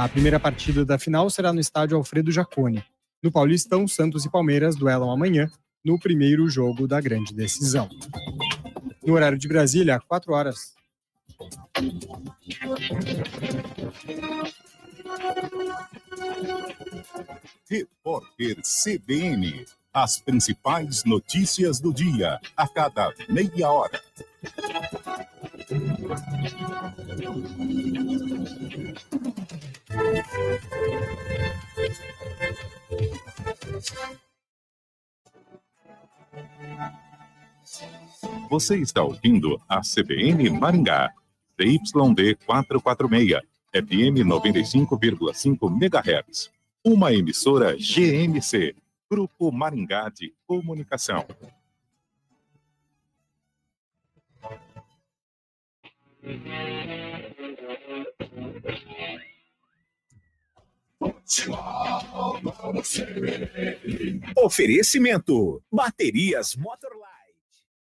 A primeira partida da final será no estádio Alfredo Jaconi. No Paulistão, Santos e Palmeiras duelam amanhã, no primeiro jogo da grande decisão. No horário de Brasília, 4 horas. Repórter CBN. As principais notícias do dia, a cada meia hora. Você está ouvindo a CBN Maringá, CYD 446, FM 95,5 MHz. Uma emissora GMC, Grupo Maringá de Comunicação. Oferecimento: Baterias Motorlight,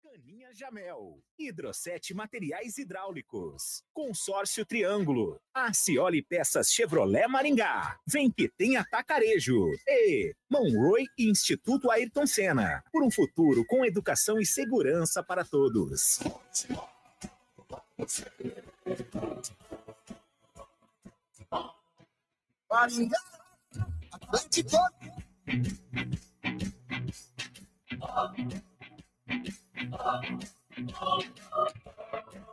Caninha Jamel, Hidrosete Materiais Hidráulicos, Consórcio Triângulo, Acioli Peças Chevrolet Maringá, Vem que tem atacarejo e Monroe Instituto Ayrton Senna, por um futuro com educação e segurança para todos. Ótimo. Maringá, Atlântico. oh.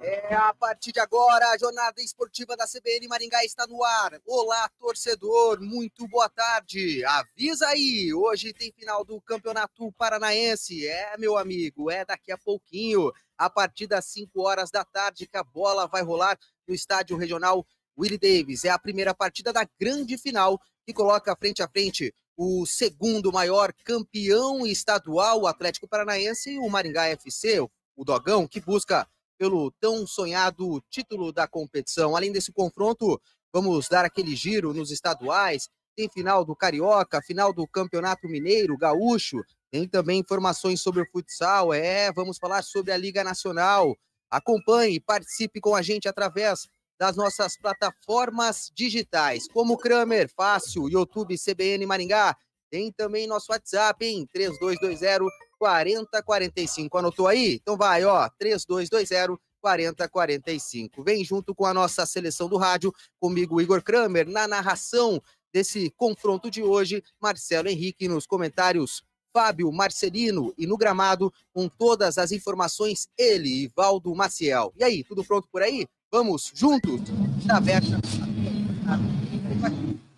É, a partir de agora, a jornada esportiva da CBN Maringá está no ar. Olá, torcedor, muito boa tarde. Avisa aí, hoje tem final do Campeonato Paranaense. É, meu amigo, é daqui a pouquinho, a partir das 5 horas da tarde, que a bola vai rolar no estádio regional Willie Davis. É a primeira partida da grande final que coloca frente a frente o segundo maior campeão estadual, o Atlético Paranaense, e o Maringá FC, o Dogão, que busca pelo tão sonhado título da competição. Além desse confronto, vamos dar aquele giro nos estaduais. Tem final do Carioca, final do Campeonato Mineiro, Gaúcho. Tem também informações sobre o futsal. É, vamos falar sobre a Liga Nacional. Acompanhe, participe com a gente através das nossas plataformas digitais, como Kramer, Fácil, YouTube, CBN Maringá. Tem também nosso WhatsApp, em 3220 4045. Anotou aí? Então vai, ó, 3220 4045. Vem junto com a nossa seleção do rádio, comigo Igor Kramer, na narração desse confronto de hoje, Marcelo Henrique nos comentários. Fábio Marcelino e no gramado com todas as informações, ele e Valdo Maciel. E aí, tudo pronto por aí? Vamos juntos? Tá Taverna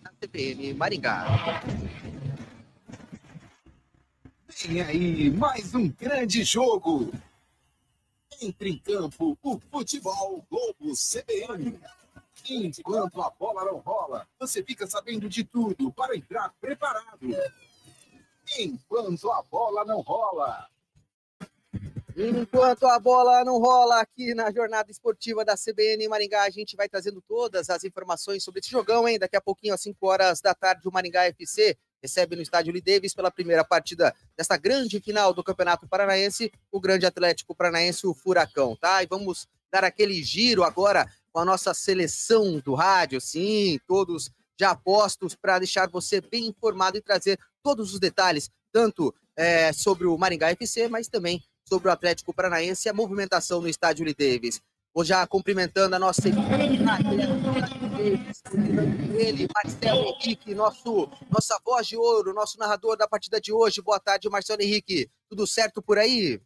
na CPM Maringá. Vem aí mais um grande jogo. Entre em campo o futebol Globo CBN. Enquanto a bola não rola, você fica sabendo de tudo para entrar preparado. Enquanto a bola não rola. Enquanto a bola não rola aqui na jornada esportiva da CBN Maringá, a gente vai trazendo todas as informações sobre esse jogão, hein? Daqui a pouquinho, às 5 horas da tarde, o Maringá FC recebe no estádio Lee Davis pela primeira partida desta grande final do Campeonato Paranaense, o grande Atlético Paranaense, o Furacão, tá? E vamos dar aquele giro agora com a nossa seleção do rádio, sim, todos já postos para deixar você bem informado e trazer todos os detalhes, tanto é, sobre o Maringá FC, mas também sobre o Atlético Paranaense e a movimentação no estádio Lee Davis. Vou já cumprimentando a nossa equipe, ele, Marcelo Henrique, nosso, nossa voz de ouro, nosso narrador da partida de hoje. Boa tarde, Marcelo Henrique. Tudo certo por aí?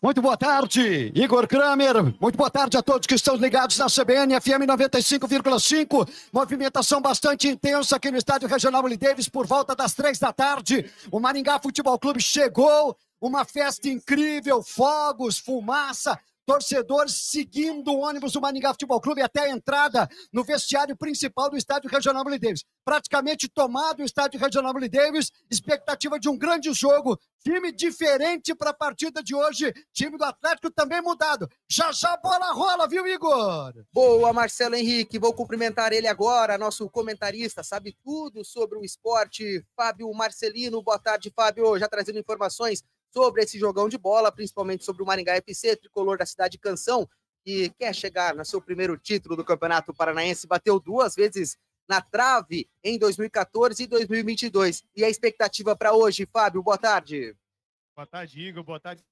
Muito boa tarde, Igor Kramer. Muito boa tarde a todos que estão ligados na CBN FM 95,5. Movimentação bastante intensa aqui no Estádio Regional Willie Davis por volta das três da tarde. O Maringá Futebol Clube chegou. Uma festa incrível, fogos, fumaça, torcedores seguindo o ônibus do Maringá Futebol Clube até a entrada no vestiário principal do estádio Regional Billy Davis. Praticamente tomado o estádio Regional Billy Davis, expectativa de um grande jogo, time diferente para a partida de hoje, time do Atlético também mudado. Já já a bola rola, viu, Igor? Boa, Marcelo Henrique, vou cumprimentar ele agora, nosso comentarista, sabe tudo sobre o esporte, Fábio Marcelino. Boa tarde, Fábio, já trazendo informações sobre esse jogão de bola, principalmente sobre o Maringá FC, tricolor da cidade Canção, que quer chegar no seu primeiro título do Campeonato Paranaense, bateu duas vezes na trave em 2014 e 2022. E a expectativa para hoje, Fábio, boa tarde. Boa tarde, Igor, boa tarde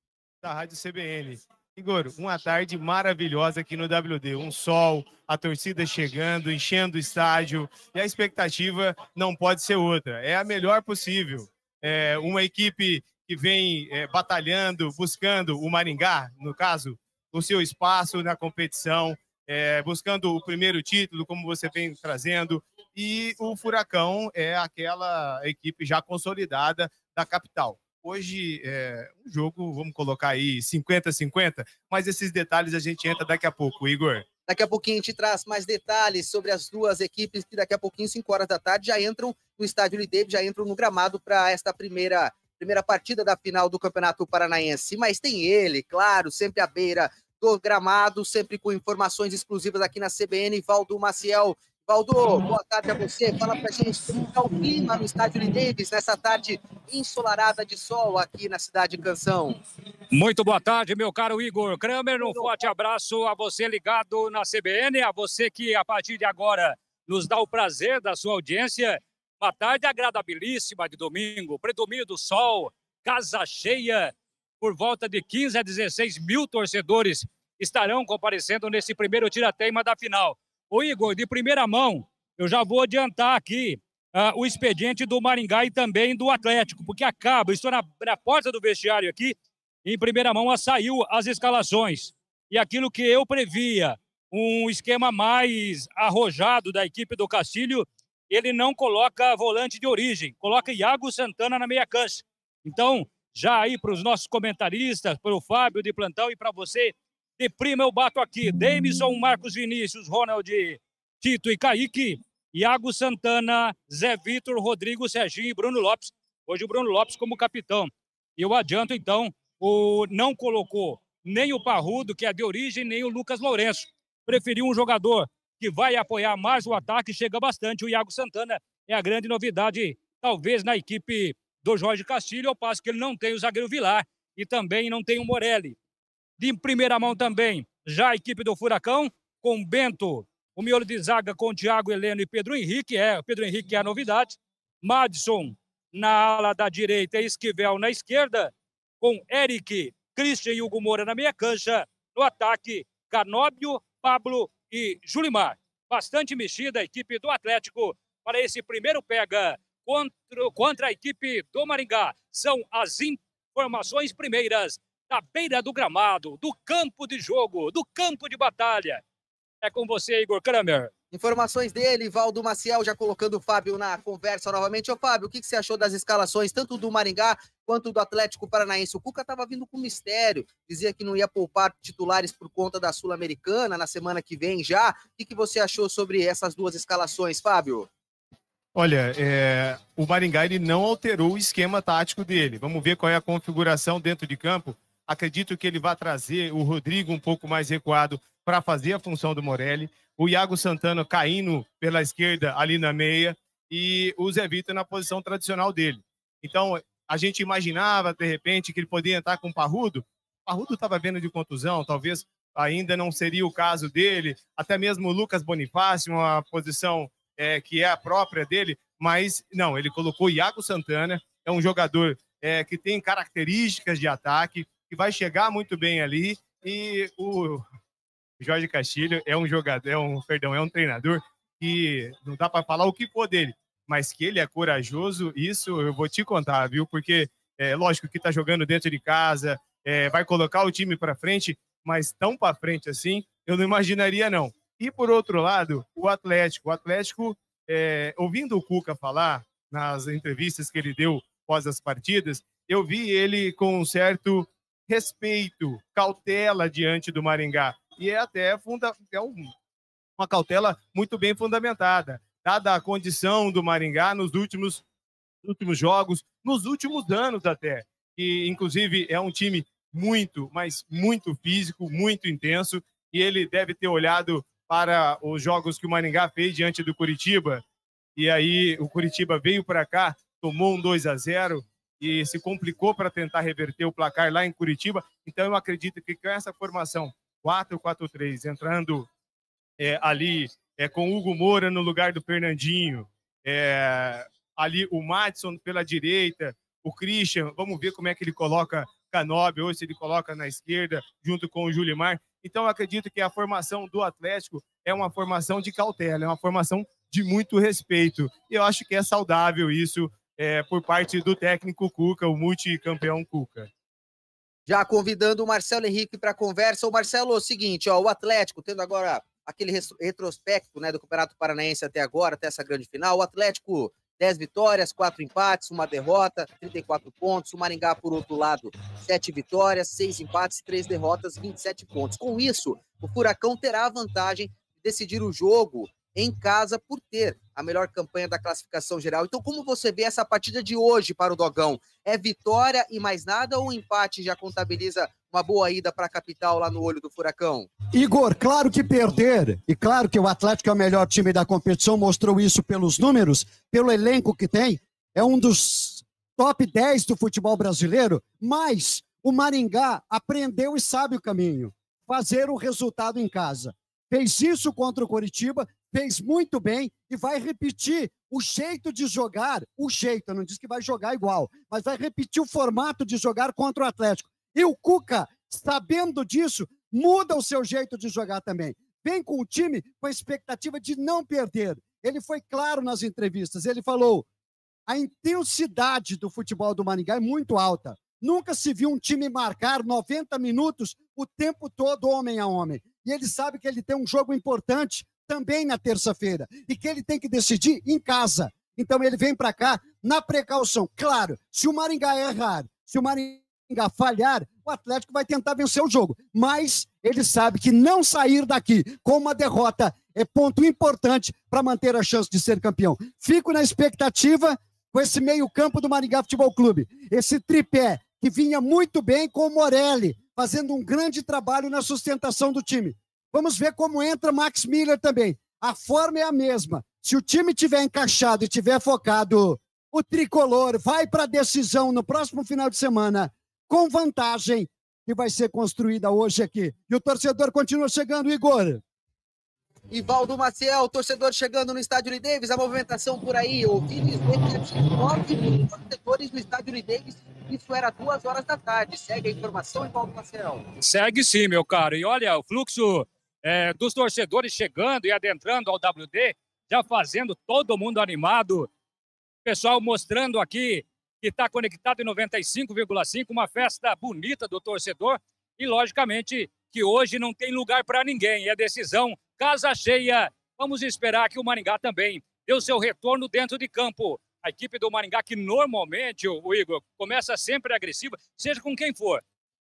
da Rádio CBN. Igor, uma tarde maravilhosa aqui no WD. Um sol, a torcida chegando, enchendo o estádio. E a expectativa não pode ser outra. É a melhor possível. É uma equipe que vem é, batalhando, buscando o Maringá, no caso, o seu espaço na competição, é, buscando o primeiro título, como você vem trazendo, e o Furacão é aquela equipe já consolidada da capital. Hoje é um jogo, vamos colocar aí 50-50, mas esses detalhes a gente entra daqui a pouco, Igor. Daqui a pouquinho a gente traz mais detalhes sobre as duas equipes que daqui a pouquinho, 5 horas da tarde, já entram no estádio Lideve, já entram no gramado para esta primeira primeira partida da final do Campeonato Paranaense. Mas tem ele, claro, sempre à beira do gramado, sempre com informações exclusivas aqui na CBN, Valdo Maciel. Valdo, boa tarde a você. Fala pra gente como está o clima no estádio de Davis nessa tarde ensolarada de sol aqui na cidade de Canção. Muito boa tarde, meu caro Igor Kramer. Um forte abraço a você ligado na CBN, a você que a partir de agora nos dá o prazer da sua audiência uma tarde agradabilíssima de domingo, predomínio do sol, casa cheia, por volta de 15 a 16 mil torcedores estarão comparecendo nesse primeiro tiratema da final. O Igor, de primeira mão, eu já vou adiantar aqui uh, o expediente do Maringá e também do Atlético, porque acaba, estou na, na porta do vestiário aqui, em primeira mão saiu as escalações. E aquilo que eu previa, um esquema mais arrojado da equipe do Castilho, ele não coloca volante de origem, coloca Iago Santana na meia cancha. Então, já aí para os nossos comentaristas, para o Fábio de plantão e para você, de prima eu bato aqui. Davidson, Marcos Vinícius, Ronald, Tito e Kaique, Iago Santana, Zé Vitor, Rodrigo, Serginho e Bruno Lopes. Hoje o Bruno Lopes como capitão. E eu adianto então, o não colocou nem o Parrudo, que é de origem, nem o Lucas Lourenço. Preferiu um jogador que vai apoiar mais o ataque, chega bastante. O Iago Santana é a grande novidade, talvez, na equipe do Jorge Castilho, ao passo que ele não tem o zagueiro Vilar e também não tem o Morelli. De primeira mão também, já a equipe do Furacão, com Bento, o miolo de zaga com Thiago Heleno e Pedro Henrique, é, Pedro Henrique é a novidade. Madison na ala da direita, e Esquivel na esquerda, com Eric, Christian e Hugo Moura na meia cancha. No ataque, Canóbio, Pablo e Julimar. Bastante mexida a equipe do Atlético para esse primeiro pega contra, contra a equipe do Maringá. São as informações primeiras da beira do gramado, do campo de jogo, do campo de batalha. É com você, Igor Kramer. Informações dele, Valdo Maciel já colocando o Fábio na conversa novamente. Ô Fábio, o que, que você achou das escalações, tanto do Maringá quanto do Atlético Paranaense? O Cuca estava vindo com mistério, dizia que não ia poupar titulares por conta da Sul-Americana na semana que vem já. O que, que você achou sobre essas duas escalações, Fábio? Olha, é, o Maringá ele não alterou o esquema tático dele. Vamos ver qual é a configuração dentro de campo. Acredito que ele vai trazer o Rodrigo um pouco mais recuado para fazer a função do Morelli, o Iago Santana caindo pela esquerda ali na meia e o Zé Vitor na posição tradicional dele. Então, a gente imaginava, de repente, que ele poderia entrar com o Parrudo. O Parrudo estava vendo de contusão, talvez ainda não seria o caso dele, até mesmo o Lucas Bonifácio, uma posição é, que é a própria dele, mas não, ele colocou o Iago Santana, é um jogador é, que tem características de ataque, que vai chegar muito bem ali, e o Jorge Castilho é um jogador, é um, perdão, é um treinador que não dá para falar o que for dele, mas que ele é corajoso, isso eu vou te contar, viu? Porque é lógico que está jogando dentro de casa, é, vai colocar o time para frente, mas tão para frente assim, eu não imaginaria não. E por outro lado, o Atlético, o Atlético, é, ouvindo o Cuca falar nas entrevistas que ele deu pós as partidas, eu vi ele com um certo respeito, cautela diante do Maringá e é até funda, é um, uma cautela muito bem fundamentada, dada a condição do Maringá nos últimos, últimos jogos, nos últimos anos até, que inclusive é um time muito, mas muito físico, muito intenso, e ele deve ter olhado para os jogos que o Maringá fez diante do Curitiba, e aí o Curitiba veio para cá, tomou um 2 a 0 e se complicou para tentar reverter o placar lá em Curitiba. Então eu acredito que com essa formação 4-4-3, entrando é, ali é, com Hugo Moura no lugar do Fernandinho, é, ali o Madison pela direita, o Christian, vamos ver como é que ele coloca Canobi, ou se ele coloca na esquerda, junto com o Julimar. Então, acredito que a formação do Atlético é uma formação de cautela, é uma formação de muito respeito. E eu acho que é saudável isso é, por parte do técnico Cuca, o multicampeão Cuca. Já convidando o Marcelo Henrique para a conversa. O Marcelo, é o seguinte, ó, o Atlético, tendo agora aquele retrospecto né, do Campeonato Paranaense até agora, até essa grande final, o Atlético 10 vitórias, 4 empates, uma derrota, 34 pontos. O Maringá, por outro lado, 7 vitórias, 6 empates, 3 derrotas, 27 pontos. Com isso, o Furacão terá a vantagem de decidir o jogo em casa por ter a melhor campanha da classificação geral. Então, como você vê essa partida de hoje para o Dogão? É vitória e mais nada ou empate já contabiliza uma boa ida para a capital lá no olho do furacão? Igor, claro que perder, e claro que o Atlético é o melhor time da competição, mostrou isso pelos números, pelo elenco que tem, é um dos top 10 do futebol brasileiro, mas o Maringá aprendeu e sabe o caminho, fazer o resultado em casa. Fez isso contra o Coritiba, fez muito bem e vai repetir o jeito de jogar, o jeito, não diz que vai jogar igual, mas vai repetir o formato de jogar contra o Atlético. E o Cuca, sabendo disso, muda o seu jeito de jogar também. Vem com o time com a expectativa de não perder. Ele foi claro nas entrevistas, ele falou: a intensidade do futebol do Maringá é muito alta. Nunca se viu um time marcar 90 minutos o tempo todo homem a homem. E ele sabe que ele tem um jogo importante também na terça-feira e que ele tem que decidir em casa. Então ele vem para cá na precaução. Claro, se o Maringá errar, se o Maringá falhar, o Atlético vai tentar vencer o jogo. Mas ele sabe que não sair daqui com uma derrota é ponto importante para manter a chance de ser campeão. Fico na expectativa com esse meio-campo do Maringá Futebol Clube. Esse tripé que vinha muito bem com o Morelli, fazendo um grande trabalho na sustentação do time. Vamos ver como entra Max Miller também. A forma é a mesma. Se o time tiver encaixado e tiver focado, o tricolor vai para a decisão no próximo final de semana com vantagem que vai ser construída hoje aqui. E o torcedor continua chegando, Igor. Ivaldo Maciel, torcedor chegando no estádio Lee Davis, a movimentação por aí. Ouvi dizer que tinha 9 mil torcedores no estádio Lee Davis. Isso era duas horas da tarde. Segue a informação, Ivaldo Maciel. Segue sim, meu caro. E olha, o fluxo é, dos torcedores chegando e adentrando ao WD, já fazendo todo mundo animado. Pessoal mostrando aqui que está conectado em 95,5, uma festa bonita do torcedor e, logicamente, que hoje não tem lugar para ninguém. É decisão casa cheia. Vamos esperar que o Maringá também dê o seu retorno dentro de campo. A equipe do Maringá, que normalmente, o Igor, começa sempre agressiva, seja com quem for,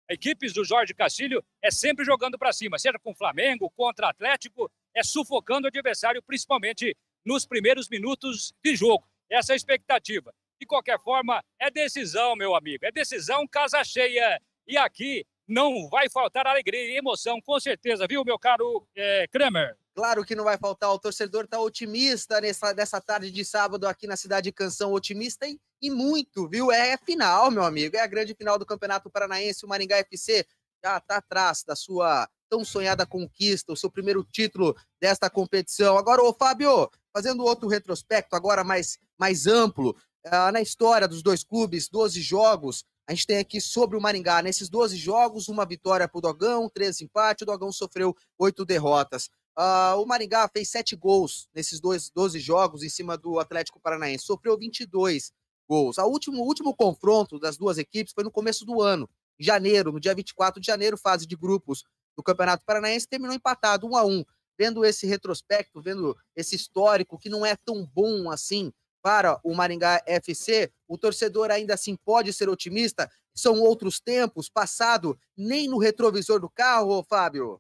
equipes do Jorge Castilho é sempre jogando para cima, seja com Flamengo, contra Atlético, é sufocando o adversário, principalmente nos primeiros minutos de jogo. Essa é a expectativa. De qualquer forma, é decisão, meu amigo, é decisão casa cheia. E aqui não vai faltar alegria e emoção, com certeza, viu, meu caro é, Kramer? Claro que não vai faltar. O torcedor está otimista nessa, nessa tarde de sábado aqui na cidade de Canção. Otimista e, e, muito, viu? É, é final, meu amigo. É a grande final do Campeonato Paranaense. O Maringá FC já está atrás da sua tão sonhada conquista, o seu primeiro título desta competição. Agora, ô Fábio, fazendo outro retrospecto, agora mais, mais amplo, uh, na história dos dois clubes, 12 jogos, a gente tem aqui sobre o Maringá, nesses 12 jogos, uma vitória para o Dogão, três empates, o Dogão sofreu oito derrotas. Uh, o Maringá fez sete gols nesses dois, 12 jogos em cima do Atlético Paranaense, sofreu 22 gols. A último, o último confronto das duas equipes foi no começo do ano, em janeiro, no dia 24 de janeiro, fase de grupos do Campeonato Paranaense, terminou empatado, um a um. Vendo esse retrospecto, vendo esse histórico que não é tão bom assim para o Maringá FC, o torcedor ainda assim pode ser otimista? São outros tempos, passado, nem no retrovisor do carro, Fábio?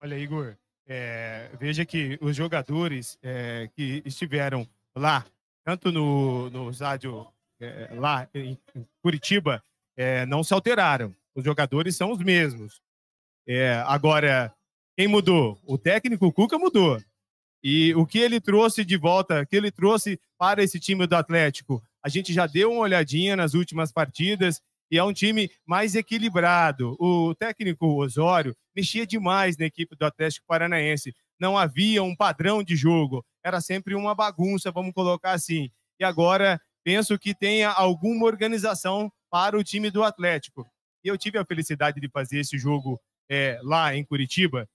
Olha, Igor, é, veja que os jogadores é, que estiveram lá, tanto no, no estádio é, lá em, Curitiba, é, não se alteraram. Os jogadores são os mesmos. É, agora, quem mudou? O técnico Cuca mudou. E o que ele trouxe de volta, o que ele trouxe para esse time do Atlético? A gente já deu uma olhadinha nas últimas partidas e é um time mais equilibrado. O técnico Osório mexia demais na equipe do Atlético Paranaense. Não havia um padrão de jogo, era sempre uma bagunça, vamos colocar assim. E agora penso que tenha alguma organização para o time do Atlético. E eu tive a felicidade de fazer esse jogo é, lá em Curitiba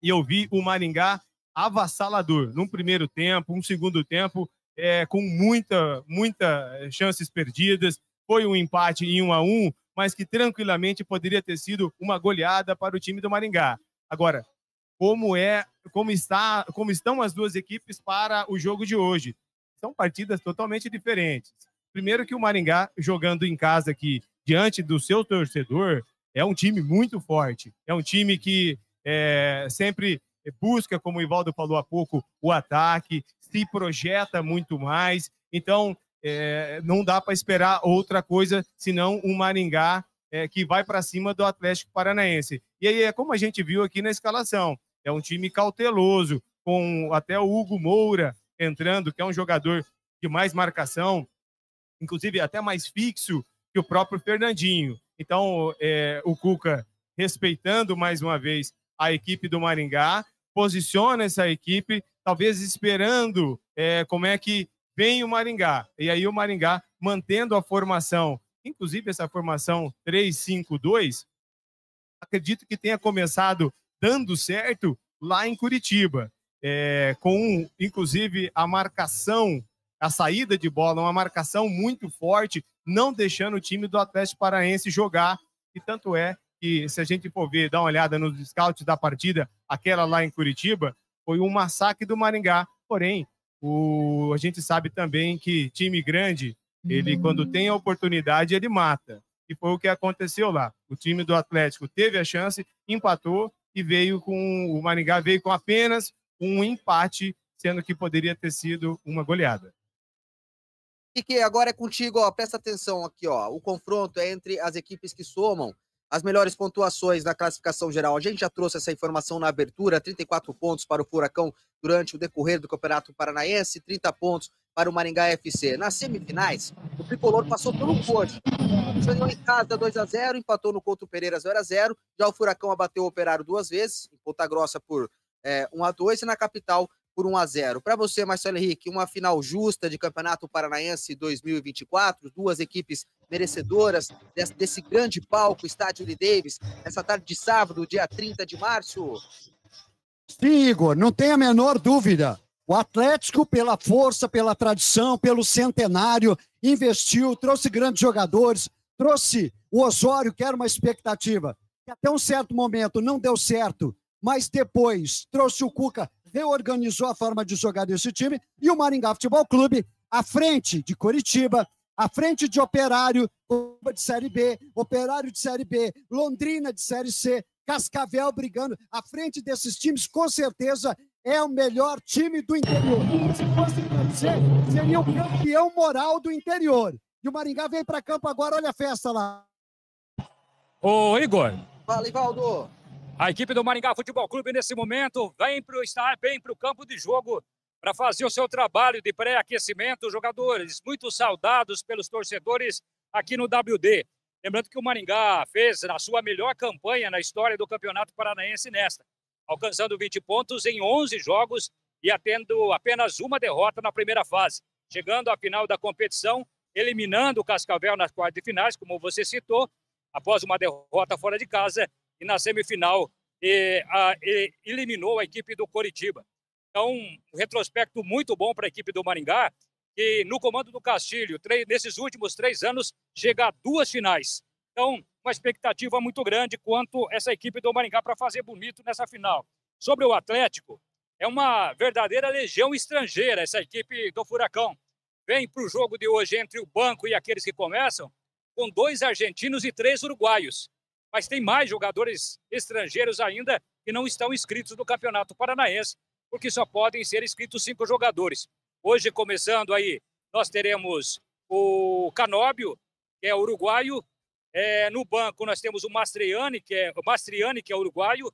e eu vi o Maringá avassalador num primeiro tempo, um segundo tempo, é, com muita, muita eh, chances perdidas. Foi um empate em 1 um a 1 um, mas que tranquilamente poderia ter sido uma goleada para o time do Maringá. Agora, como é, como está, como estão as duas equipes para o jogo de hoje? São partidas totalmente diferentes. Primeiro que o Maringá jogando em casa aqui diante do seu torcedor é um time muito forte, é um time que é, sempre é, busca, como o Ivaldo falou há pouco, o ataque, se projeta muito mais. Então, é, não dá para esperar outra coisa senão um Maringá é, que vai para cima do Atlético Paranaense. E aí é como a gente viu aqui na escalação: é um time cauteloso, com até o Hugo Moura entrando, que é um jogador de mais marcação, inclusive até mais fixo que o próprio Fernandinho. Então, é, o Cuca respeitando mais uma vez a equipe do Maringá posiciona essa equipe, talvez esperando é, como é que vem o Maringá. E aí o Maringá mantendo a formação, inclusive essa formação 3-5-2, acredito que tenha começado dando certo lá em Curitiba, é, com inclusive a marcação, a saída de bola, uma marcação muito forte, não deixando o time do Atlético Paraense jogar. E tanto é que se a gente for ver, dar uma olhada nos scouts da partida, aquela lá em Curitiba, foi um massacre do Maringá. Porém, o, a gente sabe também que time grande, ele uhum. quando tem a oportunidade, ele mata. E foi o que aconteceu lá. O time do Atlético teve a chance, empatou e veio com o Maringá veio com apenas um empate, sendo que poderia ter sido uma goleada. E que agora é contigo, ó, presta atenção aqui, ó. O confronto é entre as equipes que somam as melhores pontuações da classificação geral. A gente já trouxe essa informação na abertura: 34 pontos para o Furacão durante o decorrer do Campeonato Paranaense, 30 pontos para o Maringá FC. Nas semifinais, o Tricolor passou pelo um corte. Ganhou em casa 2 a 0 empatou no Couto Pereira 0 a 0 Já o Furacão abateu o Operário duas vezes, em Ponta Grossa por é, 1 a 2 e na capital por 1 a 0 Para você, Marcelo Henrique, uma final justa de Campeonato Paranaense 2024, duas equipes merecedoras desse, desse grande palco, Estádio de Davis, essa tarde de sábado, dia 30 de março? Sim, Igor, não tem a menor dúvida. O Atlético, pela força, pela tradição, pelo centenário, investiu, trouxe grandes jogadores, trouxe o Osório, que era uma expectativa, até um certo momento não deu certo, mas depois trouxe o Cuca, reorganizou a forma de jogar desse time, e o Maringá Futebol Clube, à frente de Curitiba, à frente de Operário, de Série B, Operário de Série B, Londrina de Série C, Cascavel brigando. À frente desses times, com certeza, é o melhor time do interior. Se fosse para dizer, seria o campeão moral do interior. E o Maringá vem para campo agora, olha a festa lá. Ô, Igor. Fala, Ivaldo. A equipe do Maringá Futebol Clube, nesse momento, vem para o estar vem para o campo de jogo para fazer o seu trabalho de pré-aquecimento, jogadores muito saudados pelos torcedores aqui no WD. Lembrando que o Maringá fez a sua melhor campanha na história do Campeonato Paranaense nesta, alcançando 20 pontos em 11 jogos e atendo apenas uma derrota na primeira fase, chegando à final da competição, eliminando o Cascavel nas quartas de finais, como você citou, após uma derrota fora de casa e na semifinal e, a, e eliminou a equipe do Coritiba. É um retrospecto muito bom para a equipe do Maringá, que no comando do Castilho, três, nesses últimos três anos, chega a duas finais. Então, uma expectativa muito grande quanto essa equipe do Maringá para fazer bonito nessa final. Sobre o Atlético, é uma verdadeira legião estrangeira essa equipe do Furacão. Vem para o jogo de hoje entre o banco e aqueles que começam, com dois argentinos e três uruguaios. Mas tem mais jogadores estrangeiros ainda que não estão inscritos no Campeonato Paranaense porque só podem ser inscritos cinco jogadores. Hoje, começando aí, nós teremos o Canóbio, que é uruguaio. É, no banco, nós temos o Mastriani, que é, o Mastriani, que é uruguaio.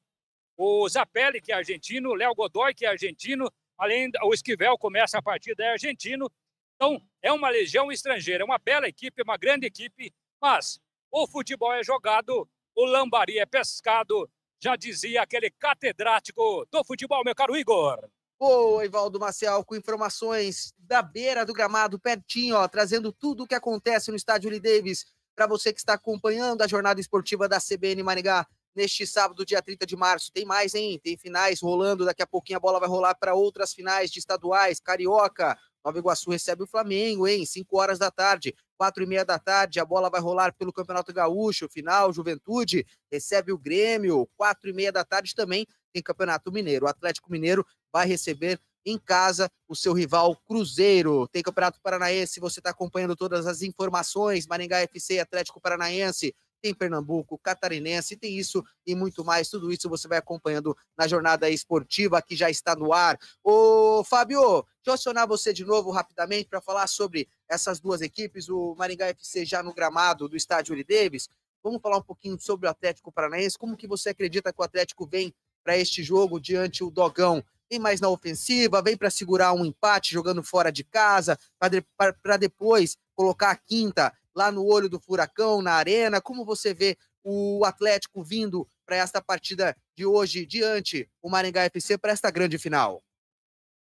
O Zapelli, que é argentino. Léo Godoy, que é argentino. Além, o Esquivel começa a partida, é argentino. Então, é uma legião estrangeira, é uma bela equipe, uma grande equipe, mas o futebol é jogado, o lambari é pescado, já dizia aquele catedrático do futebol, meu caro Igor. Boa, Evaldo Maciel, com informações da beira do gramado, pertinho, ó, trazendo tudo o que acontece no estádio Lee Davis. Para você que está acompanhando a jornada esportiva da CBN Maringá neste sábado, dia 30 de março. Tem mais, hein? Tem finais rolando, daqui a pouquinho a bola vai rolar para outras finais de estaduais, Carioca, Nova Iguaçu recebe o Flamengo, hein? 5 horas da tarde quatro e meia da tarde, a bola vai rolar pelo Campeonato Gaúcho, final, Juventude recebe o Grêmio, quatro e meia da tarde também tem Campeonato Mineiro. O Atlético Mineiro vai receber em casa o seu rival Cruzeiro. Tem Campeonato Paranaense, você está acompanhando todas as informações, Maringá FC Atlético Paranaense. Tem Pernambuco, Catarinense, tem isso e muito mais. Tudo isso você vai acompanhando na jornada esportiva que já está no ar. Ô, Fábio, deixa eu acionar você de novo rapidamente para falar sobre essas duas equipes, o Maringá FC já no gramado do estádio Uri Davis. Vamos falar um pouquinho sobre o Atlético Paranaense, como que você acredita que o Atlético vem para este jogo diante o Dogão? Vem mais na ofensiva, vem para segurar um empate jogando fora de casa, para depois colocar a quinta lá no olho do furacão, na arena. Como você vê o Atlético vindo para esta partida de hoje diante o Maringá FC para esta grande final?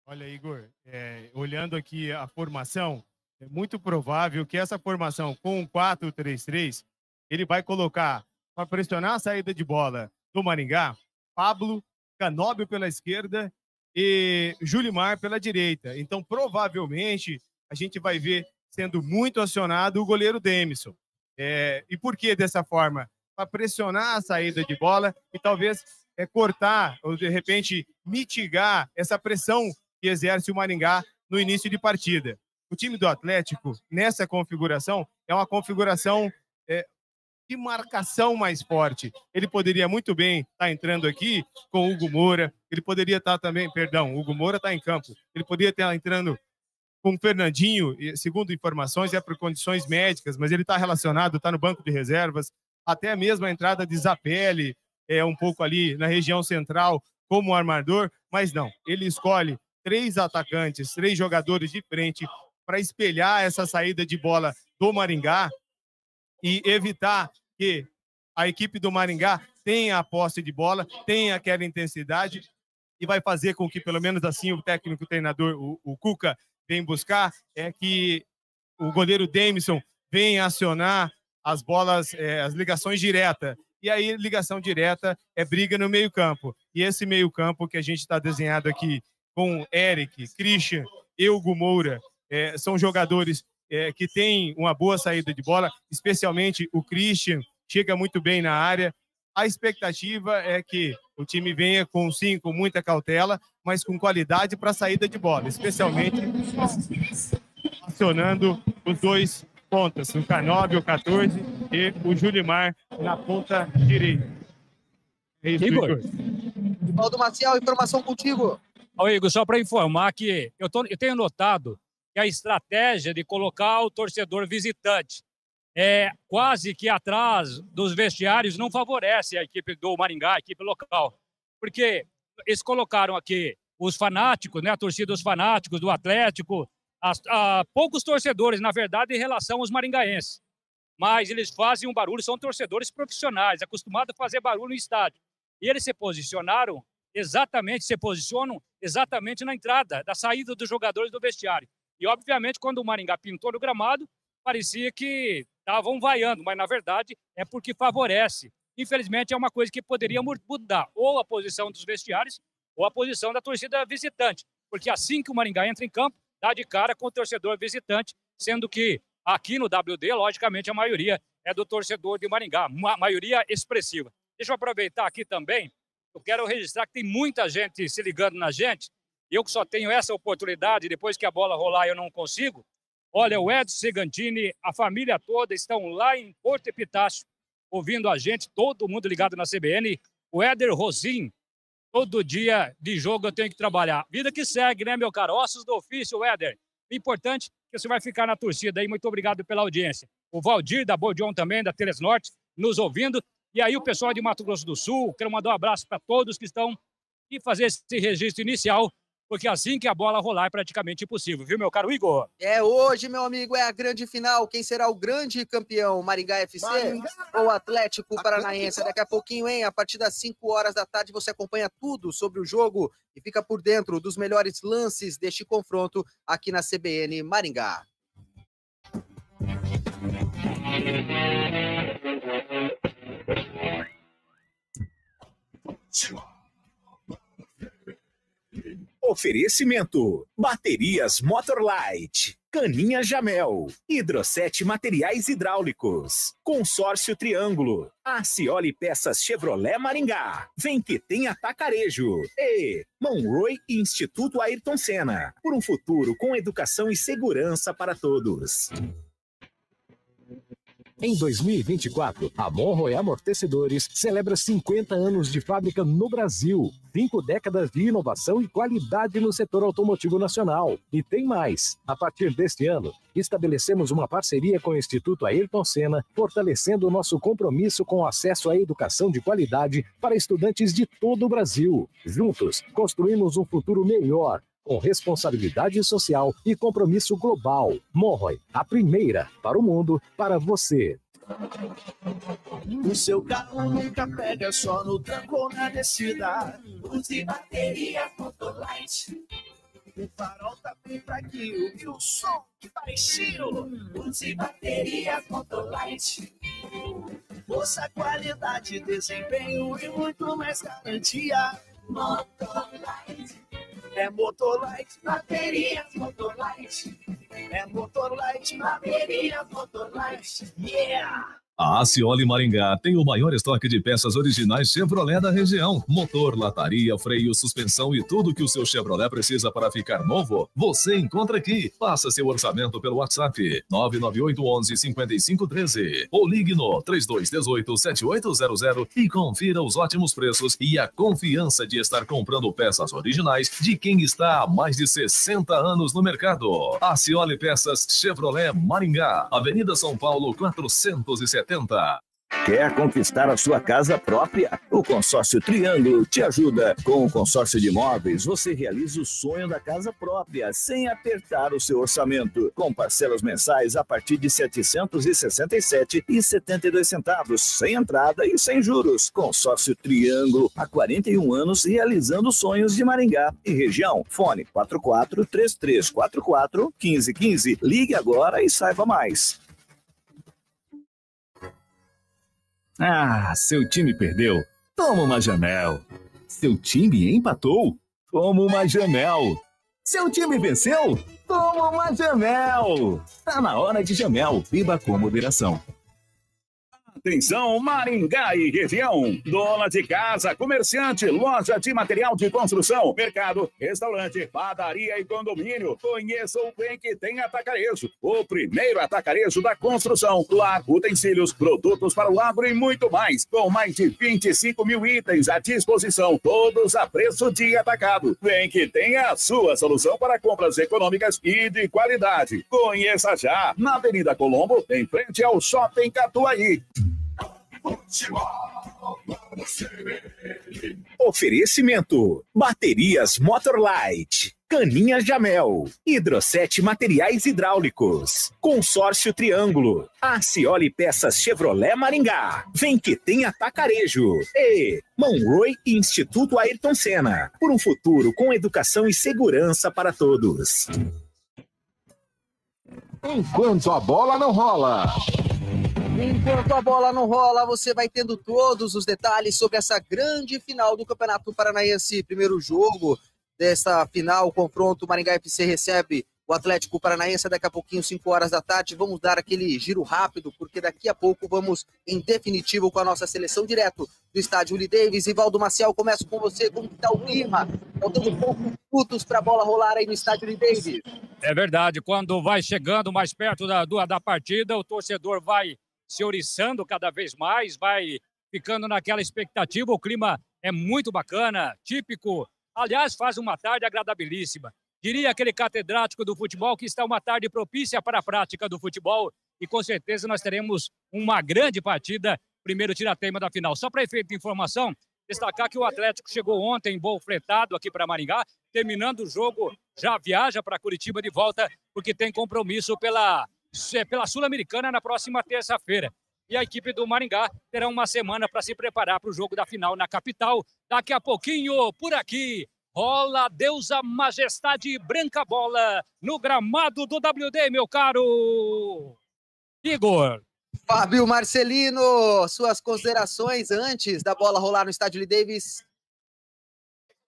Olha, Igor, é, olhando aqui a formação, é muito provável que essa formação com 4-3-3, ele vai colocar para pressionar a saída de bola do Maringá, Pablo, Canóbio pela esquerda e Julimar pela direita. Então, provavelmente, a gente vai ver sendo muito acionado o goleiro Demisson. É, e por que dessa forma? Para pressionar a saída de bola e talvez é, cortar ou, de repente, mitigar essa pressão que exerce o Maringá no início de partida. O time do Atlético, nessa configuração, é uma configuração é, de marcação mais forte. Ele poderia muito bem estar tá entrando aqui com o Hugo Moura, ele poderia estar tá também, perdão, o Hugo Moura está em campo, ele poderia estar tá entrando com o Fernandinho, segundo informações, é por condições médicas, mas ele está relacionado, está no banco de reservas, até mesmo a entrada de Zapelli, é, um pouco ali na região central, como armador, mas não, ele escolhe três atacantes, três jogadores de frente para espelhar essa saída de bola do Maringá e evitar que a equipe do Maringá tenha a posse de bola, tenha aquela intensidade e vai fazer com que, pelo menos assim, o técnico, o treinador, o, o Cuca, vem buscar, é que o goleiro Demison venha acionar as bolas, é, as ligações diretas. E aí, ligação direta é briga no meio-campo. E esse meio-campo que a gente está desenhado aqui com Eric, Christian, Eugo Moura é, são jogadores é, que têm uma boa saída de bola, especialmente o Christian, chega muito bem na área. A expectativa é que o time venha com sim, com muita cautela, mas com qualidade para a saída de bola, especialmente acionando os dois pontas, o K9, o 14 e o Julimar na ponta direita. É Igor. Igor. Valdo informação contigo. Ô, Igor, só para informar que eu, tô, eu tenho notado que a estratégia de colocar o torcedor visitante é, quase que atrás dos vestiários não favorece a equipe do Maringá, a equipe local. Porque eles colocaram aqui os fanáticos, né, a torcida dos fanáticos, do Atlético, as, a, poucos torcedores, na verdade, em relação aos maringaenses. Mas eles fazem um barulho, são torcedores profissionais, acostumados a fazer barulho no estádio. E eles se posicionaram exatamente, se posicionam exatamente na entrada, da saída dos jogadores do vestiário. E, obviamente, quando o Maringá pintou no gramado, parecia que estavam vaiando, mas, na verdade, é porque favorece. Infelizmente, é uma coisa que poderia mudar ou a posição dos vestiários ou a posição da torcida visitante, porque assim que o Maringá entra em campo, dá de cara com o torcedor visitante, sendo que aqui no WD, logicamente, a maioria é do torcedor de Maringá, uma maioria expressiva. Deixa eu aproveitar aqui também, eu quero registrar que tem muita gente se ligando na gente, eu que só tenho essa oportunidade, depois que a bola rolar eu não consigo. Olha, o Edson Segantini, a família toda estão lá em Porto Epitácio, ouvindo a gente, todo mundo ligado na CBN. O Éder Rosin todo dia de jogo eu tenho que trabalhar. Vida que segue, né, meu caro? Ossos do ofício, Éder. Importante que você vai ficar na torcida aí. Muito obrigado pela audiência. O Valdir, da Bordion também, da Teles Norte, nos ouvindo. E aí o pessoal de Mato Grosso do Sul, quero mandar um abraço para todos que estão e fazer esse registro inicial porque assim que a bola rolar é praticamente impossível, viu, meu caro Igor? É hoje, meu amigo, é a grande final. Quem será o grande campeão? Maringá FC Maringá. ou Atlético Paranaense? Daqui a pouquinho, hein? A partir das 5 horas da tarde você acompanha tudo sobre o jogo e fica por dentro dos melhores lances deste confronto aqui na CBN Maringá. Tchau. Oferecimento: Baterias Motorlight, Caninha Jamel, Hidrosete Materiais Hidráulicos, Consórcio Triângulo, Acioli Peças Chevrolet Maringá, Vem que tem atacarejo e Monroe Instituto Ayrton Senna, por um futuro com educação e segurança para todos. Em 2024, a Monroe Amortecedores celebra 50 anos de fábrica no Brasil, cinco décadas de inovação e qualidade no setor automotivo nacional. E tem mais! A partir deste ano, estabelecemos uma parceria com o Instituto Ayrton Senna, fortalecendo o nosso compromisso com o acesso à educação de qualidade para estudantes de todo o Brasil. Juntos, construímos um futuro melhor com responsabilidade social e compromisso global. Morroy, a primeira para o mundo, para você. O seu carro nunca pega é só no tranco ou na descida. Use bateria Light. O farol tá bem fraquinho e o som que tá baixinho. Use bateria Light. Força, qualidade, desempenho e muito mais garantia. Motorlight. É Motorlight. Baterias Motorlight. É Motorlight. Baterias Motorlight. Yeah! A Acioli Maringá tem o maior estoque de peças originais Chevrolet da região. Motor, lataria, freio, suspensão e tudo que o seu Chevrolet precisa para ficar novo, você encontra aqui. Faça seu orçamento pelo WhatsApp 998 11 13 ou ligue no 3218 7800 e confira os ótimos preços e a confiança de estar comprando peças originais de quem está há mais de 60 anos no mercado. Acioli Peças Chevrolet Maringá, Avenida São Paulo 470 70. Quer conquistar a sua casa própria? O consórcio Triângulo te ajuda. Com o consórcio de imóveis, você realiza o sonho da casa própria sem apertar o seu orçamento, com parcelas mensais a partir de R$ 767,72 sem entrada e sem juros. Consórcio Triângulo há 41 anos realizando sonhos de Maringá e região. Fone 44 3344 1515. Ligue agora e saiba mais. Ah, seu time perdeu. Toma uma Janel. Seu time empatou. Toma uma Janel. Seu time venceu? Toma uma Jamel! Tá na hora de Jamel. Beba com moderação. Atenção, Maringá e região. Dona de casa, comerciante, loja de material de construção, mercado, restaurante, padaria e condomínio. Conheça o bem que tem atacarejo. O primeiro atacarejo da construção, Lá, utensílios, produtos para o agro e muito mais. Com mais de 25 mil itens à disposição, todos a preço de atacado. Vem que tem a sua solução para compras econômicas e de qualidade. Conheça já na Avenida Colombo, em frente ao Shopping Catuaí. Oferecimento: Baterias Motorlight, Caninha Jamel, Hidrosete Materiais Hidráulicos, Consórcio Triângulo, Arcioli Peças Chevrolet Maringá, Vem que tem atacarejo e Monroy Instituto Ayrton Senna, por um futuro com educação e segurança para todos. Enquanto a bola não rola. Enquanto a bola não rola, você vai tendo todos os detalhes sobre essa grande final do Campeonato Paranaense. Primeiro jogo desta final, confronto Maringá FC recebe o Atlético Paranaense daqui a pouquinho, 5 horas da tarde. Vamos dar aquele giro rápido, porque daqui a pouco vamos em definitivo com a nossa seleção direto do estádio Uli Davis. Ivaldo Maciel, começo com você. Como está o clima? Faltando poucos minutos para a bola rolar aí no estádio Uli Davis. É verdade. Quando vai chegando mais perto da, da partida, o torcedor vai se oriçando cada vez mais, vai ficando naquela expectativa. O clima é muito bacana, típico. Aliás, faz uma tarde agradabilíssima. Diria aquele catedrático do futebol que está uma tarde propícia para a prática do futebol e com certeza nós teremos uma grande partida, primeiro tema da final. Só para efeito de informação, destacar que o Atlético chegou ontem bom fretado aqui para Maringá, terminando o jogo já viaja para Curitiba de volta porque tem compromisso pela é pela Sul-Americana na próxima terça-feira. E a equipe do Maringá terá uma semana para se preparar para o jogo da final na capital. Daqui a pouquinho, por aqui, rola deusa majestade branca bola no gramado do WD, meu caro Igor. Fábio Marcelino, suas considerações antes da bola rolar no estádio Lee Davis.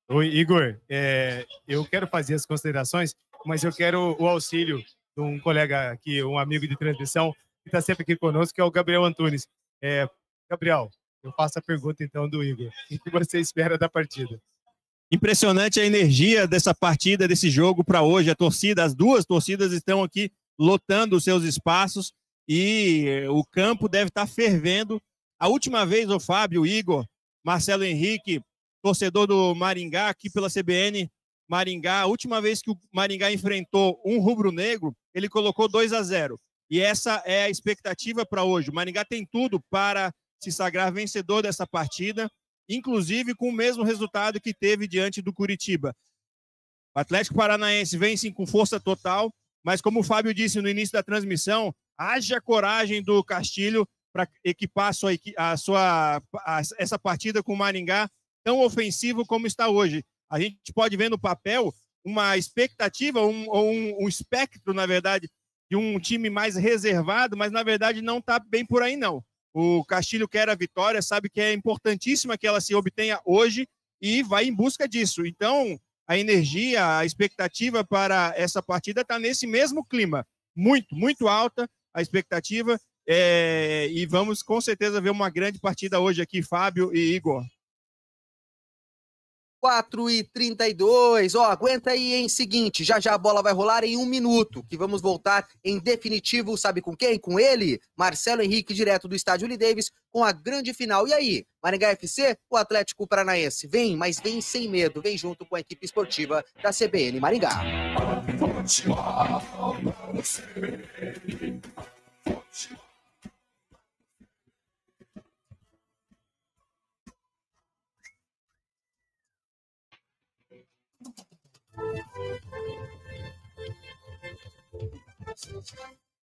Oi, Igor. É, eu quero fazer as considerações, mas eu quero o auxílio um colega aqui, um amigo de transmissão, que está sempre aqui conosco, que é o Gabriel Antunes. É, Gabriel, eu faço a pergunta então do Igor. O que você espera da partida? Impressionante a energia dessa partida, desse jogo para hoje. A torcida, as duas torcidas estão aqui lotando os seus espaços e eh, o campo deve estar tá fervendo. A última vez, o Fábio, o Igor, Marcelo Henrique, torcedor do Maringá, aqui pela CBN Maringá, a última vez que o Maringá enfrentou um rubro-negro ele colocou 2 a 0. E essa é a expectativa para hoje. O Maringá tem tudo para se sagrar vencedor dessa partida, inclusive com o mesmo resultado que teve diante do Curitiba. O Atlético Paranaense vence com força total, mas como o Fábio disse no início da transmissão, haja coragem do Castilho para equipar a sua, a sua a, essa partida com o Maringá tão ofensivo como está hoje. A gente pode ver no papel uma expectativa, um, ou um, um espectro, na verdade, de um time mais reservado, mas na verdade não está bem por aí, não. O Castilho quer a vitória, sabe que é importantíssima que ela se obtenha hoje e vai em busca disso. Então, a energia, a expectativa para essa partida está nesse mesmo clima. Muito, muito alta a expectativa. É... e vamos com certeza ver uma grande partida hoje aqui, Fábio e Igor. 4 e 32. Ó, oh, aguenta aí, hein? Seguinte, já já a bola vai rolar em um minuto, que vamos voltar em definitivo, sabe com quem? Com ele, Marcelo Henrique, direto do estádio Lee Davis, com a grande final. E aí, Maringá FC, o Atlético Paranaense? Vem, mas vem sem medo, vem junto com a equipe esportiva da CBN Maringá. Futebol, é futebol,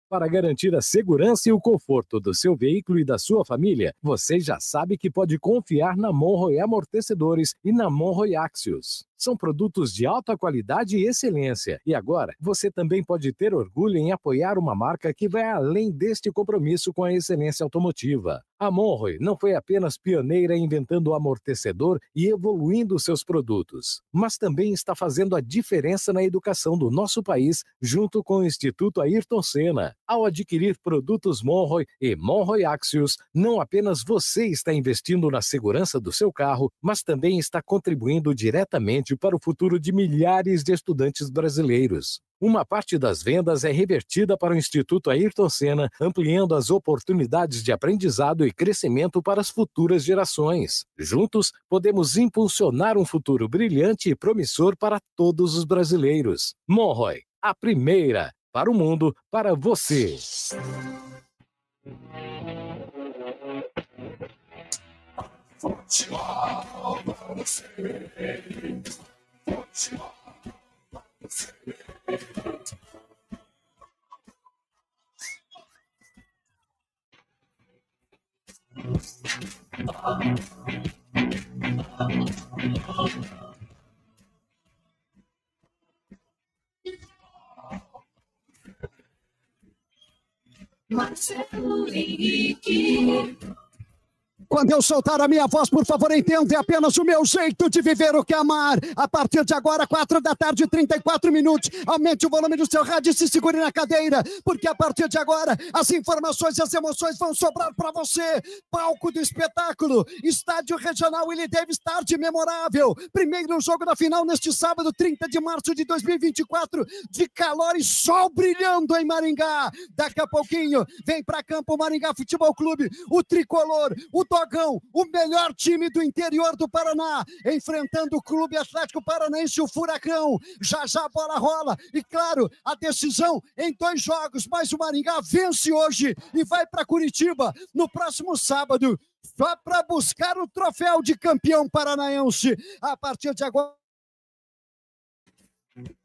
Para garantir a segurança e o conforto do seu veículo e da sua família, você já sabe que pode confiar na Monroe Amortecedores e na Monroe Axios. São produtos de alta qualidade e excelência. E agora, você também pode ter orgulho em apoiar uma marca que vai além deste compromisso com a excelência automotiva. A Monroe não foi apenas pioneira inventando o amortecedor e evoluindo seus produtos, mas também está fazendo a diferença na educação do nosso país junto com o Instituto Ayrton Senna. Ao adquirir produtos Monroe e Monroe Axios, não apenas você está investindo na segurança do seu carro, mas também está contribuindo diretamente importante para o futuro de milhares de estudantes brasileiros. Uma parte das vendas é revertida para o Instituto Ayrton Senna, ampliando as oportunidades de aprendizado e crescimento para as futuras gerações. Juntos, podemos impulsionar um futuro brilhante e promissor para todos os brasileiros. Monroy, a primeira, para o mundo, para você. こっちはののせいこっちはのせいああ。Marcelo h e n Quando eu soltar a minha voz, por favor, entenda, é apenas o meu jeito de viver o que amar. A partir de agora, quatro da tarde, 34 minutos, aumente o volume do seu rádio e se segure na cadeira, porque a partir de agora, as informações e as emoções vão sobrar para você. Palco do espetáculo, estádio regional Willie Davis, tarde memorável. Primeiro jogo da final neste sábado, 30 de março de 2024, de calor e sol brilhando em Maringá. Daqui a pouquinho, vem para campo Maringá Futebol Clube, o tricolor, o dog Dragão, o melhor time do interior do Paraná, enfrentando o Clube Atlético Paranaense, o Furacão. Já já a bola rola. E claro, a decisão em dois jogos, mas o Maringá vence hoje e vai para Curitiba no próximo sábado, só para buscar o troféu de campeão paranaense. A partir de agora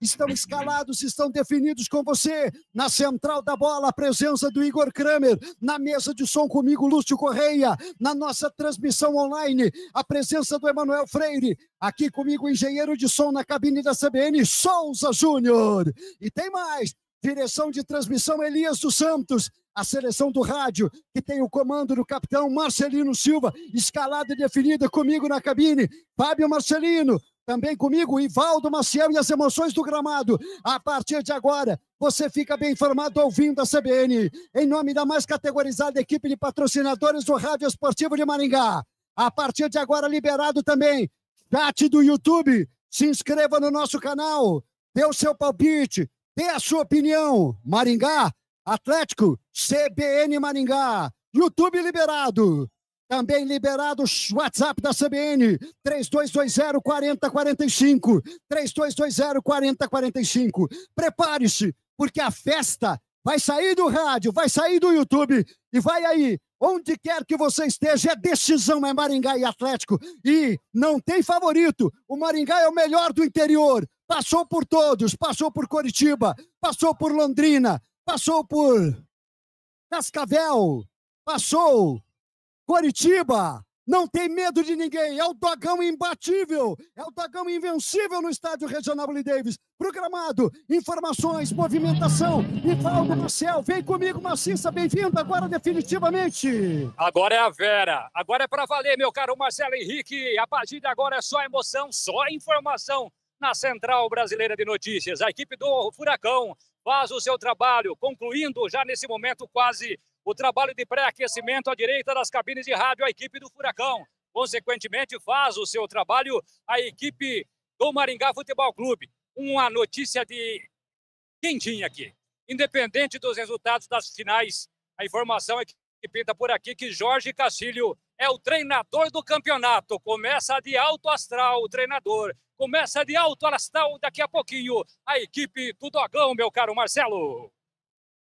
estão escalados, estão definidos com você. Na central da bola, a presença do Igor Kramer. Na mesa de som comigo, Lúcio Correia. Na nossa transmissão online, a presença do Emanuel Freire. Aqui comigo, o engenheiro de som na cabine da CBN, Souza Júnior. E tem mais. Direção de transmissão Elias dos Santos, a seleção do rádio, que tem o comando do capitão Marcelino Silva, escalada e definida comigo na cabine. Fábio Marcelino, também comigo, Ivaldo Maciel e as emoções do gramado. A partir de agora, você fica bem informado ouvindo a CBN. Em nome da mais categorizada equipe de patrocinadores do Rádio Esportivo de Maringá. A partir de agora, liberado também chat do YouTube. Se inscreva no nosso canal, dê o seu palpite, dê a sua opinião. Maringá, Atlético, CBN Maringá. YouTube liberado. Também liberado o WhatsApp da CBN, 3220 4045. 3220 4045. Prepare-se, porque a festa vai sair do rádio, vai sair do YouTube e vai aí. Onde quer que você esteja, é decisão, é Maringá e Atlético. E não tem favorito. O Maringá é o melhor do interior. Passou por todos, passou por Coritiba, passou por Londrina, passou por Cascavel, passou Coritiba não tem medo de ninguém, é o dogão imbatível, é o dogão invencível no estádio Regional Willie Davis. Programado, informações, movimentação, Ivaldo Marcel, vem comigo, Maciça, bem-vindo agora definitivamente. Agora é a Vera, agora é para valer, meu caro Marcelo Henrique, a partir de agora é só emoção, só informação na Central Brasileira de Notícias. A equipe do Furacão faz o seu trabalho, concluindo já nesse momento quase o trabalho de pré-aquecimento à direita das cabines de rádio, a equipe do Furacão. Consequentemente, faz o seu trabalho a equipe do Maringá Futebol Clube. Uma notícia de quentinha aqui. Independente dos resultados das finais, a informação é que pinta por aqui que Jorge Castilho é o treinador do campeonato. Começa de alto astral o treinador. Começa de alto astral daqui a pouquinho a equipe do Dogão, meu caro Marcelo.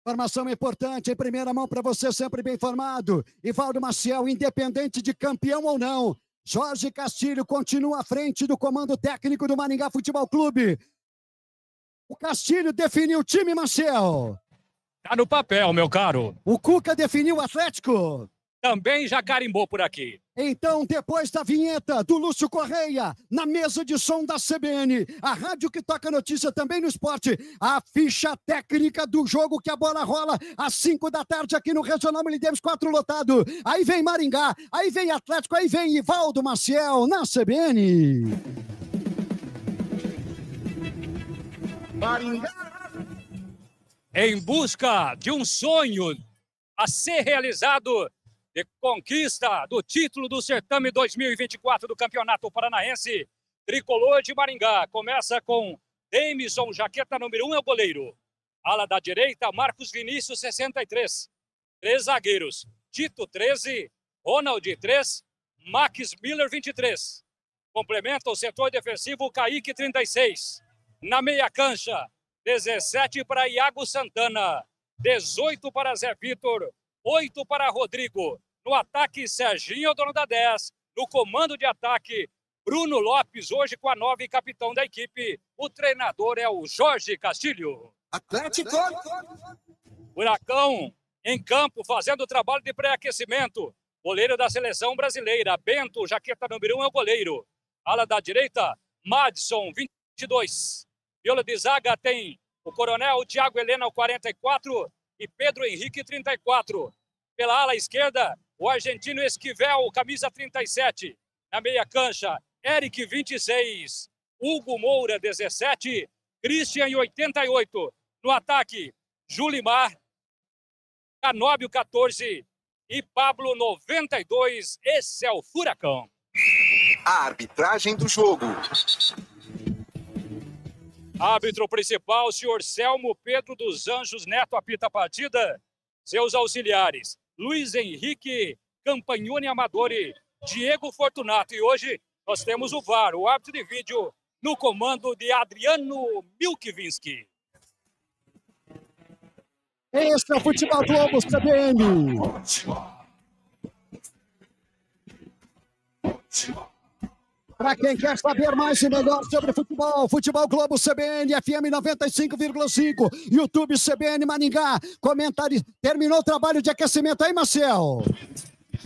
Informação importante em primeira mão para você, sempre bem informado. Ivaldo Maciel, independente de campeão ou não, Jorge Castilho continua à frente do comando técnico do Maringá Futebol Clube. O Castilho definiu o time, Maciel. Tá no papel, meu caro. O Cuca definiu o Atlético. Também já carimbou por aqui. Então, depois da vinheta do Lúcio Correia, na mesa de som da CBN, a rádio que toca notícia também no esporte, a ficha técnica do jogo que a bola rola às 5 da tarde aqui no Regional Milidemes 4 lotado. Aí vem Maringá, aí vem Atlético, aí vem Ivaldo Maciel na CBN. Maringá! Em busca de um sonho a ser realizado e conquista do título do certame 2024 do Campeonato Paranaense. Tricolor de Maringá começa com Jameson jaqueta número 1 um é o goleiro. Ala da direita, Marcos Vinícius, 63. Três zagueiros, Tito, 13. Ronald, 3. Max Miller, 23. Complementa o setor defensivo, Kaique, 36. Na meia cancha, 17 para Iago Santana, 18 para Zé Vitor, 8 para Rodrigo, no ataque, Serginho é o dono da 10. No comando de ataque, Bruno Lopes, hoje com a 9 capitão da equipe. O treinador é o Jorge Castilho. Atlético! Huracão em campo, fazendo o trabalho de pré-aquecimento. Goleiro da seleção brasileira, Bento, jaqueta número 1 é o goleiro. Ala da direita, Madison, 22. Viola de zaga tem o Coronel Tiago Helena, 44, e Pedro Henrique, 34. Pela ala esquerda, o argentino Esquivel, camisa 37. Na meia cancha, Eric 26. Hugo Moura 17. Christian 88. No ataque, Julimar. Canóbio 14 e Pablo 92. Esse é o Furacão. A arbitragem do jogo. Árbitro principal, senhor Selmo Pedro dos Anjos Neto apita a partida. Seus auxiliares, Luiz Henrique Campagnone Amadori, Diego Fortunato. E hoje nós temos o VAR, o árbitro de vídeo, no comando de Adriano Milkvinsky. Este é o Futebol Globo CBN. Futebol. Futebol. Para quem quer saber mais e melhor sobre futebol, Futebol Globo CBN, FM 95,5, YouTube CBN Maningá. Comentário. Terminou o trabalho de aquecimento aí, Marcel?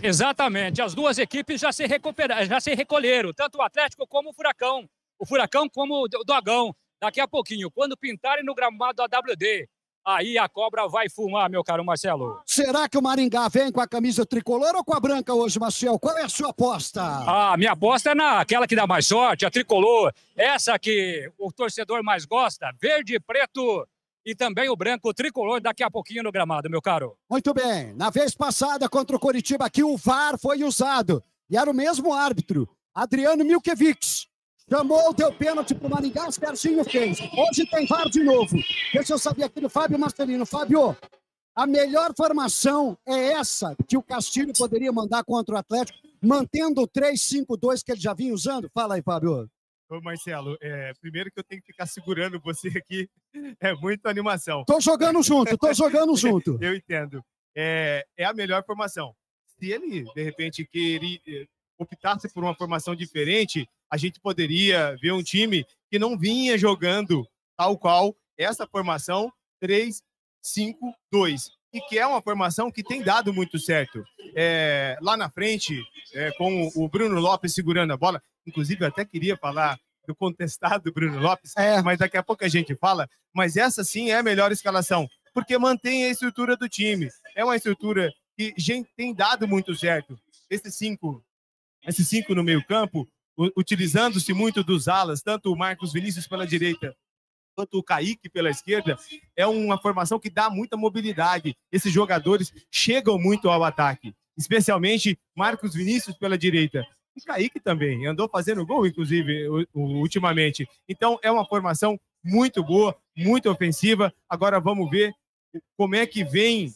Exatamente. As duas equipes já se recuperaram, já se recolheram, tanto o Atlético como o Furacão. O Furacão como o Dogão. Daqui a pouquinho, quando pintarem no gramado da WD, aí a cobra vai fumar, meu caro Marcelo. Será que o Maringá vem com a camisa tricolor ou com a branca hoje, Marcelo? Qual é a sua aposta? Ah, minha aposta é naquela que dá mais sorte, a tricolor. Essa que o torcedor mais gosta, verde e preto. E também o branco o tricolor daqui a pouquinho no gramado, meu caro. Muito bem. Na vez passada contra o Coritiba aqui, o VAR foi usado. E era o mesmo árbitro, Adriano Milkevics. Chamou o teu pênalti pro Maringá, o Serginho fez. Hoje tem VAR de novo. Deixa eu saber aqui do Fábio Marcelino. Fábio, a melhor formação é essa que o Castilho poderia mandar contra o Atlético, mantendo o 3-5-2 que ele já vinha usando? Fala aí, Fábio. Ô Marcelo, é, primeiro que eu tenho que ficar segurando você aqui, é muita animação. Tô jogando junto, tô jogando junto. eu entendo. É, é a melhor formação. Se ele, de repente, querer, optasse por uma formação diferente, a gente poderia ver um time que não vinha jogando tal qual essa formação 3-5-2 e que é uma formação que tem dado muito certo. É, lá na frente, é, com o Bruno Lopes segurando a bola, inclusive eu até queria falar do contestado Bruno Lopes, é. mas daqui a pouco a gente fala. Mas essa sim é a melhor escalação, porque mantém a estrutura do time. É uma estrutura que gente, tem dado muito certo. Esse 5 esses cinco no meio-campo, utilizando-se muito dos alas, tanto o Marcos Vinícius pela direita quanto o Kaique pela esquerda, é uma formação que dá muita mobilidade. Esses jogadores chegam muito ao ataque, especialmente Marcos Vinícius pela direita. E Kaique também andou fazendo gol, inclusive, ultimamente. Então, é uma formação muito boa, muito ofensiva. Agora vamos ver como é que vem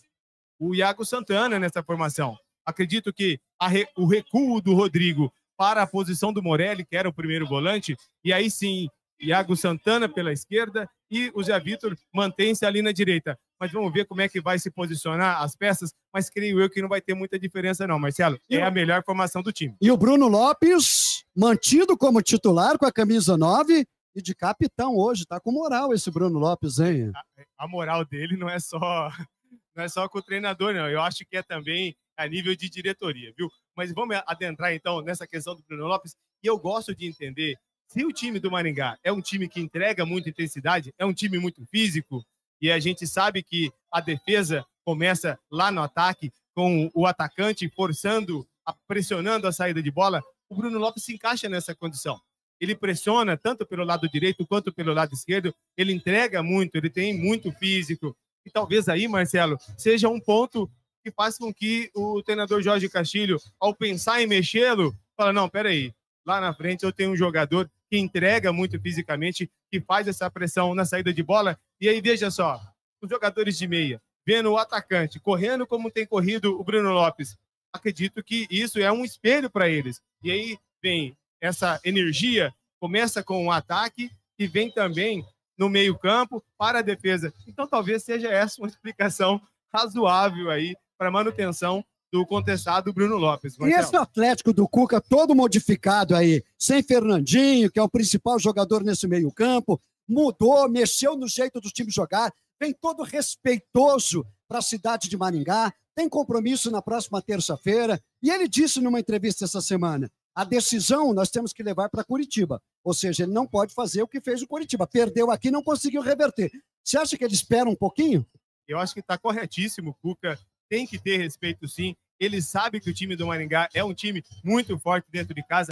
o Iago Santana nessa formação. Acredito que re, o recuo do Rodrigo para a posição do Morelli, que era o primeiro volante, e aí sim, Iago Santana pela esquerda e o Zé Vitor mantém-se ali na direita. Mas vamos ver como é que vai se posicionar as peças, mas creio eu que não vai ter muita diferença não, Marcelo. É a melhor formação do time. E o Bruno Lopes, mantido como titular com a camisa 9, e de capitão hoje. Tá com moral esse Bruno Lopes, hein? A, a, moral dele não é só não é só com o treinador, não. Eu acho que é também a nível de diretoria, viu? Mas vamos adentrar então nessa questão do Bruno Lopes. E eu gosto de entender se o time do Maringá é um time que entrega muita intensidade, é um time muito físico, e a gente sabe que a defesa começa lá no ataque, com o atacante forçando, pressionando a saída de bola. O Bruno Lopes se encaixa nessa condição. Ele pressiona tanto pelo lado direito quanto pelo lado esquerdo, ele entrega muito, ele tem muito físico. E talvez aí, Marcelo, seja um ponto que faz com que o treinador Jorge Castilho, ao pensar em mexê-lo, fala, não, peraí, lá na frente eu tenho um jogador que entrega muito fisicamente, que faz essa pressão na saída de bola. E aí, veja só, os jogadores de meia, vendo o atacante correndo como tem corrido o Bruno Lopes, acredito que isso é um espelho para eles. E aí vem essa energia, começa com o um ataque e vem também no meio-campo para a defesa. Então, talvez seja essa uma explicação razoável aí para manutenção do contestado Bruno Lopes. Marcelo. E esse Atlético do Cuca todo modificado aí, sem Fernandinho, que é o principal jogador nesse meio-campo, mudou, mexeu no jeito do time jogar, vem todo respeitoso para a cidade de Maringá, tem compromisso na próxima terça-feira, e ele disse numa entrevista essa semana: a decisão nós temos que levar para Curitiba. Ou seja, ele não pode fazer o que fez o Curitiba. Perdeu aqui, não conseguiu reverter. Você acha que ele espera um pouquinho? Eu acho que está corretíssimo, Cuca, tem que ter respeito sim. Ele sabe que o time do Maringá é um time muito forte dentro de casa.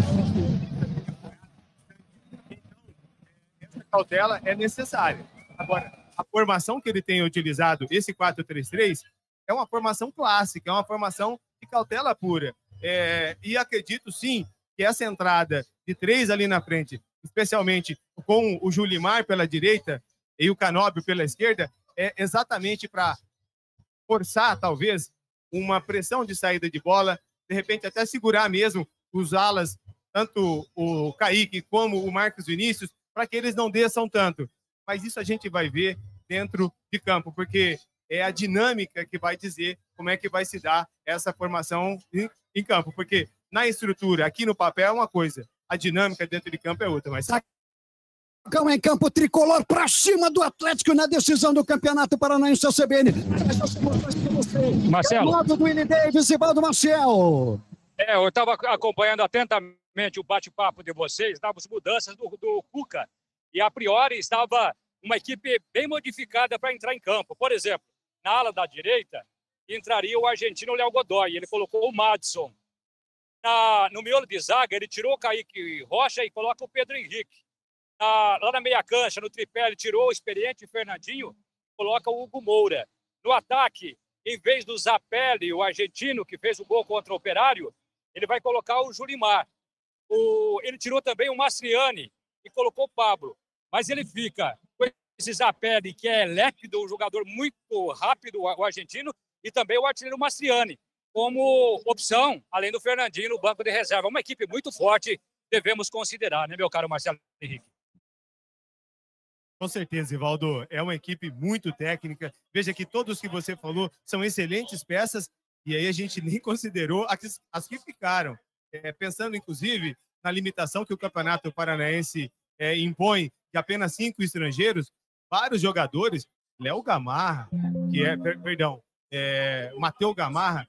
Então, essa cautela é necessária. Agora, a formação que ele tem utilizado, esse 4-3-3, é uma formação clássica, é uma formação de cautela pura. É, e acredito sim que essa entrada de três ali na frente, especialmente com o Julimar pela direita e o Canóbio pela esquerda, é exatamente para forçar, talvez, uma pressão de saída de bola, de repente até segurar mesmo os alas, tanto o Kaique como o Marcos Vinícius, para que eles não desçam tanto. Mas isso a gente vai ver dentro de campo, porque é a dinâmica que vai dizer como é que vai se dar essa formação em, em campo, porque na estrutura, aqui no papel é uma coisa, a dinâmica dentro de campo é outra, mas Cão em campo tricolor para cima do Atlético na decisão do Campeonato Paranaense da CBN. Marcelo. É modo do Willi Davis e Valdo Marcel. É, eu estava acompanhando atentamente o bate-papo de vocês, as mudanças do, do Cuca. E a priori estava uma equipe bem modificada para entrar em campo. Por exemplo, na ala da direita entraria o argentino Léo Godoy. Ele colocou o Madison. Na, no miolo de zaga, ele tirou o Kaique Rocha e coloca o Pedro Henrique. Na, lá na meia cancha, no tripé, ele tirou o experiente Fernandinho, coloca o Hugo Moura. No ataque, em vez do Zapelli, o argentino, que fez o gol contra o Operário, ele vai colocar o Julimar. O, ele tirou também o Mastriani e colocou o Pablo. Mas ele fica com esse Zapelli, que é lépido, um jogador muito rápido, o argentino, e também o artilheiro Mastriani, como opção, além do Fernandinho, no banco de reserva. Uma equipe muito forte, devemos considerar, né, meu caro Marcelo Henrique? Com certeza, Ivaldo. É uma equipe muito técnica. Veja que todos que você falou são excelentes peças, e aí a gente nem considerou as, que ficaram. É, pensando, inclusive, na limitação que o Campeonato Paranaense é, impõe de apenas cinco estrangeiros, vários jogadores, Léo Gamarra, que é, per, perdão, é, Matheus Gamarra,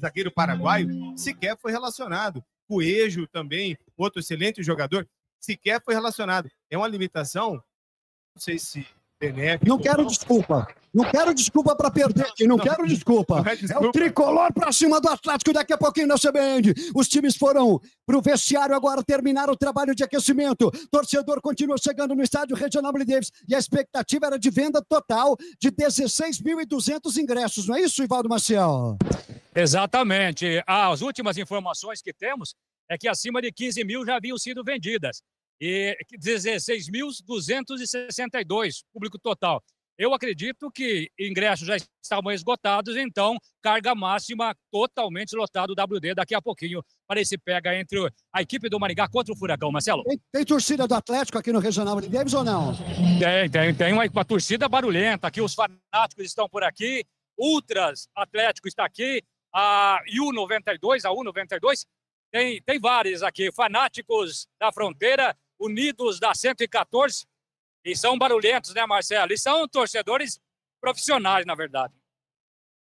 zagueiro paraguaio, sequer foi relacionado. Ejo também, outro excelente jogador, sequer foi relacionado. É uma limitação não sei se benéfico. Não quero não. desculpa. Não quero desculpa para perder aqui, não, não, quero desculpa. Não é desculpa. É, é o tricolor para cima do Atlético daqui a pouquinho na CBN. Os times foram pro vestiário agora terminar o trabalho de aquecimento. Torcedor continua chegando no estádio Regional Davis e a expectativa era de venda total de 16.200 ingressos, não é isso, Ivaldo Maciel? Exatamente. As últimas informações que temos é que acima de 15 mil já haviam sido vendidas e 16.262, público total. Eu acredito que ingressos já estavam esgotados, então carga máxima totalmente lotado o WD daqui a pouquinho para esse pega entre a equipe do Maringá contra o Furacão, Marcelo. Tem, tem torcida do Atlético aqui no Regional de Davis ou não? Tem, tem, tem uma, uma torcida barulhenta aqui, os fanáticos estão por aqui, Ultras Atlético está aqui, a U92, a U92, tem, tem vários aqui, fanáticos da fronteira unidos da 114 e são barulhentos, né, Marcelo? E são torcedores profissionais, na verdade.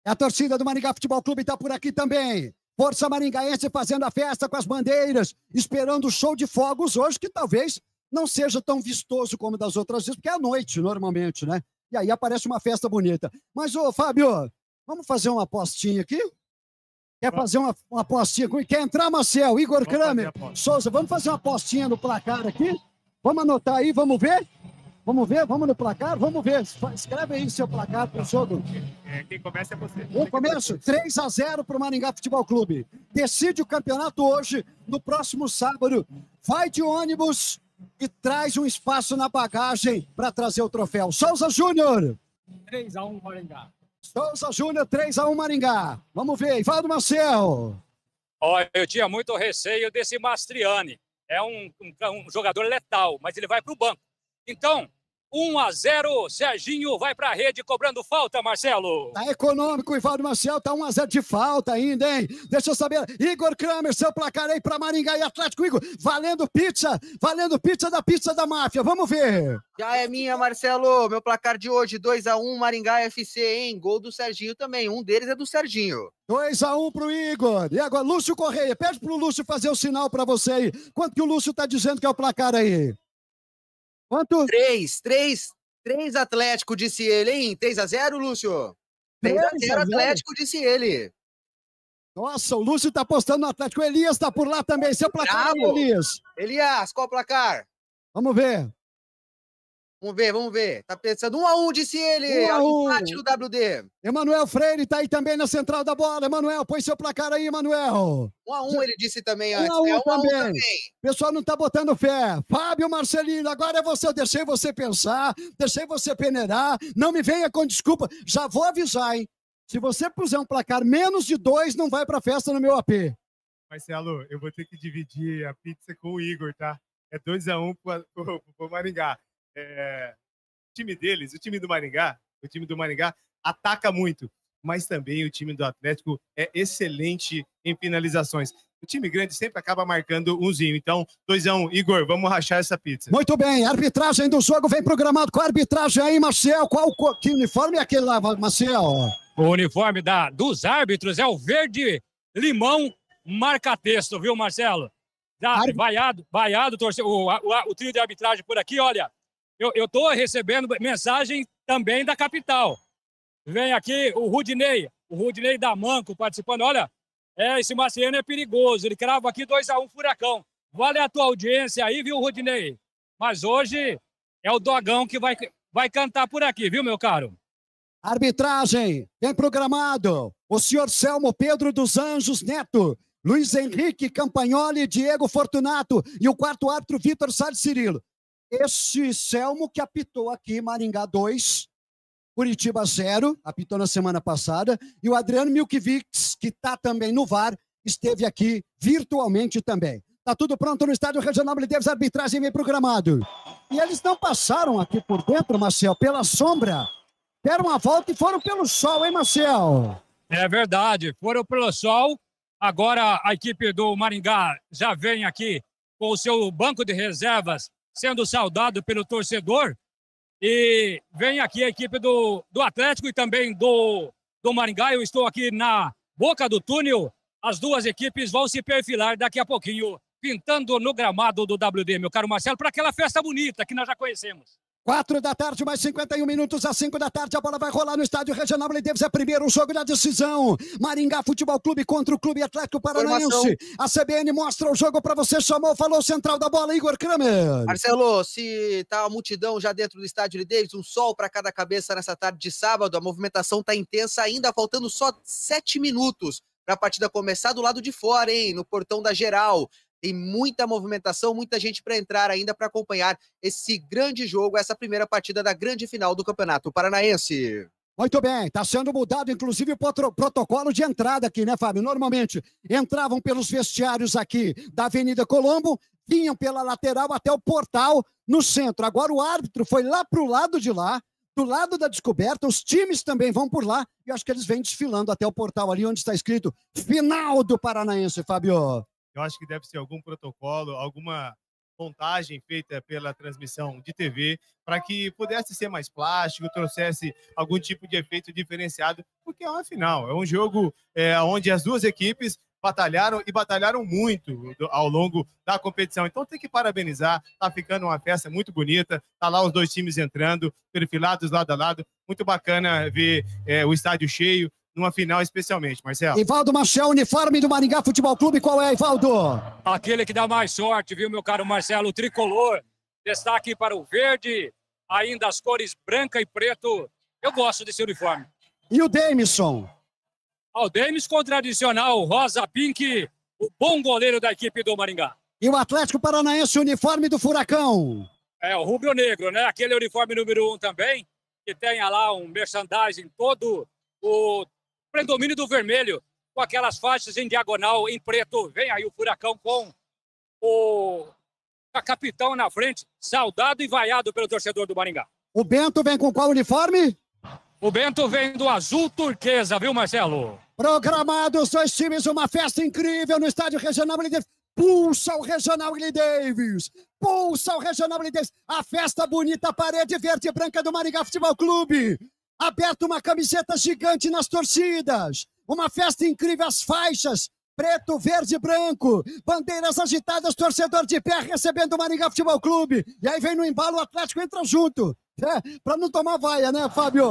É a torcida do Maringá Futebol Clube está por aqui também. Força Maringaense fazendo a festa com as bandeiras, esperando o show de fogos hoje, que talvez não seja tão vistoso como das outras vezes, porque é à noite, normalmente, né? E aí aparece uma festa bonita. Mas, ô, Fábio, vamos fazer uma apostinha aqui? Quer fazer uma, uma apostinha Quer entrar, Marcel? Igor vamos Kramer, Souza, vamos fazer uma apostinha no placar aqui? Vamos anotar aí, vamos ver? Vamos ver, vamos no placar, vamos ver. Escreve aí seu placar para o tá. jogo. É, quem começa é você. Eu começo 3 a 0 para o Maringá Futebol Clube. Decide o campeonato hoje, no próximo sábado. Vai de ônibus e traz um espaço na bagagem para trazer o troféu. Souza Júnior. 3 a 1 Maringá. Souza Júnior, 3x1 Maringá. Vamos ver, Ivaldo Marcel. Olha, eu tinha muito receio desse Mastriani. É um, um, um jogador letal, mas ele vai para o banco. Então, 1 a 0. Serginho vai para a rede cobrando falta, Marcelo. Tá econômico, Ivaldo Marcial. Tá 1 a 0 de falta ainda, hein? Deixa eu saber. Igor Kramer, seu placar aí para Maringá e Atlético. Igor, valendo pizza. Valendo pizza da pizza da máfia. Vamos ver. Já é minha, Marcelo. Meu placar de hoje, 2 a 1 Maringá FC, hein? Gol do Serginho também. Um deles é do Serginho. 2 a 1 pro Igor. E agora, Lúcio Correia. Pede pro Lúcio fazer o sinal para você aí. Quanto que o Lúcio tá dizendo que é o placar aí? Quanto? Três, três, três Atlético, disse ele, hein? 3 a 0 Lúcio? 3 a 0 Atlético, disse ele. Nossa, o Lúcio tá apostando no Atlético. O Elias tá por lá também. Seu placar, Elias. Elias, qual o placar? Vamos ver. Vamos ver, vamos ver. Tá pensando um a um, disse ele. Um a um. Empate do WD. Emanuel Freire tá aí também na central da bola. Emanuel, põe seu placar aí, Emanuel. Um a um, ele disse também antes. Né? Um a um, é, um também. A um também. Pessoal não tá botando fé. Fábio Marcelino, agora é você. Eu deixei você pensar, deixei você peneirar. Não me venha com desculpa. Já vou avisar, hein? Se você puser um placar menos de dois, não vai pra festa no meu AP. Marcelo, eu vou ter que dividir a pizza com o Igor, tá? É 2x1 um pro, pro, pro Maringá é, o time deles, o time do Maringá, o time do Maringá ataca muito, mas também o time do Atlético é excelente em finalizações. O time grande sempre acaba marcando umzinho. Então, um, Igor, vamos rachar essa pizza. Muito bem, arbitragem do jogo vem programado com a arbitragem aí, Marcel. Qual que uniforme é aquele lá, Marcel? O uniforme da, dos árbitros é o verde limão marca texto, viu, Marcelo? Da, Ar... Vaiado, vaiado torce, o, o, o trio de arbitragem por aqui, olha, eu estou recebendo mensagem também da capital. Vem aqui o Rudinei, o Rudinei da Manco participando. Olha, é, esse Marciano é perigoso, ele crava aqui 2x1 um, Furacão. Vale a tua audiência aí, viu, Rudinei? Mas hoje é o Dogão que vai, vai cantar por aqui, viu, meu caro? Arbitragem, bem programado. O senhor Selmo Pedro dos Anjos Neto, Luiz Henrique Campagnoli, Diego Fortunato e o quarto árbitro Vitor Salles Cirilo. Esse Selmo que apitou aqui, Maringá 2, Curitiba 0, apitou na semana passada, e o Adriano Milkviks que está também no VAR, esteve aqui virtualmente também. Está tudo pronto no estádio regional Davis, arbitragem bem programado. E eles não passaram aqui por dentro, Marcel, pela sombra. Deram uma volta e foram pelo sol, hein, Marcel? É verdade, foram pelo sol. Agora a equipe do Maringá já vem aqui com o seu banco de reservas sendo saudado pelo torcedor. E vem aqui a equipe do, do Atlético e também do, do Maringá. Eu estou aqui na boca do túnel. As duas equipes vão se perfilar daqui a pouquinho, pintando no gramado do WD, meu caro Marcelo, para aquela festa bonita que nós já conhecemos. Quatro da tarde, mais 51 minutos, às 5 da tarde, a bola vai rolar no estádio Regional Davis, é primeiro o jogo da decisão. Maringá Futebol Clube contra o Clube Atlético Paranaense. Formação. A CBN mostra o jogo para você, chamou, falou central da bola, Igor Kramer. Marcelo, se tá a multidão já dentro do estádio Davis, um sol para cada cabeça nessa tarde de sábado, a movimentação tá intensa ainda, faltando só sete minutos para a partida começar do lado de fora, hein, no portão da geral. Tem muita movimentação, muita gente para entrar ainda para acompanhar esse grande jogo, essa primeira partida da grande final do Campeonato Paranaense. Muito bem, está sendo mudado inclusive o protocolo de entrada aqui, né, Fábio? Normalmente entravam pelos vestiários aqui da Avenida Colombo, vinham pela lateral até o portal no centro. Agora o árbitro foi lá para o lado de lá, do lado da descoberta, os times também vão por lá e acho que eles vêm desfilando até o portal ali onde está escrito Final do Paranaense, Fábio. Eu acho que deve ser algum protocolo, alguma montagem feita pela transmissão de TV para que pudesse ser mais plástico, trouxesse algum tipo de efeito diferenciado, porque é uma final, é um jogo é, onde as duas equipes batalharam e batalharam muito ao longo da competição. Então tem que parabenizar, tá ficando uma festa muito bonita, tá lá os dois times entrando, perfilados lado a lado, muito bacana ver é, o estádio cheio, numa final especialmente, Marcelo. Ivaldo Machel, uniforme do Maringá Futebol Clube, qual é, Ivaldo? Aquele que dá mais sorte, viu, meu caro Marcelo? Tricolor, destaque para o verde, ainda as cores branca e preto. Eu gosto desse uniforme. E o Demisson? Ao ah, Demison tradicional, rosa pink, o bom goleiro da equipe do Maringá. E o Atlético Paranaense, uniforme do Furacão. É, o rubro-negro, né? Aquele uniforme número um também, que tenha lá um merchandising todo o predomínio do vermelho, com aquelas faixas em diagonal em preto. Vem aí o Furacão com o a capitão na frente, saudado e vaiado pelo torcedor do Maringá. O Bento vem com qual uniforme? O Bento vem do azul turquesa, viu, Marcelo? Programado os dois times, uma festa incrível no estádio regional Davis. Pulsa o regional Davis. Pulsa o regional Davis. A festa bonita, parede verde e branca do Maringá Futebol Clube aberto uma camiseta gigante nas torcidas, uma festa incrível as faixas, preto, verde e branco, bandeiras agitadas, torcedor de pé recebendo o Maringá Futebol Clube. E aí vem no embalo, o Atlético entra junto. É, né? para não tomar vaia, né, Fábio?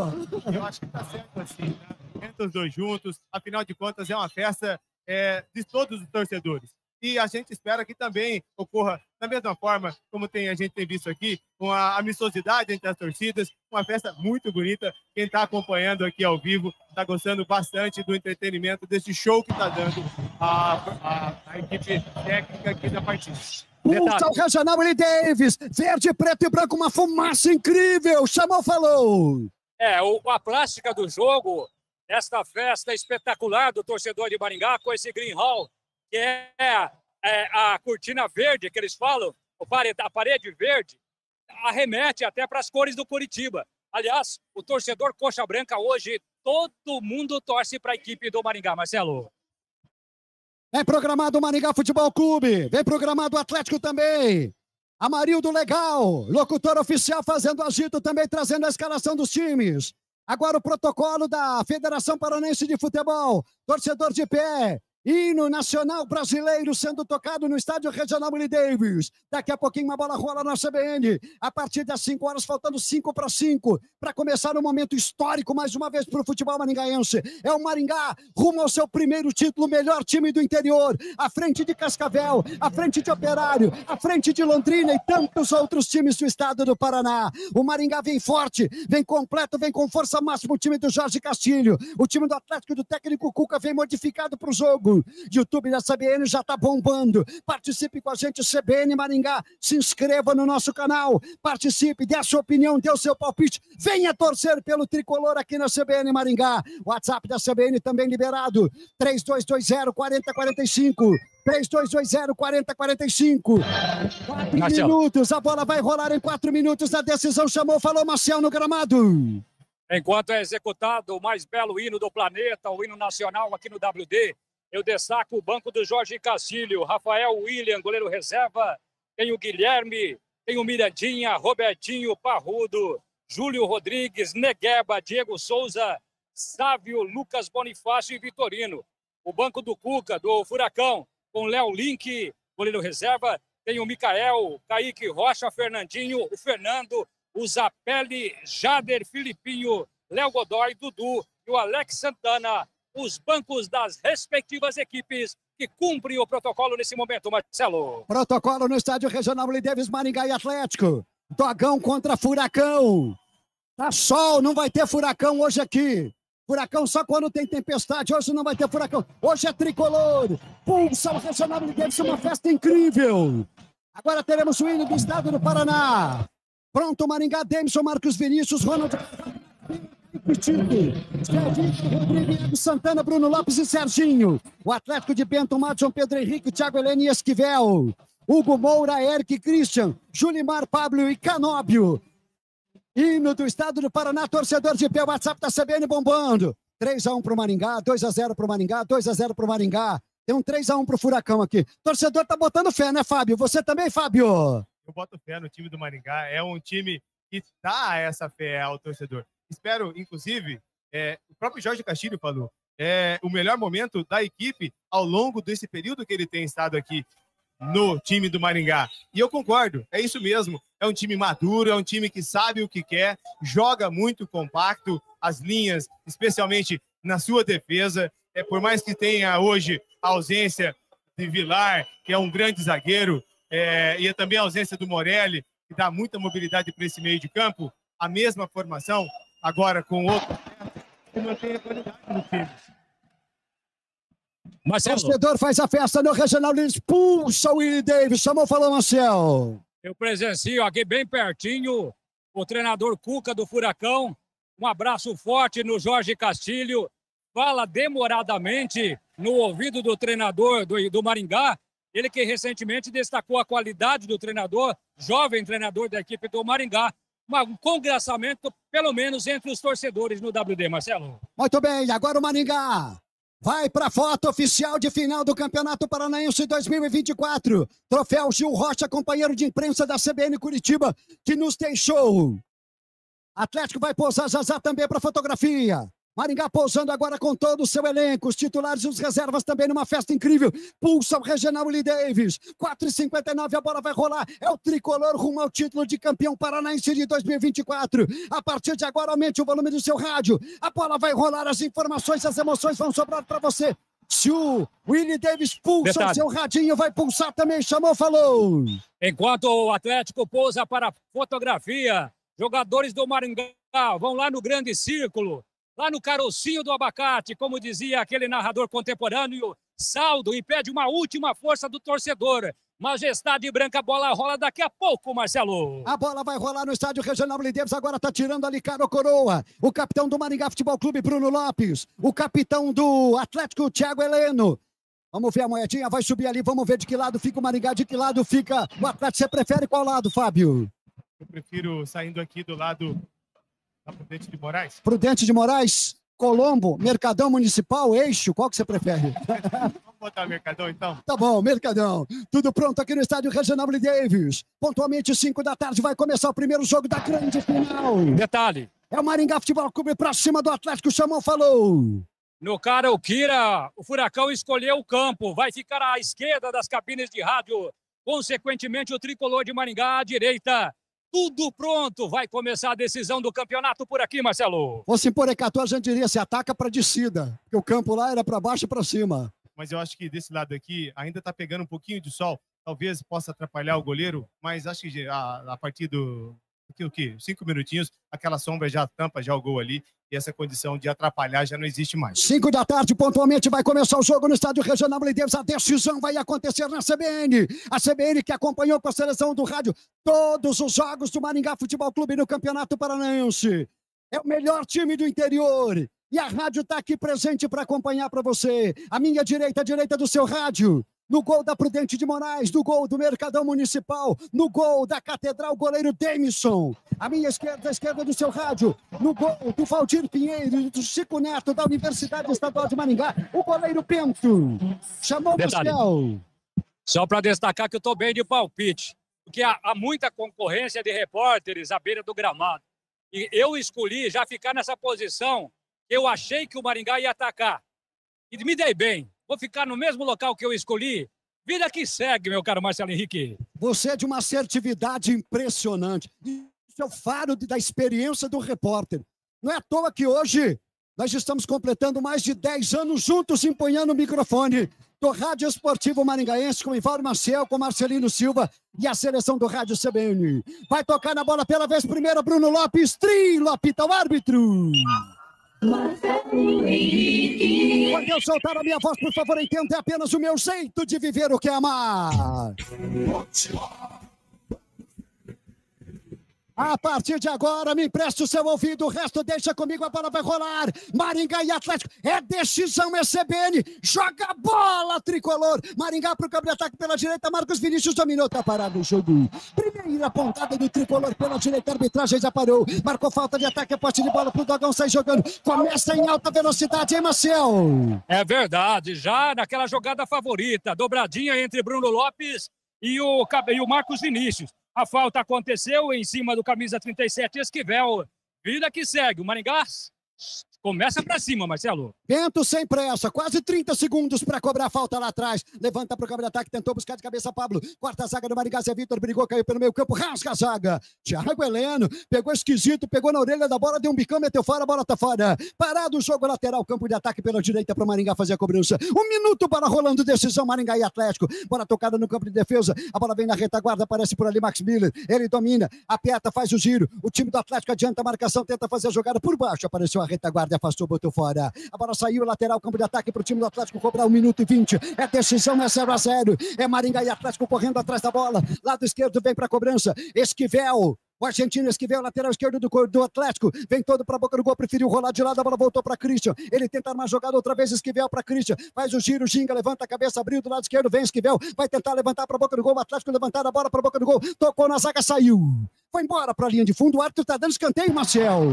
Eu acho que tá certo assim, né? Entra os dois juntos, afinal de contas é uma festa é, de todos os torcedores. E a gente espera que também ocorra da mesma forma, como tem, a gente tem visto aqui, uma amistosidade entre as torcidas, uma festa muito bonita. Quem está acompanhando aqui ao vivo está gostando bastante do entretenimento, desse show que está dando a, a, a equipe técnica aqui da partida. Um salve regional, Willie Davis, verde, preto e branco, uma fumaça incrível, chamou, falou! É, o, a plástica do jogo, esta festa espetacular do torcedor de Maringá com esse Green Hall, que é é, a cortina verde que eles falam, a parede verde, arremete até para as cores do Curitiba. Aliás, o torcedor Coxa Branca hoje, todo mundo torce para a equipe do Maringá, Marcelo. Vem programado o Maringá Futebol Clube, vem programado o Atlético também. Amarildo Legal, locutor oficial fazendo agito também, trazendo a escalação dos times. Agora o protocolo da Federação Paranense de Futebol, torcedor de pé, Hino nacional brasileiro sendo tocado no estádio regional Willie Davis. Daqui a pouquinho uma bola rola na CBN. A partir das 5 horas, faltando 5 para 5, para começar um momento histórico mais uma vez para o futebol maringaense. É o Maringá rumo ao seu primeiro título, melhor time do interior. À frente de Cascavel, à frente de Operário, à frente de Londrina e tantos outros times do estado do Paraná. O Maringá vem forte, vem completo, vem com força máxima o time do Jorge Castilho. O time do Atlético do técnico Cuca vem modificado para o jogo. YouTube da CBN já está bombando. Participe com a gente, CBN Maringá. Se inscreva no nosso canal. Participe, dê a sua opinião, dê o seu palpite. Venha torcer pelo tricolor aqui na CBN Maringá. WhatsApp da CBN também liberado. 3220 4045. 3220-4045. Quatro minutos, a bola vai rolar em quatro minutos. A decisão chamou, falou Marcel no gramado. Enquanto é executado o mais belo hino do planeta, o hino nacional aqui no WD, eu destaco o banco do Jorge Castilho, Rafael William, goleiro reserva. Tem o Guilherme, tem o Mirandinha, Robertinho, Parrudo, Júlio Rodrigues, Negueba, Diego Souza, Sávio, Lucas Bonifácio e Vitorino. O banco do Cuca, do Furacão, com Léo Link, goleiro reserva. Tem o Micael, Kaique Rocha, Fernandinho, o Fernando, o Zapelli, Jader, Filipinho, Léo Godoy, Dudu e o Alex Santana os bancos das respectivas equipes que cumprem o protocolo nesse momento, Marcelo. Protocolo no estádio regional Lideves Maringá e Atlético. Dogão contra Furacão. Tá sol, não vai ter furacão hoje aqui. Furacão só quando tem tempestade, hoje não vai ter furacão. Hoje é tricolor. Pulsa o regional Lideves, uma festa incrível. Agora teremos o hino do estado do Paraná. Pronto, Maringá, Demson, Marcos Vinícius, Ronald. Pitico, Serginho, Rodrigo, Iago Santana, Bruno Lopes e Serginho. O Atlético de Bento, Madison, Pedro Henrique, Thiago Helene e Esquivel. Hugo Moura, Eric Christian, Julimar, Pablo e Canóbio. Hino do Estado do Paraná, torcedor de pé, WhatsApp da CBN bombando. 3x1 para o Maringá, 2x0 para o Maringá, 2x0 para o Maringá. Tem um 3x1 para o Furacão aqui. Torcedor tá botando fé, né, Fábio? Você também, Fábio? Eu boto fé no time do Maringá. É um time que dá essa fé ao torcedor espero, inclusive, é, o próprio Jorge Castilho falou, é, o melhor momento da equipe ao longo desse período que ele tem estado aqui no time do Maringá. E eu concordo, é isso mesmo. É um time maduro, é um time que sabe o que quer, joga muito compacto, as linhas, especialmente na sua defesa. É, por mais que tenha hoje a ausência de Vilar, que é um grande zagueiro, é, e também a ausência do Morelli, que dá muita mobilidade para esse meio de campo, a mesma formação agora com outro que não tem qualidade time. Marcelo. Torcedor faz a festa no Regional Lins, expulsa o Willie Davis, chamou, falou Marcel. Eu presencio aqui bem pertinho o treinador Cuca do Furacão. Um abraço forte no Jorge Castilho. Fala demoradamente no ouvido do treinador do, do Maringá. Ele que recentemente destacou a qualidade do treinador, jovem treinador da equipe do Maringá, um congraçamento, pelo menos entre os torcedores no WD, Marcelo. Muito bem, agora o Maringá. Vai para a foto oficial de final do Campeonato Paranaense 2024. Troféu Gil Rocha, companheiro de imprensa da CBN Curitiba, que nos deixou. Atlético vai posar Zazá também para fotografia. Maringá pousando agora com todo o seu elenco, os titulares e os reservas também numa festa incrível. Pulsa o Regional Willie Davis. 4,59 a bola vai rolar. É o tricolor rumo ao título de campeão paranaense de 2024. A partir de agora, aumente o volume do seu rádio. A bola vai rolar, as informações, as emoções vão sobrar para você. Se o Willie Davis pulsa, Detalhe. seu radinho vai pulsar também. Chamou, falou. Enquanto o Atlético pousa para fotografia, jogadores do Maringá vão lá no grande círculo lá no carocinho do abacate, como dizia aquele narrador contemporâneo, saldo e pede uma última força do torcedor. Majestade Branca, a bola rola daqui a pouco, Marcelo. A bola vai rolar no estádio Regional Lideiros agora tá tirando ali Caro Coroa. O capitão do Maringá Futebol Clube, Bruno Lopes. O capitão do Atlético, Thiago Heleno. Vamos ver a moedinha, vai subir ali, vamos ver de que lado fica o Maringá, de que lado fica o Atlético. Você prefere qual lado, Fábio? Eu prefiro saindo aqui do lado a tá Prudente de Moraes? Prudente de Moraes, Colombo, Mercadão Municipal, Eixo, qual que você prefere? Vamos botar Mercadão então? Tá bom, Mercadão. Tudo pronto aqui no estádio Regional Davis. Pontualmente 5 da tarde vai começar o primeiro jogo da grande final. Detalhe. É o Maringá Futebol Clube pra cima do Atlético, o Chamão falou. No Carauquira, o Furacão escolheu o campo. Vai ficar à esquerda das cabines de rádio. Consequentemente, o tricolor de Maringá à direita tudo pronto. Vai começar a decisão do campeonato por aqui, Marcelo. Fosse em Porecatu, a gente diria se ataca para descida, porque o campo lá era para baixo e para cima. Mas eu acho que desse lado aqui ainda está pegando um pouquinho de sol. Talvez possa atrapalhar o goleiro, mas acho que a, ah, a partir do, que o que? Cinco minutinhos, aquela sombra já tampa, já o gol ali, e essa condição de atrapalhar já não existe mais. Cinco da tarde, pontualmente, vai começar o jogo no estádio regional Blindeiros. A decisão vai acontecer na CBN. A CBN que acompanhou com a seleção do rádio todos os jogos do Maringá Futebol Clube no Campeonato Paranaense. É o melhor time do interior. E a rádio está aqui presente para acompanhar para você. A minha direita, a direita do seu rádio no gol da Prudente de Moraes, no gol do Mercadão Municipal, no gol da Catedral goleiro Demisson. A minha esquerda, a esquerda do seu rádio, no gol do Valdir Pinheiro, do Chico Neto, da Universidade Estadual de Maringá, o goleiro Pinto, chamou o céu. Só para destacar que eu estou bem de palpite, porque há, há muita concorrência de repórteres à beira do gramado. E eu escolhi já ficar nessa posição, eu achei que o Maringá ia atacar. E me dei bem, vou ficar no mesmo local que eu escolhi. Vida que segue, meu caro Marcelo Henrique. Você é de uma assertividade impressionante. Isso é o faro da experiência do repórter. Não é à toa que hoje nós estamos completando mais de 10 anos juntos, empunhando o microfone do Rádio Esportivo Maringaense com Ivar Maciel, com Marcelino Silva e a seleção do Rádio CBN. Vai tocar na bola pela vez primeira, Bruno Lopes, apita o árbitro. Quando eu soltar a minha voz, por favor, entenda, é apenas o meu jeito de viver o que é amar. A partir de agora, me empreste o seu ouvido, o resto deixa comigo, a bola vai rolar. Maringá e Atlético, é decisão ECBN, joga bola tricolor. Maringá para o campo de ataque pela direita, Marcos Vinícius dominou, tá parado o jogo. Primeira pontada do tricolor pela direita, a arbitragem já parou. Marcou falta de ataque, a é poste de bola pro Dogão, sai jogando. Começa em alta velocidade, hein, Marcel? É verdade, já naquela jogada favorita, dobradinha entre Bruno Lopes e o, e o Marcos Vinícius. A falta aconteceu em cima do camisa 37 Esquivel. Vida que segue. O Maringá Começa para cima, Marcelo. Bento sem pressa, quase 30 segundos para cobrar a falta lá atrás. Levanta para o campo de ataque, tentou buscar de cabeça Pablo. Quarta zaga do Maringá, Zé Vitor brigou, caiu pelo meio campo, rasga a zaga. Thiago Heleno pegou esquisito, pegou na orelha da bola, deu um bicão, meteu fora, a bola tá fora. Parado o jogo lateral, campo de ataque pela direita para o Maringá fazer a cobrança. Um minuto para rolando, decisão Maringá e Atlético. Bola tocada no campo de defesa, a bola vem na retaguarda, aparece por ali Max Miller. Ele domina, aperta, faz o giro. O time do Atlético adianta a marcação, tenta fazer a jogada por baixo, apareceu a retaguarda guarda, afastou, botou fora. A bola saiu, lateral, campo de ataque para o time do Atlético cobrar 1 minuto e 20. É decisão, é 0 a 0 É Maringá e Atlético correndo atrás da bola. Lado esquerdo vem para cobrança. Esquivel o argentino esquiveu, lateral esquerdo do, do Atlético. Vem todo para a boca do gol, preferiu rolar de lado, a bola voltou para Christian. Ele tenta armar jogada outra vez, esquivel para Christian. Faz o giro, ginga, levanta a cabeça, abriu do lado esquerdo, vem esquivel. Vai tentar levantar para a boca do gol, o Atlético levantar a bola para a boca do gol. Tocou na zaga, saiu. Foi embora para a linha de fundo, o árbitro está dando escanteio, Marcel.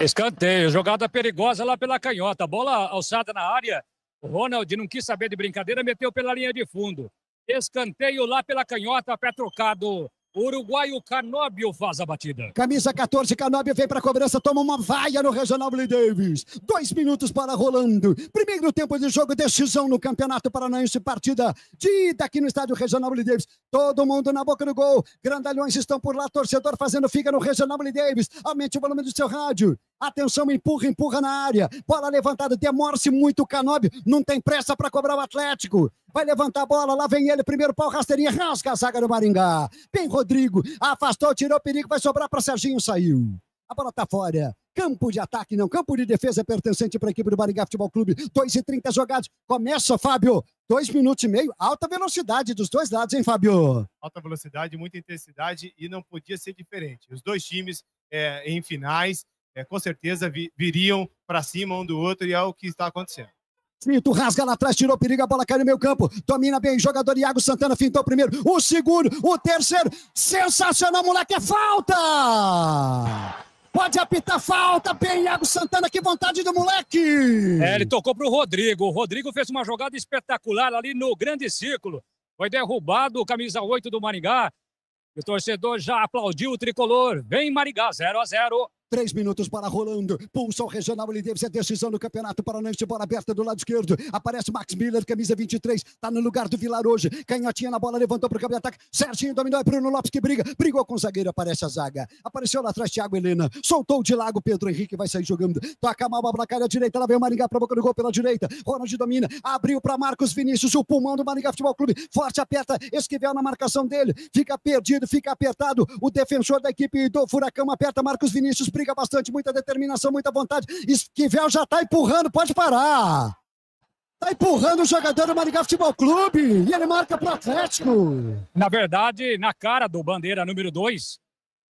Escanteio, jogada perigosa lá pela canhota. Bola alçada na área. O Ronald não quis saber de brincadeira, meteu pela linha de fundo. Escanteio lá pela canhota, pé trocado Uruguaio Canóbio faz a batida. Camisa 14, Canóbio vem para a cobrança, toma uma vaia no Regional Blue Davis. Dois minutos para rolando. Primeiro tempo de jogo, decisão no Campeonato Paranaense, partida de ida aqui no estádio Regional Blue Davis. Todo mundo na boca do gol. Grandalhões estão por lá, torcedor fazendo fica no Regional Blue Davis. Aumente o volume do seu rádio. Atenção, empurra, empurra na área. Bola levantada, demora-se muito o Canobi. Não tem pressa para cobrar o Atlético. Vai levantar a bola, lá vem ele, primeiro pau, rasteirinha, rasga a zaga do Maringá. Bem, Rodrigo, afastou, tirou o perigo, vai sobrar para Serginho, saiu. A bola tá fora. Campo de ataque, não. Campo de defesa pertencente para a equipe do Maringá Futebol Clube. 2 e 30 jogados. Começa, Fábio. Dois minutos e meio. Alta velocidade dos dois lados, hein, Fábio? Alta velocidade, muita intensidade e não podia ser diferente. Os dois times é, em finais é, com certeza vi, viriam para cima um do outro e é o que está acontecendo. Pinto rasga lá atrás, tirou perigo, a bola cai no meio campo. Domina bem, jogador Iago Santana fintou o primeiro, o segundo, o terceiro. Sensacional, moleque, é falta! Pode apitar falta, bem, Iago Santana, que vontade do moleque! É, ele tocou pro Rodrigo. O Rodrigo fez uma jogada espetacular ali no grande círculo. Foi derrubado o camisa 8 do Maringá. O torcedor já aplaudiu o tricolor. Vem Maringá, 0 a 0 Três minutos para rolando. Pulsa ao Regional ser É decisão do Campeonato Paranaense. Bola aberta do lado esquerdo. Aparece Max Miller, camisa 23. Tá no lugar do Vilar hoje. Canhotinha na bola, levantou pro campo de ataque. Serginho dominou. É Bruno Lopes que briga. Brigou com o zagueiro. Aparece a zaga. Apareceu lá atrás Thiago Helena. Soltou de lago. Pedro Henrique vai sair jogando. Toca mal pra cara direita. Lá vem o Maringá provocando gol pela direita. Ronald domina. Abriu para Marcos Vinícius. O pulmão do Maringá Futebol Clube. Forte aperta. Esquivel na marcação dele. Fica perdido, fica apertado. O defensor da equipe do Furacão aperta Marcos Vinícius briga bastante, muita determinação, muita vontade. Esquivel já está empurrando, pode parar. Está empurrando o jogador do Maringá Futebol Clube e ele marca para o Atlético. Na verdade, na cara do bandeira número 2, uh,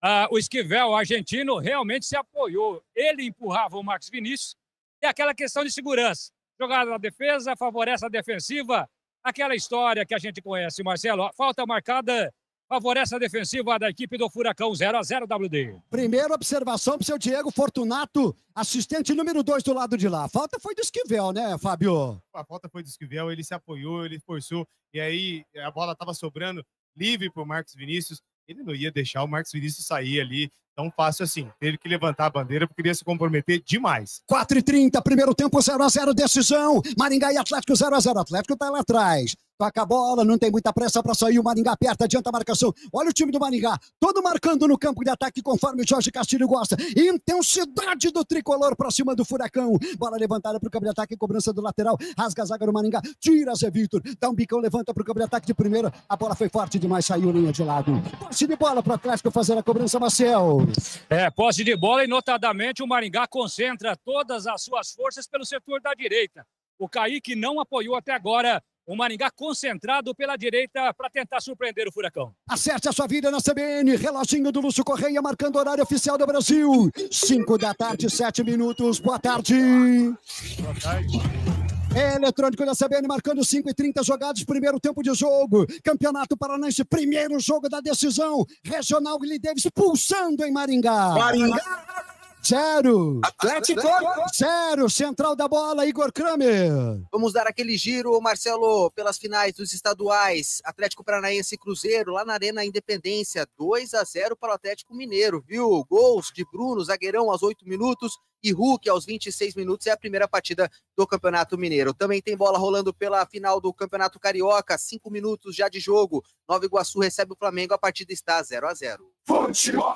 ah, o Esquivel argentino realmente se apoiou. Ele empurrava o Max Vinícius e aquela questão de segurança. Jogada na defesa, favorece a defensiva. Aquela história que a gente conhece, Marcelo. falta marcada favorece a defensiva da equipe do Furacão 0 a 0 WD. Primeira observação para o seu Diego Fortunato, assistente número 2 do lado de lá. A falta foi do Esquivel, né, Fábio? A falta foi do Esquivel, ele se apoiou, ele forçou, e aí a bola estava sobrando livre para o Marcos Vinícius. Ele não ia deixar o Marcos Vinícius sair ali tão fácil assim. Teve que levantar a bandeira porque queria se comprometer demais. 4 e 30 primeiro tempo 0 a 0 decisão. Maringá e Atlético 0 a 0 Atlético está lá atrás. Toca a bola, não tem muita pressa para sair. O Maringá aperta, adianta a marcação. Olha o time do Maringá, todo marcando no campo de ataque, conforme o Jorge Castilho gosta. Intensidade do tricolor para cima do Furacão. Bola levantada para o campo de ataque, cobrança do lateral. Rasga a zaga do Maringá, tira Zé Vitor, dá um bicão, levanta para o campo de ataque de primeira. A bola foi forte demais, saiu linha de lado. Posse de bola para o Atlético fazer a cobrança, Marcel. É, posse de bola e notadamente o Maringá concentra todas as suas forças pelo setor da direita. O Kaique não apoiou até agora o Maringá concentrado pela direita para tentar surpreender o Furacão. Acerte a sua vida na CBN. Reloginho do Lúcio Correia marcando o horário oficial do Brasil. 5 da tarde, 7 minutos. Boa tarde. Boa tarde. É eletrônico da CBN marcando 5 e 30 jogados, primeiro tempo de jogo. Campeonato Paranaense, primeiro jogo da decisão. Regional Guilherme Davis pulsando em Maringá. Maringá! Zero. Atlético. Ah, tá, né? Zero. Central da bola, Igor Kramer. Vamos dar aquele giro, Marcelo, pelas finais dos estaduais. Atlético Paranaense e Cruzeiro, lá na Arena Independência. 2 a 0 para o Atlético Mineiro, viu? Gols de Bruno, zagueirão, aos oito minutos e Hulk aos 26 minutos. É a primeira partida do Campeonato Mineiro. Também tem bola rolando pela final do Campeonato Carioca, cinco minutos já de jogo. Nova Iguaçu recebe o Flamengo, a partida está 0 a 0 Futebol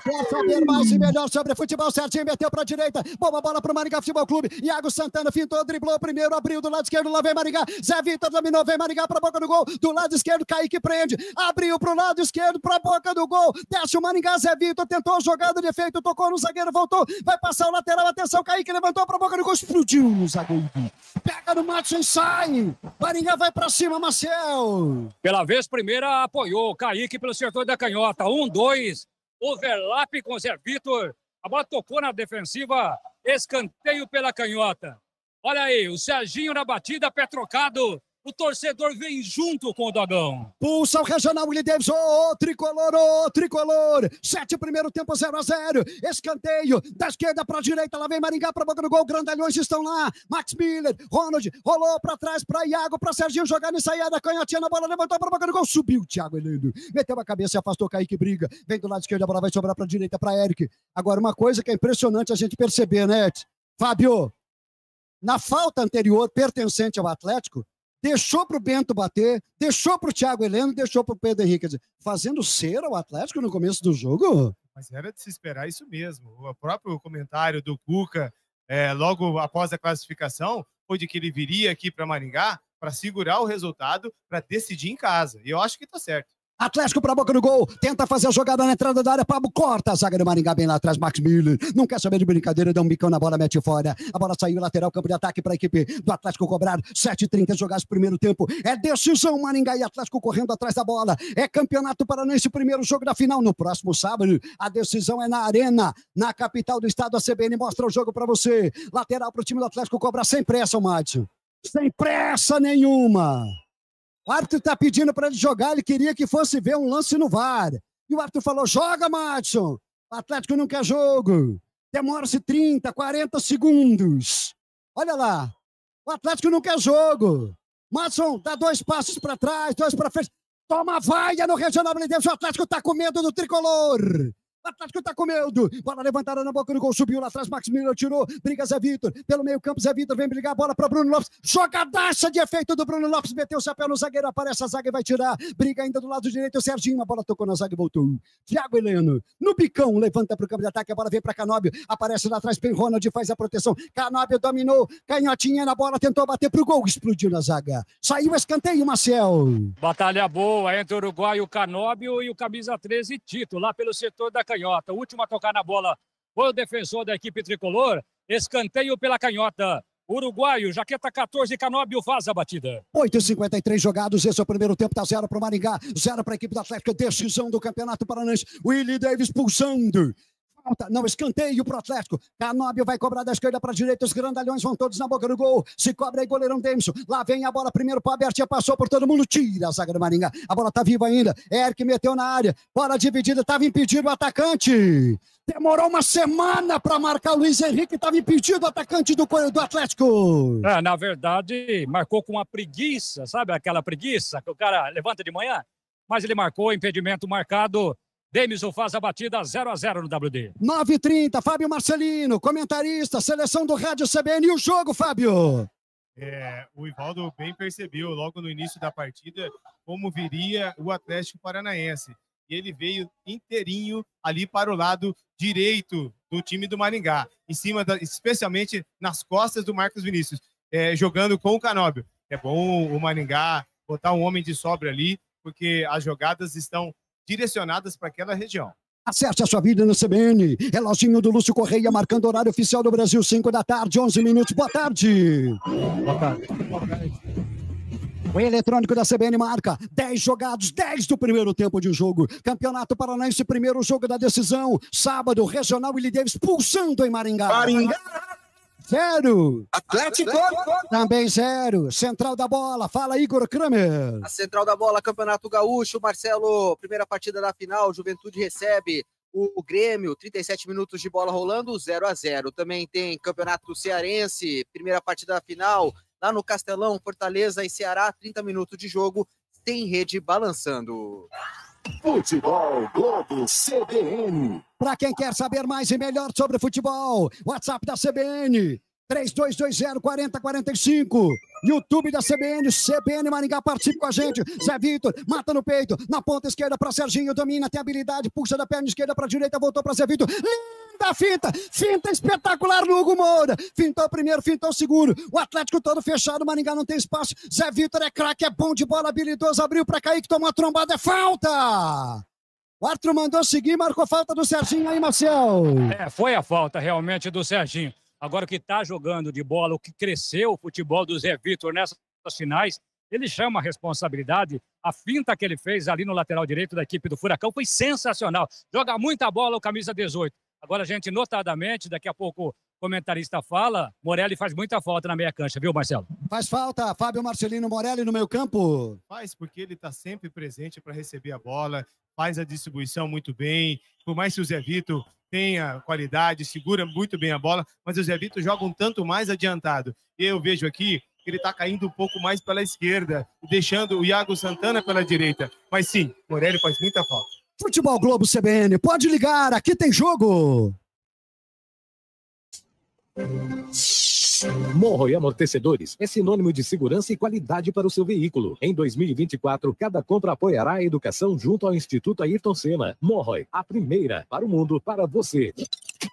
quer saber mais e melhor sobre futebol, certinho meteu para a direita, boa bola para o Maringá Futebol Clube, Iago Santana fintou, driblou primeiro, abriu do lado esquerdo, lá vem Maringá, Zé Vitor dominou, vem Maringá para a boca do gol, do lado esquerdo, Kaique prende, abriu para o lado esquerdo, para a boca do gol, desce o Maringá, Zé Vitor tentou a jogada de efeito, tocou no zagueiro, voltou, vai passar o lateral, atenção, Kaique levantou para a boca do gol, explodiu no zagueiro, pega no Matson e sai, Maringá vai para cima, Marcel Pela vez primeira apoiou, Kaique pelo setor da canhota, um, dois, overlap com o Zé Vitor. A bola tocou na defensiva, escanteio pela canhota. Olha aí, o Serginho na batida, pé trocado o torcedor vem junto com o Dogão. Pulsa o Regional Willie Davis, ô oh, tricolor, ô oh, tricolor. Sete primeiro tempo, 0 a 0 Escanteio da esquerda para a direita, lá vem Maringá para boca do gol. Grandalhões estão lá. Max Miller, Ronald, rolou para trás para Iago, para Serginho jogar na ensaiada. Canhotinha na bola, levantou para boca do gol. Subiu Thiago helindo. meteu a cabeça, afastou Kaique Briga. Vem do lado esquerdo, a bola vai sobrar para a direita para Eric. Agora, uma coisa que é impressionante a gente perceber, né, Fábio? Na falta anterior pertencente ao Atlético, deixou para o Bento bater, deixou para o Thiago Heleno, deixou para o Pedro Henrique. Fazendo cera o Atlético no começo do jogo? Mas era de se esperar isso mesmo. O próprio comentário do Cuca, é, logo após a classificação, foi de que ele viria aqui para Maringá para segurar o resultado, para decidir em casa. E eu acho que está certo. Atlético pra boca no gol, tenta fazer a jogada na entrada da área, Pablo corta a zaga do Maringá bem lá atrás, Max Miller, não quer saber de brincadeira, dá um bicão na bola, mete fora, a bola saiu, lateral, campo de ataque para a equipe do Atlético cobrar, 7h30 jogados primeiro tempo, é decisão Maringá e Atlético correndo atrás da bola, é campeonato paranaense, primeiro jogo da final, no próximo sábado, a decisão é na Arena, na capital do estado, a CBN mostra o jogo para você, lateral pro time do Atlético cobrar sem pressa, o Márcio, sem pressa nenhuma. O árbitro está pedindo para ele jogar, ele queria que fosse ver um lance no VAR. E o árbitro falou: joga, Madison! O Atlético não quer jogo. Demora-se 30, 40 segundos. Olha lá. O Atlético não quer jogo. Madison dá dois passos para trás, dois para frente. Toma vaia no Regional Blindense. O Atlético está com medo do tricolor. O Atlético tá comendo. Bola levantada na boca do gol. Subiu lá atrás. Max Miller tirou. Briga Zé Vitor. Pelo meio campo, Zé Vitor vem brigar. Bola para Bruno Lopes. Jogadaça de efeito do Bruno Lopes. Meteu o chapéu no zagueiro. Aparece a zaga e vai tirar. Briga ainda do lado direito. O Serginho. A bola tocou na zaga e voltou. Thiago Heleno. No bicão. Levanta pro campo de ataque. A bola vem para Canóbio. Aparece lá atrás. Ben Ronald faz a proteção. Canóbio dominou. Canhotinha na bola. Tentou bater pro gol. Explodiu na zaga. Saiu escanteio, Marcel. Batalha boa entre o Uruguai, o Canóbio e o camisa 13 Tito. Lá pelo setor da canhota. O último a tocar na bola foi o defensor da equipe tricolor. Escanteio pela canhota. Uruguaio, jaqueta 14, Canóbio faz a batida. 8 53 jogados, esse é o primeiro tempo, tá zero para o Maringá, zero para a equipe da Atlética, decisão do Campeonato Paranaense. Willie Davis pulsando, falta. Não, escanteio para o Atlético. Canóbio vai cobrar da esquerda para a direita. Os grandalhões vão todos na boca do gol. Se cobra aí, goleirão Demso. Lá vem a bola primeiro para a Passou por todo mundo. Tira a zaga do Maringá. A bola tá viva ainda. Eric meteu na área. Bola dividida. Estava impedido o atacante. Demorou uma semana para marcar o Luiz Henrique, estava impedido o atacante do, do Atlético. É, na verdade, marcou com uma preguiça, sabe aquela preguiça que o cara levanta de manhã? Mas ele marcou impedimento marcado Denison faz a batida 0 a 0 no WD. 9:30, Fábio Marcelino, comentarista, seleção do Rádio CBN e o jogo, Fábio. É, o Ivaldo bem percebeu logo no início da partida como viria o Atlético Paranaense. E ele veio inteirinho ali para o lado direito do time do Maringá, em cima da, especialmente nas costas do Marcos Vinícius, é, jogando com o Canóbio. É bom o Maringá botar um homem de sobra ali, porque as jogadas estão direcionadas para aquela região. Acesse a sua vida na CBN. Reloginho do Lúcio Correia marcando horário oficial do Brasil, 5 da tarde, 11 minutos. Boa tarde. Boa tarde. Boa tarde. O eletrônico da CBN marca 10 jogados, 10 do primeiro tempo de um jogo. Campeonato Paranaense, primeiro jogo da decisão. Sábado, Regional Willie Davis pulsando em Maringá. Maringá! Zero. Atlético. Atlético. Também zero. Central da bola. Fala, Igor Kramer. A central da bola, Campeonato Gaúcho. Marcelo, primeira partida da final. Juventude recebe o Grêmio. 37 minutos de bola rolando, 0 a 0 Também tem Campeonato Cearense. Primeira partida da final. Lá no Castelão, Fortaleza e Ceará. 30 minutos de jogo. Tem rede balançando. Futebol Globo CBN. Para quem quer saber mais e melhor sobre futebol, WhatsApp da CBN 32204045. YouTube da CBN, CBN Maringá, participe com a gente. Zé Vitor, mata no peito, na ponta esquerda para Serginho, domina, tem habilidade, puxa da perna esquerda para direita, voltou para Zé Vitor da finta, finta espetacular no Hugo Moura, fintou o primeiro, fintou o segundo, o Atlético todo fechado, o Maringá não tem espaço, Zé Vitor é craque, é bom de bola, habilidoso, abriu pra que tomou a trombada, é falta! O Arthur mandou seguir, marcou falta do Serginho aí, Marcel. É, foi a falta realmente do Serginho. Agora o que tá jogando de bola, o que cresceu o futebol do Zé Vitor nessas finais, ele chama a responsabilidade. A finta que ele fez ali no lateral direito da equipe do Furacão foi sensacional. Joga muita bola o camisa 18. Agora, gente, notadamente, daqui a pouco comentarista fala, Morelli faz muita falta na meia cancha, viu, Marcelo? Faz falta, Fábio Marcelino Morelli no meio campo. Faz, porque ele está sempre presente para receber a bola, faz a distribuição muito bem, por mais que o Zé Vitor tenha qualidade, segura muito bem a bola, mas o Zé Vitor joga um tanto mais adiantado. Eu vejo aqui que ele está caindo um pouco mais pela esquerda, deixando o Iago Santana pela direita. Mas sim, Morelli faz muita falta. Futebol Globo CBN, pode ligar, aqui tem jogo. Morro e amortecedores é sinônimo de segurança e qualidade para o seu veículo. Em 2024, cada compra apoiará a educação junto ao Instituto Ayrton Senna. Morro, é a primeira para o mundo, para você.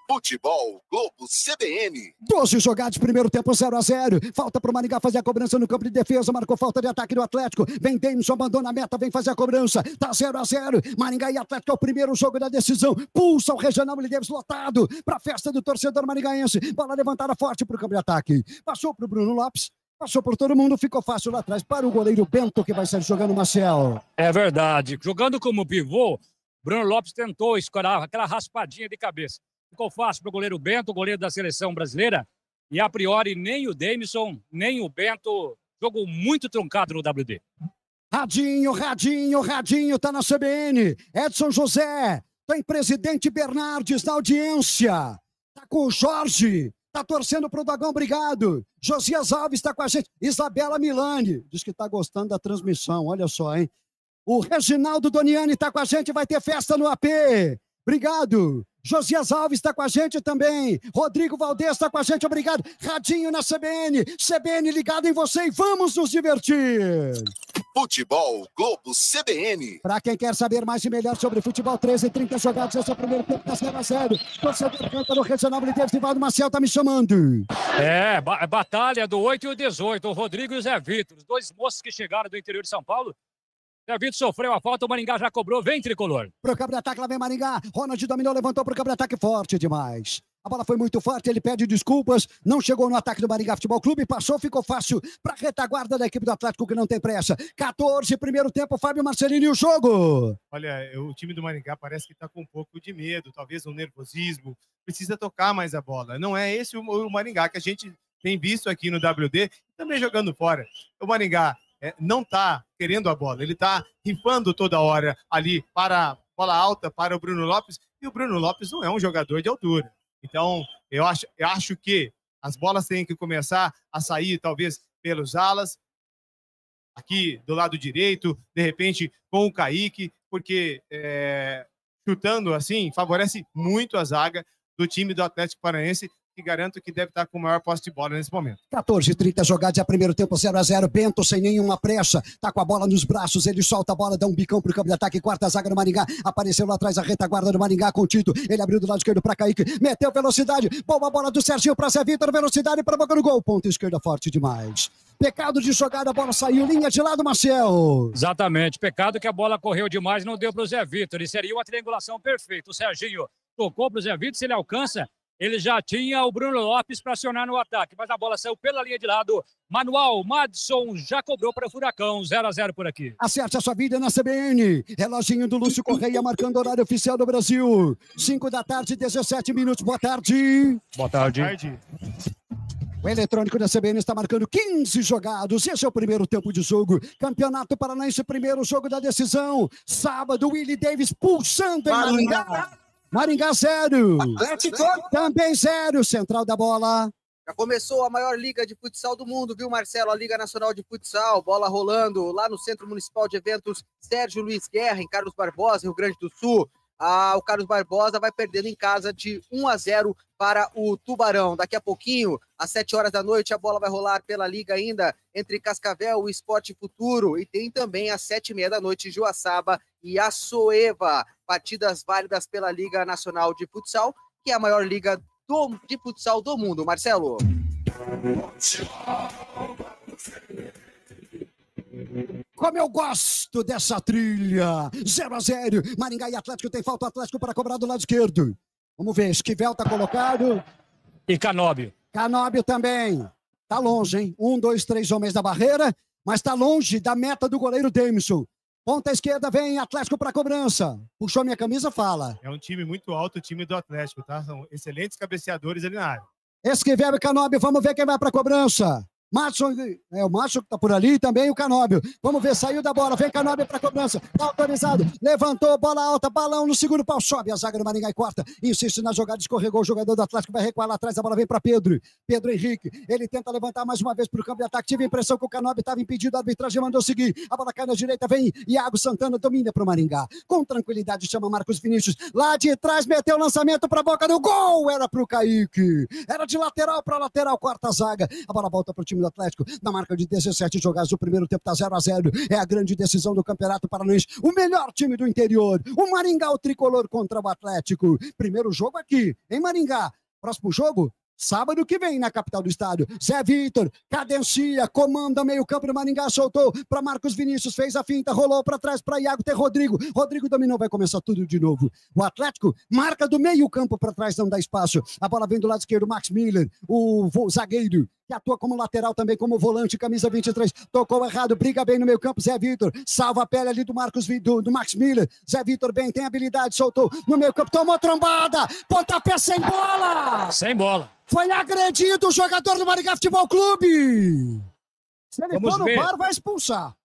Futebol Globo CBN. 12 jogados, primeiro tempo 0 a 0 Falta para o Maringá fazer a cobrança no campo de defesa. Marcou falta de ataque do Atlético. Vem Davidson, abandona a meta, vem fazer a cobrança. Tá 0 a 0 Maringá e Atlético é o primeiro jogo da decisão. Pulsa o Regional Milideves lotado para festa do torcedor maringaense. Bola levantada forte para o campo de ataque. Passou para o Bruno Lopes. Passou por todo mundo, ficou fácil lá atrás para o goleiro Bento, que vai sair jogando Marcel. É verdade. Jogando como pivô, Bruno Lopes tentou escorar aquela raspadinha de cabeça. Ficou fácil para o goleiro Bento, goleiro da seleção brasileira. E a priori, nem o Davidson, nem o Bento. Jogo muito truncado no WD. Radinho, Radinho, Radinho, tá na CBN. Edson José, tem presidente Bernardes na audiência. Tá com o Jorge, tá torcendo pro Dagão, obrigado. Josias Alves está com a gente. Isabela Milani, diz que tá gostando da transmissão, olha só, hein? O Reginaldo Doniani tá com a gente, vai ter festa no AP. Obrigado. Josias Alves está com a gente também. Rodrigo Valdez está com a gente, obrigado. Radinho na CBN, CBN ligado em você e vamos nos divertir. Futebol Globo CBN. Para quem quer saber mais e melhor sobre futebol 13, 30 jogados, esse é o primeiro tempo da Serra Sério. Torcedor Cântaro Regional Brasileiro, Divaldo Marcel está me chamando. É, batalha do 8 e o 18, o Rodrigo e o Zé Vitor, os dois moços que chegaram do interior de São Paulo Servido sofreu a falta, o Maringá já cobrou, vem tricolor. Pro campo de ataque, lá vem Maringá. Ronald dominou, levantou pro campo de ataque, forte demais. A bola foi muito forte, ele pede desculpas, não chegou no ataque do Maringá Futebol Clube, passou, ficou fácil para retaguarda da equipe do Atlético que não tem pressa. 14, primeiro tempo, Fábio Marcelino e o jogo. Olha, o time do Maringá parece que está com um pouco de medo, talvez um nervosismo, precisa tocar mais a bola. Não é esse o Maringá que a gente tem visto aqui no WD, também jogando fora. O Maringá é, não está querendo a bola, ele está rifando toda hora ali para bola alta para o Bruno Lopes, e o Bruno Lopes não é um jogador de altura. Então, eu acho, eu acho que as bolas têm que começar a sair, talvez, pelos alas, aqui do lado direito, de repente com o Kaique, porque é, chutando assim favorece muito a zaga do time do Atlético Paranaense, que garanto que deve estar com o maior posse de bola nesse momento. 14 30 jogada, já primeiro tempo 0 a 0 Bento sem nenhuma pressa, tá com a bola nos braços, ele solta a bola, dá um bicão pro campo de ataque, quarta zaga do Maringá, apareceu lá atrás a retaguarda do Maringá com o Tito, ele abriu do lado esquerdo para Kaique, meteu velocidade, boa bola do Serginho para Zé Vitor, velocidade para boca no gol, ponta esquerda forte demais. Pecado de jogada, a bola saiu, linha de lado, Marcel. Exatamente, pecado que a bola correu demais, não deu para o Zé Vitor, e seria uma triangulação perfeita. O Serginho tocou para o Zé Vitor, se ele alcança, ele já tinha o Bruno Lopes para acionar no ataque, mas a bola saiu pela linha de lado. Manual, Madison já cobrou para o Furacão, 0 a 0 por aqui. Acerte a sua vida na CBN. Reloginho do Lúcio Correia marcando horário oficial do Brasil. 5 da tarde, 17 minutos. Boa tarde. Boa tarde. Boa tarde. O eletrônico da CBN está marcando 15 jogados. Esse é o primeiro tempo de jogo. Campeonato Paranaense, primeiro jogo da decisão. Sábado, Willie Davis pulsando em Maringá. Maringá, zero. Atlético. Também zero. Central da bola. Já começou a maior liga de futsal do mundo, viu, Marcelo? A Liga Nacional de Futsal, bola rolando lá no Centro Municipal de Eventos Sérgio Luiz Guerra, em Carlos Barbosa, Rio Grande do Sul. Ah, o Carlos Barbosa vai perdendo em casa de 1 a 0 para o Tubarão. Daqui a pouquinho, às 7 horas da noite, a bola vai rolar pela liga ainda entre Cascavel e Esporte Futuro. E tem também às 7 e meia da noite, Joaçaba e Açoeva. Partidas válidas pela Liga Nacional de Futsal, que é a maior liga do, de futsal do mundo. Marcelo. Futebol, como eu gosto dessa trilha! 0 a 0 Maringá e Atlético tem falta. Atlético para cobrar do lado esquerdo. Vamos ver. Esquivel está colocado. E Canóbio. Canóbio também. Tá longe, hein? Um, dois, três homens da barreira, mas tá longe da meta do goleiro Davidson. Ponta esquerda vem Atlético para cobrança. Puxou minha camisa, fala. É um time muito alto, o time do Atlético, tá? São excelentes cabeceadores ali na área. Esquivel e Canóbio, vamos ver quem vai para cobrança. Márcio, é o Márcio que tá por ali e também o Canóbio. Vamos ver, saiu da bola, vem Canóbio para cobrança, tá autorizado, levantou, bola alta, balão no segundo pau, sobe a zaga do Maringá e corta, insiste na jogada, escorregou o jogador do Atlético, vai recuar lá atrás, a bola vem para Pedro, Pedro Henrique, ele tenta levantar mais uma vez para o campo de ataque, tive a impressão que o Canóbio estava impedido, a arbitragem mandou seguir, a bola cai na direita, vem Iago Santana, domina para o Maringá, com tranquilidade chama Marcos Vinícius, lá de trás meteu o lançamento para a boca do gol, era para o Kaique, era de lateral para lateral, quarta zaga, a bola volta para o time do Atlético, na marca de 17 jogadas do primeiro tempo, tá 0 a 0 É a grande decisão do Campeonato Paranaense. O melhor time do interior, o Maringá, o tricolor contra o Atlético. Primeiro jogo aqui, em Maringá. Próximo jogo, Sábado que vem na capital do estádio, Zé Vitor cadencia, comanda meio-campo do Maringá, soltou para Marcos Vinícius, fez a finta, rolou para trás para Iago, tem Rodrigo. Rodrigo dominou, vai começar tudo de novo. O Atlético marca do meio-campo para trás, não dá espaço. A bola vem do lado esquerdo, Max Miller, o zagueiro que atua como lateral também, como volante, camisa 23, tocou errado, briga bem no meio campo, Zé Vitor, salva a pele ali do Marcos do, do Max Miller, Zé Vitor bem, tem habilidade, soltou no meio campo, tomou trombada, pontapé sem bola! Sem bola. Foi agredido o jogador do Maringá Futebol Clube! Se ele Vamos for no ver. bar, vai expulsar.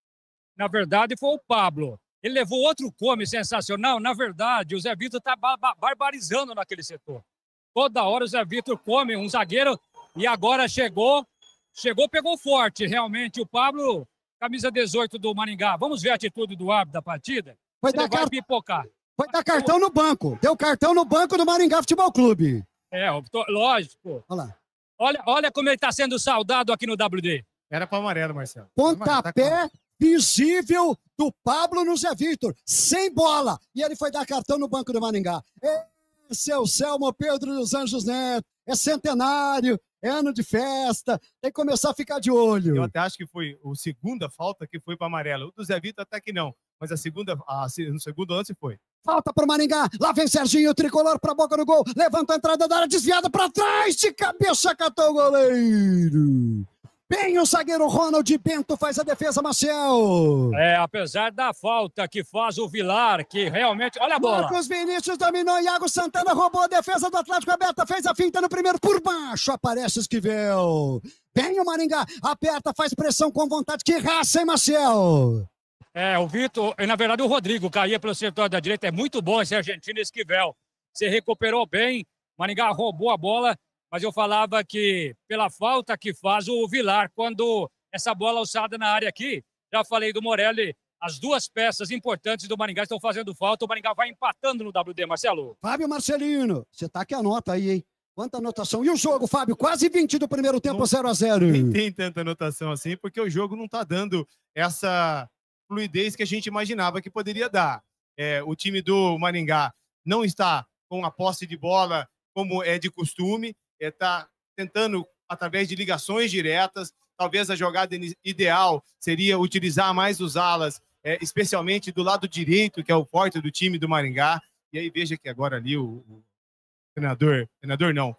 Na verdade, foi o Pablo. Ele levou outro come sensacional. Na verdade, o Zé Vitor está barbarizando naquele setor. Toda hora o Zé Vitor come um zagueiro e agora chegou, chegou, pegou forte realmente o Pablo, camisa 18 do Maringá. Vamos ver a atitude do árbitro da partida? Vai dar vai pipocar. Vai dar cartão no banco. Deu cartão no banco do Maringá Futebol Clube. É, lógico. Olha lá. Olha, olha como ele está sendo saudado aqui no WD. Era para amarelo, Marcelo. Pontapé tá visível do Pablo no Zé Vitor, sem bola. E ele foi dar cartão no banco do Maringá. Esse é o Selmo Pedro dos Anjos Neto. É centenário, é ano de festa, tem que começar a ficar de olho. Eu até acho que foi a segunda falta que foi para amarela. O do Zé Vitor até que não, mas a segunda, a, no segundo lance foi. Falta para o Maringá, lá vem Serginho, tricolor para a boca do gol, levanta a entrada da área, desviada para trás, de cabeça catou o goleiro. Bem, o zagueiro Ronald Bento faz a defesa, Marcel. É, apesar da falta que faz o Vilar, que realmente. Olha a bola. Marcos Vinícius dominou, Iago Santana roubou a defesa do Atlético Aberta, fez a finta no primeiro por baixo. Aparece Esquivel. Bem, o Maringá aperta, faz pressão com vontade. Que raça, hein, Marcel? É, o Vitor, e na verdade o Rodrigo caía pelo setor da direita. É muito bom esse argentino Esquivel. Se recuperou bem, Maringá roubou a bola mas eu falava que pela falta que faz o Vilar, quando essa bola alçada na área aqui, já falei do Morelli, as duas peças importantes do Maringá estão fazendo falta, o Maringá vai empatando no WD, Marcelo. Fábio Marcelino, você tá que anota aí, hein? Quanta anotação. E o jogo, Fábio? Quase 20 do primeiro tempo, não, 0 a 0 Nem tem tanta anotação assim, porque o jogo não está dando essa fluidez que a gente imaginava que poderia dar. É, o time do Maringá não está com a posse de bola como é de costume está é, tentando, através de ligações diretas, talvez a jogada ideal seria utilizar mais os alas, é, especialmente do lado direito, que é o forte do time do Maringá. E aí veja que agora ali o, o treinador, treinador não,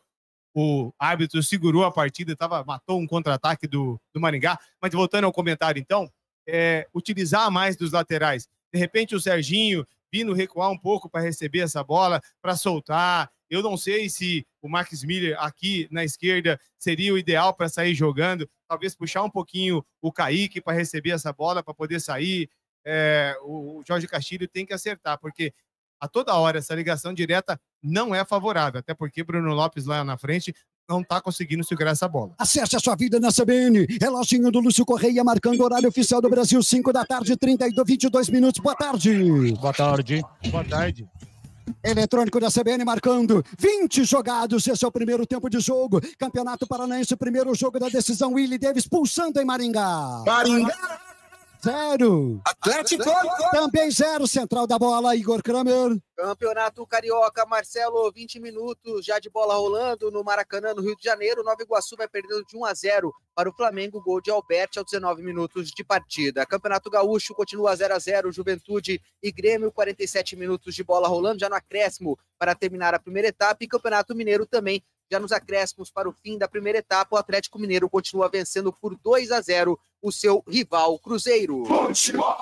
o árbitro segurou a partida, tava, matou um contra-ataque do, do Maringá. Mas voltando ao comentário, então, é, utilizar mais dos laterais. De repente o Serginho vindo recuar um pouco para receber essa bola, para soltar. Eu não sei se o Max Miller aqui na esquerda seria o ideal para sair jogando. Talvez puxar um pouquinho o Kaique para receber essa bola, para poder sair. É, o Jorge Castilho tem que acertar, porque a toda hora essa ligação direta não é favorável, até porque Bruno Lopes lá na frente não está conseguindo segurar essa bola. Acesse a sua vida na CBN. Reloginho do Lúcio Correia marcando o horário oficial do Brasil, 5 da tarde, 32, 22 minutos. Boa tarde. Boa tarde. Boa tarde. Eletrônico da CBN marcando 20 jogados. Esse é o primeiro tempo de jogo. Campeonato Paranaense, primeiro jogo da decisão. Willie Davis pulsando em Maringá. Maringá! Zero. Atlético. Atlético. Também zero. Central da bola, Igor Kramer. Campeonato Carioca, Marcelo, 20 minutos já de bola rolando no Maracanã, no Rio de Janeiro. Nova Iguaçu vai perdendo de 1 a 0 para o Flamengo. Gol de Alberto aos 19 minutos de partida. Campeonato Gaúcho continua 0 a 0 Juventude e Grêmio, 47 minutos de bola rolando, já no acréscimo para terminar a primeira etapa. E Campeonato Mineiro também já nos acréscimos para o fim da primeira etapa, o Atlético Mineiro continua vencendo por 2 a 0 o seu rival Cruzeiro. Futebol,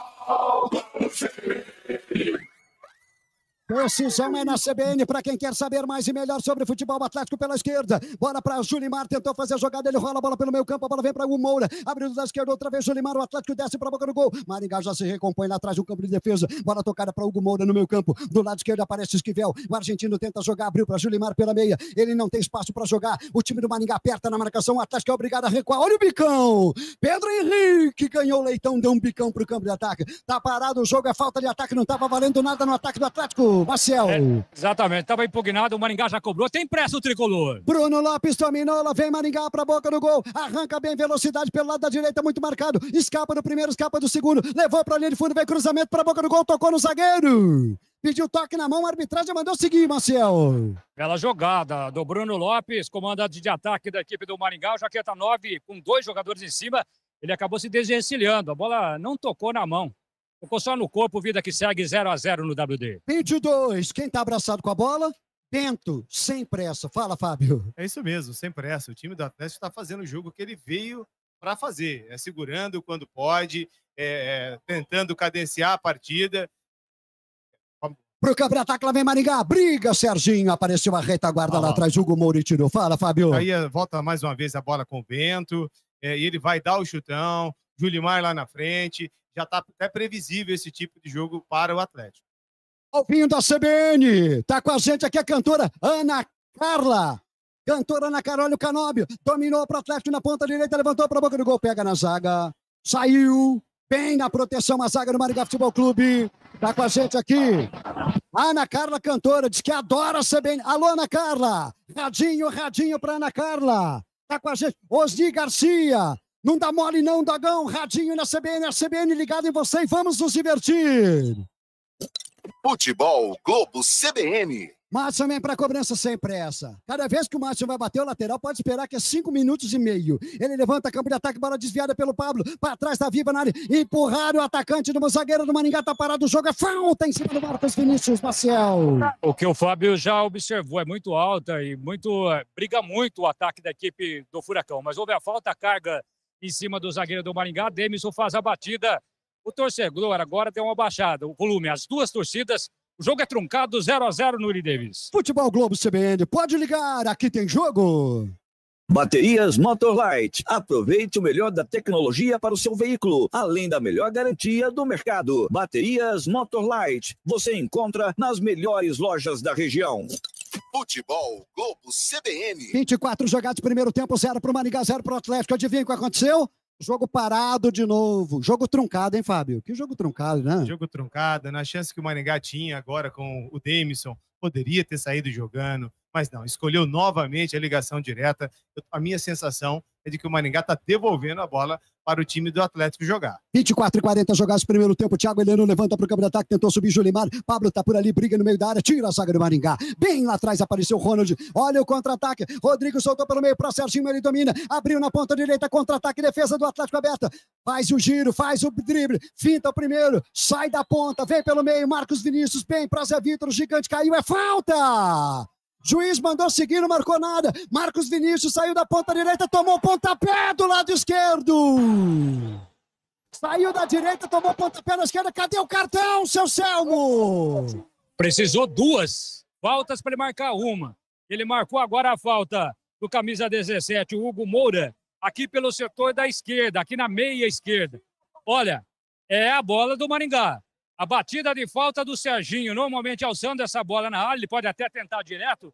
Precisão é na CBN para quem quer saber mais e melhor sobre futebol atlético pela esquerda. Bola para Julimar, tentou fazer a jogada, ele rola a bola pelo meio campo, a bola vem para o Moura. Abrindo da esquerda outra vez, Julimar, o Atlético desce para boca do gol. Maringá já se recompõe lá atrás do campo de defesa. Bola tocada para Hugo Moura no meio campo. Do lado esquerdo aparece Esquivel. O argentino tenta jogar, abriu para Julimar pela meia. Ele não tem espaço para jogar. O time do Maringá aperta na marcação, o Atlético é obrigado a recuar. Olha o bicão! Pedro Henrique ganhou o leitão, deu um bicão para o campo de ataque. Tá parado o jogo, é falta de ataque, não tava valendo nada no ataque do Atlético. Marcel. É, exatamente, estava impugnado, o Maringá já cobrou, tem pressa o tricolor. Bruno Lopes dominou, lá vem Maringá para a boca do gol, arranca bem velocidade pelo lado da direita, muito marcado, escapa do primeiro, escapa do segundo, levou para a linha de fundo, vem cruzamento para a boca do gol, tocou no zagueiro. Pediu toque na mão, a arbitragem mandou seguir, Marcel. Bela jogada do Bruno Lopes, comandante de ataque da equipe do Maringá, o Jaqueta 9 com dois jogadores em cima, ele acabou se desvencilhando, a bola não tocou na mão. Ficou só no corpo, vida que segue 0 a 0 no WD. 22. Quem tá abraçado com a bola? Bento, sem pressa. Fala, Fábio. É isso mesmo, sem pressa. O time do Atlético está fazendo o jogo que ele veio para fazer. É segurando quando pode, é, é, tentando cadenciar a partida. Pro contra-ataque, lá vem Maringá. Briga, Serginho. Apareceu a retaguarda ah, lá atrás. Hugo Moura tirou. Fala, Fábio. Aí é, volta mais uma vez a bola com o Bento. É, ele vai dar o chutão. Julimar lá na frente já está até previsível esse tipo de jogo para o Atlético. Alvinho da CBN, está com a gente aqui a cantora Ana Carla. Cantora Ana Carolho Canóbio, dominou para o Atlético na ponta direita, levantou para a boca do gol, pega na zaga, saiu, bem na proteção, a zaga do Maringá Futebol Clube. está com a gente aqui. Ana Carla, cantora, diz que adora ser CBN. Alô, Ana Carla! Radinho, radinho para Ana Carla. está com a gente. Osni Garcia, não dá mole, não, Dagão. Radinho na CBN, a CBN ligado em você e vamos nos divertir. Futebol Globo CBN. Márcio vem para cobrança sem pressa. É Cada vez que o Márcio vai bater o lateral, pode esperar que é cinco minutos e meio. Ele levanta campo de ataque, bola desviada pelo Pablo, para trás da Viva na área. Empurraram o atacante do zagueiro do Maringá, tá parado o jogo. É falta em cima do Marcos Vinícius Maciel. O que o Fábio já observou é muito alta e muito. Eh, briga muito o ataque da equipe do Furacão. Mas houve a falta, a carga em cima do zagueiro do Maringá. Demison faz a batida. O torcedor agora tem uma baixada. O volume, as duas torcidas. O jogo é truncado 0 a 0 no Davis. Futebol Globo CBN, pode ligar, aqui tem jogo. Baterias Motorlight. Aproveite o melhor da tecnologia para o seu veículo, além da melhor garantia do mercado. Baterias Motorlight. Você encontra nas melhores lojas da região. Futebol Globo CBN. 24 jogados, primeiro tempo, 0 para o Maringá, zero para o Atlético. Adivinha o que aconteceu? Jogo parado de novo. Jogo truncado, hein, Fábio? Que jogo truncado, né? Jogo truncado. Na chance que o Maringá tinha agora com o Demisson, poderia ter saído jogando, mas não, escolheu novamente a ligação direta. Eu, a minha sensação é de que o Maringá está devolvendo a bola para o time do Atlético jogar. 24 e 40 jogados primeiro tempo. Thiago Heleno levanta para o campo de ataque, tentou subir Julimar. Pablo está por ali, briga no meio da área, tira a zaga do Maringá. Bem lá atrás apareceu Ronald. Olha o contra-ataque. Rodrigo soltou pelo meio para Serginho, ele domina. Abriu na ponta direita, contra-ataque, defesa do Atlético aberta. Faz o giro, faz o drible, finta o primeiro, sai da ponta, vem pelo meio. Marcos Vinícius, bem para Zé Vitor, o gigante caiu, é falta! Juiz mandou seguir, não marcou nada. Marcos Vinícius saiu da ponta direita, tomou pontapé do lado esquerdo. Saiu da direita, tomou pontapé na esquerda. Cadê o cartão, seu Selmo? Precisou duas faltas para ele marcar uma. Ele marcou agora a falta do camisa 17, o Hugo Moura, aqui pelo setor da esquerda, aqui na meia esquerda. Olha, é a bola do Maringá. A batida de falta do Serginho, normalmente alçando essa bola na área, ele pode até tentar direto,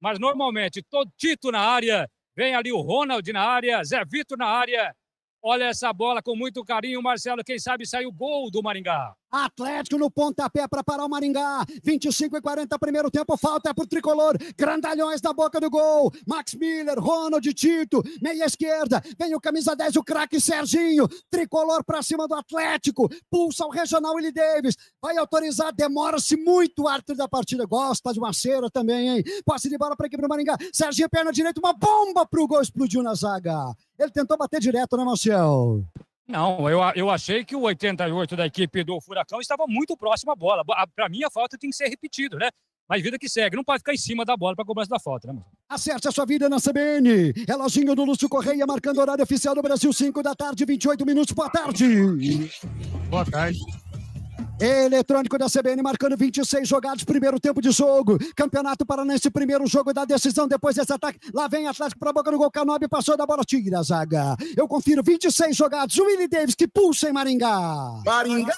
mas normalmente todo Tito na área, vem ali o Ronald na área, Zé Vitor na área, Olha essa bola com muito carinho, Marcelo. Quem sabe sai o gol do Maringá. Atlético no pontapé para parar o Maringá. 25 e 40, primeiro tempo, falta é pro tricolor. Grandalhões na boca do gol. Max Miller, Ronald Tito, meia esquerda. Vem o camisa 10, o craque Serginho. Tricolor para cima do Atlético. Pulsa o regional Willie Davis. Vai autorizar, demora-se muito o árbitro da partida. Gosta de uma cera também, hein? Passe de bola para aqui pro Maringá. Serginho, perna direita, uma bomba pro gol, explodiu na zaga. Ele tentou bater direto, né, Marcel? Não, eu, eu achei que o 88 da equipe do Furacão estava muito próximo à bola. Para mim, a falta tem que ser repetida, né? Mas vida que segue, não pode ficar em cima da bola para cobrança da falta, né, mano? Acerte a sua vida na CBN. Reloginho do Lúcio Correia marcando horário oficial do Brasil, 5 da tarde, 28 minutos. Boa tarde. Boa tarde. Eletrônico da CBN marcando 26 jogados, primeiro tempo de jogo. Campeonato Paranaense, primeiro jogo da decisão. Depois desse ataque, lá vem Atlético para a boca no gol. Canobi passou da bola, tira a zaga. Eu confiro 26 jogados. Willie Davis que pulsa em Maringá. Maringá!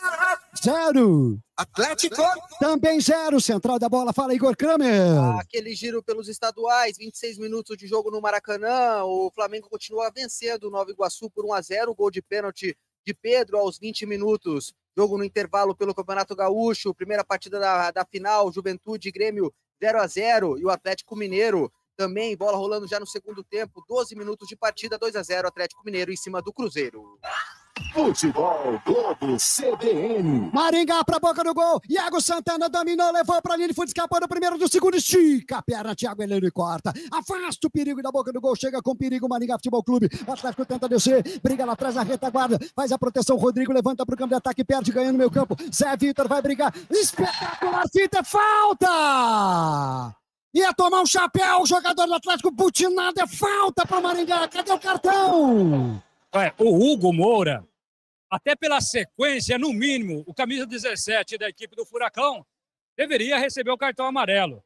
Zero. Atlético. Também zero. Central da bola, fala Igor Kramer. Ah, aquele giro pelos estaduais, 26 minutos de jogo no Maracanã. O Flamengo continua vencendo o Nova Iguaçu por 1 a 0 Gol de pênalti de Pedro aos 20 minutos. Jogo no intervalo pelo Campeonato Gaúcho, primeira partida da, da final, Juventude Grêmio 0 a 0 e o Atlético Mineiro também, bola rolando já no segundo tempo, 12 minutos de partida, 2 a 0 Atlético Mineiro em cima do Cruzeiro. Futebol Globo CBN. Maringá pra boca do gol. Iago Santana dominou, levou pra linha de fundo, escapou no primeiro, do segundo, estica a perna. Thiago Heleno e corta. Afasta o perigo da boca do gol. Chega com perigo Maringá Futebol Clube. O Atlético tenta descer, briga lá atrás na retaguarda. Faz a proteção. Rodrigo levanta pro campo de ataque, perde, ganhando meu campo. Zé Vitor vai brigar. Espetacular, fita, falta! Ia é tomar um chapéu, o jogador do Atlético butinado, é falta para Maringá. Cadê o cartão? É, o Hugo Moura, até pela sequência, no mínimo, o camisa 17 da equipe do Furacão deveria receber o cartão amarelo.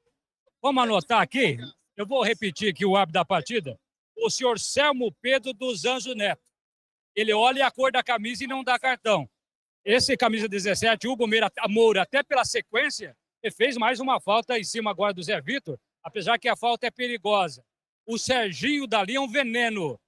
Vamos anotar aqui, eu vou repetir aqui o hábito da partida. O senhor Selmo Pedro dos Anjos Neto. Ele olha a cor da camisa e não dá cartão. Esse camisa 17, Hugo Moura, até pela sequência, ele fez mais uma falta em cima agora do Zé Vitor, apesar que a falta é perigosa. O Serginho dali é um veneno.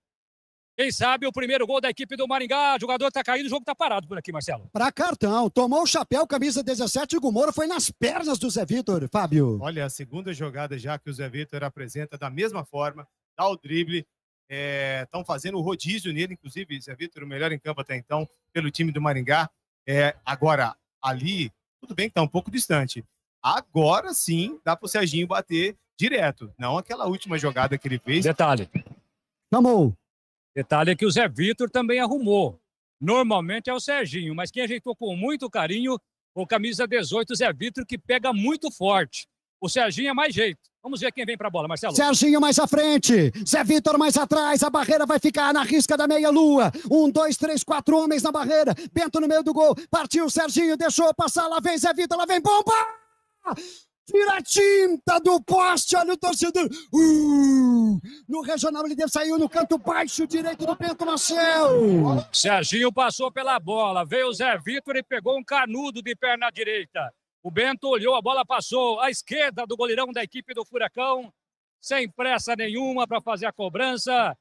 Quem sabe o primeiro gol da equipe do Maringá. O jogador tá caindo, o jogo tá parado por aqui, Marcelo. Pra cartão. Tomou o chapéu, camisa 17. O Gumoro foi nas pernas do Zé Vitor, Fábio. Olha, a segunda jogada já que o Zé Vitor apresenta da mesma forma, dá o drible. Estão é, fazendo o rodízio nele, inclusive, Zé Vitor, o melhor em campo até então, pelo time do Maringá. É, agora, ali, tudo bem que tá um pouco distante. Agora sim, dá pro Serginho bater direto. Não aquela última jogada que ele fez. Detalhe. Tomou. Detalhe é que o Zé Vitor também arrumou. Normalmente é o Serginho, mas quem ajeitou com muito carinho o camisa 18, Zé Vitor, que pega muito forte. O Serginho é mais jeito. Vamos ver quem vem para a bola, Marcelo. Serginho mais à frente, Zé Vitor mais atrás, a barreira vai ficar na risca da meia-lua. Um, dois, três, quatro homens na barreira. Bento no meio do gol, partiu o Serginho, deixou passar, lá vem Zé Vitor, lá vem bomba! Tira a tinta do poste, olha o torcedor. Uh! No regional ele saiu no canto baixo direito do Bento Marcel. Serginho passou pela bola, veio o Zé Vitor e pegou um canudo de perna direita. O Bento olhou, a bola passou à esquerda do goleirão da equipe do Furacão, sem pressa nenhuma para fazer a cobrança.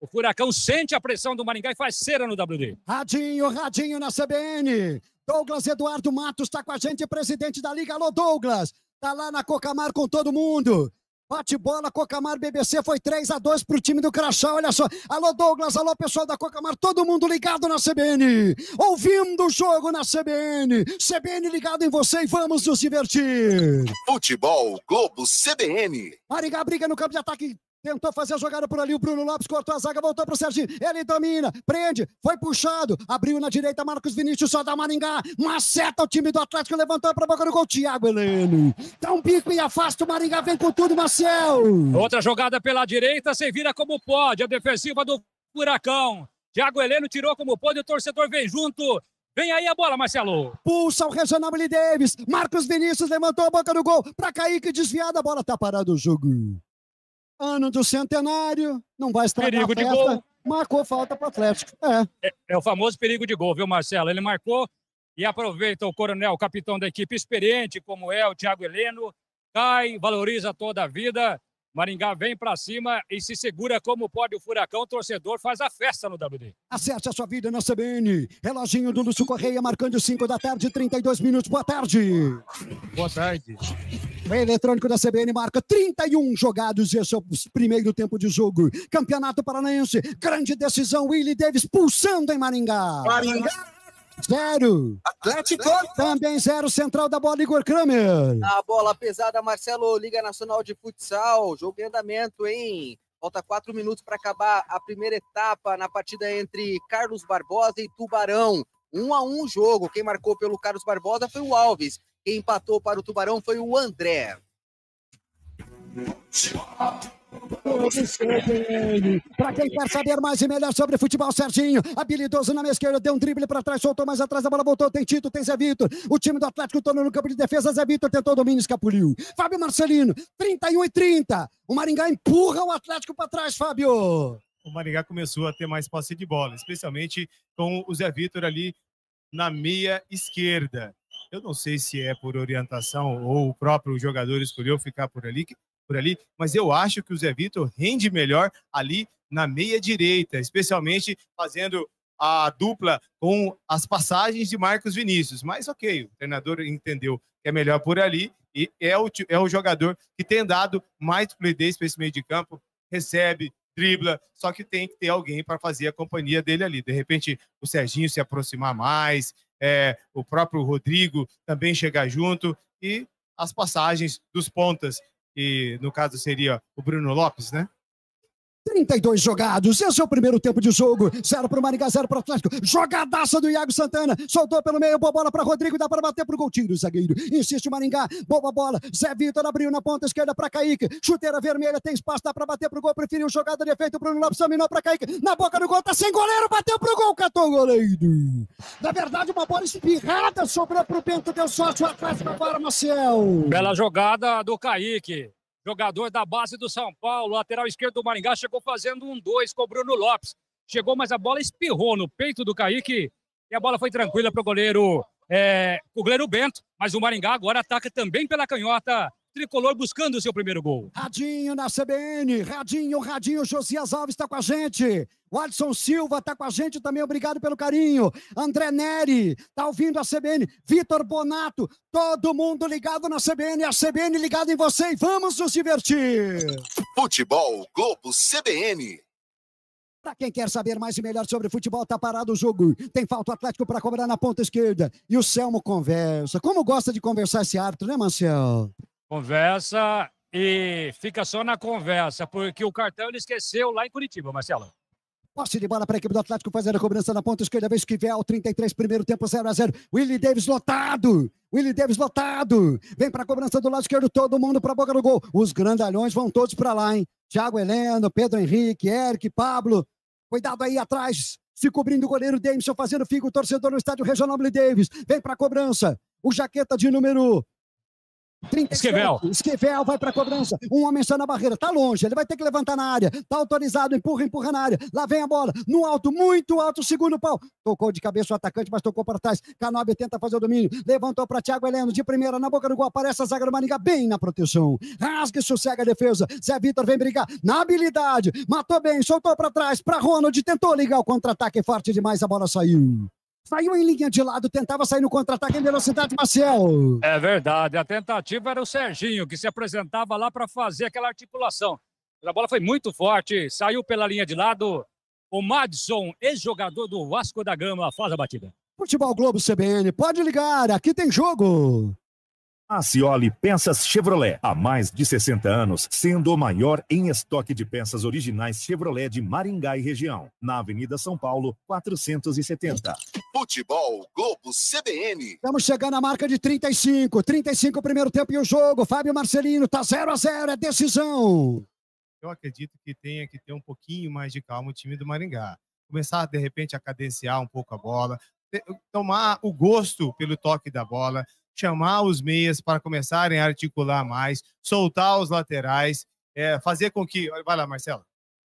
O Furacão sente a pressão do Maringá e faz cera no WD. Radinho, Radinho na CBN. Douglas Eduardo Matos está com a gente, presidente da Liga. Alô, Douglas. Tá lá na Cocamar com todo mundo. Bate bola, Cocamar BBC foi 3 a 2 pro time do Crachá, olha só. Alô Douglas, alô pessoal da Cocamar, todo mundo ligado na CBN, ouvindo o jogo na CBN. CBN ligado em você e vamos nos divertir. Futebol Globo CBN. Maringá briga no campo de ataque Tentou fazer a jogada por ali, o Bruno Lopes cortou a zaga, voltou pro Serginho. Ele domina, prende, foi puxado, abriu na direita, Marcos Vinícius, só dá Maringá. Maceta o time do Atlético, levantou pra boca do gol, Thiago Heleno. Dá um bico e afasta o Maringá, vem com tudo, Marcel. Outra jogada pela direita, você vira como pode, a defensiva do Furacão. Thiago Heleno tirou como pode, o torcedor vem junto. Vem aí a bola, Marcelo. Pulsa o regional Billy Davis. Marcos Vinícius levantou a boca do gol. Pra Kaique, desviada. A bola tá parada o jogo ano do centenário, não vai estragar perigo a festa, de gol. marcou falta para o Atlético. É. é. É, o famoso perigo de gol, viu, Marcelo? Ele marcou e aproveita o coronel, o capitão da equipe experiente, como é o Thiago Heleno, cai, valoriza toda a vida Maringá vem para cima e se segura como pode o Furacão. O torcedor faz a festa no WD. Acerte a sua vida na CBN. Reloginho do Lúcio Correia marcando 5 da tarde, 32 minutos. Boa tarde. Boa tarde. O eletrônico da CBN marca 31 jogados e esse é o primeiro tempo de jogo. Campeonato Paranaense, grande decisão. Willie Davis pulsando em Maringá. Maringá! Zero. Atlético. Também zero, central da bola, Igor Kramer. A bola pesada, Marcelo, Liga Nacional de Futsal, jogo em andamento, hein? Falta quatro minutos para acabar a primeira etapa na partida entre Carlos Barbosa e Tubarão. Um a um jogo. Quem marcou pelo Carlos Barbosa foi o Alves. Quem empatou para o Tubarão foi o André. Para quem quer saber mais e melhor sobre futebol, Serginho, habilidoso na minha esquerda, deu um drible para trás, soltou mais atrás, a bola voltou, tem Tito, tem Zé Vitor. O time do Atlético tornou no campo de defesa, Zé Vitor tentou domínio, escapuliu. Fábio Marcelino, 31 e 30. O Maringá empurra o Atlético para trás, Fábio. O Maringá começou a ter mais posse de bola, especialmente com o Zé Vitor ali na meia esquerda. Eu não sei se é por orientação ou o próprio jogador escolheu ficar por ali por ali, mas eu acho que o Zé Vitor rende melhor ali na meia direita, especialmente fazendo a dupla com as passagens de Marcos Vinícius. Mas ok, o treinador entendeu que é melhor por ali e é o, é o jogador que tem dado mais fluidez para esse meio de campo, recebe, dribla, só que tem que ter alguém para fazer a companhia dele ali. De repente, o Serginho se aproximar mais, é, o próprio Rodrigo também chegar junto e as passagens dos pontas e no caso seria o Bruno Lopes, né? 32 jogados. Esse é o primeiro tempo de jogo. Zero para o Maringá, zero para o Atlético. Jogadaça do Iago Santana. Soltou pelo meio, boa bola para Rodrigo. Dá para bater para o Coutinho, zagueiro. Insiste o Maringá. Boa bola. Zé Vitor abriu na ponta esquerda para Kaique. Chuteira vermelha, tem espaço, dá para bater para o gol. Preferiu jogada de efeito. Bruno Lopes dominou para Kaique. Na boca do gol, tá sem goleiro. Bateu para o gol, catou o goleiro. Na verdade, uma bola espirrada sobrou para o Bento. Deu sorte o Atlético agora, Marcel. Bela jogada do Kaique jogador da base do São Paulo, lateral esquerdo do Maringá, chegou fazendo um dois com o Bruno Lopes. Chegou, mas a bola espirrou no peito do Kaique e a bola foi tranquila para o goleiro, é, eh, o goleiro Bento. Mas o Maringá agora ataca também pela canhota tricolor buscando o seu primeiro gol. Radinho na CBN, Radinho, Radinho, Josias Alves está com a gente. O Silva está com a gente também, obrigado pelo carinho. André Neri está ouvindo a CBN. Vitor Bonato, todo mundo ligado na CBN, a CBN ligada em você e vamos nos divertir. Futebol Globo CBN. Para quem quer saber mais e melhor sobre futebol, tá parado o jogo. Tem falta o Atlético para cobrar na ponta esquerda. E o Selmo conversa. Como gosta de conversar esse árbitro, né, Marcel? Conversa e fica só na conversa, porque o cartão ele esqueceu lá em Curitiba, Marcelo. Posse de bola para a equipe do Atlético fazendo a cobrança na ponta esquerda, vez que vier ao 33, primeiro tempo 0 a 0 Willie Davis lotado, Willie Davis lotado, vem para a cobrança do lado esquerdo, todo mundo para a boca do gol. Os grandalhões vão todos para lá, hein? Thiago Heleno, Pedro Henrique, Eric, Pablo, cuidado aí atrás, se cobrindo o goleiro Davidson, fazendo fico o torcedor no estádio Regional Willie Davis, vem para a cobrança, o jaqueta de número 37, Esquivel. Esquivel vai para a cobrança. Um homem está na barreira. Tá longe. Ele vai ter que levantar na área. Tá autorizado. Empurra, empurra na área. Lá vem a bola. No alto, muito alto. Segundo pau. Tocou de cabeça o atacante, mas tocou para trás. Canobi tenta fazer o domínio. Levantou para Thiago Heleno. De primeira, na boca do gol. Aparece a zaga do Maringá. Bem na proteção. Rasga e sossega a defesa. Zé Vitor vem brigar. Na habilidade. Matou bem. Soltou para trás. Para Ronald. Tentou ligar o contra-ataque forte demais. A bola saiu saiu em linha de lado, tentava sair no contra-ataque em velocidade, Marcel. É verdade, a tentativa era o Serginho, que se apresentava lá para fazer aquela articulação. A bola foi muito forte, saiu pela linha de lado. O Madison, ex-jogador do Vasco da Gama, faz a batida. Futebol Globo CBN, pode ligar, aqui tem jogo. Acioli Peças Chevrolet, há mais de 60 anos, sendo o maior em estoque de peças originais Chevrolet de Maringá e região, na Avenida São Paulo, 470. Futebol Globo CBN. Vamos chegar na marca de 35, 35 primeiro tempo e o jogo. Fábio Marcelino tá 0 a 0, é decisão. Eu acredito que tenha que ter um pouquinho mais de calma o time do Maringá. Começar de repente a cadenciar um pouco a bola, tomar o gosto pelo toque da bola, chamar os meias para começarem a articular mais, soltar os laterais, é, fazer com que. Vai lá, Marcelo.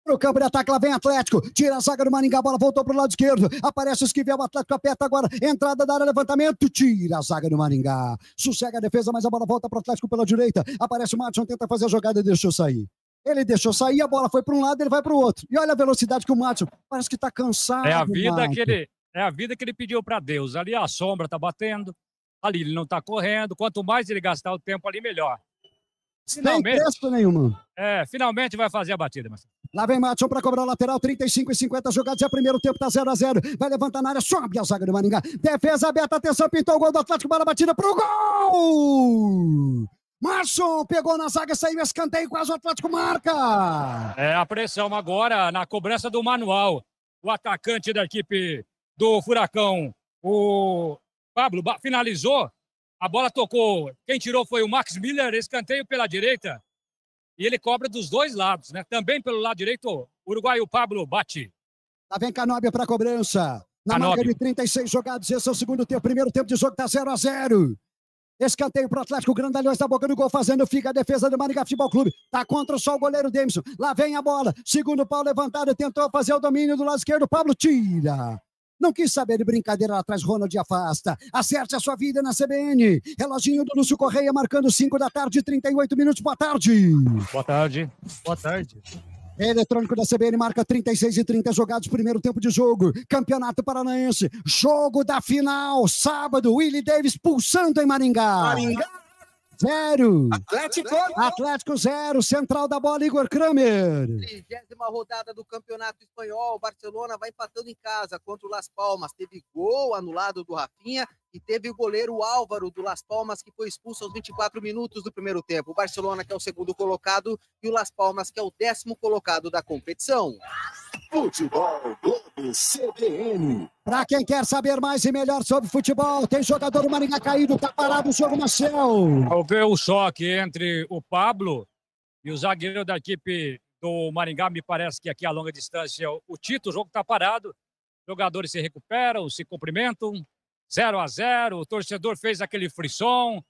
no campo de ataque, lá vem Atlético. Tira a zaga do Maringá, a bola voltou pro lado esquerdo. Aparece o Esquivel, o Atlético aperta agora. Entrada da área, levantamento. Tira a zaga do Maringá. Sossega a defesa, mas a bola volta pro Atlético pela direita. Aparece o Madison, tenta fazer a jogada e deixou sair. Ele deixou sair, a bola foi para um lado, ele vai para o outro. E olha a velocidade que o Madison parece que está cansado. É a vida que ele é a vida que ele pediu para Deus. Ali a sombra está batendo, ali, ele não está correndo. Quanto mais ele gastar o tempo ali, melhor. Finalmente, Sem testa nenhuma. É, finalmente vai fazer a batida, Marcelo. Lá vem Matson para cobrar o lateral, 35 e 50 jogados, é o primeiro tempo, tá 0 a 0 Vai levantar na área, sobe a zaga do Maringá. Defesa aberta, atenção, pintou o gol do Atlético, bola batida para o gol! Márcio pegou na zaga, saiu escanteio, quase o Atlético marca! É a pressão agora na cobrança do manual. O atacante da equipe do Furacão, o Pablo finalizou, a bola tocou. Quem tirou foi o Max Miller, escanteio pela direita. E ele cobra dos dois lados, né? Também pelo lado direito, o Pablo bate. Lá vem Canóbia para cobrança. Na Canobio. marca de 36 jogados, esse é o segundo tempo. Primeiro tempo de jogo está 0 a 0 Escanteio para o Atlético, Grandalhões da tá boca do gol, fazendo fica a defesa do Maringá Futebol Clube. Tá contra só o goleiro Demison. Lá vem a bola. Segundo pau levantado, tentou fazer o domínio do lado esquerdo. Pablo tira. Não quis saber de brincadeira lá atrás, Ronald afasta. Acerte a sua vida na CBN. Reloginho do Lúcio Correia marcando 5 da tarde, 38 minutos. Boa tarde. Boa tarde. Boa tarde. Eletrônico da CBN marca 36 e 30 jogados, primeiro tempo de jogo. Campeonato Paranaense, jogo da final, sábado. Willie Davis pulsando em Maringá. Maringá! Zero. Atlético. Atlético zero. Central da bola, Igor Kramer. 30 rodada do Campeonato Espanhol. O Barcelona vai empatando em casa contra o Las Palmas. Teve gol anulado do Rafinha e teve o goleiro Álvaro do Las Palmas, que foi expulso aos 24 minutos do primeiro tempo. O Barcelona, que é o segundo colocado, e o Las Palmas, que é o décimo colocado da competição. Futebol Globo CBN. Para quem quer saber mais e melhor sobre futebol, tem jogador Maringá caído, tá parado o jogo Marcel. Ao ver o choque entre o Pablo e o zagueiro da equipe do Maringá, me parece que aqui a longa distância o Tito, o jogo tá parado. Jogadores se recuperam, se cumprimentam, 0 a 0 o torcedor fez aquele frisson,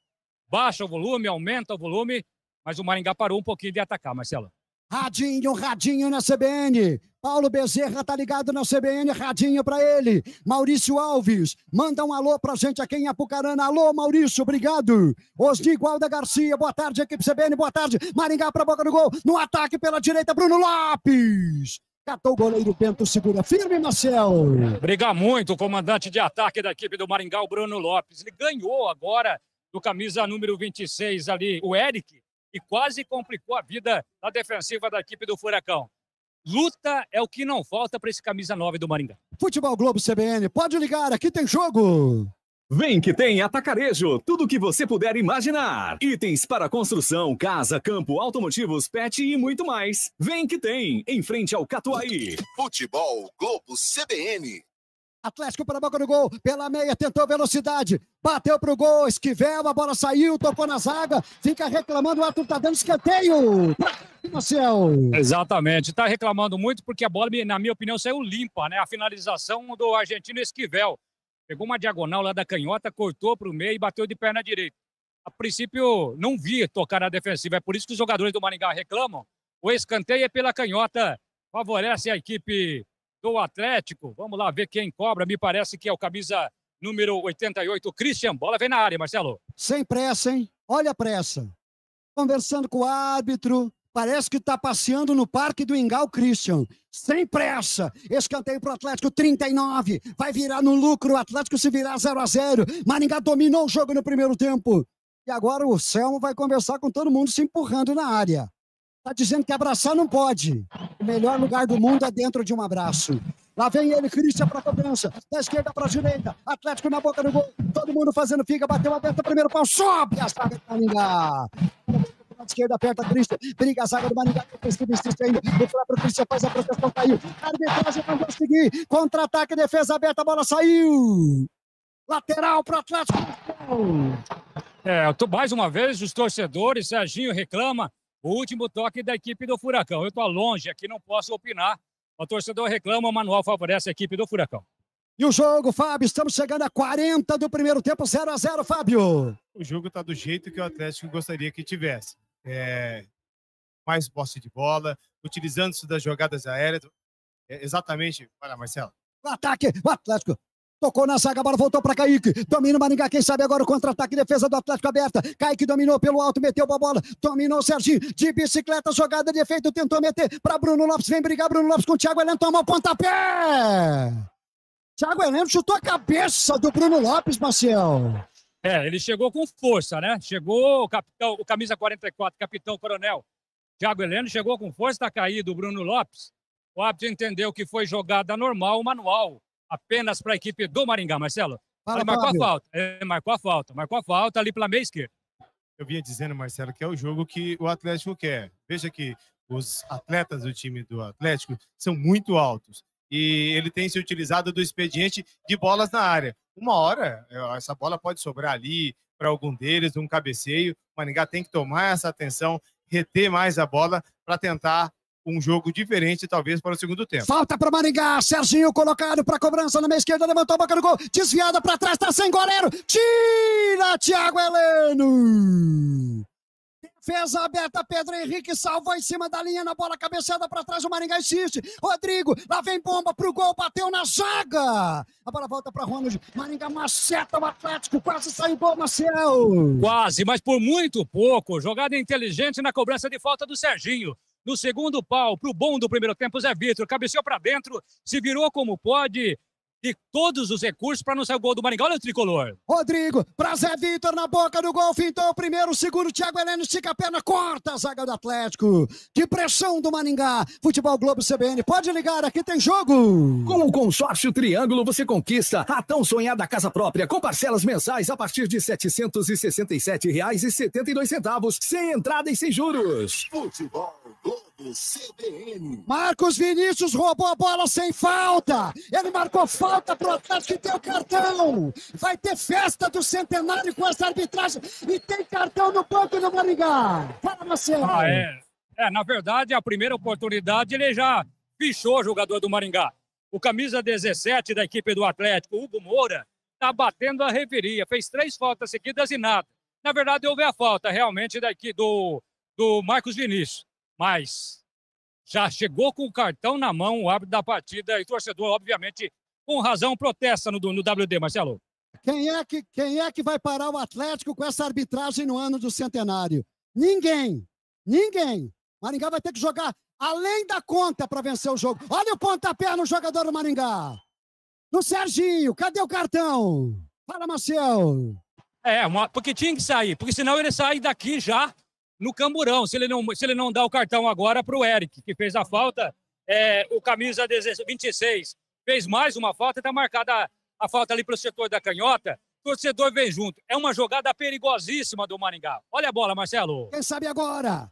baixa o volume, aumenta o volume, mas o Maringá parou um pouquinho de atacar, Marcelo. Radinho, radinho na CBN. Paulo Bezerra tá ligado na CBN, radinho para ele. Maurício Alves, manda um alô pra gente aqui em Apucarana. Alô, Maurício, obrigado. Osni Gualda Garcia, boa tarde, equipe CBN, boa tarde. Maringá pra boca do gol, no ataque pela direita, Bruno Lopes. Catou o goleiro Bento, segura firme, Marcel. Briga muito o comandante de ataque da equipe do Maringá, o Bruno Lopes. Ele ganhou agora do camisa número 26 ali, o Eric, e quase complicou a vida na defensiva da equipe do Furacão. Luta é o que não falta para esse camisa 9 do Maringá. Futebol Globo CBN, pode ligar, aqui tem jogo. Vem que tem Atacarejo, tudo o que você puder imaginar. Itens para construção, casa, campo, automotivos, pet e muito mais. Vem que tem, em frente ao Catuaí. Futebol Globo CBN. Atlético para a boca do gol, pela meia, tentou velocidade, bateu pro gol, Esquivel, a bola saiu, tocou na zaga, fica reclamando, o árbitro tá dando escanteio. Marcel. Exatamente, está reclamando muito porque a bola, na minha opinião, saiu limpa, né? A finalização do argentino Esquivel. Pegou uma diagonal lá da canhota, cortou para o meio e bateu de perna direita. A princípio, não via tocar na defensiva. É por isso que os jogadores do Maringá reclamam. O escanteio é pela canhota. Favorece a equipe do Atlético. Vamos lá ver quem cobra. Me parece que é o camisa número 88, Christian. Bola vem na área, Marcelo. Sem pressa, hein? Olha a pressa. Conversando com o árbitro, Parece que está passeando no Parque do Ingal Christian. Sem pressa. Escanteio para o Atlético, 39. Vai virar no lucro. O Atlético se virar 0 a 0 Maringá dominou o jogo no primeiro tempo. E agora o Selmo vai conversar com todo mundo se empurrando na área. Está dizendo que abraçar não pode. O melhor lugar do mundo é dentro de um abraço. Lá vem ele, Christian para a cobrança. Da esquerda para a direita. Atlético na boca do gol. Todo mundo fazendo fica. Bateu aberto o primeiro pau. Sobe a saga do Maringá lado esquerda aperta Christian, briga a zaga do Maringá, pesquisa insiste ainda, o próprio faz a proteção, caiu, arbitragem não conseguiu, contra-ataque, defesa aberta, a bola saiu, lateral para o Atlético é, mais uma vez, os torcedores, Serginho reclama, o último toque da equipe do Furacão. Eu estou longe aqui, não posso opinar. O torcedor reclama, o manual favorece a equipe do Furacão. E o jogo, Fábio? Estamos chegando a 40 do primeiro tempo, 0 a 0 Fábio. O jogo está do jeito que o Atlético gostaria que tivesse é, eh, mais posse de bola, utilizando-se das jogadas aéreas. É, exatamente. Olha, Marcelo. O ataque, o Atlético Tocou na zaga, bola voltou para Kaique. Domina o Maringá, quem sabe agora o contra-ataque, defesa do Atlético aberta. Kaique dominou pelo alto, meteu a bola. Dominou o Serginho de bicicleta, jogada de efeito, tentou meter para Bruno Lopes. Vem brigar Bruno Lopes com o Thiago Heleno, tomou o pontapé! Thiago Heleno chutou a cabeça do Bruno Lopes, Marcel. É, ele chegou com força, né? Chegou o, capitão, o camisa 44, capitão coronel Thiago Heleno, chegou com força, está caído o Bruno Lopes. O árbitro entendeu que foi jogada normal, manual, apenas para a equipe do Maringá, Marcelo. Fala, ele marcou a falta, ele marcou a falta, marcou a falta ali pela meia esquerda. Eu vinha dizendo, Marcelo, que é o jogo que o Atlético quer. Veja que os atletas do time do Atlético são muito altos e ele tem se utilizado do expediente de bolas na área uma hora essa bola pode sobrar ali para algum deles, um cabeceio. O Maringá tem que tomar essa atenção, reter mais a bola para tentar um jogo diferente, talvez, para o segundo tempo. Falta para o Maringá, Serginho colocado para cobrança na meia esquerda, levantou a boca do gol, desviada para trás, está sem goleiro, tira Thiago Heleno! Fez aberta, Pedro Henrique salvou em cima da linha na bola, cabeceada para trás, o Maringá insiste. Rodrigo, lá vem bomba pro gol, bateu na zaga. A bola volta para Ronald. Maringá maceta o Atlético, quase saiu gol, Marcel. Quase, mas por muito pouco. Jogada inteligente na cobrança de falta do Serginho. No segundo pau, pro bom do primeiro tempo, Zé Vitor cabeceou para dentro, se virou como pode de todos os recursos para não sair o gol do Maringá. Olha o tricolor. Rodrigo, pra Zé Vitor na boca do gol, o primeiro, segundo, Thiago Heleno estica a perna, corta a zaga do Atlético. Que pressão do Maringá. Futebol Globo CBN, pode ligar, aqui tem jogo. Com o consórcio Triângulo, você conquista a tão sonhada casa própria, com parcelas mensais a partir de R$ 767,72, sem entrada e sem juros. Futebol Globo. Marcos Vinícius roubou a bola sem falta. Ele marcou falta pro Atlético e o cartão. Vai ter festa do centenário com essa arbitragem. E tem cartão no banco do Maringá. Fala, Marcelo. Ah, é. é. Na verdade, é a primeira oportunidade ele já pichou o jogador do Maringá. O camisa 17 da equipe do Atlético, Hugo Moura, tá batendo a reveria. Fez três faltas seguidas e nada. Na verdade, houve a falta realmente daqui do, do Marcos Vinícius mas já chegou com o cartão na mão o árbitro da partida e o torcedor, obviamente, com razão, protesta no, no WD, Marcelo. Quem é, que, quem é que vai parar o Atlético com essa arbitragem no ano do centenário? Ninguém! Ninguém! Maringá vai ter que jogar além da conta para vencer o jogo. Olha o pontapé no jogador do Maringá! No Serginho, cadê o cartão? Fala, Marcelo. É, uma, porque tinha que sair, porque senão ele sai daqui já no Camburão, se ele não, se ele não dá o cartão agora para o Eric, que fez a falta, é, o camisa 26 fez mais uma falta, está marcada a, a falta ali para o setor da canhota, torcedor vem junto. É uma jogada perigosíssima do Maringá. Olha a bola, Marcelo. Quem sabe agora?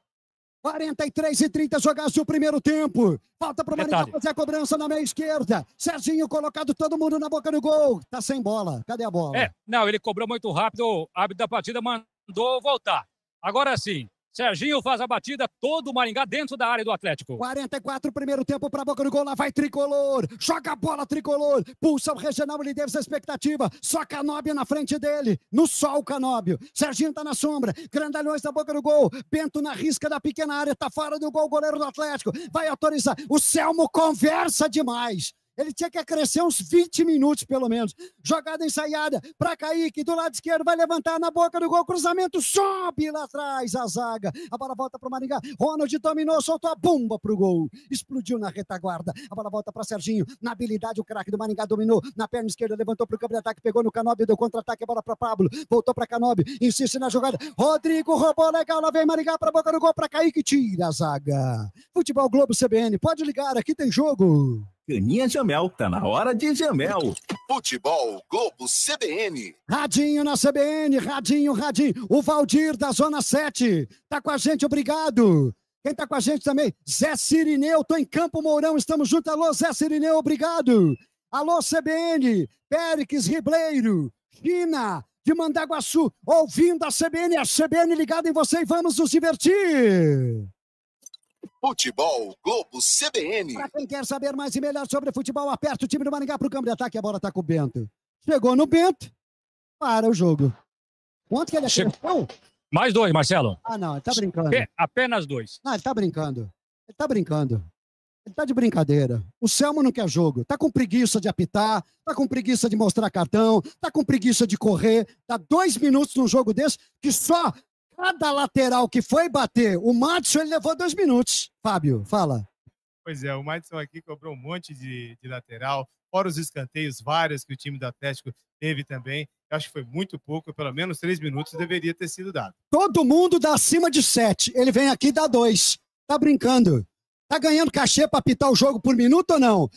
43 e 30, jogasse o primeiro tempo. Falta para o Maringá fazer a cobrança na meia esquerda. Serginho colocado todo mundo na boca do gol. Tá sem bola. Cadê a bola? É, não, ele cobrou muito rápido. O árbitro da partida mandou voltar. Agora sim, Serginho faz a batida, todo o Maringá dentro da área do Atlético. 44, primeiro tempo para boca do gol, lá vai Tricolor, joga a bola Tricolor, pulsa o Regional Lideiros a expectativa, só Canóbio na frente dele, no sol Canóbio, Serginho tá na sombra, Grandalhões na boca do gol, Bento na risca da pequena área, tá fora do gol, goleiro do Atlético, vai autorizar, o Selmo conversa demais, ele tinha que crescer uns 20 minutos, pelo menos. Jogada ensaiada para Kaique, do lado esquerdo, vai levantar na boca do gol, cruzamento, sobe lá atrás a zaga. A bola volta para o Maringá. Ronald dominou, soltou a bomba para o gol. Explodiu na retaguarda. A bola volta para Serginho. Na habilidade, o craque do Maringá dominou. Na perna esquerda, levantou para o campo de ataque, pegou no Canobi, deu contra-ataque, a bola para Pablo. Voltou para Canobi, insiste na jogada. Rodrigo roubou, legal, lá vem Maringá para boca do gol, para Kaique, tira a zaga. Futebol Globo CBN, pode ligar, aqui tem jogo. Caninha Jamel, tá na hora de Jamel. Futebol Globo CBN. Radinho na CBN, Radinho, Radinho. O Valdir da Zona 7 tá com a gente, obrigado. Quem tá com a gente também? Zé Sirineu, tô em Campo Mourão, estamos juntos. Alô, Zé Sirineu, obrigado. Alô, CBN, Péricles Ribleiro, China, de Mandaguaçu, ouvindo a CBN, a CBN ligada em você e vamos nos divertir. Futebol Globo CBN. Para quem quer saber mais e melhor sobre futebol, aperta o time do Maringá para o campo de ataque. A bola está com o Bento. Chegou no Bento, para o jogo. Quanto que ele Chegou. Mais dois, Marcelo. Ah, não, ele tá brincando. Apenas dois. Não, ele tá brincando. Ele tá brincando. Ele tá de brincadeira. O Selmo não quer jogo. Tá com preguiça de apitar, tá com preguiça de mostrar cartão, tá com preguiça de correr. Dá dois minutos num jogo desse que só Cada lateral que foi bater, o Madison, ele levou dois minutos. Fábio, fala. Pois é, o Madison aqui cobrou um monte de, de lateral, fora os escanteios vários que o time do Atlético teve também. Eu acho que foi muito pouco, pelo menos três minutos deveria ter sido dado. Todo mundo dá acima de sete. Ele vem aqui e dá dois. Tá brincando. Tá ganhando cachê para pitar o jogo por minuto ou não?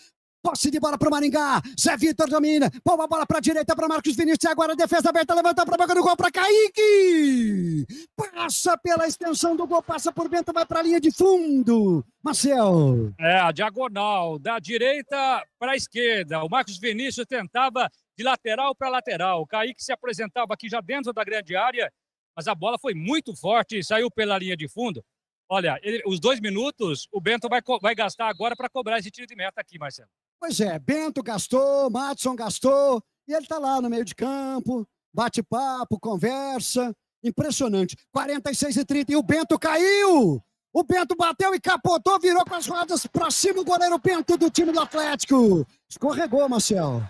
Posse de bola para o Maringá. Zé Vitor domina. Põe a bola para a direita para Marcos Vinícius. Agora a defesa aberta. Levanta para boca do gol para Kaique. Passa pela extensão do gol. Passa por Bento, Vai para a linha de fundo. Marcel. É, a diagonal. Da direita para a esquerda. O Marcos Vinícius tentava de lateral para lateral. O Kaique se apresentava aqui já dentro da grande área. Mas a bola foi muito forte. e Saiu pela linha de fundo. Olha, ele, os dois minutos o Bento vai, vai gastar agora para cobrar esse tiro de meta aqui, Marcelo. Pois é, Bento gastou, Matson gastou, e ele está lá no meio de campo, bate papo, conversa. Impressionante. 46 e 30, e o Bento caiu! O Bento bateu e capotou, virou com as rodas para cima o goleiro Bento do time do Atlético. Escorregou, Marcel.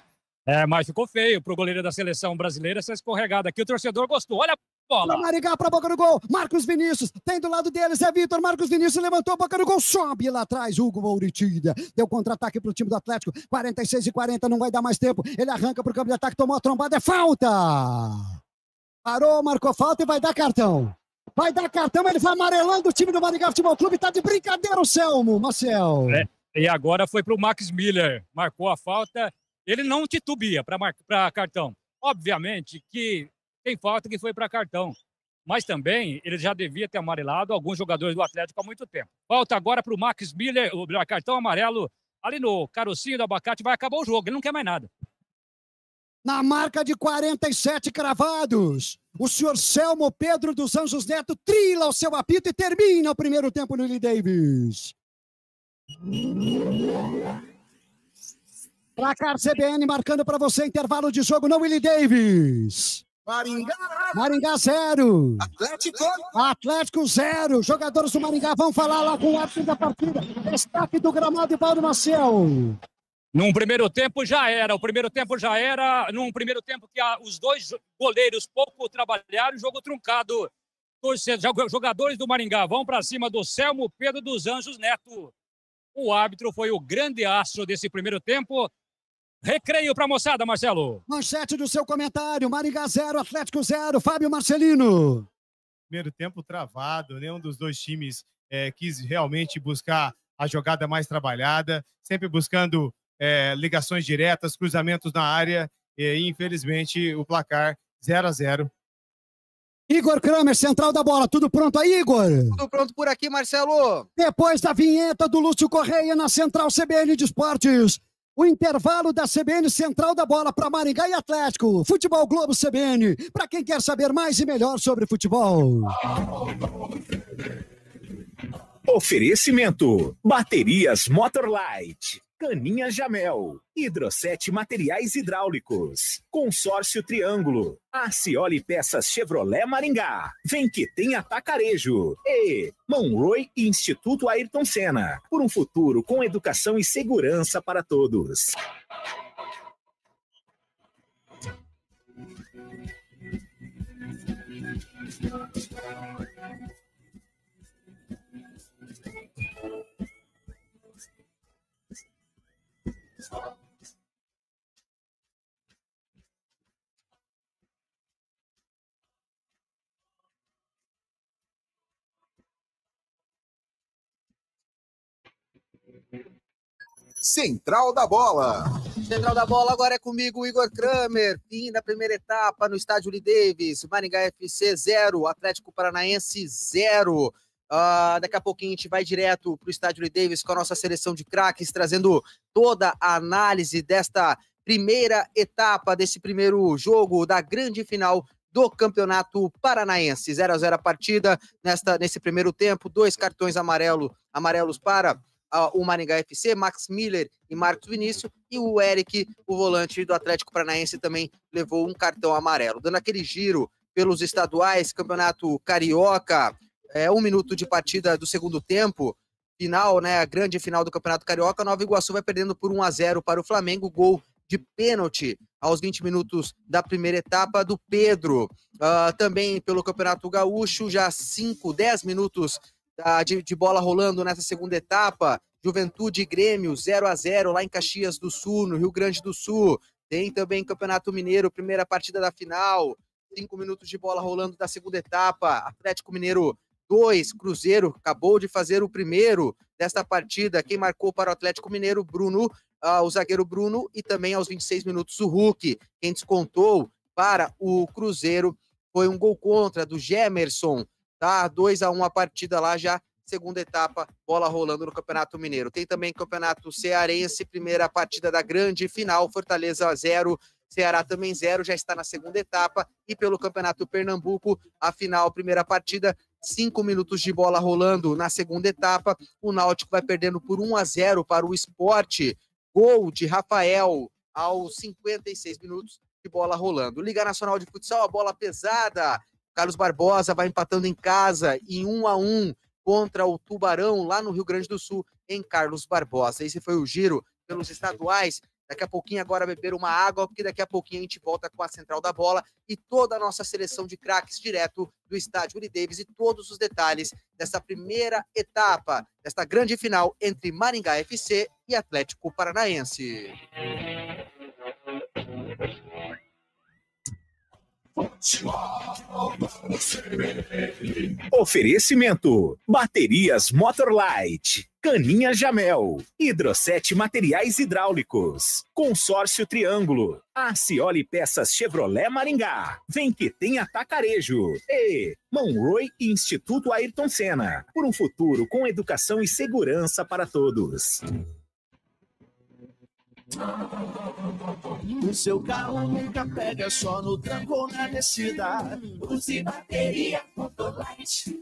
É, mas ficou feio para o goleiro da seleção brasileira essa escorregada aqui. O torcedor gostou. Olha Bola. Marigá para boca do gol. Marcos Vinícius. Tem do lado deles. É Vitor. Marcos Vinícius levantou a boca do gol. Sobe lá atrás. Hugo Mouritida. Deu contra-ataque pro time do Atlético. 46 e 40. Não vai dar mais tempo. Ele arranca pro campo de ataque. Tomou a trombada. É falta. Parou, marcou falta e vai dar cartão. Vai dar cartão. Ele vai amarelando o time do Marigá Futebol Clube. Tá de brincadeira o Selmo, Marcel. É, e agora foi pro Max Miller. Marcou a falta. Ele não titubia para cartão. Obviamente que tem falta que foi para cartão. Mas também ele já devia ter amarelado alguns jogadores do Atlético há muito tempo. Falta agora para o Max Miller, o cartão amarelo ali no carocinho do abacate, vai acabar o jogo, ele não quer mais nada. Na marca de 47 cravados, o senhor Selmo Pedro dos Anjos Neto trila o seu apito e termina o primeiro tempo no Lee Davis. Placar CBN marcando para você intervalo de jogo no Willie Davis. Maringá! Maringá zero! Atlético! Atlético zero! Jogadores do Maringá vão falar lá com o árbitro da partida. Destaque do gramado e Paulo Maciel. Num primeiro tempo já era, o primeiro tempo já era, num primeiro tempo que os dois goleiros pouco trabalharam, jogo truncado. Jogadores do Maringá vão para cima do Selmo Pedro dos Anjos Neto. O árbitro foi o grande astro desse primeiro tempo. Recreio para a moçada, Marcelo. Manchete do seu comentário: Maringá 0, Atlético 0, Fábio Marcelino. Primeiro tempo travado, nenhum dos dois times é, quis realmente buscar a jogada mais trabalhada, sempre buscando é, ligações diretas, cruzamentos na área, e infelizmente o placar 0 a 0 Igor Kramer, central da bola. Tudo pronto aí, Igor? Tudo pronto por aqui, Marcelo. Depois da vinheta do Lúcio Correia na Central CBN de Esportes. O intervalo da CBN Central da Bola para Maringá e Atlético. Futebol Globo CBN. Para quem quer saber mais e melhor sobre futebol. Oferecimento: Baterias Motorlight. Caninha Jamel, Hidrosete Materiais Hidráulicos, Consórcio Triângulo, Arcioli Peças Chevrolet Maringá, Vem que tem atacarejo e Monroe Instituto Ayrton Senna, por um futuro com educação e segurança para todos. Central da Bola. Central da Bola agora é comigo, Igor Kramer. Fim da primeira etapa no estádio Lee Davis. Maringá FC 0, Atlético Paranaense 0. Uh, ah, daqui a pouquinho a gente vai direto para o estádio Lee Davis com a nossa seleção de craques, trazendo toda a análise desta primeira etapa, desse primeiro jogo da grande final do Campeonato Paranaense. 0 a 0 a partida nesta, nesse primeiro tempo, dois cartões amarelo, amarelos para uh, o Maringá FC, Max Miller e Marcos Vinícius, e o Eric, o volante do Atlético Paranaense, também levou um cartão amarelo. Dando aquele giro pelos estaduais, Campeonato Carioca, é, um minuto de partida do segundo tempo, final, né, a grande final do Campeonato Carioca, Nova Iguaçu vai perdendo por 1 a 0 para o Flamengo, gol de pênalti aos 20 minutos da primeira etapa do Pedro. Uh, também pelo Campeonato Gaúcho, já 5, 10 minutos da, de, de, bola rolando nessa segunda etapa. Juventude e Grêmio, 0 a 0 lá em Caxias do Sul, no Rio Grande do Sul. Tem também Campeonato Mineiro, primeira partida da final. Cinco minutos de bola rolando da segunda etapa. Atlético Mineiro 2, Cruzeiro acabou de fazer o primeiro desta partida. Quem marcou para o Atlético Mineiro, Bruno, uh, o zagueiro Bruno, e também aos 26 minutos o Hulk. Quem descontou para o Cruzeiro foi um gol contra do Gemerson tá? 2 a 1 um a partida lá já segunda etapa, bola rolando no Campeonato Mineiro. Tem também Campeonato Cearense, primeira partida da grande final, Fortaleza 0, Ceará também 0, já está na segunda etapa. E pelo Campeonato Pernambuco, a final, primeira partida, cinco minutos de bola rolando na segunda etapa. O Náutico vai perdendo por 1 a 0 para o esporte. Gol de Rafael aos 56 minutos de bola rolando. Liga Nacional de Futsal, a bola pesada Carlos Barbosa vai empatando em casa em 1 a 1 contra o Tubarão lá no Rio Grande do Sul em Carlos Barbosa. Esse foi o giro pelos estaduais. Daqui a pouquinho agora beber uma água, porque daqui a pouquinho a gente volta com a Central da Bola e toda a nossa seleção de craques direto do estádio Uri Davis e todos os detalhes dessa primeira etapa, desta grande final entre Maringá FC e Atlético Paranaense. Oferecimento: Baterias Motorlight, Caninha Jamel, Hidrosete Materiais Hidráulicos, Consórcio Triângulo, e Peças Chevrolet Maringá, Vem que tem atacarejo e Monroy Instituto Ayrton Senna, por um futuro com educação e segurança para todos. O seu carro nunca pega só no tranco ou na descida. Use bateria Fotolite.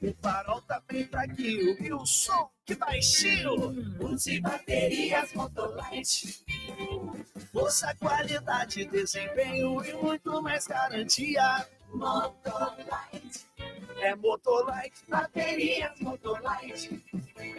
O farol tá bem aqui, e o som que baixinho. Tá Use baterias Motolite. Força, qualidade, desempenho e muito mais garantia. Motolite. É Motolite, baterias Motolite.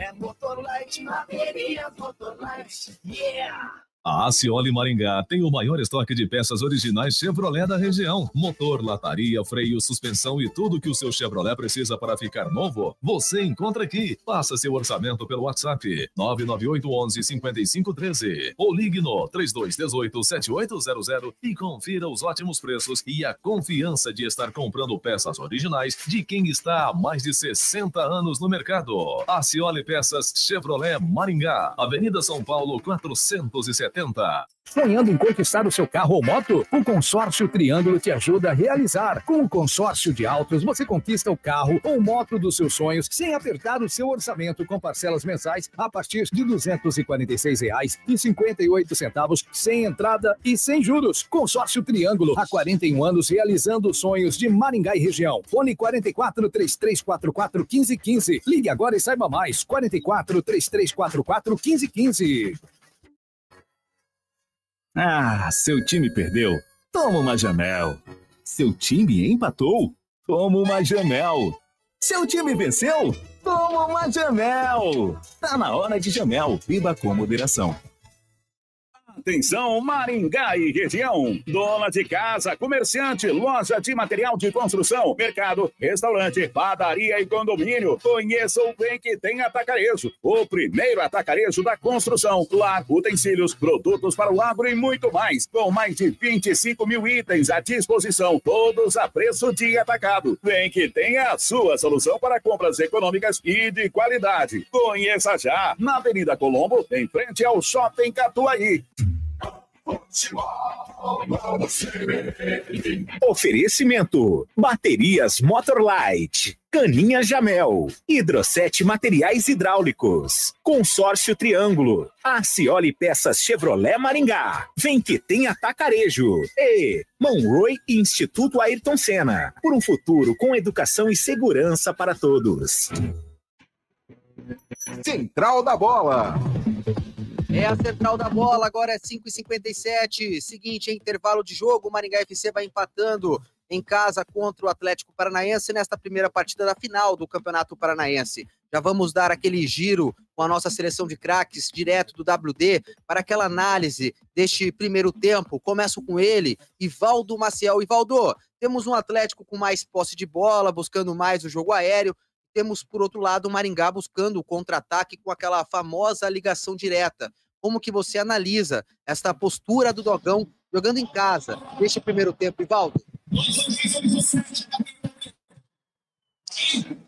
And motor lights, my baby, and motor lights, yeah. A Acioli Maringá tem o maior estoque de peças originais Chevrolet da região. Motor, lataria, freio, suspensão e tudo que o seu Chevrolet precisa para ficar novo, você encontra aqui. Faça seu orçamento pelo WhatsApp 998 11 5513 ou ligue no 3218 7800 e confira os ótimos preços e a confiança de estar comprando peças originais de quem está há mais de 60 anos no mercado. Acioli Peças Chevrolet Maringá, Avenida São Paulo 470. 70. Sonhando em conquistar o seu carro ou moto? O consórcio Triângulo te ajuda a realizar. Com o consórcio de autos, você conquista o carro ou moto dos seus sonhos sem apertar o seu orçamento com parcelas mensais a partir de R$ 246,58, sem entrada e sem juros. Consórcio Triângulo, há 41 anos realizando sonhos de Maringá e região. Fone 44 3344 1515. Ligue agora e saiba mais. 44 3344 1515. Ah, seu time perdeu. Toma uma Jamel. Seu time empatou? Toma uma Jamel. Seu time venceu? Toma uma Jamel. Tá na hora de Jamel. Beba com moderação. Atenção, Maringá e região. Dona de casa, comerciante, loja de material de construção, mercado, restaurante, padaria e condomínio. Conheça o bem que tem atacarejo. O primeiro atacarejo da construção, lar, utensílios, produtos para o agro e muito mais. Com mais de 25 mil itens à disposição, todos a preço de atacado. Vem que tem a sua solução para compras econômicas e de qualidade. Conheça já na Avenida Colombo, em frente ao Shopping Catuaí. Oferecimento: Baterias Motorlight, Caninha Jamel, Hidrosete Materiais Hidráulicos, Consórcio Triângulo, Arcioli Peças Chevrolet Maringá, Vem que tem atacarejo e Monroe Instituto Ayrton Senna, por um futuro com educação e segurança para todos. Central da Bola. É a central da bola, agora é 5h57. Seguinte, é intervalo de jogo. O Maringá FC vai empatando em casa contra o Atlético Paranaense nesta primeira partida da final do Campeonato Paranaense. Já vamos dar aquele giro com a nossa seleção de craques direto do WD para aquela análise deste primeiro tempo. Começo com ele, Ivaldo Maciel. Ivaldo, temos um Atlético com mais posse de bola, buscando mais o jogo aéreo, temos, por outro lado, o Maringá buscando o contra-ataque com aquela famosa ligação direta. Como que você analisa esta postura do Dogão jogando em casa neste primeiro tempo, Ivaldo?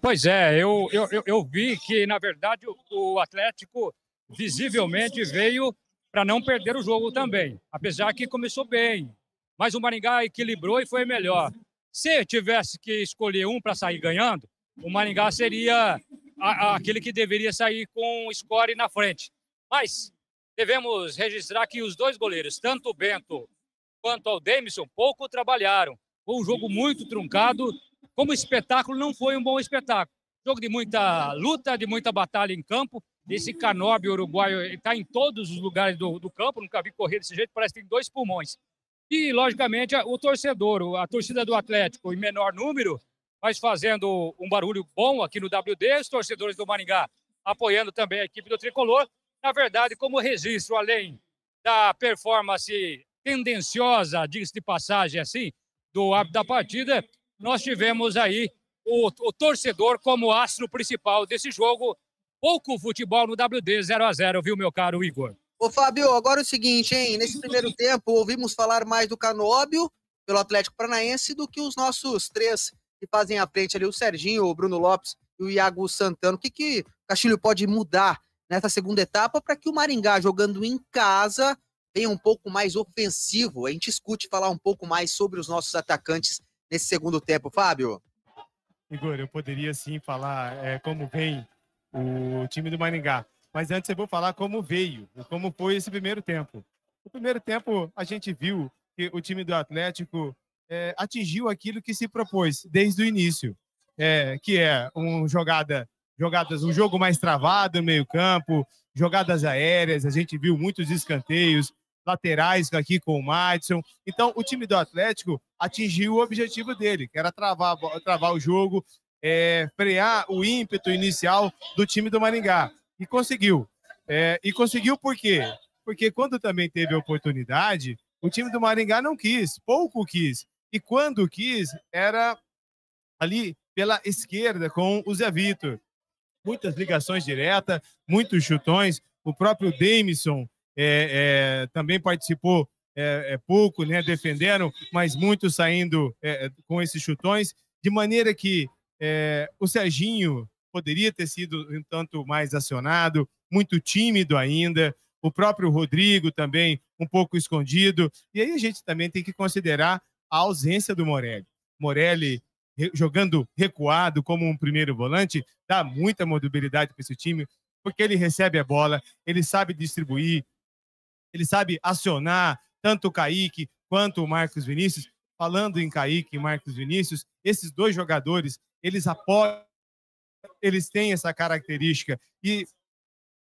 Pois é, eu, eu, eu vi que, na verdade, o Atlético visivelmente veio para não perder o jogo também, apesar que começou bem, mas o Maringá equilibrou e foi melhor. Se tivesse que escolher um para sair ganhando, o Maringá seria a, a, aquele que deveria sair com o score na frente. Mas devemos registrar que os dois goleiros, tanto o Bento quanto o Demison, pouco trabalharam. Foi um jogo muito truncado. Como espetáculo, não foi um bom espetáculo. Jogo de muita luta, de muita batalha em campo. Esse Canobi uruguaio está em todos os lugares do, do campo. Nunca vi correr desse jeito, parece que tem dois pulmões. E, logicamente, o torcedor, a torcida do Atlético em menor número, mas fazendo um barulho bom aqui no WD, os torcedores do Maringá apoiando também a equipe do Tricolor. Na verdade, como registro, além da performance tendenciosa, diz de passagem assim, do hábito da partida, nós tivemos aí o, o, torcedor como astro principal desse jogo. Pouco futebol no WD 0 a 0 viu, meu caro Igor? Ô, Fábio, agora é o seguinte, hein? Nesse primeiro tempo, ouvimos falar mais do Canóbio pelo Atlético Paranaense do que os nossos três que fazem à frente ali o Serginho, o Bruno Lopes e o Iago Santana. O que, que o Castilho pode mudar nessa segunda etapa para que o Maringá, jogando em casa, venha um pouco mais ofensivo? A gente escute falar um pouco mais sobre os nossos atacantes nesse segundo tempo, Fábio. Igor, eu poderia sim falar é, como vem o time do Maringá. Mas antes eu vou falar como veio, como foi esse primeiro tempo. No primeiro tempo, a gente viu que o time do Atlético é, atingiu aquilo que se propôs desde o início, é, que é um jogada, jogadas, um jogo mais travado no meio campo, jogadas aéreas, a gente viu muitos escanteios, laterais aqui com o Madison. Então, o time do Atlético atingiu o objetivo dele, que era travar, travar o jogo, é, frear o ímpeto inicial do time do Maringá. E conseguiu. É, e conseguiu por quê? Porque quando também teve a oportunidade, o time do Maringá não quis, pouco quis e quando quis, era ali pela esquerda com o Zé Vitor. Muitas ligações diretas, muitos chutões. O próprio Damison é, eh, é, eh, também participou é, pouco, né, defendendo, mas muito saindo com esses chutões, de maneira que o Serginho poderia ter sido um tanto mais acionado, muito tímido ainda. O próprio Rodrigo também um pouco escondido. E aí a gente também tem que considerar a ausência do Morelli. Morelli jogando recuado como um primeiro volante, dá muita mobilidade para esse time, porque ele recebe a bola, ele sabe distribuir, ele sabe acionar tanto o Kaique quanto o Marcos Vinícius. Falando em Kaique e Marcos Vinícius, esses dois jogadores, eles apoiam, eles têm essa característica. E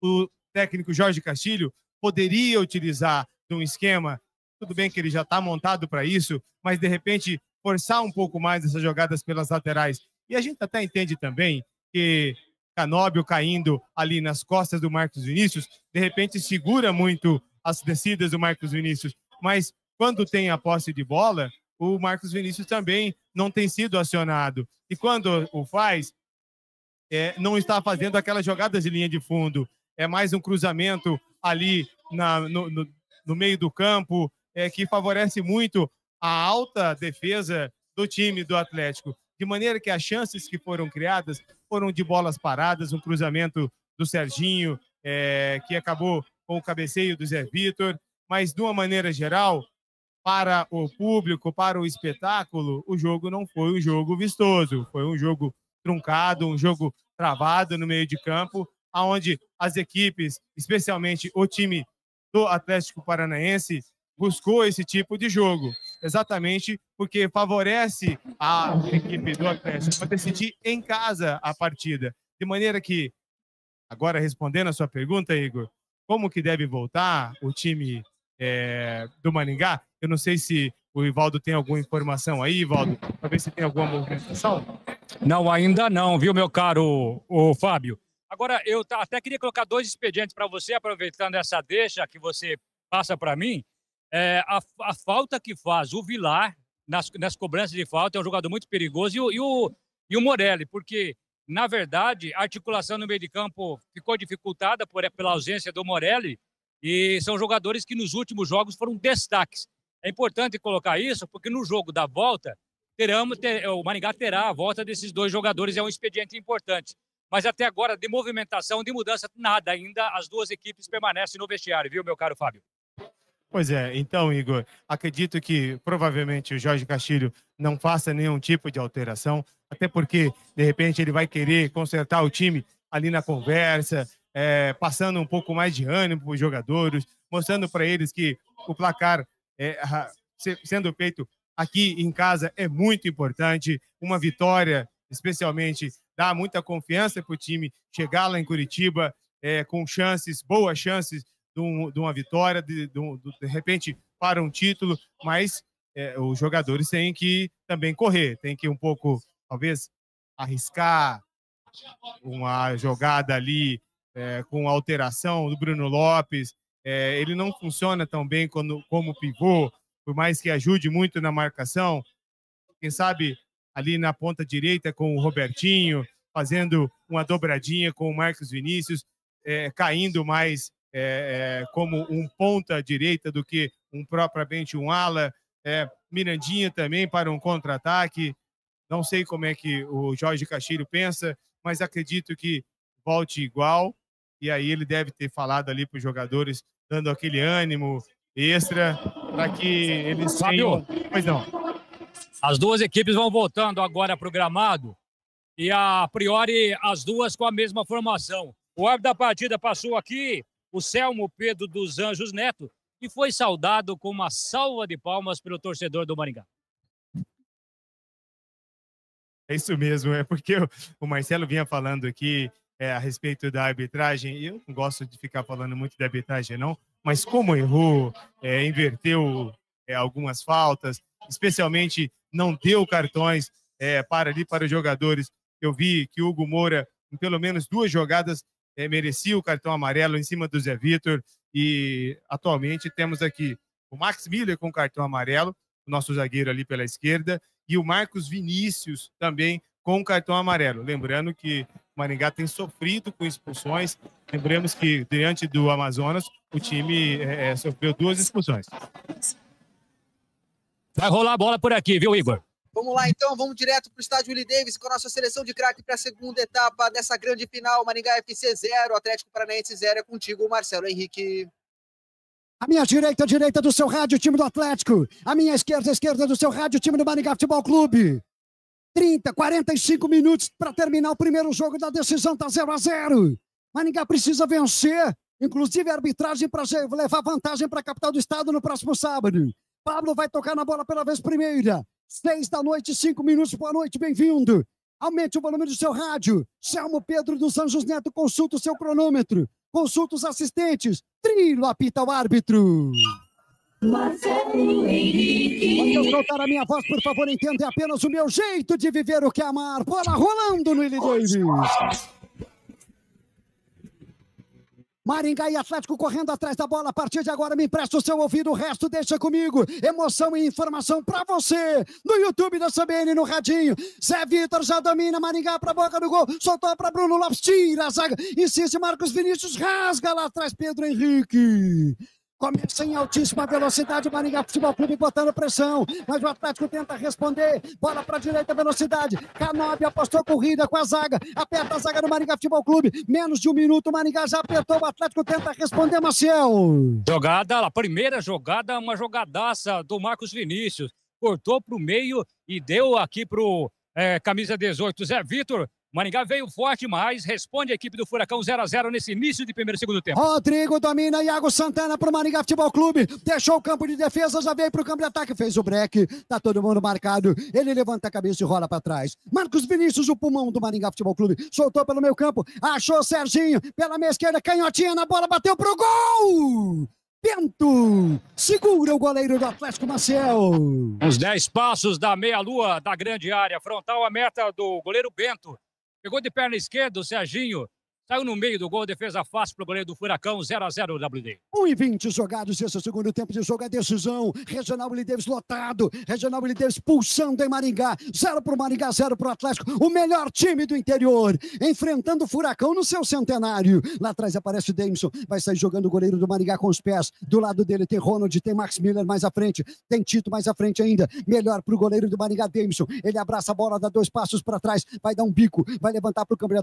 o técnico Jorge Castilho poderia utilizar um esquema tudo bem que ele já está montado para isso, mas de repente forçar um pouco mais essas jogadas pelas laterais. E a gente até entende também que Canóbio caindo ali nas costas do Marcos Vinícius, de repente segura muito as descidas do Marcos Vinícius, mas quando tem a posse de bola, o Marcos Vinícius também não tem sido acionado. E quando o faz, é, não está fazendo aquelas jogadas de linha de fundo. É mais um cruzamento ali na, no, no, no meio do campo, é, que favorece muito a alta defesa do time do Atlético. De maneira que as chances que foram criadas foram de bolas paradas, um cruzamento do Serginho, é, que acabou com o cabeceio do Zé Vitor. Mas, de uma maneira geral, para o público, para o espetáculo, o jogo não foi um jogo vistoso. Foi um jogo truncado, um jogo travado no meio de campo, onde as equipes, especialmente o time do Atlético Paranaense, buscou esse tipo de jogo, exatamente porque favorece a equipe do Atlético para decidir em casa a partida. De maneira que, agora respondendo a sua pergunta, Igor, como que deve voltar o time é, do Maringá? Eu não sei se o Ivaldo tem alguma informação aí, Ivaldo, para ver se tem alguma movimentação. Não, ainda não, viu, meu caro o Fábio? Agora, eu até queria colocar dois expedientes para você, aproveitando essa deixa que você passa para mim é, a, a, falta que faz o Vilar nas, nas cobranças de falta é um jogador muito perigoso, e o, e o, e o Morelli, porque, na verdade, a articulação no meio de campo ficou dificultada por, pela ausência do Morelli, e são jogadores que nos últimos jogos foram destaques. É importante colocar isso, porque no jogo da volta, teremos ter, o Maringá terá a volta desses dois jogadores, é um expediente importante. Mas até agora, de movimentação, de mudança, nada ainda. As duas equipes permanecem no vestiário, viu, meu caro Fábio? Pois é, então, Igor, acredito que provavelmente o Jorge Castilho não faça nenhum tipo de alteração, até porque, de repente, ele vai querer consertar o time ali na conversa, é, passando um pouco mais de ânimo para os jogadores, mostrando para eles que o placar, é, sendo feito aqui em casa, é muito importante. Uma vitória, especialmente, dá muita confiança para o time chegar lá em Curitiba é, com chances, boas chances de, uma vitória, de, de, de, repente para um título, mas é, os jogadores têm que também correr, têm que um pouco, talvez, arriscar uma jogada ali é, com alteração do Bruno Lopes. É, ele não funciona tão bem quando, como pivô, por mais que ajude muito na marcação. Quem sabe ali na ponta direita com o Robertinho, fazendo uma dobradinha com o Marcos Vinícius, é, caindo mais é, é, como um ponta direita do que um propriamente um ala. É, Mirandinha também para um contra-ataque. Não sei como é que o Jorge Castilho pensa, mas acredito que volte igual. E aí ele deve ter falado ali para os jogadores, dando aquele ânimo extra para que eles Fábio, Pois não. As duas equipes vão voltando agora para o gramado e a priori as duas com a mesma formação. O árbitro da partida passou aqui o Selmo Pedro dos Anjos Neto, e foi saudado com uma salva de palmas pelo torcedor do Maringá. É isso mesmo, é porque o Marcelo vinha falando aqui é, a respeito da arbitragem, e eu não gosto de ficar falando muito da arbitragem, não, mas como errou, é, inverteu é, algumas faltas, especialmente não deu cartões é, para ali para os jogadores. Eu vi que o Hugo Moura, em pelo menos duas jogadas, é, merecia o cartão amarelo em cima do Zé Vitor. E atualmente temos aqui o Max Miller com cartão amarelo, o nosso zagueiro ali pela esquerda, e o Marcos Vinícius também com cartão amarelo. Lembrando que o Maringá tem sofrido com expulsões. Lembramos que, diante do Amazonas, o time é, é sofreu duas expulsões. Vai rolar a bola por aqui, viu, Igor? Vamos lá então, vamos direto para o estádio Willie Davis com a nossa seleção de craque para a segunda etapa dessa grande final. Maringá FC 0, Atlético Paranaense 0. É contigo, Marcelo Henrique. A minha direita, direita do seu rádio, time do Atlético. A minha esquerda, esquerda do seu rádio, time do Maringá Futebol Clube. 30, 45 minutos para terminar o primeiro jogo da decisão, tá 0 a 0. Maringá precisa vencer, inclusive a arbitragem para levar vantagem para a capital do estado no próximo sábado. Pablo vai tocar na bola pela vez primeira. Seis da noite, cinco minutos. Boa noite, bem-vindo. Aumente o volume do seu rádio. Selmo Pedro dos Anjos Neto consulta o seu cronômetro. Consulta os assistentes. Trilo apita o árbitro. Marcelo Henrique. Quando eu soltar a minha voz, por favor, entenda, é apenas o meu jeito de viver o que é amar. Bola rolando no L2. Maringá e Atlético correndo atrás da bola. A partir de agora, me empresta o seu ouvido, o resto deixa comigo. Emoção e informação para você no YouTube da CBN, no Radinho. Zé Vitor já domina, Maringá para boca do gol, soltou para Bruno Lopes, tira a zaga, insiste Marcos Vinícius, rasga lá atrás Pedro Henrique. Começa em altíssima velocidade. Maringá Futebol Clube botando pressão. Mas o Atlético tenta responder. Bola para direita, velocidade. Canob apostou corrida com a zaga. Aperta a zaga do Maringá Futebol Clube. Menos de um minuto. Maringá já apertou. O Atlético tenta responder, Maciel. Jogada, a primeira jogada, uma jogadaça do Marcos Vinícius. Cortou para o meio e deu aqui para o é, eh, camisa 18, Zé Vitor. Maringá veio forte mas responde a equipe do Furacão 0 a 0 nesse início de primeiro e segundo tempo. Rodrigo domina, Iago Santana para o Maringá Futebol Clube, deixou o campo de defesa, já veio para o campo de ataque, fez o break, tá todo mundo marcado, ele levanta a cabeça e rola para trás. Marcos Vinícius, o pulmão do Maringá Futebol Clube, soltou pelo meio campo, achou Serginho, pela meia esquerda, canhotinha na bola, bateu pro gol! Bento segura o goleiro do Atlético Maciel. Uns 10 passos da meia-lua da grande área, frontal a meta do goleiro Bento. Pegou de perna esquerda o Serginho, Saiu no meio do gol, defesa fácil para o goleiro do Furacão, 0x0 WD. 1 e 20 jogados, esse é o segundo tempo de jogo, é decisão. Regional Willi Davis lotado, Regional Willi Davis pulsando em Maringá. 0 para o Maringá, 0 para o Atlético. O melhor time do interior, enfrentando o Furacão no seu centenário. Lá atrás aparece o Davidson, vai sair jogando o goleiro do Maringá com os pés. Do lado dele tem Ronald, tem Max Miller mais à frente, tem Tito mais à frente ainda. Melhor para o goleiro do Maringá, Davidson. Ele abraça a bola, dá dois passos para trás, vai dar um bico, vai levantar para o campo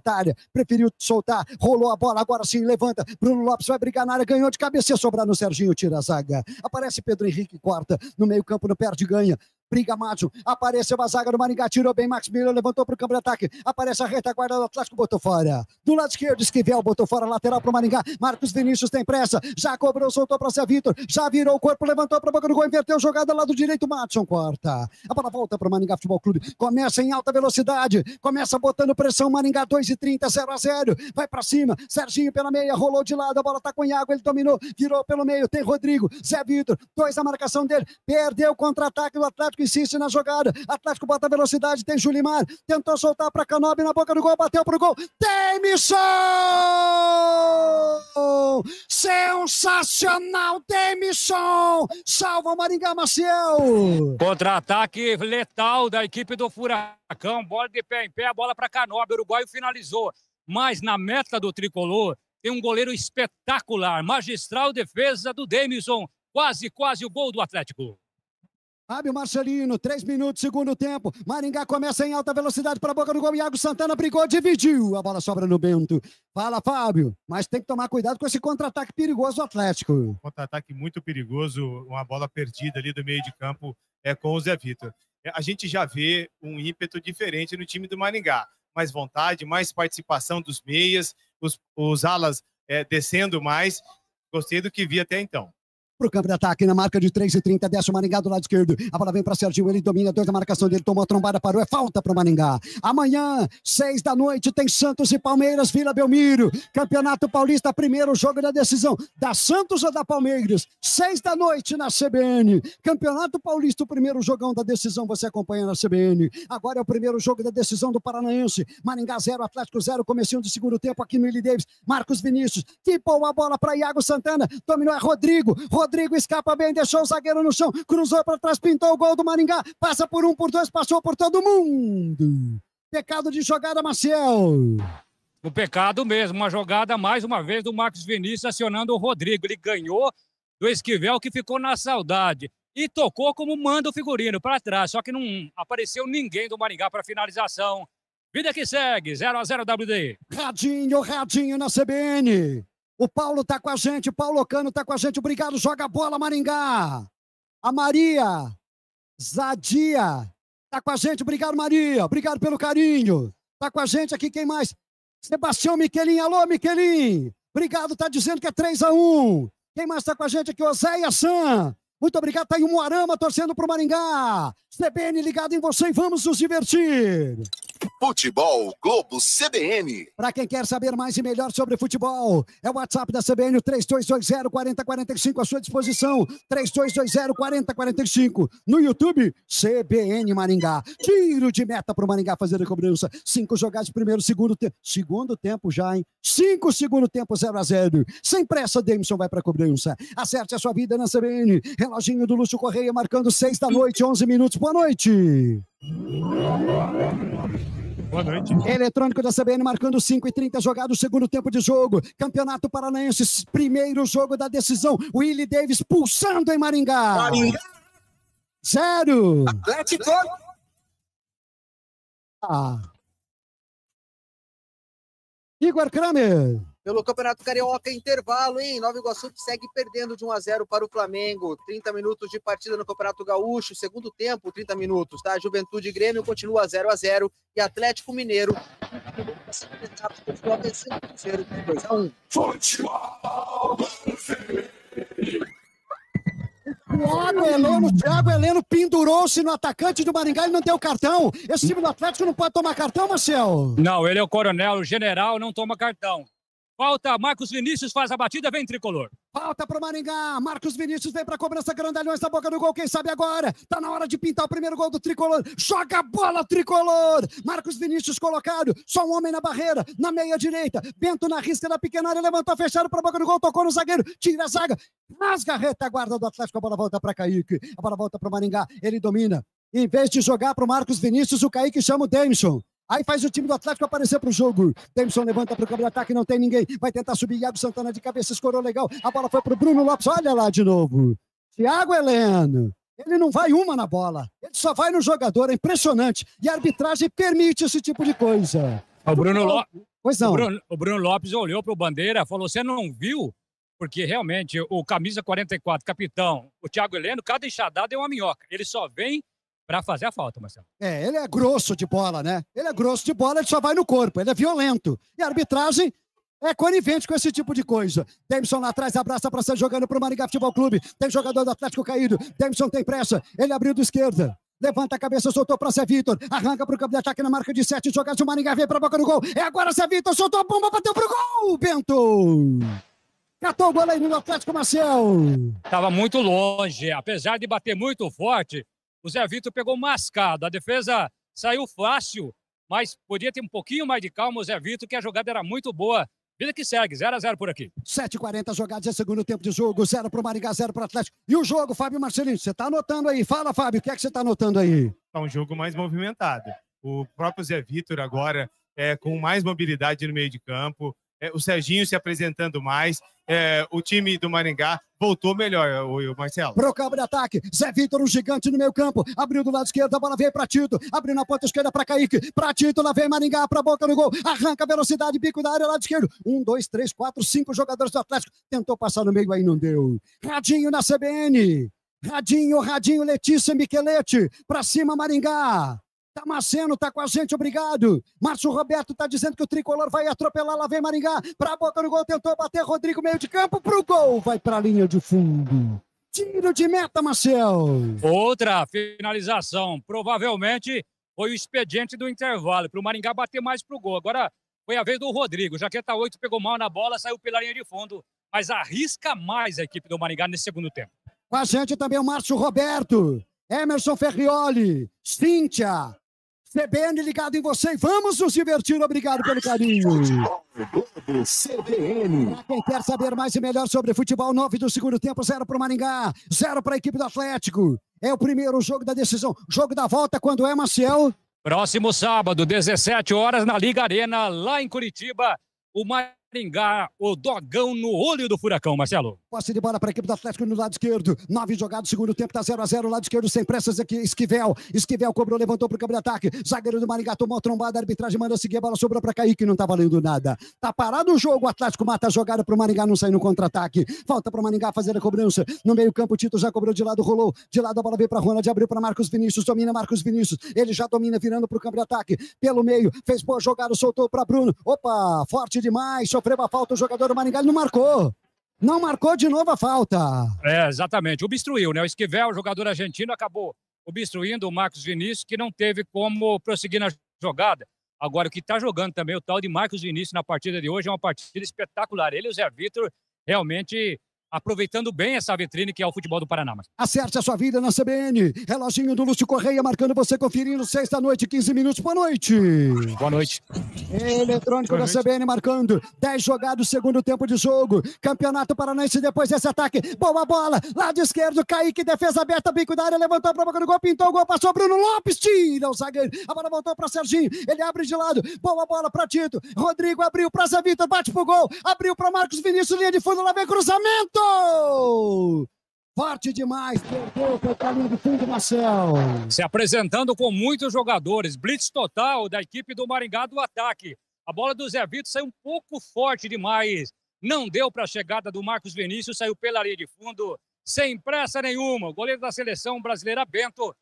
preferiu soltar rolou a bola, agora sim, levanta. Bruno Lopes vai brigar na área, ganhou de cabeça, sobrar no Serginho, tira a zaga. Aparece Pedro Henrique, corta, no meio-campo, não perde, ganha. Briga Matos. Apareceu a zaga do Maringá. Tirou bem. Max Miller levantou para o campo de ataque. Aparece a retaguarda do Atlético. Botou fora. Do lado esquerdo, Esquivel. Botou fora. Lateral para o Maringá. Marcos Vinícius tem pressa. Já cobrou, soltou para Zé Vitor. Já virou o corpo. Levantou para a boca do gol. Inverteu jogada lá do direito. Matson corta. A bola volta para o Maringá Futebol Clube. Começa em alta velocidade. Começa botando pressão. Maringá 2 e 30, 0 a 0. Vai para cima. Serginho pela meia. Rolou de lado. A bola está com água. Ele dominou. Virou pelo meio. Tem Rodrigo. Zé Vitor. Dois na marcação dele. Perdeu o contra-ataque do Atlético. Atlético insiste na jogada. Atlético bota velocidade, tem Julimar. Tentou soltar para Canobi na boca do gol, bateu pro gol. Tem Sensacional, Demissão! Salva o Maringá Maciel! Contra-ataque letal da equipe do Furacão. Bola de pé em pé, a bola para Canobi. uruguaio finalizou. Mas na meta do tricolor tem um goleiro espetacular. Magistral defesa do Demison. Quase, quase o gol do Atlético. Fábio Marcelino, três minutos, segundo tempo. Maringá começa em alta velocidade para a boca do gol. Iago Santana brigou, dividiu. A bola sobra no Bento. Fala, Fábio. Mas tem que tomar cuidado com esse contra-ataque perigoso do Atlético. Contra-ataque muito perigoso. Uma bola perdida ali do meio de campo é, com o Zé Vitor. É, a gente já vê um ímpeto diferente no time do Maringá. Mais vontade, mais participação dos meias, os, os alas é, descendo mais. Gostei do que vi até então para o campo de ataque na marca de 3 e 30, desce o Maringá do lado esquerdo, a bola vem para Serginho, ele domina, dois da marcação dele, tomou a trombada, parou, é falta para o Maringá. Amanhã, 6 da noite, tem Santos e Palmeiras, Vila Belmiro, Campeonato Paulista, primeiro jogo da decisão, da Santos ou da Palmeiras? 6 da noite na CBN, Campeonato Paulista, o primeiro jogão da decisão, você acompanha na CBN. Agora é o primeiro jogo da decisão do Paranaense, Maringá 0, Atlético 0, comecinho de segundo tempo aqui no Willie Davis, Marcos Vinícius, que a bola para Iago Santana, dominou é Rodrigo, Rodrigo Rodrigo escapa bem, deixou o zagueiro no chão, cruzou para trás, pintou o gol do Maringá, passa por um, por dois, passou por todo mundo. Pecado de jogada, Maciel. O pecado mesmo, uma jogada mais uma vez do Marcos Vinícius acionando o Rodrigo. Ele ganhou do Esquivel que ficou na saudade e tocou como manda o figurino para trás, só que não apareceu ninguém do Maringá para finalização. Vida que segue, 0 a 0 WD. Radinho, radinho na CBN. O Paulo tá com a gente, o Paulo Cano tá com a gente. Obrigado, joga bola, Maringá. A Maria Zadia tá com a gente. Obrigado, Maria. Obrigado pelo carinho. Tá com a gente aqui, quem mais? Sebastião Miquelin. Alô, Miquelin. Obrigado, Tá dizendo que é 3 a 1 Quem mais tá com a gente aqui? Oséia San. Muito obrigado, está em Moarama torcendo pro Maringá. CBN ligado em você e vamos nos divertir. Futebol Globo CBN. Para quem quer saber mais e melhor sobre futebol, é o WhatsApp da CBN, 3220-4045 à sua disposição. 3220-4045. No YouTube, CBN Maringá. Tiro de meta para o Maringá fazer a cobrança. Cinco jogadas, primeiro, segundo tempo. Segundo tempo já, hein? Cinco segundo tempo, 0 a 0 Sem pressa, Davidson vai para a cobrança. Acerte a sua vida na CBN. Reloginho do Lúcio Correia marcando seis da noite, 11 minutos. Boa noite. Boa noite. Eletrônico da CBN marcando 5 e 30 jogado, segundo tempo de jogo. Campeonato Paranaense, primeiro jogo da decisão. Willie Davis pulsando em Maringá. Maringá. Zero. Atlético. Ah. Igor Kramer pelo Campeonato Carioca. Intervalo, hein? Nova Iguaçu que segue perdendo de 1 a 0 para o Flamengo. 30 minutos de partida no Campeonato Gaúcho, segundo tempo, 30 minutos, tá? Juventude e Grêmio continua 0 a 0 e Atlético Mineiro Futebol Thiago Heleno, o Thiago Heleno pendurou-se no atacante do Maringá e não deu cartão. Esse time do Atlético não pode tomar cartão, Marcel? Não, ele é o coronel, o general não toma cartão. Falta, Marcos Vinícius faz a batida, vem tricolor. Falta para Maringá. Marcos Vinícius vem para cobrança, grandalhões essa boca do gol. Quem sabe agora? Tá na hora de pintar o primeiro gol do tricolor. Joga a bola, tricolor. Marcos Vinícius colocado. Só um homem na barreira, na meia direita. Bento na risca da pequena área. Levantou fechado para a boca do gol. Tocou no zagueiro. Tira a zaga. Rasga a guarda do Atlético. A bola volta para Kaique. A bola volta para Maringá. Ele domina. Em vez de jogar para o Marcos Vinícius, o Kaique chama o Demison. Aí faz o time do Atlético aparecer para o jogo. Davidson levanta para o campo de ataque, não tem ninguém. Vai tentar subir. Iago Santana de cabeça, escorou legal. A bola foi para o Bruno Lopes. Olha lá de novo. Thiago Heleno. Ele não vai uma na bola. Ele só vai no jogador. É impressionante. E a arbitragem permite esse tipo de coisa. O Bruno, Lopes, O, o Bruno Lopes olhou para o Bandeira falou: Você não viu? Porque realmente o camisa 44, capitão, o Thiago Heleno, cada enxadada é uma minhoca. Ele só vem para fazer a falta, Marcelo. É, ele é grosso de bola, né? Ele é grosso de bola, ele só vai no corpo, ele é violento. E a arbitragem é conivente com esse tipo de coisa. Davidson lá atrás abraça para ser jogando para o Maringá Futebol Clube. Tem jogador do Atlético caído. Davidson tem pressa. Ele abriu do esquerda. Levanta a cabeça, soltou para Zé Vitor. Arranca para o campo de ataque na marca de sete. Jogadas o Maringá vem para a boca do gol. É agora Zé Vitor, soltou a bomba, bateu para o gol. Bento! Catou o goleiro do Atlético Marcel. Estava muito longe. Apesar de bater muito forte, o Zé Vitor pegou mascado. A defesa saiu fácil, mas podia ter um pouquinho mais de calma o Zé Vitor, que a jogada era muito boa. Vida que segue, 0x0 por aqui. 7h40 jogadas, é segundo tempo de jogo, 0 para o Maringá, 0 para o Atlético. E o jogo, Fábio Marcelinho, você está anotando aí. Fala, Fábio, o que é que você está anotando aí? É um jogo mais movimentado. O próprio Zé Vitor agora é com mais mobilidade no meio de campo, é, o Serginho se apresentando mais, é, o time do Maringá voltou melhor, é, o, o Marcelo. cabo de ataque, Zé Vitor, o um gigante no meio campo, abriu do lado esquerdo, a bola veio para Tito, abriu na ponta esquerda para Kaique, para Tito, lá vem Maringá, para boca no gol, arranca velocidade, bico da área, lado esquerdo, um, dois, três, quatro, cinco jogadores do Atlético, tentou passar no meio, aí não deu. Radinho na CBN, Radinho, Radinho, Letícia Miquelete, para cima Maringá. Damasceno tá, tá com a gente, obrigado. Márcio Roberto tá dizendo que o tricolor vai atropelar, lá vem Maringá, pra boca no gol, tentou bater Rodrigo, meio de campo, pro gol, vai pra linha de fundo. Tiro de meta, Marcel. Outra finalização, provavelmente foi o expediente do intervalo, pro Maringá bater mais pro gol. Agora foi a vez do Rodrigo, Jaqueta 8 pegou mal na bola, saiu pela linha de fundo, mas arrisca mais a equipe do Maringá nesse segundo tempo. Com a gente também o Márcio Roberto. Emerson Ferrioli, Cíntia, CBN ligado em você e vamos nos divertir. Obrigado pelo carinho. CBN. Pra quem quer saber mais e melhor sobre futebol, 9 do segundo tempo, zero para o Maringá, zero para a equipe do Atlético. É o primeiro jogo da decisão. Jogo da volta quando é, Maciel? Próximo sábado, 17 horas, na Liga Arena, lá em Curitiba. O mais Maringá, o dogão no olho do furacão, Marcelo. Posse de bola para a equipe do Atlético no lado esquerdo. Nove jogados, segundo tempo, tá 0 a 0 lado esquerdo, sem pressas aqui. Esquivel, Esquivel cobrou, levantou para o campo de ataque. Zagueiro do Maringá tomou trombada, a arbitragem manda seguir, a bola sobrou para Kaique, não tá valendo nada. Tá parado o jogo, o Atlético mata a jogada para o Maringá não sair no contra-ataque. Falta para o Maringá fazer a cobrança. No meio-campo, o Tito já cobrou de lado, rolou. De lado a bola veio para Ronald, abriu para Marcos Vinícius, domina Marcos Vinícius. Ele já domina, virando para o campo de ataque. Pelo meio, fez boa jogada, soltou para Bruno. Opa, forte demais, sofreu a falta o jogador do Maringá, ele não marcou. Não marcou de novo a falta. É, exatamente. Obstruiu, né? O Esquivel, o jogador argentino, acabou obstruindo o Marcos Vinícius, que não teve como prosseguir na jogada. Agora, o que está jogando também o tal de Marcos Vinícius na partida de hoje é uma partida espetacular. Ele e o Zé Vitor realmente aproveitando bem essa vitrine que é o futebol do Paraná. Mas... Acerte a sua vida na CBN. Reloginho do Lúcio Correia marcando você conferindo sexta noite, 15 minutos. Boa noite. Boa noite. É eletrônico Boa noite. da CBN marcando 10 jogados, segundo tempo de jogo. Campeonato Paranaense depois desse ataque. Boa bola, lado esquerdo, Kaique, defesa aberta, bico da área, levantou pra boca do gol, pintou o gol, passou Bruno Lopes, tira o zagueiro. A bola voltou pra Serginho, ele abre de lado. Boa bola pra Tito. Rodrigo abriu pra Zé Vitor, bate pro gol. Abriu pra Marcos Vinícius, linha de fundo, lá vem cruzamento. Gol! Forte demais, perdeu o caminho de fundo, Marcel. Se apresentando com muitos jogadores, blitz total da equipe do Maringá do ataque. A bola do Zé Vito saiu um pouco forte demais, não deu para a chegada do Marcos Vinícius, saiu pela linha de fundo, sem pressa nenhuma. O goleiro da seleção brasileira, Bento,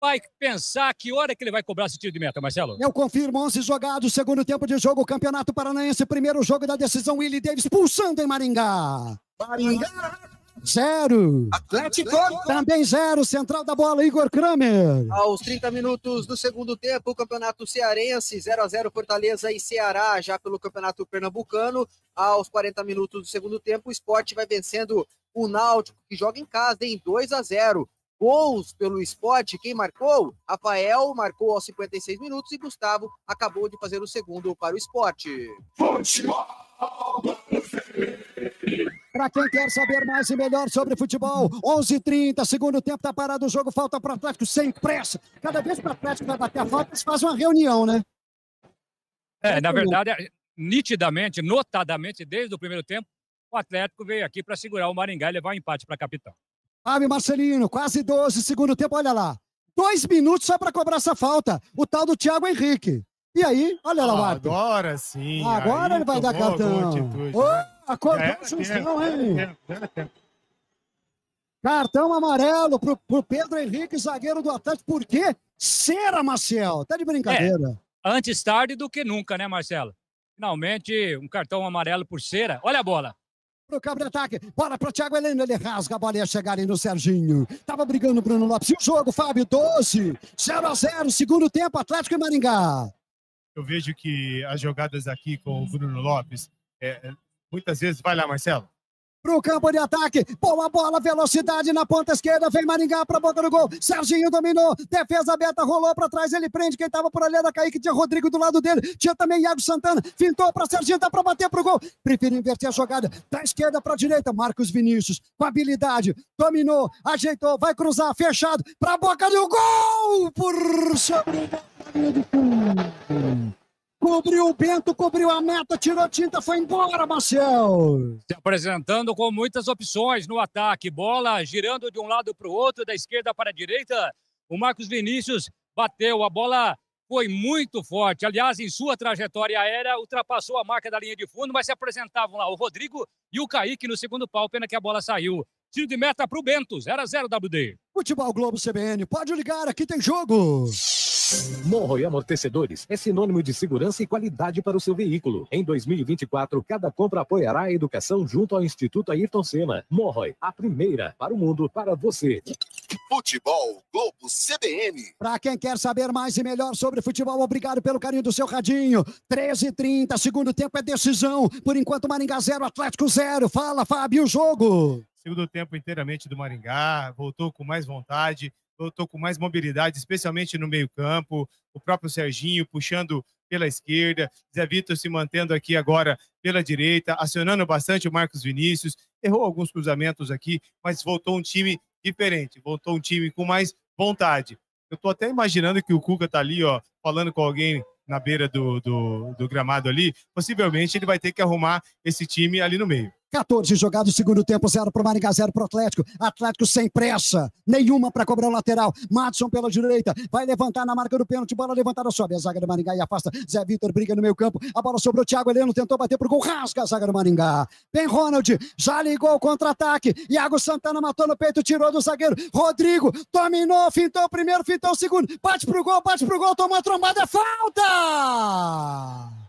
vai pensar que hora que ele vai cobrar esse tiro de meta, Marcelo? Eu confirmo, 11 jogados, segundo tempo de jogo, Campeonato Paranaense, primeiro jogo da decisão, Willie Davis pulsando em Maringá. Maringá, zero. Atlético, também zero. Central da bola, Igor Kramer. Aos 30 minutos do segundo tempo, o Campeonato Cearense, 0 a 0 Fortaleza e Ceará, já pelo Campeonato Pernambucano. Aos 40 minutos do segundo tempo, o esporte vai vencendo o Náutico, que joga em casa, em 2 a 0 gols pelo esporte. Quem marcou? Rafael marcou aos 56 minutos e Gustavo acabou de fazer o segundo para o esporte. Futebol para quem quer saber mais e melhor sobre futebol, 11:30 h 30 segundo tempo, tá parado o jogo, falta para o Atlético sem pressa. Cada vez que o Atlético vai bater a falta, eles fazem uma reunião, né? É, na verdade, nitidamente, notadamente, desde o primeiro tempo, o Atlético veio aqui para segurar o Maringá e levar o um empate para a capital. Fábio Marcelino, quase 12, segundo tempo, olha lá. Dois minutos só para cobrar essa falta. O tal do Thiago Henrique. E aí, olha lá ah, Agora sim. Agora ele vai dar cartão. Atitude, oh! né? Acordou é, Justão, hein? Cartão amarelo pro, pro Pedro Henrique, zagueiro do Atlético. Por quê? Cera, Marcel. Tá de brincadeira. É, antes tarde do que nunca, né, Marcelo? Finalmente, um cartão amarelo por cera. Olha a bola pro contra-ataque. Bola pro Thiago Heleno, ele rasga a bola ia chegar ali no Serginho. Tava brigando o Bruno Lopes. E o jogo, Fábio, 12, 0 a 0 segundo tempo, Atlético e Maringá. Eu vejo que as jogadas aqui com o Bruno Lopes, é, muitas vezes. Vai lá, Marcelo para o campo de ataque. Boa bola, velocidade na ponta esquerda. Vem Maringá para a boca do gol. Serginho dominou. Defesa aberta, rolou para trás. Ele prende quem estava por ali era Kaique. Tinha Rodrigo do lado dele. Tinha também Iago Santana. Fintou para Serginho, dá para bater para o gol. Prefiro inverter a jogada. Da esquerda para direita. Marcos Vinícius com habilidade. Dominou, ajeitou, vai cruzar, fechado. Para a boca do gol. Por sobre. Cobriu o Bento, cobriu a meta, tirou tinta, foi embora, Marcel. Se apresentando com muitas opções no ataque. Bola girando de um lado para o outro, da esquerda para a direita. O Marcos Vinícius bateu. A bola foi muito forte. Aliás, em sua trajetória aérea, ultrapassou a marca da linha de fundo, mas se apresentavam lá o Rodrigo e o Kaique no segundo pau. Pena que a bola saiu. Tiro de meta para o Bento. 0x0 WD. Futebol Globo CBN. Pode ligar, aqui tem jogo e Amortecedores é sinônimo de segurança e qualidade para o seu veículo. Em 2024, cada compra apoiará a educação junto ao Instituto Ayrton Senna. Monroe, é a primeira para o mundo, para você. Futebol Globo CBN. Para quem quer saber mais e melhor sobre futebol, obrigado pelo carinho do seu radinho. 13h30, segundo tempo é decisão. Por enquanto Maringá 0, Atlético 0. Fala, Fábio, o jogo. Segundo tempo inteiramente do Maringá, voltou com mais vontade, estou com mais mobilidade, especialmente no meio-campo. O próprio Serginho puxando pela esquerda, Zé Vitor se mantendo aqui agora pela direita, acionando bastante o Marcos Vinícius. Errou alguns cruzamentos aqui, mas voltou um time diferente, voltou um time com mais vontade. Eu estou até imaginando que o Cuca está ali, ó, falando com alguém na beira do, do, do gramado ali. Possivelmente ele vai ter que arrumar esse time ali no meio. 14 jogados, segundo tempo, 0 para o Maringá, 0 para o Atlético. Atlético sem pressa, nenhuma para cobrar o lateral. Madison pela direita, vai levantar na marca do pênalti, bola levantada, sobe a zaga do Maringá e afasta. Zé Vitor briga no meio campo, a bola sobrou o Thiago Heleno, tentou bater pro gol, rasga a zaga do Maringá. Bem, Ronald, já ligou o contra-ataque. Iago Santana matou no peito, tirou do zagueiro. Rodrigo dominou, fintou o primeiro, fintou o segundo. Bate pro gol, bate pro gol, tomou a trombada, é falta!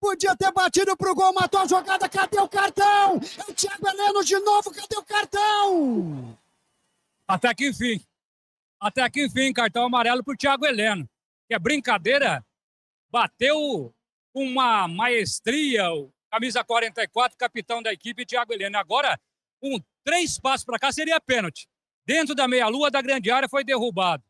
Podia ter batido pro gol, matou a jogada, cadê o cartão? É o Thiago Heleno de novo, cadê o cartão? Até que enfim. Até que enfim, cartão amarelo pro Thiago Heleno. Que é brincadeira, bateu uma maestria, camisa 44, capitão da equipe, Thiago Heleno. Agora, um três passos para cá seria pênalti. Dentro da meia-lua da grande área foi derrubado.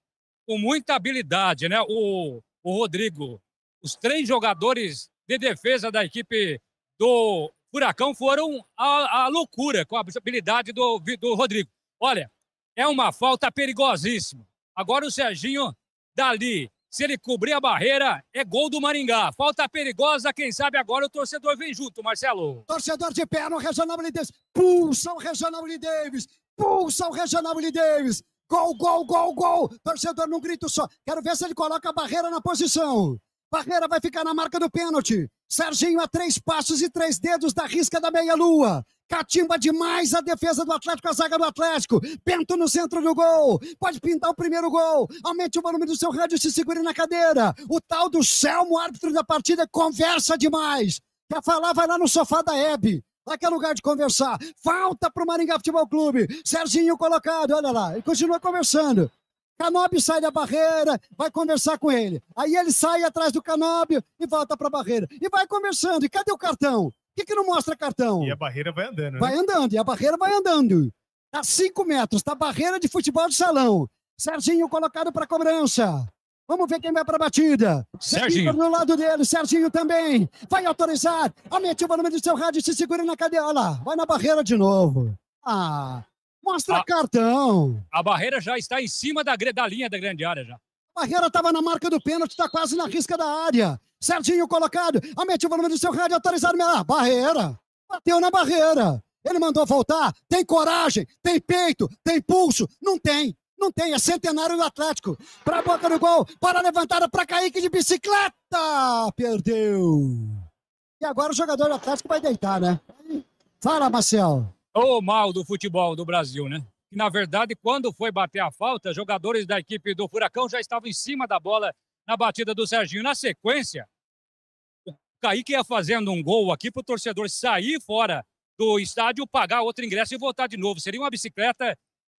Com muita habilidade, né? O, o Rodrigo. Os três jogadores de defesa da equipe do Furacão foram a, a loucura com a habilidade do, do Rodrigo. Olha, é uma falta perigosíssima. Agora o Serginho, dali, se ele cobrir a barreira, é gol do Maringá. Falta perigosa, quem sabe agora o torcedor vem junto, Marcelo. Torcedor de pé no Regional Davis. Pulsa o Regional Davis. Pulsa o Regional Davis. Gol, gol, gol, gol. Torcedor num grito só. Quero ver se ele coloca a barreira na posição. Barreira vai ficar na marca do pênalti. Serginho a três passos e três dedos da risca da meia-lua. Catimba demais a defesa do Atlético, a zaga do Atlético. Bento no centro do gol. Pode pintar o primeiro gol. Aumente o volume do seu rádio e se segure na cadeira. O tal do Selmo, árbitro da partida, conversa demais. Quer falar? Vai lá no sofá da Hebe. Lá que é lugar de conversar. Falta para o Maringá Futebol Clube. Serginho colocado, olha lá. e continua conversando. Canóbio sai da barreira, vai conversar com ele. Aí ele sai atrás do Canóbio e volta para a barreira. E vai conversando. E cadê o cartão? Por que, que não mostra cartão? E a barreira vai andando. Né? Vai andando, e a barreira vai andando. Tá 5 metros, tá barreira de futebol de salão. Serginho colocado para cobrança. Vamos ver quem vai para a batida. Serginho. No lado dele, Serginho também. Vai autorizar. Aumente o volume do seu rádio e se segura na cadeia. Olha lá, vai na barreira de novo. Ah, Mostra a, cartão. A barreira já está em cima da, da linha da grande área já. A barreira estava na marca do pênalti, está quase na risca da área. Certinho colocado. Aumente o volume do seu rádio, atualizado melhor. barreira. Bateu na barreira. Ele mandou voltar. Tem coragem, tem peito, tem pulso. Não tem. Não tem, é centenário do Atlético. Para a boca do gol, para a levantada, para Kaique de bicicleta. Perdeu. E agora o jogador do Atlético vai deitar, né? Fala, Marcel ou mal do futebol do Brasil, né? Na verdade, quando foi bater a falta, jogadores da equipe do Furacão já estavam em cima da bola na batida do Serginho. Na sequência, o Kaique ia fazendo um gol aqui para o torcedor sair fora do estádio, pagar outro ingresso e voltar de novo. Seria uma bicicleta.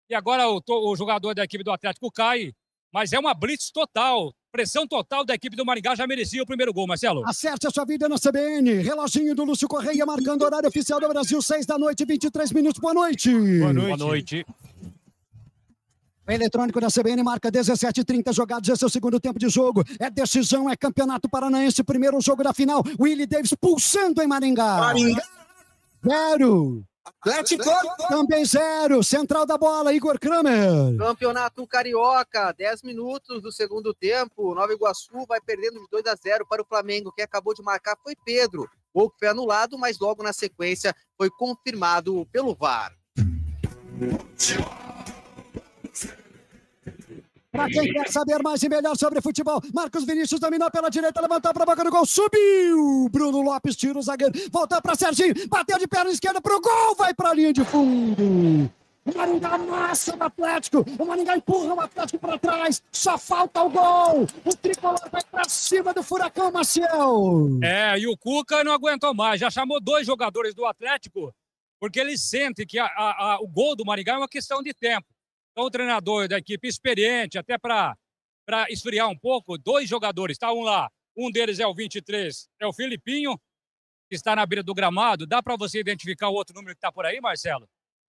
E agora o, o jogador da equipe do Atlético cai. Mas é uma blitz total. Pressão total da equipe do Maringá, já merecia o primeiro gol, Marcelo. Acerte a sua vida na CBN. Reloginho do Lúcio Correia marcando horário oficial do Brasil, 6 da noite, 23 minutos. Boa noite. Boa noite. Boa noite. O eletrônico da CBN marca 17h30 jogados. Esse é o segundo tempo de jogo. É decisão, é campeonato paranaense. Primeiro jogo da final. Willie Davis pulsando em Maringá. Maringá. Zero. Atlético também zero. Central da bola, Igor Kramer. Campeonato Carioca, 10 minutos do segundo tempo. Nova Iguaçu vai perdendo de 2 a 0 para o Flamengo. Quem acabou de marcar foi Pedro. o que foi anulado, mas logo na sequência foi confirmado pelo VAR. Para quem quer saber mais e melhor sobre futebol, Marcos Vinícius dominou pela direita, levantou para a boca do gol, subiu. Bruno Lopes tira o zagueiro, voltou para Serginho, bateu de perna esquerda para o gol, vai para a linha de fundo. O Maringá amassa o Atlético. O Maringá empurra o Atlético para trás. Só falta o gol. O tricolor vai para cima do Furacão, Maciel. É, e o Cuca não aguentou mais. Já chamou dois jogadores do Atlético, porque ele sente que a, a, a, o gol do Maringá é uma questão de tempo. Então, o treinador da equipe experiente, até para esfriar um pouco, dois jogadores, tá? Um lá, um deles é o 23, é o Filipinho, que está na beira do gramado. Dá para você identificar o outro número que está por aí, Marcelo?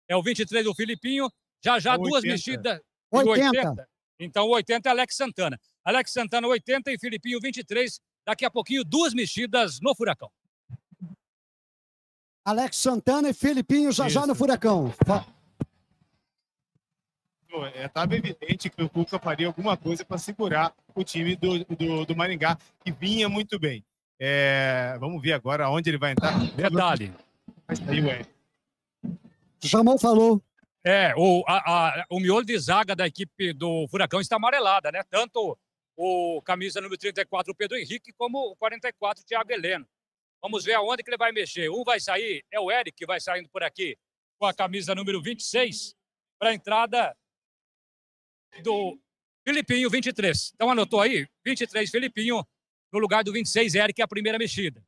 É o 23 do Filipinho. Já já 80. duas mexidas. 80. 80. Então, o 80 é Alex Santana. Alex Santana, 80 e Filipinho, 23. Daqui a pouquinho, duas mexidas no Furacão. Alex Santana e Filipinho já Isso. já no Furacão estava é, evidente que o Cuca faria alguma coisa para segurar o time do, do, do, Maringá, que vinha muito bem. É, vamos ver agora onde ele vai entrar. Detalhe. chamou falou. É, o, a, a, o miolo de zaga da equipe do Furacão está amarelada, né? Tanto o camisa número 34, o Pedro Henrique, como o 44, o Thiago Heleno. Vamos ver aonde que ele vai mexer. Um vai sair, é o Eric que vai saindo por aqui com a camisa número 26 para a entrada do Filipinho, 23. Então anotou aí? 23, Filipinho, no lugar do 26, Eric, é a primeira mexida.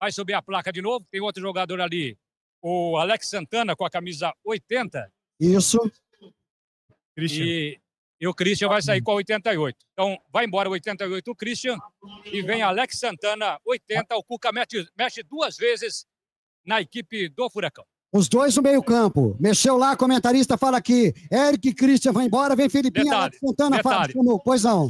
Vai subir a placa de novo. Tem outro jogador ali, o Alex Santana, com a camisa 80. Isso. Christian. E, e o Christian vai sair com a 88. Então, vai embora 88 o Christian e vem Alex Santana, 80. O Cuca mexe duas vezes na equipe do Furacão. Os dois no meio-campo. Mexeu lá, comentarista fala aqui. Eric Christian vai embora, vem Felipinha, detalhe, Fontana fala. Pois não.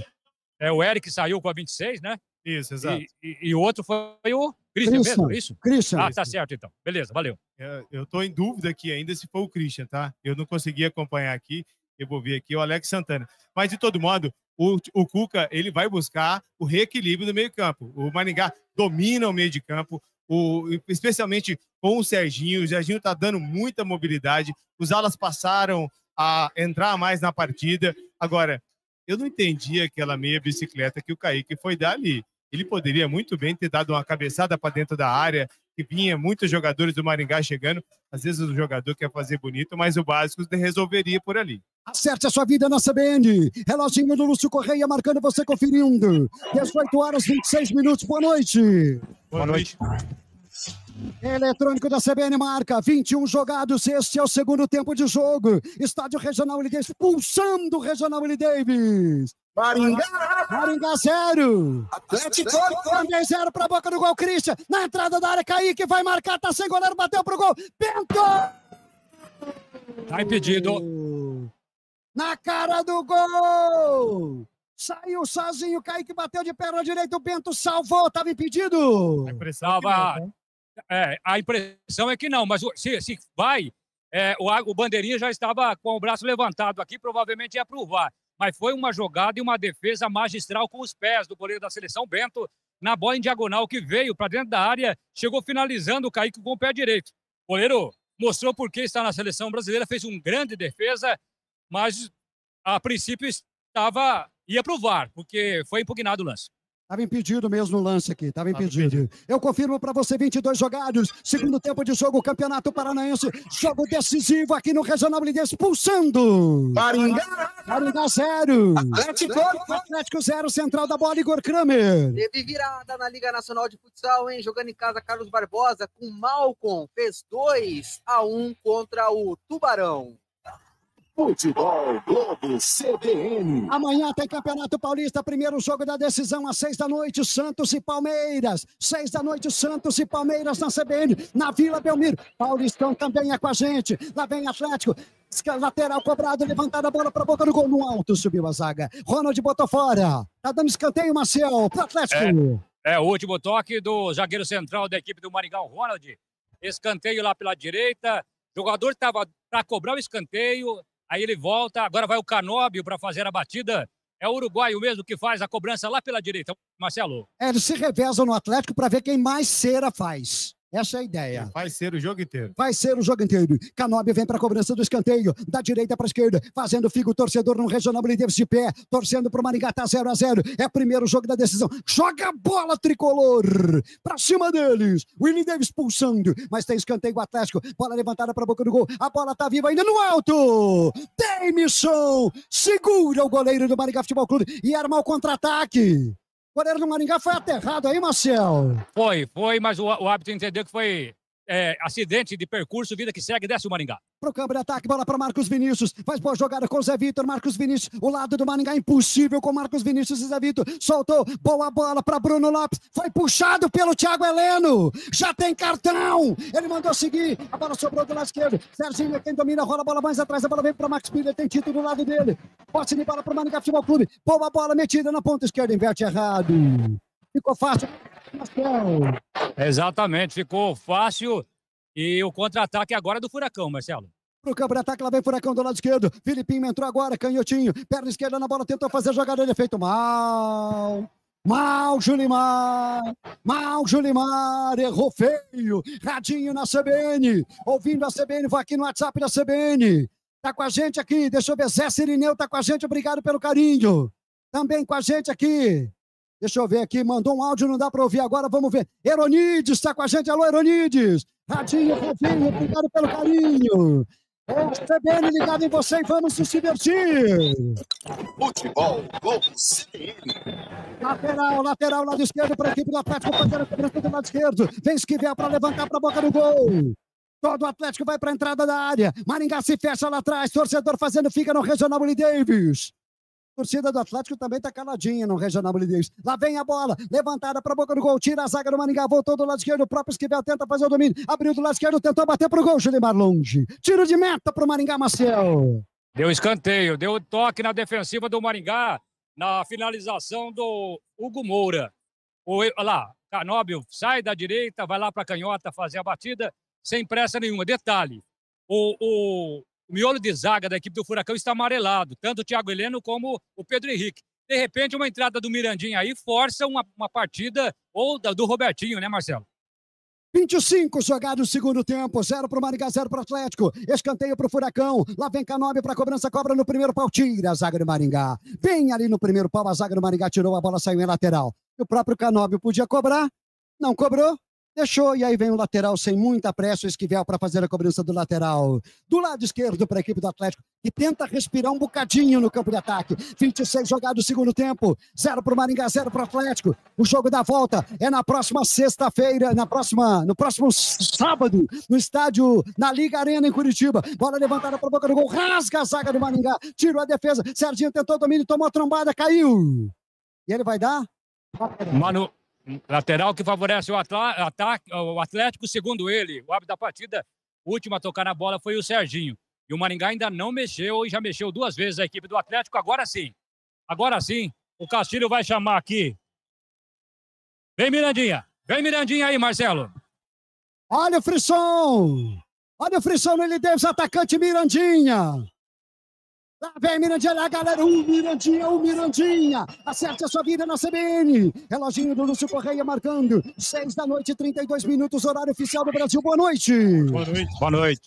É, o Eric saiu com a 26, né? Isso, exato. E o outro foi o Christian, Christian mesmo, é isso? Christian. Ah, tá certo então. Beleza, valeu. É, eu tô em dúvida aqui ainda se foi o Christian, tá? Eu não consegui acompanhar aqui. Eu vou ver aqui o Alex Santana. Mas, de todo modo, o, o Cuca ele vai buscar o reequilíbrio do meio campo. O Maringá domina o meio de campo o, especialmente com o Serginho. O Serginho está dando muita mobilidade. Os alas passaram a entrar mais na partida. Agora, eu não entendi aquela meia bicicleta que o Kaique foi dar ali. Ele poderia muito bem ter dado uma cabeçada para dentro da área, que vinha muitos jogadores do Maringá chegando. Às vezes o jogador quer fazer bonito, mas o básico resolveria por ali. Acerte a sua vida na CBN. Relógio do Lúcio Correia marcando você conferindo. 18 horas 26 minutos. Boa noite. Boa noite. Boa noite. Eletrônico da CBN marca 21 jogados. Este é o segundo tempo de jogo. Estádio Regional Willie Davis pulsando o Regional Willie Davis. Maringá! Maringá zero! Atlético! Também zero para a boca do gol, Christian. Na entrada da área, Kaique vai marcar, tá sem goleiro, bateu pro gol. Bento! Tá impedido. Na cara do gol! Saiu sozinho, Kaique bateu de perna direita, o Bento salvou, tava impedido. Vai precisava. É, a impressão é que não, mas se, se vai, é, o, o Bandeirinha já estava com o braço levantado aqui, provavelmente ia provar. Mas foi uma jogada e uma defesa magistral com os pés do goleiro da seleção Bento na bola em diagonal que veio para dentro da área, chegou finalizando o Kaique com o pé direito. O goleiro mostrou por que está na seleção brasileira, fez uma grande defesa, mas a princípio estava ia provar, porque foi impugnado o lance. Estava impedido mesmo o lance aqui, estava impedido. Eu confirmo para você 22 jogados, segundo tempo de jogo, Campeonato Paranaense, jogo decisivo aqui no Regional Blindense, pulsando. Maringá! Maringá zero. Atlético! Atlético zero, central da bola, Igor Kramer. Teve virada na Liga Nacional de Futsal, hein? Jogando em casa, Carlos Barbosa com Malcom, fez 2 a 1 um contra o Tubarão. Futebol Globo CBN. Amanhã tem Campeonato Paulista, primeiro jogo da decisão, às seis da noite, Santos e Palmeiras. Seis da noite, Santos e Palmeiras na CBN, na Vila Belmiro. Paulistão também é com a gente. Lá vem Atlético. Lateral cobrado, levantada a bola para botar boca do gol. No alto subiu a zaga. Ronald botou fora. Tá dando escanteio, Marcel, pro Atlético. É, é o último toque do zagueiro central da equipe do Maringá, Ronald. Escanteio lá pela direita. O jogador estava para tá cobrar o escanteio, Aí ele volta, agora vai o Canóbio para fazer a batida. É o uruguaio mesmo que faz a cobrança lá pela direita, Marcelo. É, eles se revezam no Atlético para ver quem mais cera faz. Essa é a ideia. Vai ser o jogo inteiro. Vai ser o jogo inteiro. Canobi vem para a cobrança do escanteio, da direita para a esquerda, fazendo figo, o torcedor não regional ele de pé, torcendo para o Maringá, tá 0 a 0 É o primeiro jogo da decisão. Joga a bola tricolor para cima deles. Willie Davis pulsando, mas tem escanteio Atlético. Bola levantada para a boca do gol. A bola tá viva ainda no alto. Tem missão. Segura o goleiro do Maringá Futebol Clube e arma o contra-ataque. O goleiro do Maringá foi aterrado aí, Marcel. Foi, foi, mas o, o árbitro entendeu que foi é, acidente de percurso, vida que segue, desce o Maringá. Pro campo de ataque, bola para Marcos Vinícius. Faz boa jogada com o Zé Vitor. Marcos Vinícius, o lado do Maringá impossível com Marcos Vinícius e Zé Vitor. Soltou, boa bola para Bruno Lopes. Foi puxado pelo Thiago Heleno. Já tem cartão. Ele mandou seguir. A bola sobrou do lado esquerdo. Serginho é quem domina, rola a bola mais atrás. A bola vem para Max Miller. Tem título do lado dele. Posse de bola para o Maringá Futebol Clube. Boa bola metida na ponta esquerda. Inverte errado. Ficou fácil. Exatamente, ficou fácil. E o contra-ataque agora é do Furacão, Marcelo. Pro campo de ataque, lá vem Furacão do lado esquerdo. Filipinho entrou agora, canhotinho. Perna esquerda na bola, tentou fazer a jogada, ele é feito mal. Mal, Julimar! Mal, Julimar! Errou feio! Radinho na CBN! Ouvindo a CBN, vai aqui no WhatsApp da CBN! Tá com a gente aqui, deixa eu ver, Zé Sirineu tá com a gente, obrigado pelo carinho! Também com a gente aqui, Deixa eu ver aqui, mandou um áudio, não dá para ouvir agora, vamos ver. Eronides está com a gente, alô Eronides Radinho, Radinho obrigado pelo carinho! CBN ligado em você e vamos se divertir! Futebol com CBN. Lateral, lateral, lado esquerdo para a equipe do Atlético, a cobrando do lado esquerdo. Vem esquivar para levantar para a boca do gol. Todo o Atlético vai para a entrada da área. Maringá se fecha lá atrás, torcedor fazendo fica no Regional Willie Davis torcida do Atlético também tá caladinha no Regional Bolidense. Lá vem a bola, levantada para a boca do gol, tira a zaga do Maringá, voltou do lado esquerdo, o próprio Esquivel tenta fazer o domínio, abriu do lado esquerdo, tentou bater pro gol, Julimar longe. Tiro de meta pro Maringá, Marcel. Deu escanteio, deu toque na defensiva do Maringá, na finalização do Hugo Moura. O, olha lá, Canóbio sai da direita, vai lá para a canhota fazer a batida, sem pressa nenhuma. Detalhe, o, o o miolo de zaga da equipe do Furacão está amarelado, tanto o Thiago Heleno como o Pedro Henrique. De repente, uma entrada do Mirandinha aí força uma, uma partida ou da, do Robertinho, né, Marcelo? 25 jogados no segundo tempo, 0 para o Maringá, 0 para o Atlético. Escanteio para o Furacão. Lá vem Canobi para cobrança, cobra no primeiro pau, tira a zaga do Maringá. Bem ali no primeiro pau, a zaga do Maringá tirou, a bola saiu em lateral. O próprio Canobi podia cobrar, não cobrou, Deixou, e aí vem o lateral sem muita pressa, o Esquivel para fazer a cobrança do lateral. Do lado esquerdo para a equipe do Atlético, que tenta respirar um bocadinho no campo de ataque. 26 jogados no segundo tempo, zero para o Maringá, zero para o Atlético. O jogo da volta é na próxima sexta-feira, na próxima, no próximo sábado, no estádio, na Liga Arena em Curitiba. Bola levantada para a boca do gol, rasga a zaga do Maringá, tirou a defesa. Serginho tentou domínio, tomou a trombada, caiu. E ele vai dar? Manu, Lateral que favorece o, ataque, o Atlético, segundo ele. O hábito da partida, o último a tocar na bola foi o Serginho. E o Maringá ainda não mexeu e já mexeu duas vezes a equipe do Atlético. Agora sim. Agora sim, o Castilho vai chamar aqui. Vem, Mirandinha. Vem, Mirandinha aí, Marcelo. Olha o Frisson. Olha o Frisson, ele deu o atacante Mirandinha. Lá vem Mirandinha, lá galera, um Mirandinha, um Mirandinha, acerte a sua vida na CBN, reloginho do Lúcio Correia marcando, 6 da noite, 32 minutos, horário oficial do Brasil, boa noite. Boa noite. Boa noite.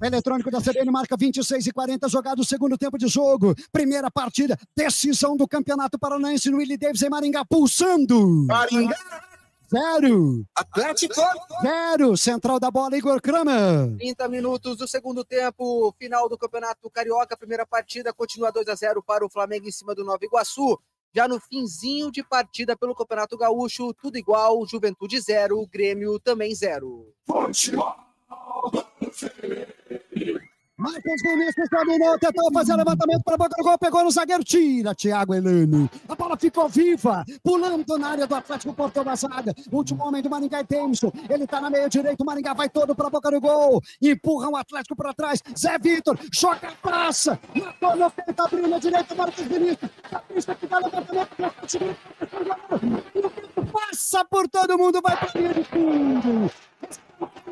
O eletrônico da CBN marca 26 e 40, jogado o segundo tempo de jogo. Primeira partida, decisão do Campeonato Paranaense no Willie Davis em Maringá, pulsando. Maringá! 0. Atlético 0. Central da bola, Igor Kramer. 30 minutos do segundo tempo, final do Campeonato Carioca. Primeira partida continua 2 a 0 para o Flamengo em cima do Nova Iguaçu. Já no finzinho de partida pelo Campeonato Gaúcho, tudo igual, Juventude 0, Grêmio também 0. Marcos Vinícius dominou, tentou fazer levantamento para a boca do gol, pegou no zagueiro, tira Thiago Helene. A bola ficou viva, pulando na área do Atlético Porto da zaga. Último homem do Maringá é Davidson. Ele está na meia direita, o Maringá vai todo para a boca do gol. Empurra o Atlético para trás. Zé Vitor, choca, passa. Matou no peito, abriu na direita, Marcos Vinícius. Capricha que dá levantamento para o passa por todo mundo, vai para a linha de fundo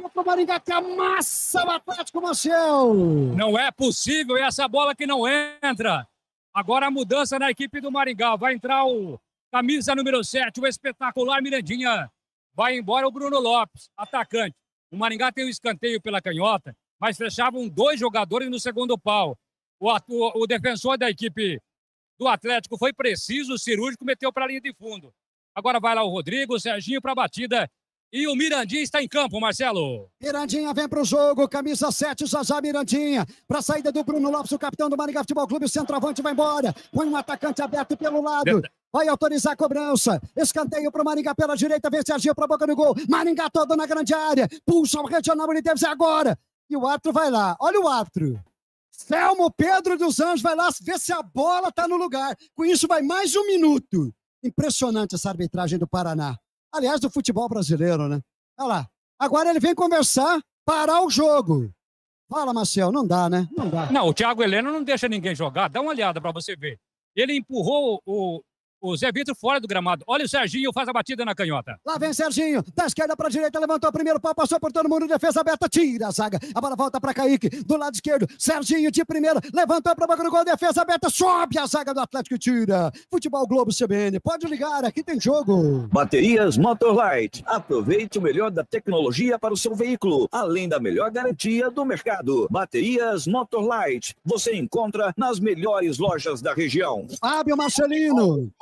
bola o Maringá que amassa o Atlético Maciel. Não é possível, é essa bola que não entra. Agora a mudança na equipe do Maringá. Vai entrar o camisa número 7, o espetacular Mirandinha. Vai embora o Bruno Lopes, atacante. O Maringá tem um escanteio pela canhota, mas fechavam dois jogadores no segundo pau. O, o, o defensor da equipe do Atlético foi preciso, cirúrgico, meteu para a linha de fundo. Agora vai lá o Rodrigo, o Serginho para a batida e o Mirandinha está em campo, Marcelo. Mirandinha vem para o jogo, camisa 7, já já Mirandinha. Para a saída do Bruno Lopes, o capitão do Maringá Futebol Clube, o centroavante vai embora. Põe um atacante aberto pelo lado. Vai autorizar a cobrança. Escanteio para o Maringá pela direita, se agiu para a boca do gol. Maringá todo na grande área. Puxa o regional, ele deve ser agora. E o árbitro vai lá. Olha o árbitro. Selmo Pedro dos Anjos vai lá ver se a bola está no lugar. Com isso vai mais um minuto. Impressionante essa arbitragem do Paraná. Aliás, do futebol brasileiro, né? Olha lá. Agora ele vem conversar, parar o jogo. Fala, Marcel, não dá, né? Não dá. Não, o Thiago Heleno não deixa ninguém jogar. Dá uma olhada para você ver. Ele empurrou o o Zé Vitor fora do gramado. Olha o Serginho, faz a batida na canhota. Lá vem Serginho, da esquerda pra direita, levantou o primeiro pau, passou por todo mundo, defesa aberta, tira a zaga. A bola volta pra Kaique, do lado esquerdo. Serginho de primeira, levantou pra boca do gol, defesa aberta, sobe a zaga do Atlético e tira. Futebol Globo CBN, pode ligar, aqui tem jogo. Baterias Motorlight. Aproveite o melhor da tecnologia para o seu veículo, além da melhor garantia do mercado. Baterias Motorlight. Você encontra nas melhores lojas da região. Fábio Marcelino.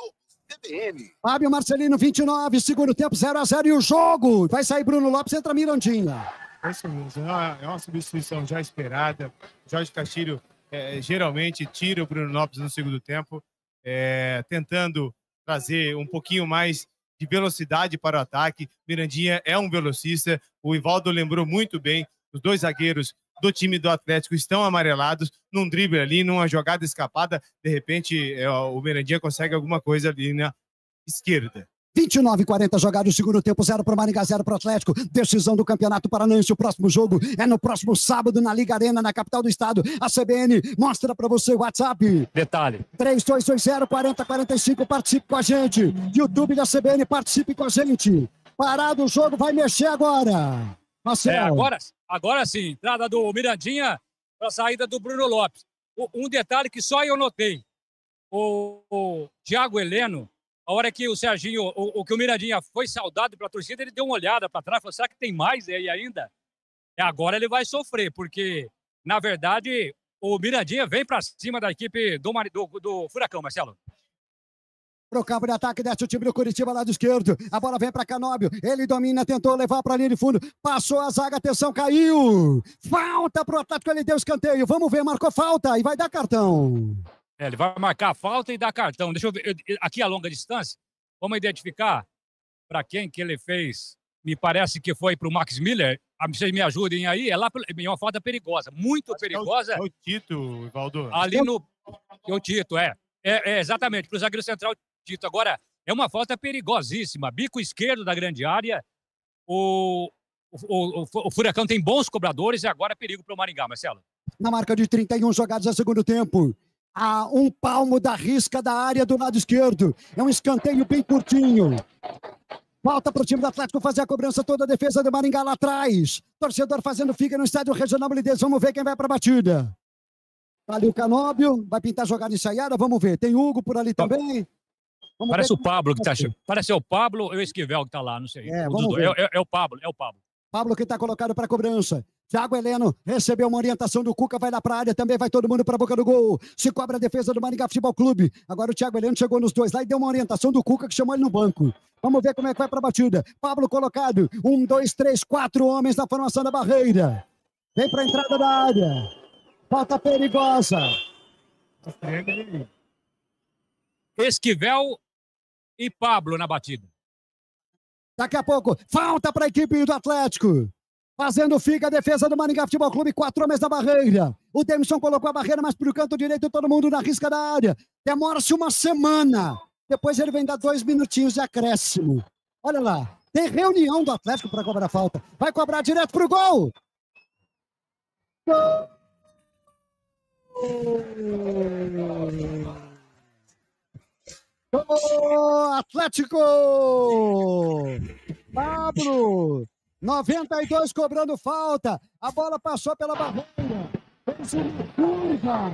TBN. Fábio Marcelino, 29, segundo tempo, 0x0 e o jogo. Vai sair Bruno Lopes, entra Mirandinha. É isso mesmo, é, é uma substituição já esperada. Jorge Castilho é, geralmente tira o Bruno Lopes no segundo tempo, é, tentando trazer um pouquinho mais de velocidade para o ataque. Mirandinha é um velocista, o Ivaldo lembrou muito bem os dois zagueiros do time do Atlético estão amarelados, num drible ali, numa jogada escapada, de repente é, o Merandinha consegue alguma coisa ali na esquerda. 29 40 jogado o segundo tempo, 0 para o Maringá, 0 para o Atlético. Decisão do Campeonato Paranaense. O próximo jogo é no próximo sábado na Liga Arena, na capital do estado. A CBN mostra para você o WhatsApp. Detalhe: 3220 4045. Participe com a gente. YouTube da CBN, participe com a gente. Parado o jogo, vai mexer agora. Marcelo. É, agora, agora sim, entrada do Mirandinha para a saída do Bruno Lopes. O, um detalhe que só eu notei: o, o Thiago Heleno, a hora que o Serginho, o, o que o Mirandinha foi saudado para a torcida, ele deu uma olhada para trás, e falou: será que tem mais aí ainda? E é, agora ele vai sofrer, porque, na verdade, o Mirandinha vem para cima da equipe do, do, do Furacão, Marcelo pro campo de ataque, desce o time do Curitiba, lado esquerdo. A bola vem para Canóbio, ele domina, tentou levar para linha de fundo, passou a zaga, atenção, caiu. Falta pro Atlético, ele deu escanteio. Vamos ver, marcou falta e vai dar cartão. É, ele vai marcar falta e dar cartão. Deixa eu ver, eu, aqui a longa distância, vamos identificar para quem que ele fez. Me parece que foi pro Max Miller. Ah, vocês me ajudem aí. É lá é uma falta perigosa, muito perigosa. É o, é o Tito, Ivaldo. Ali no. É o Tito, é. É, é, exatamente, para o zagueiro central Agora, é uma falta perigosíssima. Bico esquerdo da grande área. O, o, o, o Furacão tem bons cobradores e agora é perigo para o Maringá, Marcelo. Na marca de 31 jogadas a segundo tempo. A um palmo da risca da área do lado esquerdo. É um escanteio bem curtinho. Falta para o time do Atlético fazer a cobrança toda a defesa do Maringá lá atrás. Torcedor fazendo fica no estádio Regional Blidez. Vamos ver quem vai para a batida. ali o Canóbio, vai pintar jogada ensaiada, vamos ver. Tem Hugo por ali também. Vamos Parece o é Pablo que tá, tá chegando. Parece é o Pablo ou o Esquivel que tá lá, não sei. É, É, é, é o Pablo, é o Pablo. Pablo que está colocado para cobrança. Thiago Heleno recebeu uma orientação do Cuca, vai lá para a área, também vai todo mundo para a boca do gol. Se cobra a defesa do Maringá Futebol Clube. Agora o Thiago Heleno chegou nos dois lá e deu uma orientação do Cuca que chamou ele no banco. Vamos ver como é que vai para a batida. Pablo colocado. Um, dois, três, quatro homens na formação da barreira. Vem para a entrada da área. Falta perigosa. Esquivel e Pablo na batida. Daqui a pouco, falta para a equipe do Atlético. Fazendo fica a defesa do Maringá Futebol Clube, quatro homens na barreira. O Demisson colocou a barreira, mas para o canto direito todo mundo na risca da área. Demora-se uma semana. Depois ele vem dar dois minutinhos de acréscimo. Olha lá, tem reunião do Atlético para cobrar a falta. Vai cobrar direto para o gol. Gol! Gol Atlético! Pablo, 92 cobrando falta. A bola passou pela barreira. Fez uma curva.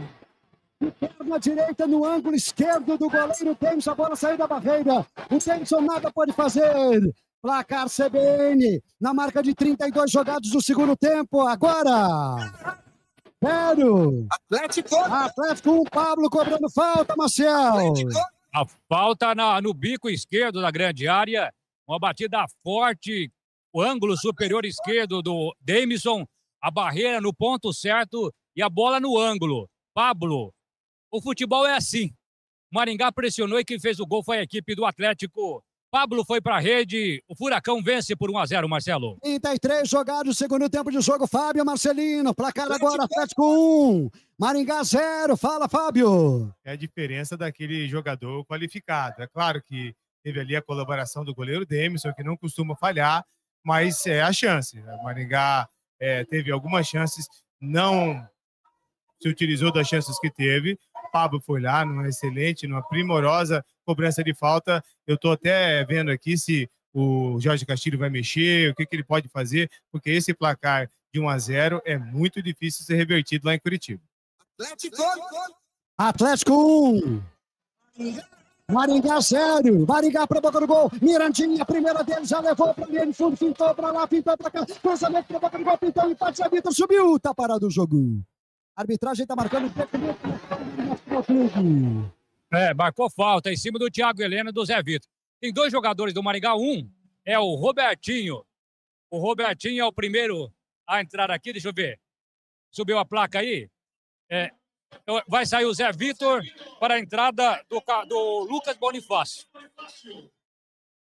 e perna direita no ângulo esquerdo do goleiro Denison. A bola saiu da barreira. O Denison nada pode fazer. Placar CBN na marca de 32 jogados do segundo tempo. Agora! Zero! Atlético! Atlético 1, Pablo cobrando falta, Marcel! Atlético. A falta na, no bico esquerdo da grande área. Uma batida forte, o ângulo superior esquerdo do Damison. A barreira no ponto certo e a bola no ângulo. Pablo, o futebol é assim. Maringá pressionou e quem fez o gol foi a equipe do Atlético Pablo foi para a rede, o Furacão vence por 1 a 0 Marcelo. 33 jogados, segundo tempo de jogo, Fábio Marcelino, placar agora, Atlético 1, Maringá 0, fala Fábio. É a diferença daquele jogador qualificado, é claro que teve ali a colaboração do goleiro Demerson, que não costuma falhar, mas é a chance, o Maringá é, teve algumas chances, não se utilizou das chances que teve, Pablo foi lá numa excelente, numa primorosa cobrança de falta. Eu estou até vendo aqui se o Jorge Castilho vai mexer, o que, que ele pode fazer, porque esse placar de 1 a 0 é muito difícil ser revertido lá em Curitiba. Atlético! Atlético 1! Maringá sério, Maringá para boca do gol, Mirandinha, primeira dele, já levou para o de fundo, pintou para lá, pintou para cá, cruzamento para boca do gol, pintou, empate, a vida subiu, tá parado o jogo. Arbitragem está marcando. É, marcou falta em cima do Thiago Helena e do Zé Vitor. Tem dois jogadores do Maringá. Um é o Robertinho. O Robertinho é o primeiro a entrar aqui. Deixa eu ver. Subiu a placa aí. É, então vai sair o Zé Vitor para a entrada do, do Lucas Bonifácio.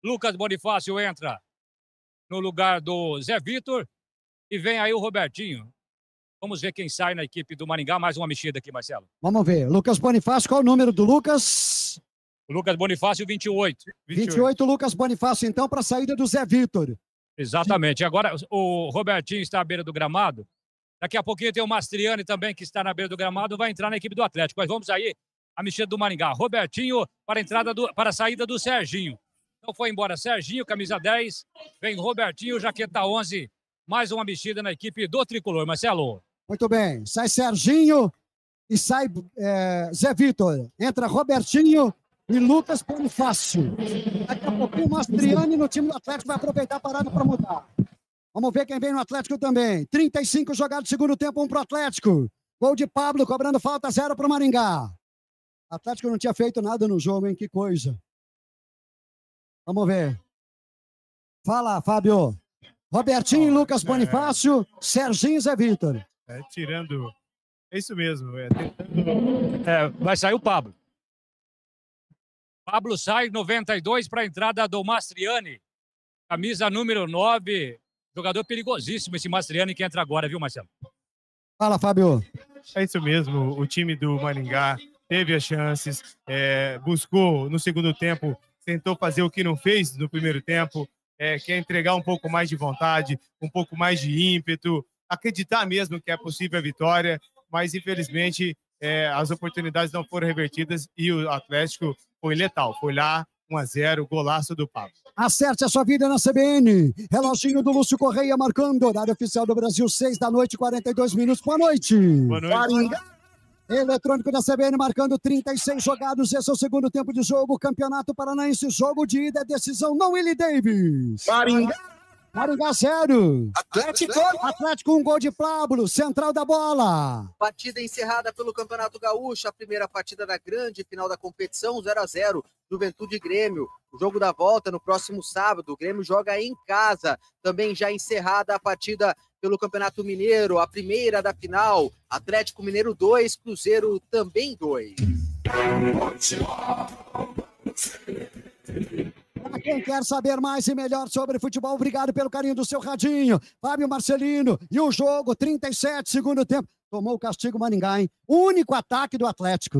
Lucas Bonifácio entra no lugar do Zé Vitor e vem aí o Robertinho. Vamos ver quem sai na equipe do Maringá. Mais uma mexida aqui, Marcelo. Vamos ver. Lucas Bonifácio, qual o número do Lucas? O Lucas Bonifácio, 28. 28, 28 Lucas Bonifácio, então, para a saída do Zé Vitor. Exatamente. Agora, o Robertinho está à beira do gramado. Daqui a pouquinho tem o Mastriani também, que está na beira do gramado, vai entrar na equipe do Atlético. Mas vamos aí, a mexida do Maringá. Robertinho para a, entrada do, para a saída do Serginho. Então foi embora Serginho, camisa 10. Vem Robertinho, jaqueta 11. Mais uma mexida na equipe do Tricolor. Marcelo. Muito bem. Sai Serginho e sai é, Zé Vitor. Entra Robertinho e Lucas Bonifácio. Daqui a pouquinho, Mastriani no time do Atlético vai aproveitar a parada para mudar. Vamos ver quem vem no Atlético também. 35 jogados, segundo tempo, um para o Atlético. Gol de Pablo, cobrando falta, zero para o Maringá. Atlético não tinha feito nada no jogo, hein? Que coisa. Vamos ver. Fala, Fábio. Robertinho, Lucas Bonifácio, Serginho e Zé Vitor. É, tirando. É isso mesmo. É, tentando... é, vai sair o Pablo. Pablo sai 92 para a entrada do Mastriani. Camisa número 9. Jogador perigosíssimo esse Mastriani que entra agora, viu, Marcelo? Fala, Fábio. É isso mesmo. O time do Maringá teve as chances, é, buscou no segundo tempo, tentou fazer o que não fez no primeiro tempo, é, quer entregar um pouco mais de vontade, um pouco mais de ímpeto, acreditar mesmo que é possível a vitória, mas infelizmente é, as oportunidades não foram revertidas e o Atlético foi letal. Foi lá, 1 a 0 golaço do Pablo. Acerte a sua vida na CBN. Reloginho do Lúcio Correia marcando. Horário oficial do Brasil, 6 da noite, 42 minutos. Boa noite. Boa noite. Eletrônico da CBN marcando 36 jogados. Esse é o segundo tempo de jogo. Campeonato Paranaense, jogo de ida. Decisão não Willie Davis. Maringá. Maringá, sério. Atlético. Atlético, um gol de Plábulo, central da bola. Partida encerrada pelo Campeonato Gaúcho, a primeira partida da grande final da competição, 0 a 0 Juventude e Grêmio. O jogo da volta no próximo sábado. O Grêmio joga em casa. Também já encerrada a partida pelo Campeonato Mineiro, a primeira da final. Atlético Mineiro 2, Cruzeiro também 2. Para quem quer saber mais e melhor sobre futebol, obrigado pelo carinho do seu radinho. Fábio Marcelino e o jogo, 37, segundo tempo. Tomou o castigo Maringá, hein? Único ataque do Atlético.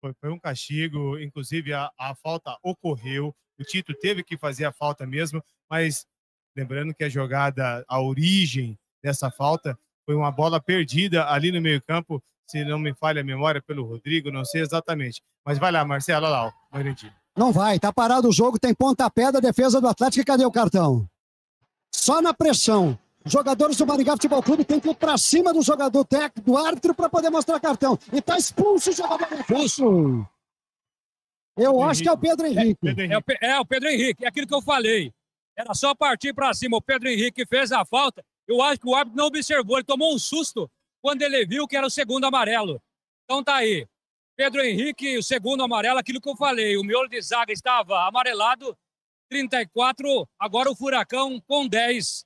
Foi, foi um castigo, inclusive a, a falta ocorreu. O Tito teve que fazer a falta mesmo, mas lembrando que a jogada, a origem dessa falta foi uma bola perdida ali no meio-campo, se não me falha a memória, pelo Rodrigo, não sei exatamente. Mas vai lá, Marcelo, olha lá, o Marandinho. Não vai, tá parado o jogo, tem pontapé da defesa do Atlético e cadê o cartão? Só na pressão. Jogadores do Maringá Futebol Clube tem que ir pra cima do jogador técnico, do árbitro, para poder mostrar cartão. E tá expulso o jogador expulso. Eu acho que é o Pedro Henrique. É, Pedro Henrique. É, o, é, o, Pedro Henrique, é aquilo que eu falei. Era só partir para cima. O Pedro Henrique fez a falta. Eu acho que o árbitro não observou. Ele tomou um susto quando ele viu que era o segundo amarelo. Então tá aí. Pedro Henrique, o segundo amarelo, aquilo que eu falei, o miolo de zaga estava amarelado, 34, agora o Furacão com 10.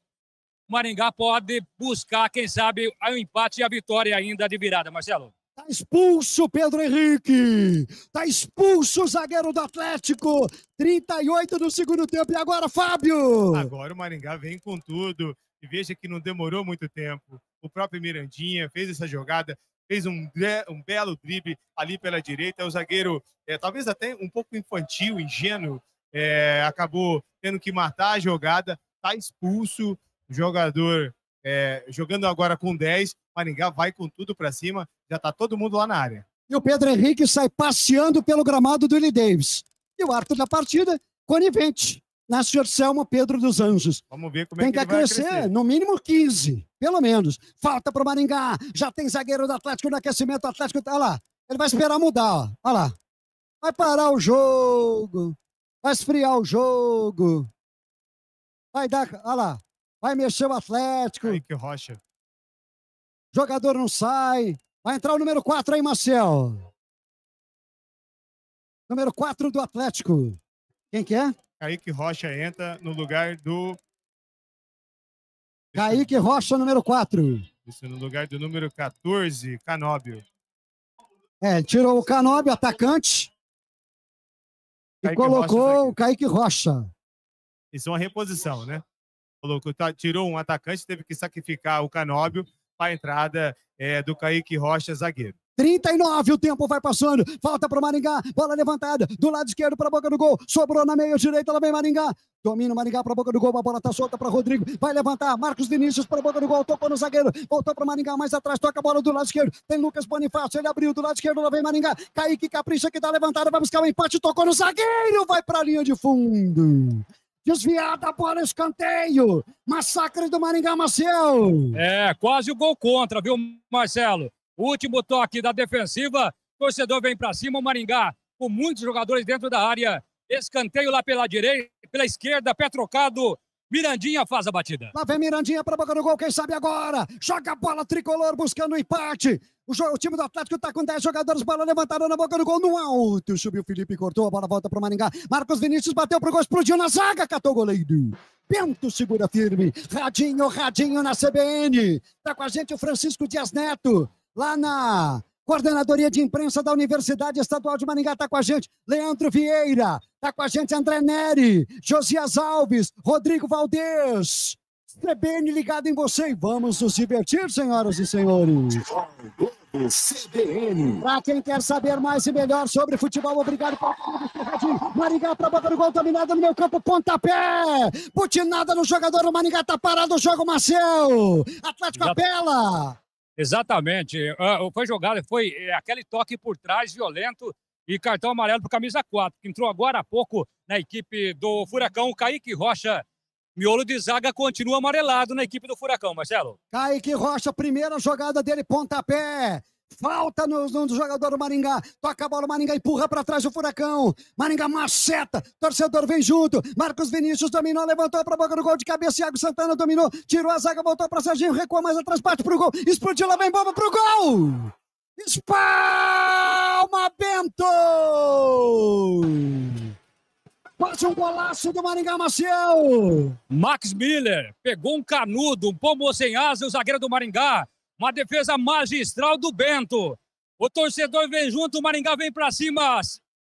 O Maringá pode buscar, quem sabe, o um empate e a vitória ainda de virada, Marcelo. Tá expulso Pedro Henrique. Tá expulso o zagueiro do Atlético. 38 no segundo tempo. E agora, Fábio? Agora o Maringá vem com tudo. E veja que não demorou muito tempo. O próprio Mirandinha fez essa jogada fez um, um belo drible ali pela direita. O zagueiro, é, talvez até um pouco infantil, ingênuo, é, acabou tendo que matar a jogada, tá expulso. O jogador é, jogando agora com 10, Maringá vai com tudo para cima, já tá todo mundo lá na área. E o Pedro Henrique sai passeando pelo gramado do Willie Davis. E o árbitro da partida, conivente. Nasce senhor Selmo Pedro dos Anjos. Vamos ver como é tem é que, que vai crescer, crescer, no mínimo 15, pelo menos. Falta para o Maringá, já tem zagueiro do Atlético no aquecimento, o Atlético tá lá. Ele vai esperar mudar, Olha lá. Vai parar o jogo. Vai esfriar o jogo. Vai dar, olha lá. Vai mexer o Atlético. que rocha. Jogador não sai. Vai entrar o número 4 aí, Marcel. Número 4 do Atlético. Quem que é? Kaique Rocha entra no lugar do. Kaique Rocha, número 4. Isso, no lugar do número 14, Canóbio. É, tirou o Canóbio, atacante, Kaique e colocou Rocha o Kaique Rocha. Isso é uma reposição, né? Colocou, tá, tirou um atacante, teve que sacrificar o Canóbio para a entrada é, do Kaique Rocha, zagueiro. 39, o tempo vai passando. Falta para o Maringá. Bola levantada. Do lado esquerdo para a boca do gol. Sobrou na meia direita. Lá vem Maringá. Domina o Maringá para a boca do gol. A bola está solta para Rodrigo. Vai levantar. Marcos Vinícius para a boca do gol. Tocou no zagueiro. Voltou para o Maringá. Mais atrás. Toca a bola do lado esquerdo. Tem Lucas Bonifácio. Ele abriu do lado esquerdo. Lá vem Maringá. Kaique capricha que dá tá levantada. Vai buscar o um empate. Tocou no zagueiro. Vai para a linha de fundo. Desviada a bola, escanteio. Massacre do Maringá, Marcelo, É, quase o gol contra, viu, Marcelo? Último toque da defensiva. Torcedor vem para cima. O Maringá com muitos jogadores dentro da área. Escanteio lá pela direita, pela esquerda, pé trocado. Mirandinha faz a batida. Lá vem Mirandinha para boca do gol, quem sabe agora. Joga a bola tricolor buscando o empate. O, o, time do Atlético está com 10 jogadores, bola levantada na boca do gol, no alto. Subiu Felipe, cortou, a bola volta para o Maringá. Marcos Vinícius bateu pro gol, explodiu na zaga, catou o goleiro. Bento segura firme. Radinho, radinho na CBN. Tá com a gente o Francisco Dias Neto lá na Coordenadoria de Imprensa da Universidade Estadual de Maringá está com a gente. Leandro Vieira, está com a gente André Neri, Josias Alves, Rodrigo Valdez. CBN ligado em você e vamos nos divertir, senhoras e senhores. CBN. Para quem quer saber mais e melhor sobre futebol, obrigado por Maringá para botar o gol dominado no meu campo, pontapé. Putinada no jogador, o Maringá tá parado, o jogo Marcel. Atlético Já... apela. Exatamente. Ah, foi jogada, foi é, aquele toque por trás violento e cartão amarelo para camisa 4, que entrou agora há pouco na equipe do Furacão. Kaique Rocha, miolo de zaga, continua amarelado na equipe do Furacão, Marcelo. Kaique Rocha, primeira jogada dele, pontapé. Falta no, no jogador do Maringá. Toca a bola, Maringá empurra para trás o Furacão. Maringá maceta. Torcedor vem junto. Marcos Vinícius dominou, levantou para a boca do gol de cabeça. Thiago Santana dominou, tirou a zaga, voltou para Serginho, recua mais atrás, bate pro gol. Explodiu, lá vem bomba pro gol. Espalma Bento! Quase um golaço do Maringá Maciel! Max Miller pegou um canudo, um pombo sem asa, o zagueiro do Maringá uma defesa magistral do Bento. O torcedor vem junto, o Maringá vem para cima.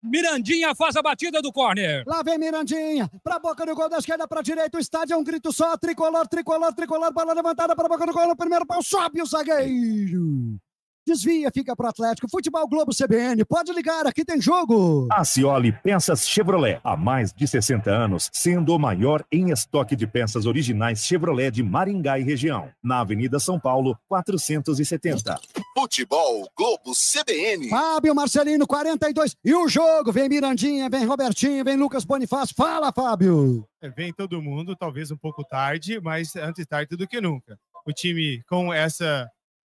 Mirandinha faz a batida do corner. Lá vem Mirandinha, pra boca do gol da esquerda, pra direita, o estádio é um grito só, tricolor, tricolor, tricolor, bola levantada pra boca do gol, no primeiro pau, sobe o zagueiro. Desvia, fica para Atlético. Futebol Globo CBN. Pode ligar, aqui tem jogo. Acioli Peças Chevrolet. Há mais de 60 anos, sendo o maior em estoque de peças originais Chevrolet de Maringá e região. Na Avenida São Paulo, 470. Futebol Globo CBN. Fábio Marcelino, 42. E o jogo? Vem Mirandinha, vem Robertinho, vem Lucas Bonifácio. Fala, Fábio. É, vem todo mundo, talvez um pouco tarde, mas antes tarde do que nunca. O time com essa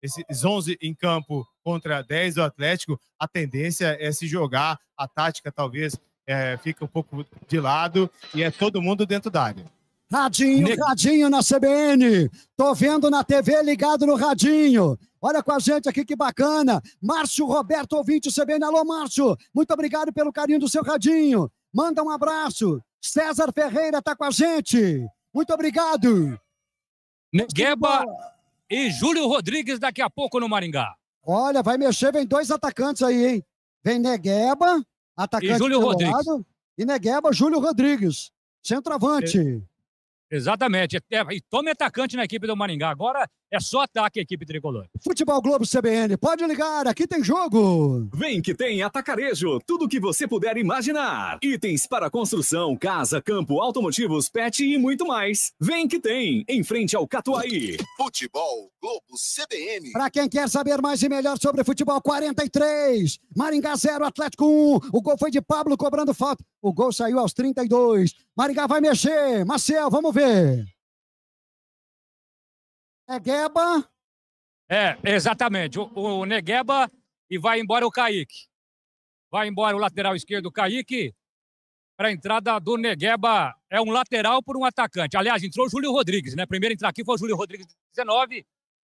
esses 11 em campo contra 10 do Atlético, a tendência é se jogar, a tática talvez é, fica um pouco de lado e é todo mundo dentro da área. Radinho, ne... radinho na CBN. Tô vendo na TV ligado no radinho. Olha com a gente aqui que bacana. Márcio Roberto, ouvinte CBN. Alô, Márcio. Muito obrigado pelo carinho do seu radinho. Manda um abraço. César Ferreira tá com a gente. Muito obrigado. Negueba e Júlio Rodrigues daqui a pouco no Maringá. Olha, vai mexer, vem dois atacantes aí, hein? Vem Negueba, atacante e Júlio Rodrigues. Lado, e Negueba, Júlio Rodrigues, centroavante. Exatamente. É, e tome atacante na equipe do Maringá. Agora é só ataque a equipe tricolor. Futebol Globo CBN, pode ligar, aqui tem jogo. Vem que tem atacarejo, tudo que você puder imaginar. Itens para construção, casa, campo, automotivos, pet e muito mais. Vem que tem, em frente ao Catuaí. Futebol Globo CBN. Para quem quer saber mais e melhor sobre futebol 43, Maringá 0, Atlético 1. O gol foi de Pablo cobrando falta. O gol saiu aos 32. Maringá vai mexer. Marcel, vamos ver. Negueba. É, exatamente. O, o Negueba e vai embora o Kaique. Vai embora o lateral esquerdo, o Kaique. Para a entrada do Negueba, é um lateral por um atacante. Aliás, entrou o Júlio Rodrigues, né? Primeiro entrar aqui foi o Júlio Rodrigues, 19.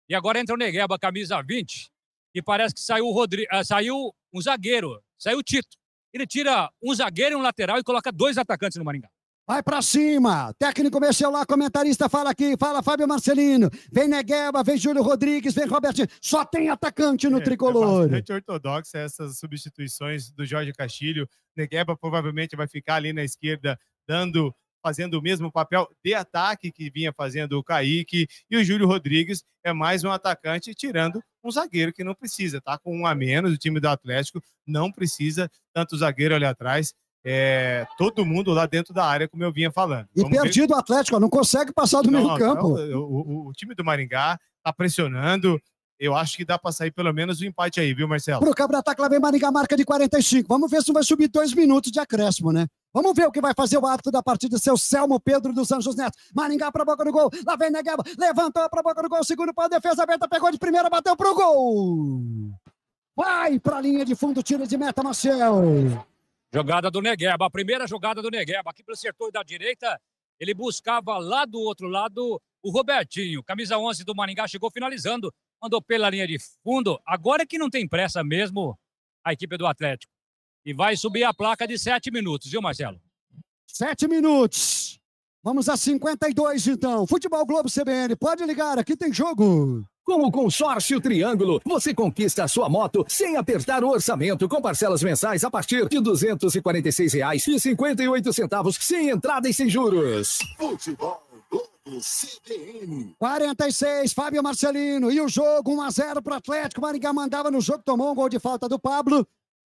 E agora entra o Negueba, camisa 20. E parece que saiu, o Rodri... Ah, saiu um zagueiro, saiu o Tito. Ele tira um zagueiro e um lateral e coloca dois atacantes no Maringá. Vai para cima. Técnico mexeu lá, comentarista fala aqui, fala Fábio Marcelino. Vem Negueba, vem Júlio Rodrigues, vem Robertinho. Só tem atacante no é, é tricolor. É bastante ortodoxa essas substituições do Jorge Castilho. Negueba provavelmente vai ficar ali na esquerda dando fazendo o mesmo papel de ataque que vinha fazendo o Kaique e o Júlio Rodrigues é mais um atacante tirando um zagueiro que não precisa, tá com um a menos, o time do Atlético não precisa tanto zagueiro ali atrás é, todo mundo lá dentro da área, como eu vinha falando. E Vamos perdido ver... o Atlético, não consegue passar do meio campo. o, o, time do Maringá está pressionando. Eu acho que dá para sair pelo menos um empate aí, viu, Marcelo? Pro campo de ataque, lá vem Maringá, marca de 45. Vamos ver se vai subir dois minutos de acréscimo, né? Vamos ver o que vai fazer o árbitro da partida, seu Selmo Pedro dos Anjos Neto. Maringá para a boca do gol, lá vem Negaba, levantou para a boca do gol, segundo para a defesa aberta, pegou de primeira, bateu pro gol. Vai para a linha de fundo, tiro de meta, Marcelo. Jogada do Negueba, a primeira jogada do Negueba, aqui pelo setor da direita, ele buscava lá do outro lado o Robertinho, camisa 11 do Maringá, chegou finalizando, mandou pela linha de fundo, agora que não tem pressa mesmo a equipe do Atlético. E vai subir a placa de sete minutos, viu Marcelo? Sete minutos. Vamos a 52 então. Futebol Globo CBN, pode ligar, aqui tem jogo. Com o consórcio Triângulo, você conquista a sua moto sem apertar o orçamento, com parcelas mensais a partir de R$ 246,58, sem entrada e sem juros. Futebol. CDM. 46, Fábio Marcelino. E o jogo 1 a 0 para o Atlético. Maringá mandava no jogo, tomou um gol de falta do Pablo.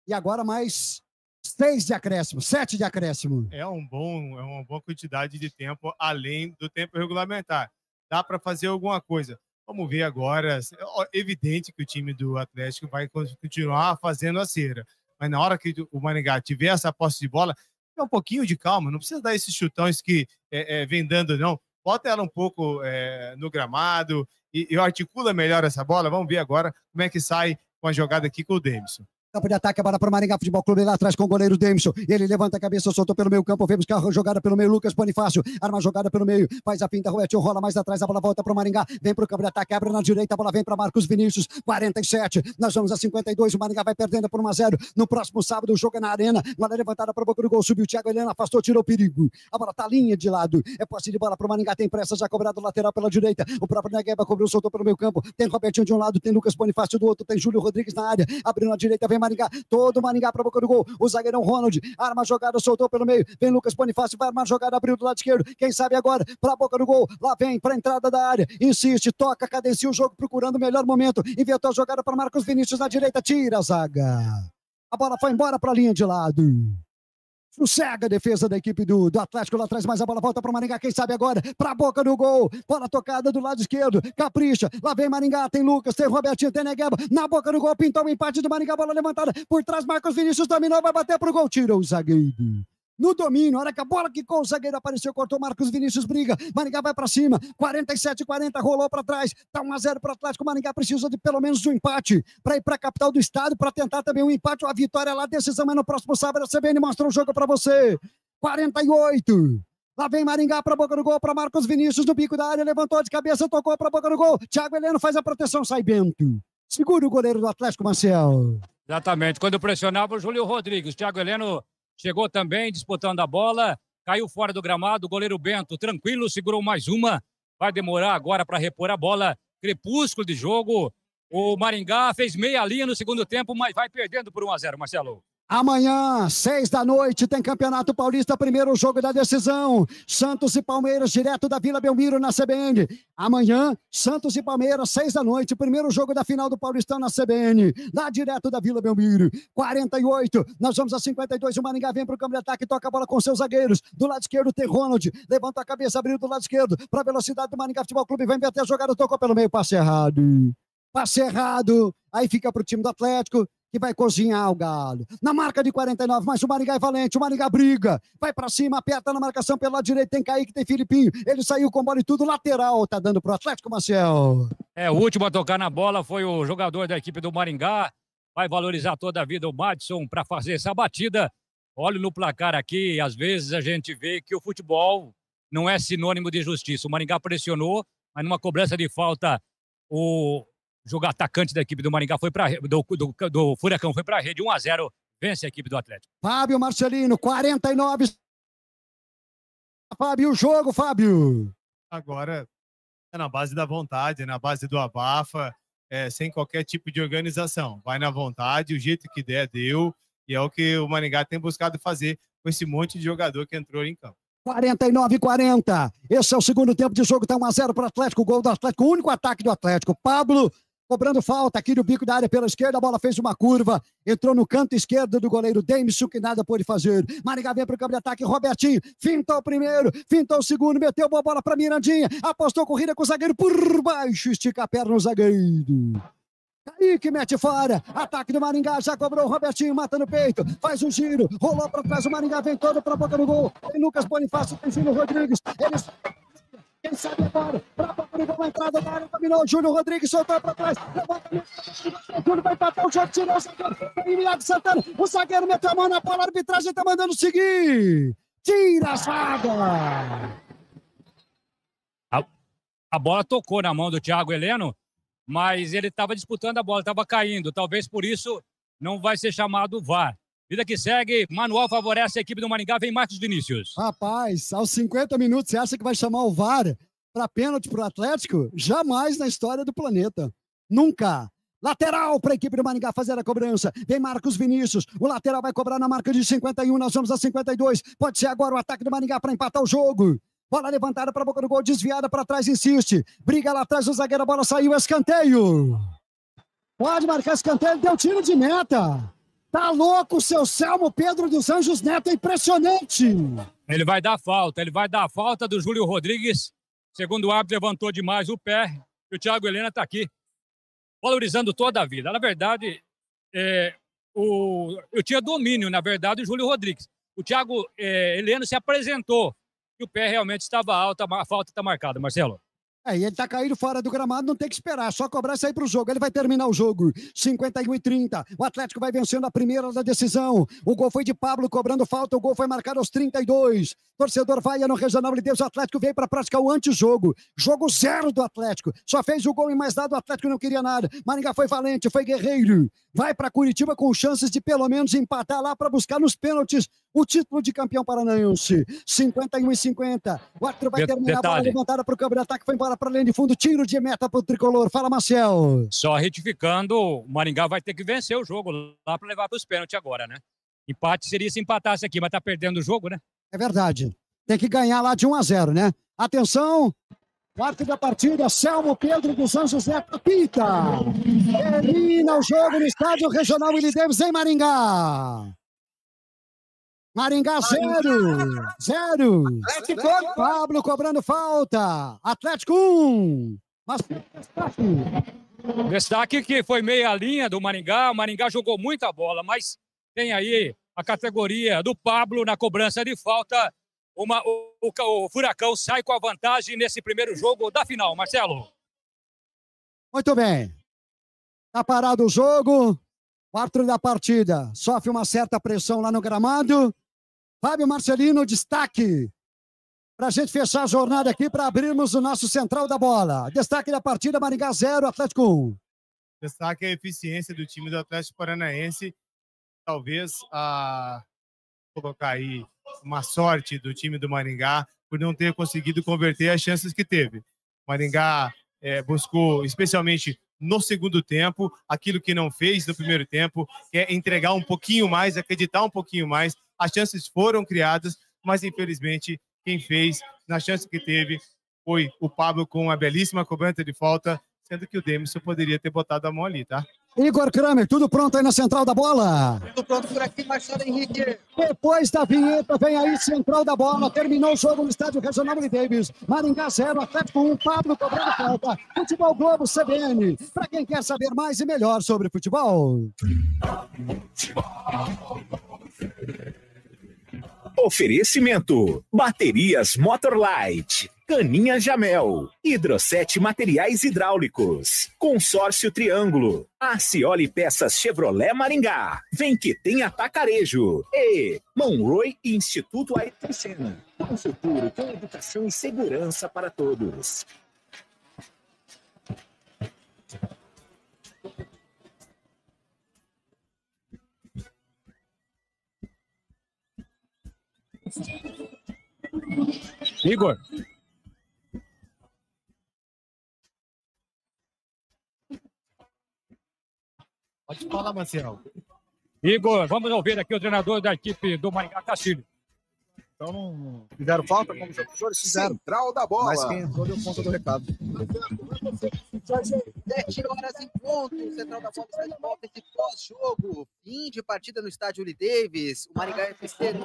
E agora mais seis de acréscimo, sete de acréscimo. É um bom, é uma boa quantidade de tempo além do tempo regulamentar. Dá para fazer alguma coisa. Vamos ver agora. É evidente que o time do Atlético vai continuar fazendo a cera. Mas na hora que o Maringá tiver essa posse de bola, é um pouquinho de calma. Não precisa dar esses chutões que é, é, vem dando, não. Bota ela um pouco é, no gramado e, e articula melhor essa bola. Vamos ver agora como é que sai com a jogada aqui com o Davidson. Campo de ataque, bola para o Maringá Futebol Clube, lá atrás com o goleiro Davidson. Ele levanta a cabeça, soltou pelo meio campo, vemos carro é jogada pelo meio, Lucas Bonifácio, arma jogada pelo meio, faz a pinta, Roetinho rola mais atrás, a bola volta para o Maringá, vem para o campo de ataque, abre na direita, a bola vem para Marcos Vinícius, 47, nós vamos a 52, o Maringá vai perdendo por 1 a 0 no próximo sábado, o jogo é na arena, bola levantada para a boca do gol, subiu o Thiago Helena, afastou, tirou o perigo, a bola tá linha de lado, é posse de bola para o Maringá, tem pressa, já cobrado lateral pela direita, o próprio Negueba cobriu, soltou pelo meio campo, tem Robertinho de um lado, tem Lucas Bonifácio do outro, tem Júlio Rodrigues na área, abriu na direita, vem vem Maringá, todo Maringá para boca do gol. O zagueirão Ronald arma a jogada, soltou pelo meio. Vem Lucas Bonifácio, vai armar a jogada, abriu do lado esquerdo. Quem sabe agora para boca do gol. Lá vem para entrada da área, insiste, toca, cadencia o jogo procurando o melhor momento. Inventou a jogada para Marcos Vinícius na direita, tira a zaga. A bola foi embora para a linha de lado. Sossega a defesa da equipe do, do Atlético lá atrás, mas a bola volta para o Maringá, quem sabe agora, para a boca do gol, bola tocada do lado esquerdo, capricha, lá vem Maringá, tem Lucas, tem Robertinho, tem Negueba, na boca do gol, pintou o um empate do Maringá, bola levantada, por trás, Marcos Vinícius dominou, vai bater para o gol, tira o zagueiro no domínio. Olha que a bola que com o zagueiro apareceu, cortou Marcos Vinícius, briga. Maringá vai para cima. 47 40, rolou para trás. Tá 1 a 0 para Atlético. Maringá precisa de pelo menos um empate para ir para a capital do estado para tentar também um empate ou a vitória lá decisão é no próximo sábado. A CBN mostra o um jogo para você. 48. Lá vem Maringá para boca do gol, para Marcos Vinícius no bico da área, levantou de cabeça, tocou para boca do gol. Thiago Heleno faz a proteção, sai Bento. Segura o goleiro do Atlético, Marcel. Exatamente. Quando pressionava o Júlio Rodrigues, Thiago Heleno chegou também disputando a bola, caiu fora do gramado, o goleiro Bento, tranquilo, segurou mais uma, vai demorar agora para repor a bola, crepúsculo de jogo, o Maringá fez meia linha no segundo tempo, mas vai perdendo por 1 a 0 Marcelo. Amanhã, seis da noite, tem Campeonato Paulista, primeiro jogo da decisão. Santos e Palmeiras, direto da Vila Belmiro, na CBN. Amanhã, Santos e Palmeiras, seis da noite, primeiro jogo da final do Paulistão na CBN. Lá direto da Vila Belmiro. 48, nós vamos a 52. O Maringá vem para o campo de ataque, toca a bola com seus zagueiros. Do lado esquerdo tem Ronald, levanta a cabeça, abriu do lado esquerdo, para a velocidade do Maringá Futebol Clube. Vai até a jogada, tocou pelo meio, passe errado. Passe errado, aí fica para o time do Atlético que vai cozinhar o Galo. Na marca de 49, mas o Maringá é valente, o Maringá briga. Vai para cima, aperta na marcação pelo lado direito, tem Kaique, tem Filipinho. Ele saiu com bola e tudo, lateral, tá dando pro Atlético, Marcel. É, o último a tocar na bola foi o jogador da equipe do Maringá. Vai valorizar toda a vida o Madison para fazer essa batida. Olha no placar aqui, às vezes a gente vê que o futebol não é sinônimo de justiça. O Maringá pressionou, mas numa cobrança de falta, o jogo atacante da equipe do Maringá foi para do, do, do Furacão foi para a rede 1 a 0 vence a equipe do Atlético. Fábio Marcelino, 49. Fábio, o jogo, Fábio. Agora é na base da vontade, na base do abafa, é, sem qualquer tipo de organização. Vai na vontade, o jeito que der, deu. E é o que o Maringá tem buscado fazer com esse monte de jogador que entrou em campo. 49 40. Esse é o segundo tempo de jogo, tá 1 a 0 para o Atlético, gol do Atlético, o único ataque do Atlético. Pablo cobrando falta aqui no bico da área pela esquerda, a bola fez uma curva, entrou no canto esquerdo do goleiro Davidson, que nada pôde fazer. Maringá vem para o campo de ataque, Robertinho, fintou o primeiro, fintou o segundo, meteu boa bola para Mirandinha, apostou corrida com o zagueiro por baixo, estica a perna o zagueiro. Kaique mete fora. Ataque do Maringá. Já cobrou o Robertinho. Mata no peito. Faz um giro. Rolou para trás. O Maringá vem todo para a boca do gol. Tem Lucas Bonifácio. Tem Júnior Rodrigues. Eles quem sabe agora? Pra Papuri, boa entrada na área, dominou. Júnior Rodrigues soltou pra trás. Júnior vai empatar o shot, tirou o zagueiro. Eliminado Santana. O zagueiro meteu a mão na bola, a arbitragem tá mandando seguir. Tira a zaga. A, a bola tocou na mão do Thiago Heleno, mas ele estava disputando a bola, estava caindo. Talvez por isso não vai ser chamado VAR. Vida que segue, manual favorece a equipe do Maringá, vem Marcos Vinícius. Rapaz, aos 50 minutos, você acha que vai chamar o VAR para pênalti para o Atlético? Jamais na história do planeta. Nunca. Lateral para a equipe do Maringá fazer a cobrança. Vem Marcos Vinícius. O lateral vai cobrar na marca de 51. Nós vamos a 52. Pode ser agora o ataque do Maringá para empatar o jogo. Bola levantada para a boca do gol, desviada para trás, insiste. Briga lá atrás do zagueiro, a bola saiu, escanteio. Pode marcar escanteio, deu tiro de meta. Tá louco, seu Selmo Pedro dos Anjos Neto, é impressionante! Ele vai dar falta, ele vai dar falta do Júlio Rodrigues. Segundo o árbitro, levantou demais o pé e o Thiago Helena está aqui, valorizando toda a vida. Na verdade, é, o, eu tinha domínio, na verdade, do Júlio Rodrigues. O Thiago é, Helena se apresentou e o pé realmente estava alto, a falta está marcada, Marcelo. É, e ele tá caído fora do gramado, não tem que esperar, é só cobrar e sair pro jogo. Ele vai terminar o jogo. 51 e 30. O Atlético vai vencendo a primeira da decisão. O gol foi de Pablo cobrando falta, o gol foi marcado aos 32. Torcedor vai no Regional de Deus, o Atlético veio para praticar o antijogo. Jogo zero do Atlético. Só fez o gol e mais nada, o Atlético não queria nada. Maringá foi valente, foi guerreiro vai para Curitiba com chances de pelo menos empatar lá para buscar nos pênaltis o título de campeão paranaense. 51 e 50. O árbitro vai terminar Detalhe. a bola levantada para o câmbio de ataque, foi embora para a linha de fundo, tiro de meta para o tricolor. Fala, Marcel. Só retificando, o Maringá vai ter que vencer o jogo lá para levar para os pênaltis agora, né? Empate seria se empatasse aqui, mas tá perdendo o jogo, né? É verdade. Tem que ganhar lá de 1 a 0, né? Atenção, Quarto da partida, Selmo Pedro dos Anjos é Capita. Termina o jogo no estádio regional Willi Davis em Maringá. Maringá zero, zero. Atlético. Pablo cobrando falta. Atlético um. Mas destaque. Destaque que foi meia linha do Maringá. O Maringá jogou muita bola, mas tem aí a categoria do Pablo na cobrança de falta uma, o, o, Furacão sai com a vantagem nesse primeiro jogo da final, Marcelo. Muito bem. Está parado o jogo. Quarto da partida. Sofre uma certa pressão lá no gramado. Fábio Marcelino, destaque. Para a gente fechar a jornada aqui, para abrirmos o nosso central da bola. Destaque da partida: Maringá 0, Atlético 1. Destaque a eficiência do time do Atlético Paranaense. Talvez a. Ah, Vou colocar aí uma sorte do time do Maringá por não ter conseguido converter as chances que teve. O Maringá é, buscou, especialmente no segundo tempo, aquilo que não fez no primeiro tempo, que é entregar um pouquinho mais, acreditar um pouquinho mais. As chances foram criadas, mas infelizmente quem fez, na chance que teve, foi o Pablo com uma belíssima cobrança de falta, sendo que o Demerson poderia ter botado a mão ali, tá? Igor Kramer, tudo pronto aí na central da bola? Tudo pronto por aqui, Machado Henrique. Depois da vinheta, vem aí central da bola. Terminou o jogo no estádio regional de Davis. Maringá 0, Atlético 1, Pablo cobrando falta. Futebol Globo CBN. Para quem quer saber mais e melhor sobre futebol. Oferecimento: Baterias Motorlight. Caninha Jamel, Hidrosete Materiais Hidráulicos, Consórcio Triângulo, Arcioli Peças Chevrolet Maringá, Vem que tem atacarejo e Monroe Instituto Aetricena, um futuro com educação e segurança para todos. Igor, Pode falar, Marcelo. Igor, vamos ouvir aqui o treinador da equipe do Maringá, Castilho. Então não fizeram falta, como jogadores fizeram. Central da bola. Mas quem entrou deu conta do recado. Sete horas em ponto. Central da Bola está de volta aqui pós-jogo. Fim de partida no estádio Uli Davis. O Maringá é partida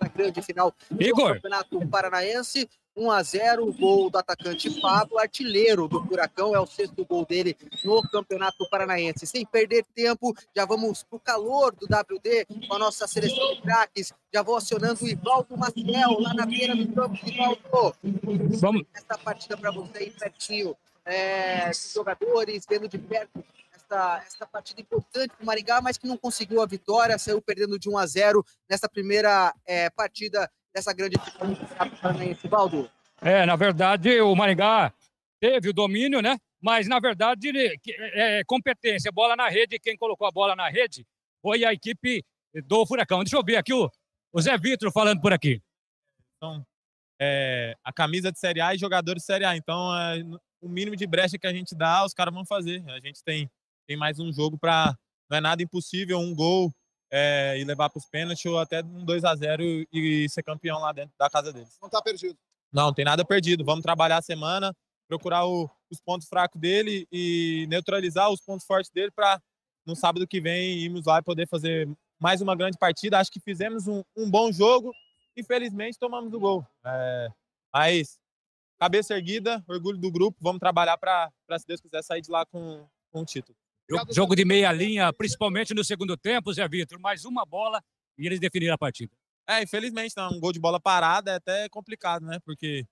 da grande final do Igor. Campeonato Paranaense. 1 a 0 o gol do atacante Pablo, artilheiro do Furacão, é o sexto gol dele no Campeonato Paranaense. Sem perder tempo, já vamos pro calor do WD com a nossa seleção de craques. Já vou acionando o Ivaldo Maciel lá na beira do campo. Ivaldo, vamos essa partida para você aí pertinho. É, jogadores vendo de perto esta, esta partida importante para o Maringá, mas que não conseguiu a vitória, saiu perdendo de 1 a 0 nessa primeira é, partida dessa grande paranaense, tá É, na verdade, o Maringá teve o domínio, né? Mas, na verdade, é, é competência, bola na rede, quem colocou a bola na rede foi a equipe do Furacão. Deixa eu ver aqui o, o Zé Vitor falando por aqui. Então, é, a camisa de Série A e jogadores de Série A. Então, é, o mínimo de brecha que a gente dá, os caras vão fazer. A gente tem, tem mais um jogo para. Não é nada impossível, um gol, é, e levar para os pênaltis ou até um 2 a 0 e, ser campeão lá dentro da casa deles. Não está perdido. Não, não tem nada perdido. Vamos trabalhar a semana, procurar o, os pontos fracos dele e neutralizar os pontos fortes dele para no sábado que vem irmos lá e poder fazer mais uma grande partida. Acho que fizemos um, um bom jogo. Infelizmente, tomamos o gol. É, mas cabeça erguida, orgulho do grupo. Vamos trabalhar para, se Deus quiser, sair de lá com, com o título. Jogo de meia linha, principalmente no segundo tempo, Zé Vitor. Mais uma bola e eles definiram a partida. É, infelizmente, não. Né, um gol de bola parada é até complicado, né? Porque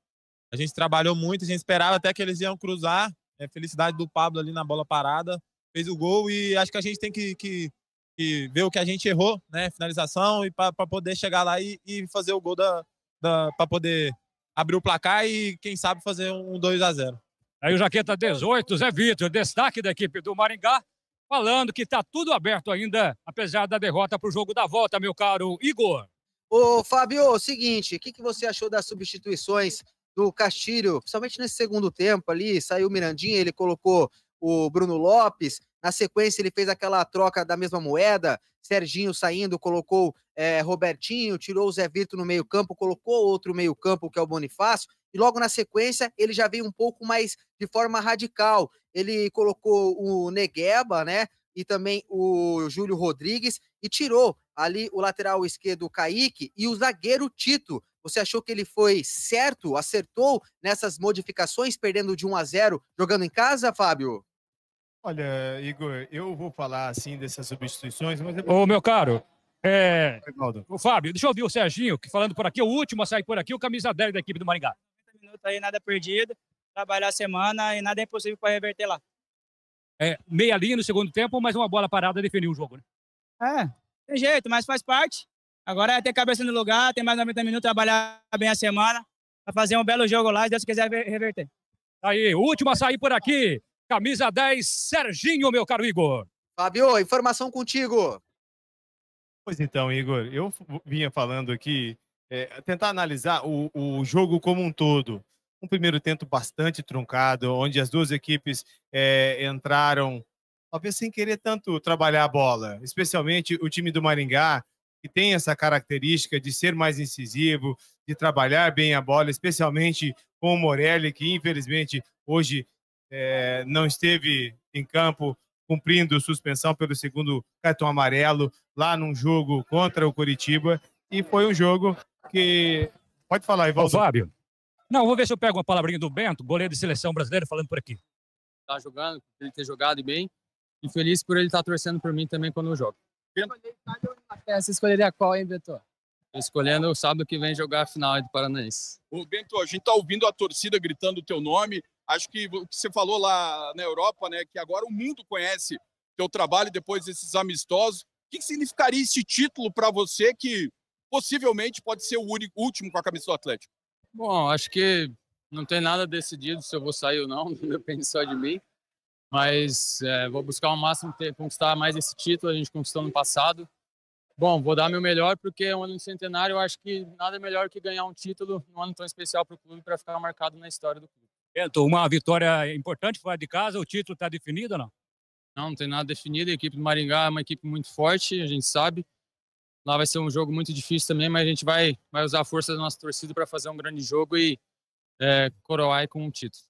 a gente trabalhou muito, a gente esperava até que eles iam cruzar. É felicidade do Pablo ali na bola parada. Fez o gol e acho que a gente tem que, que, que ver o que a gente errou, né? Finalização e para poder chegar lá e, e, fazer o gol da, da para poder abrir o placar e, quem sabe, fazer um 2 a 0 Aí o Jaqueta 18, Zé Vitor, destaque da equipe do Maringá, falando que está tudo aberto ainda, apesar da derrota para o jogo da volta, meu caro Igor. Ô, Fábio, seguinte, o que, que você achou das substituições do Castilho, principalmente nesse segundo tempo ali? Saiu o Mirandinha, ele colocou o Bruno Lopes, na sequência ele fez aquela troca da mesma moeda, Serginho saindo, colocou é, Robertinho, tirou o Zé Vitor no meio-campo, colocou outro meio-campo que é o Bonifácio e logo na sequência ele já veio um pouco mais de forma radical. Ele colocou o Negueba, né? E também o Júlio Rodrigues e tirou ali o lateral esquerdo Kaique e o zagueiro Tito. Você achou que ele foi certo, acertou nessas modificações, perdendo de 1 a 0 jogando em casa, Fábio? Olha, Igor, eu vou falar assim dessas substituições, mas. Ô, meu caro, é... O Fábio, deixa eu ouvir o Serginho, que falando por aqui, o último a sair por aqui, o camisa 10 da equipe do Maringá. Tá nada perdido. Trabalhar a semana e nada é impossível para reverter lá. É, meia linha no segundo tempo, mas uma bola parada definiu o jogo, né? É, tem jeito, mas faz parte. Agora é ter cabeça no lugar, tem mais 90 minutos, trabalhar bem a semana, para fazer um belo jogo lá, se Deus quiser reverter. Tá aí, última a sair por aqui, camisa 10, Serginho, meu caro Igor. Fabio, informação contigo. Pois então, Igor, eu vinha falando aqui é, tentar analisar o, o jogo como um todo. Um primeiro tempo bastante truncado, onde as duas equipes é, entraram, talvez sem querer tanto trabalhar a bola, especialmente o time do Maringá, que tem essa característica de ser mais incisivo, de trabalhar bem a bola, especialmente com o Morelli, que infelizmente hoje é, não esteve em campo cumprindo suspensão pelo segundo cartão amarelo lá num jogo contra o Curitiba e foi um jogo que. Pode falar, Ivaldo. Fábio. Não, vou ver se eu pego uma palavrinha do Bento, goleiro de seleção brasileira, falando por aqui. Tá jogando, ele ter jogado bem. E feliz por ele estar tá torcendo por mim também quando eu jogo. Você escolheria qual, hein, Bento? escolhendo o sábado que vem jogar a final do Paranaense. Ô, Bento, a gente tá ouvindo a torcida gritando o teu nome. Acho que o que você falou lá na Europa, né, que agora o mundo conhece teu trabalho depois desses amistosos. O que, que significaria esse título para você que possivelmente pode ser o único, último com a camisa do Atlético? Bom, acho que não tem nada decidido se eu vou sair ou não, não depende só de mim. Mas é, vou buscar ao máximo ter, conquistar mais esse título, a gente conquistou no passado. Bom, vou dar meu melhor porque é um ano de centenário, eu acho que nada melhor que ganhar um título num ano tão especial para o clube para ficar marcado na história do clube. Bento, uma vitória importante fora de casa, o título está definido ou não? Não, não tem nada definido. A equipe do Maringá é uma equipe muito forte, a gente sabe. Lá vai ser um jogo muito difícil também, mas a gente vai, vai usar a força da nossa torcida para fazer um grande jogo e é, coroar com um título.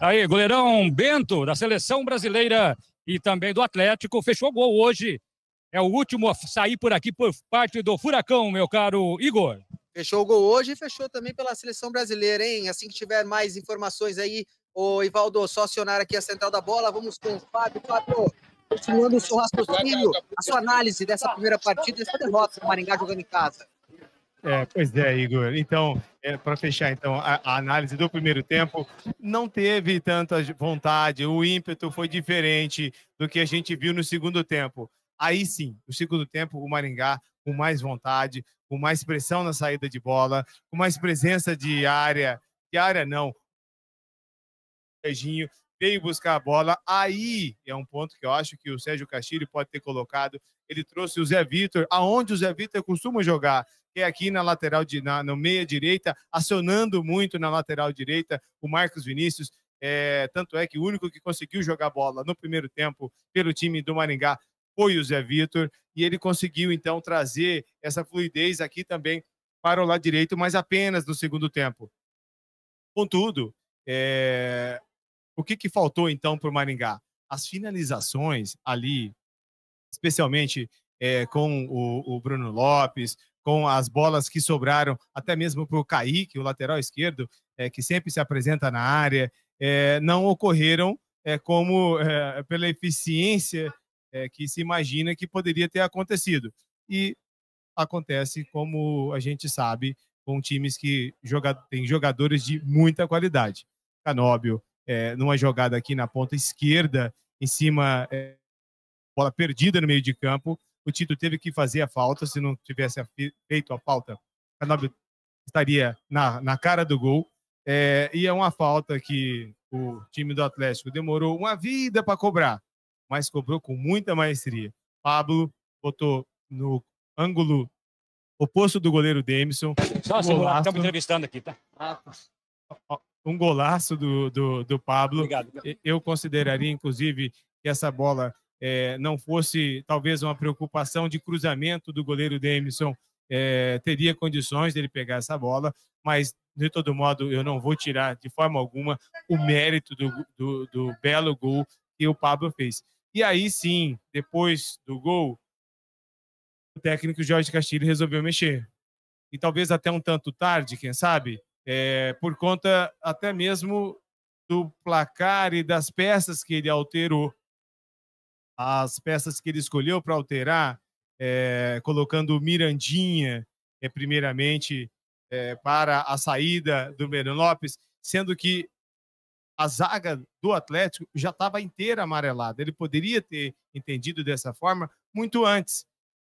Aí, goleirão Bento, da seleção brasileira e também do Atlético, fechou gol hoje. É o último a sair por aqui por parte do Furacão, meu caro Igor. Fechou o gol hoje e fechou também pela seleção brasileira, hein? Assim que tiver mais informações aí, o Ivaldo, só acionar aqui a central da bola. Vamos com o Fábio. Fábio, Continuando o seu raciocínio, a sua análise dessa primeira partida, dessa derrota do Maringá jogando em casa. É, pois é, Igor. Então, é, para fechar então a, a, análise do primeiro tempo, não teve tanta vontade, o ímpeto foi diferente do que a gente viu no segundo tempo. Aí sim, no segundo tempo, o Maringá com mais vontade, com mais pressão na saída de bola, com mais presença de área, de área não, Serginho veio buscar a bola. Aí é um ponto que eu acho que o Sérgio Castilho pode ter colocado. Ele trouxe o Zé Vitor, aonde o Zé Vitor costuma jogar, que é aqui na lateral, de, na, no meia direita, acionando muito na lateral direita o Marcos Vinícius. É, tanto é que o único que conseguiu jogar bola no primeiro tempo pelo time do Maringá foi o Zé Vitor, e ele conseguiu então trazer essa fluidez aqui também para o lado direito, mas apenas no segundo tempo. Contudo, é, o que, que faltou então para o Maringá? As finalizações ali, especialmente é, com o, o, Bruno Lopes, com as bolas que sobraram, até mesmo para o Kaique, o lateral esquerdo, é, que sempre se apresenta na área, é, não ocorreram como pela eficiência que se imagina que poderia ter acontecido. E acontece, como a gente sabe, com times que joga, têm jogadores de muita qualidade. Canóbio, é, numa jogada aqui na ponta esquerda, em cima, é, bola perdida no meio de campo. O Tito teve que fazer a falta, se não tivesse feito a falta, Canóbio estaria na, na cara do gol. É, e é uma falta que o time do Atlético demorou uma vida para cobrar, mas cobrou com muita maestria. Pablo botou no ângulo oposto do goleiro Demison. Só um segurar, estamos entrevistando aqui, tá? Ah, tá um golaço do, do, do Pablo. Obrigado. Eu consideraria, inclusive, que essa bola é, não fosse talvez uma preocupação de cruzamento do goleiro Demerson, é, teria condições dele pegar essa bola, mas de todo modo eu não vou tirar de forma alguma o mérito do, do, do belo gol que o Pablo fez. E aí sim, depois do gol, o técnico Jorge Castilho resolveu mexer. E talvez até um tanto tarde, quem sabe, é, por conta até mesmo do placar e das peças que ele alterou. As peças que ele escolheu para alterar, é, colocando Mirandinha, é, primeiramente, é, para a saída do Breno Lopes, sendo que a zaga do Atlético já estava inteira amarelada. Ele poderia ter entendido dessa forma muito antes.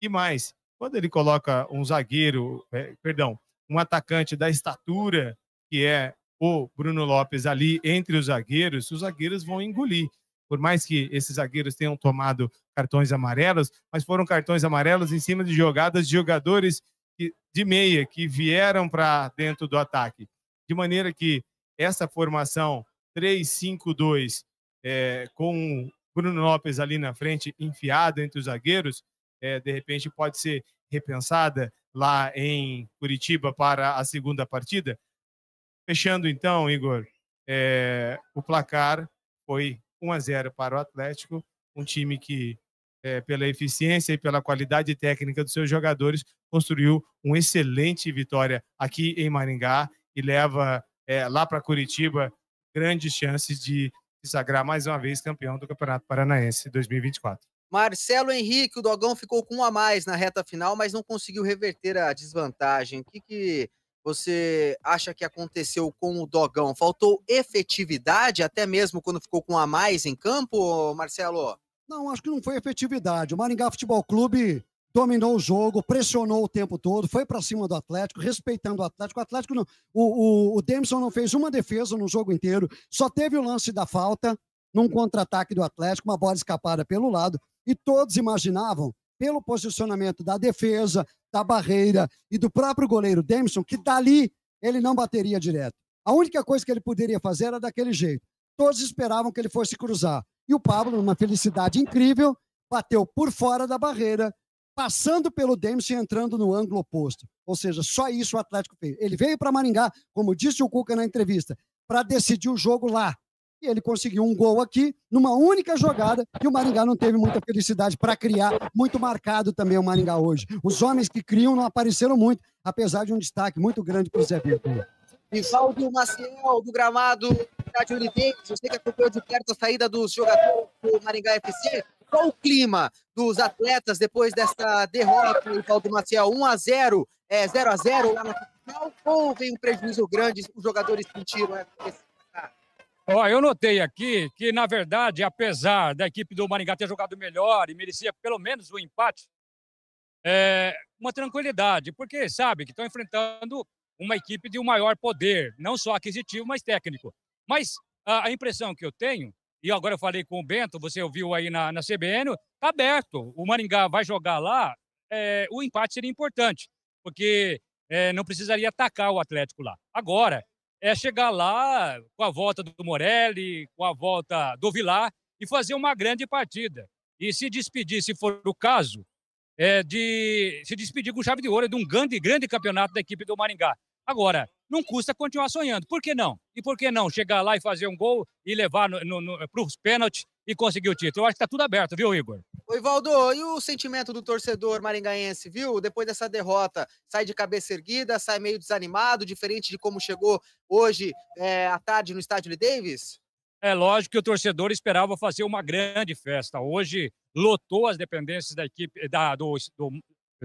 E mais, quando ele coloca um zagueiro, perdão, um atacante da estatura que é o Bruno Lopes ali entre os zagueiros, os zagueiros vão engolir. Por mais que esses zagueiros tenham tomado cartões amarelos, mas foram cartões amarelos em cima de jogadas de jogadores de meia que vieram para dentro do ataque. De maneira que essa formação 3-5-2, é, eh, com o Bruno Lopes ali na frente, enfiado entre os zagueiros, é, de repente pode ser repensada lá em Curitiba para a segunda partida. Fechando então, Igor, é, o placar foi 1 a 0 para o Atlético, um time que, é, pela eficiência e pela qualidade técnica dos seus jogadores, construiu uma excelente vitória aqui em Maringá e leva é, lá para Curitiba grandes chances de se sagrar mais uma vez campeão do Campeonato Paranaense 2024. Marcelo Henrique, o Dogão ficou com um a mais na reta final, mas não conseguiu reverter a desvantagem. O que, que você acha que aconteceu com o Dogão? Faltou efetividade, até mesmo quando ficou com um a mais em campo, Marcelo? Não, acho que não foi efetividade. O Maringá Futebol Clube dominou o jogo, pressionou o tempo todo, foi para cima do Atlético, respeitando o Atlético. O Atlético não, o, o, o Demerson não fez uma defesa no jogo inteiro, só teve o lance da falta num contra-ataque do Atlético, uma bola escapada pelo lado. E todos imaginavam, pelo posicionamento da defesa, da barreira e do próprio goleiro Demson, que dali ele não bateria direto. A única coisa que ele poderia fazer era daquele jeito. Todos esperavam que ele fosse cruzar. E o Pablo, numa felicidade incrível, bateu por fora da barreira, passando pelo Dempsey e entrando no ângulo oposto. Ou seja, só isso o Atlético fez. Ele veio para Maringá, como disse o Cuca na entrevista, para decidir o jogo lá. E ele conseguiu um gol aqui, numa única jogada, que o Maringá não teve muita felicidade para criar. Muito marcado também o Maringá hoje. Os homens que criam não apareceram muito, apesar de um destaque muito grande para o Zé Ventura. Vivaldo Maciel, do gramado Estádio Unidense, você que acompanhou de perto a saída dos jogadores do Maringá FC, qual o clima dos atletas depois dessa derrota, Vivaldo Maciel? 1 a 0 é 0 a 0 lá na final, ou vem um prejuízo grande os jogadores sentiram é, essa Ó, eu notei aqui que, na verdade, apesar da equipe do Maringá ter jogado melhor e merecia pelo menos o um empate, é uma tranquilidade, porque sabe que estão enfrentando uma equipe de um maior poder, não só aquisitivo, mas técnico. Mas a, a impressão que eu tenho, e agora eu falei com o Bento, você ouviu aí na, na CBN, tá aberto. O Maringá vai jogar lá, é, o empate seria importante, porque é, não precisaria atacar o Atlético lá. Agora, é chegar lá com a volta do Morelli, com a volta do Vilar e fazer uma grande partida. E se despedir, se for o caso, é de se despedir com chave de ouro de um grande, grande campeonato da equipe do Maringá. Agora, não custa continuar sonhando. Por que não? E por que não chegar lá e fazer um gol e levar para os pênaltis e conseguir o título? Eu acho que está tudo aberto, viu, Igor? Oi, Valdo, e o sentimento do torcedor maringaense, viu? Depois dessa derrota, sai de cabeça erguida, sai meio desanimado, diferente de como chegou hoje é, à tarde no estádio de Davis? É lógico que o torcedor esperava fazer uma grande festa. Hoje lotou as dependências da equipe da, do, do,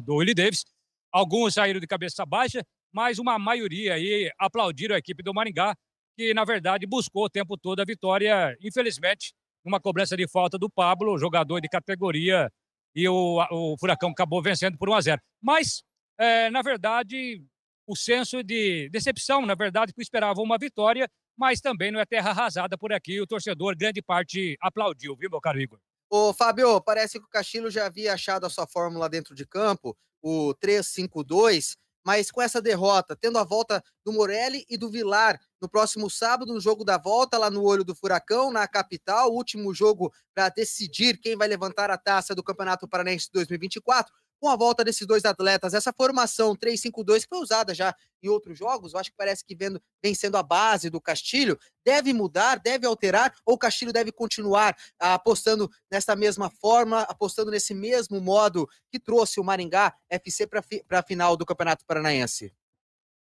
do Willie Davis. Alguns saíram de cabeça baixa, mas uma maioria aí aplaudiram a equipe do Maringá, que na verdade buscou o tempo todo a vitória. Infelizmente, numa cobrança de falta do Pablo, jogador de categoria, e o, o Furacão acabou vencendo por 1 a 0 Mas, é, na verdade, o senso de decepção, na verdade, que esperava uma vitória, mas também não é terra arrasada por aqui. O torcedor, grande parte, aplaudiu, viu, meu caro Igor? Ô, Fábio, parece que o Castilho já havia achado a sua fórmula dentro de campo, o 3-5-2, mas com essa derrota, tendo a volta do Morelli e do Vilar no próximo sábado, no jogo da volta, lá no Olho do Furacão, na capital, último jogo para decidir quem vai levantar a taça do Campeonato Paranaense 2024, com a volta desses dois atletas, essa formação 3-5-2 que foi usada já em outros jogos, eu acho que parece que vendo, vem sendo a base do Castilho, deve mudar, deve alterar, ou o Castilho deve continuar apostando nessa mesma forma, apostando nesse mesmo modo que trouxe o Maringá FC para a final do Campeonato Paranaense?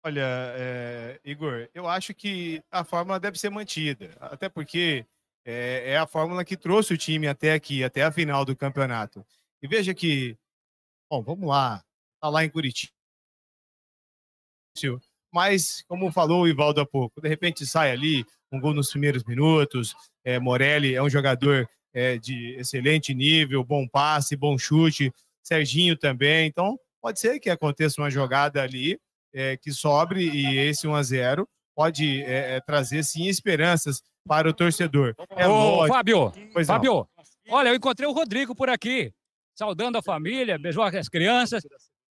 Olha, é, Igor, eu acho que a fórmula deve ser mantida, até porque é, é a fórmula que trouxe o time até aqui, até a final do campeonato. E veja que Bom, vamos lá. Está lá em Curitiba. Mas, como falou o Ivaldo há pouco, de repente sai ali um gol nos primeiros minutos. É, Morelli é um jogador é, de excelente nível, bom passe, bom chute. Serginho também. Então, pode ser que aconteça uma jogada ali é, que sobre e esse 1 a 0 pode é, trazer sim esperanças para o torcedor. É Ô, lógico. Fábio, pois Fábio, não. olha, eu encontrei o Rodrigo por aqui saudando a família, beijou as crianças.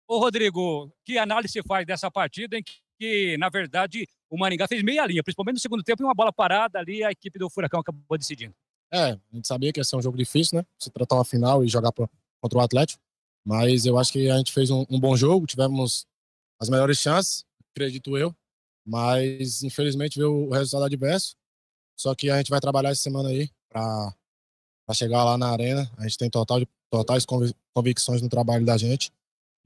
Ô, Rodrigo, que análise faz dessa partida em que, na verdade, o Maringá fez meia linha, principalmente no segundo tempo, e uma bola parada ali, a equipe do Furacão acabou decidindo. É, a gente sabia que ia ser um jogo difícil, né? Se tratar uma final e jogar pra, contra o Atlético. Mas eu acho que a gente fez um, um bom jogo, tivemos as melhores chances, acredito eu. Mas, infelizmente, veio o resultado adverso. Só que a gente vai trabalhar essa semana aí para para chegar lá na arena. A gente tem total de, totais convicções no trabalho da gente.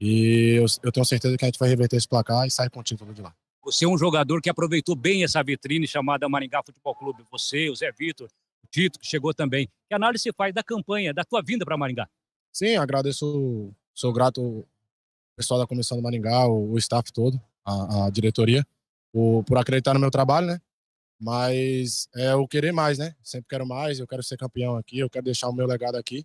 E eu, eu, tenho certeza que a gente vai reverter esse placar e sair com o título de lá. Você é um jogador que aproveitou bem essa vitrine chamada Maringá Futebol Clube. Você, o Zé Vitor, o Tito, que chegou também. Que análise você faz da campanha, da tua vinda para Maringá? Sim, agradeço, sou grato ao pessoal da Comissão do Maringá, o, o staff todo, a, a diretoria, o por acreditar no meu trabalho, né? Mas é o querer mais, né? Sempre quero mais, eu quero ser campeão aqui, eu quero deixar o meu legado aqui.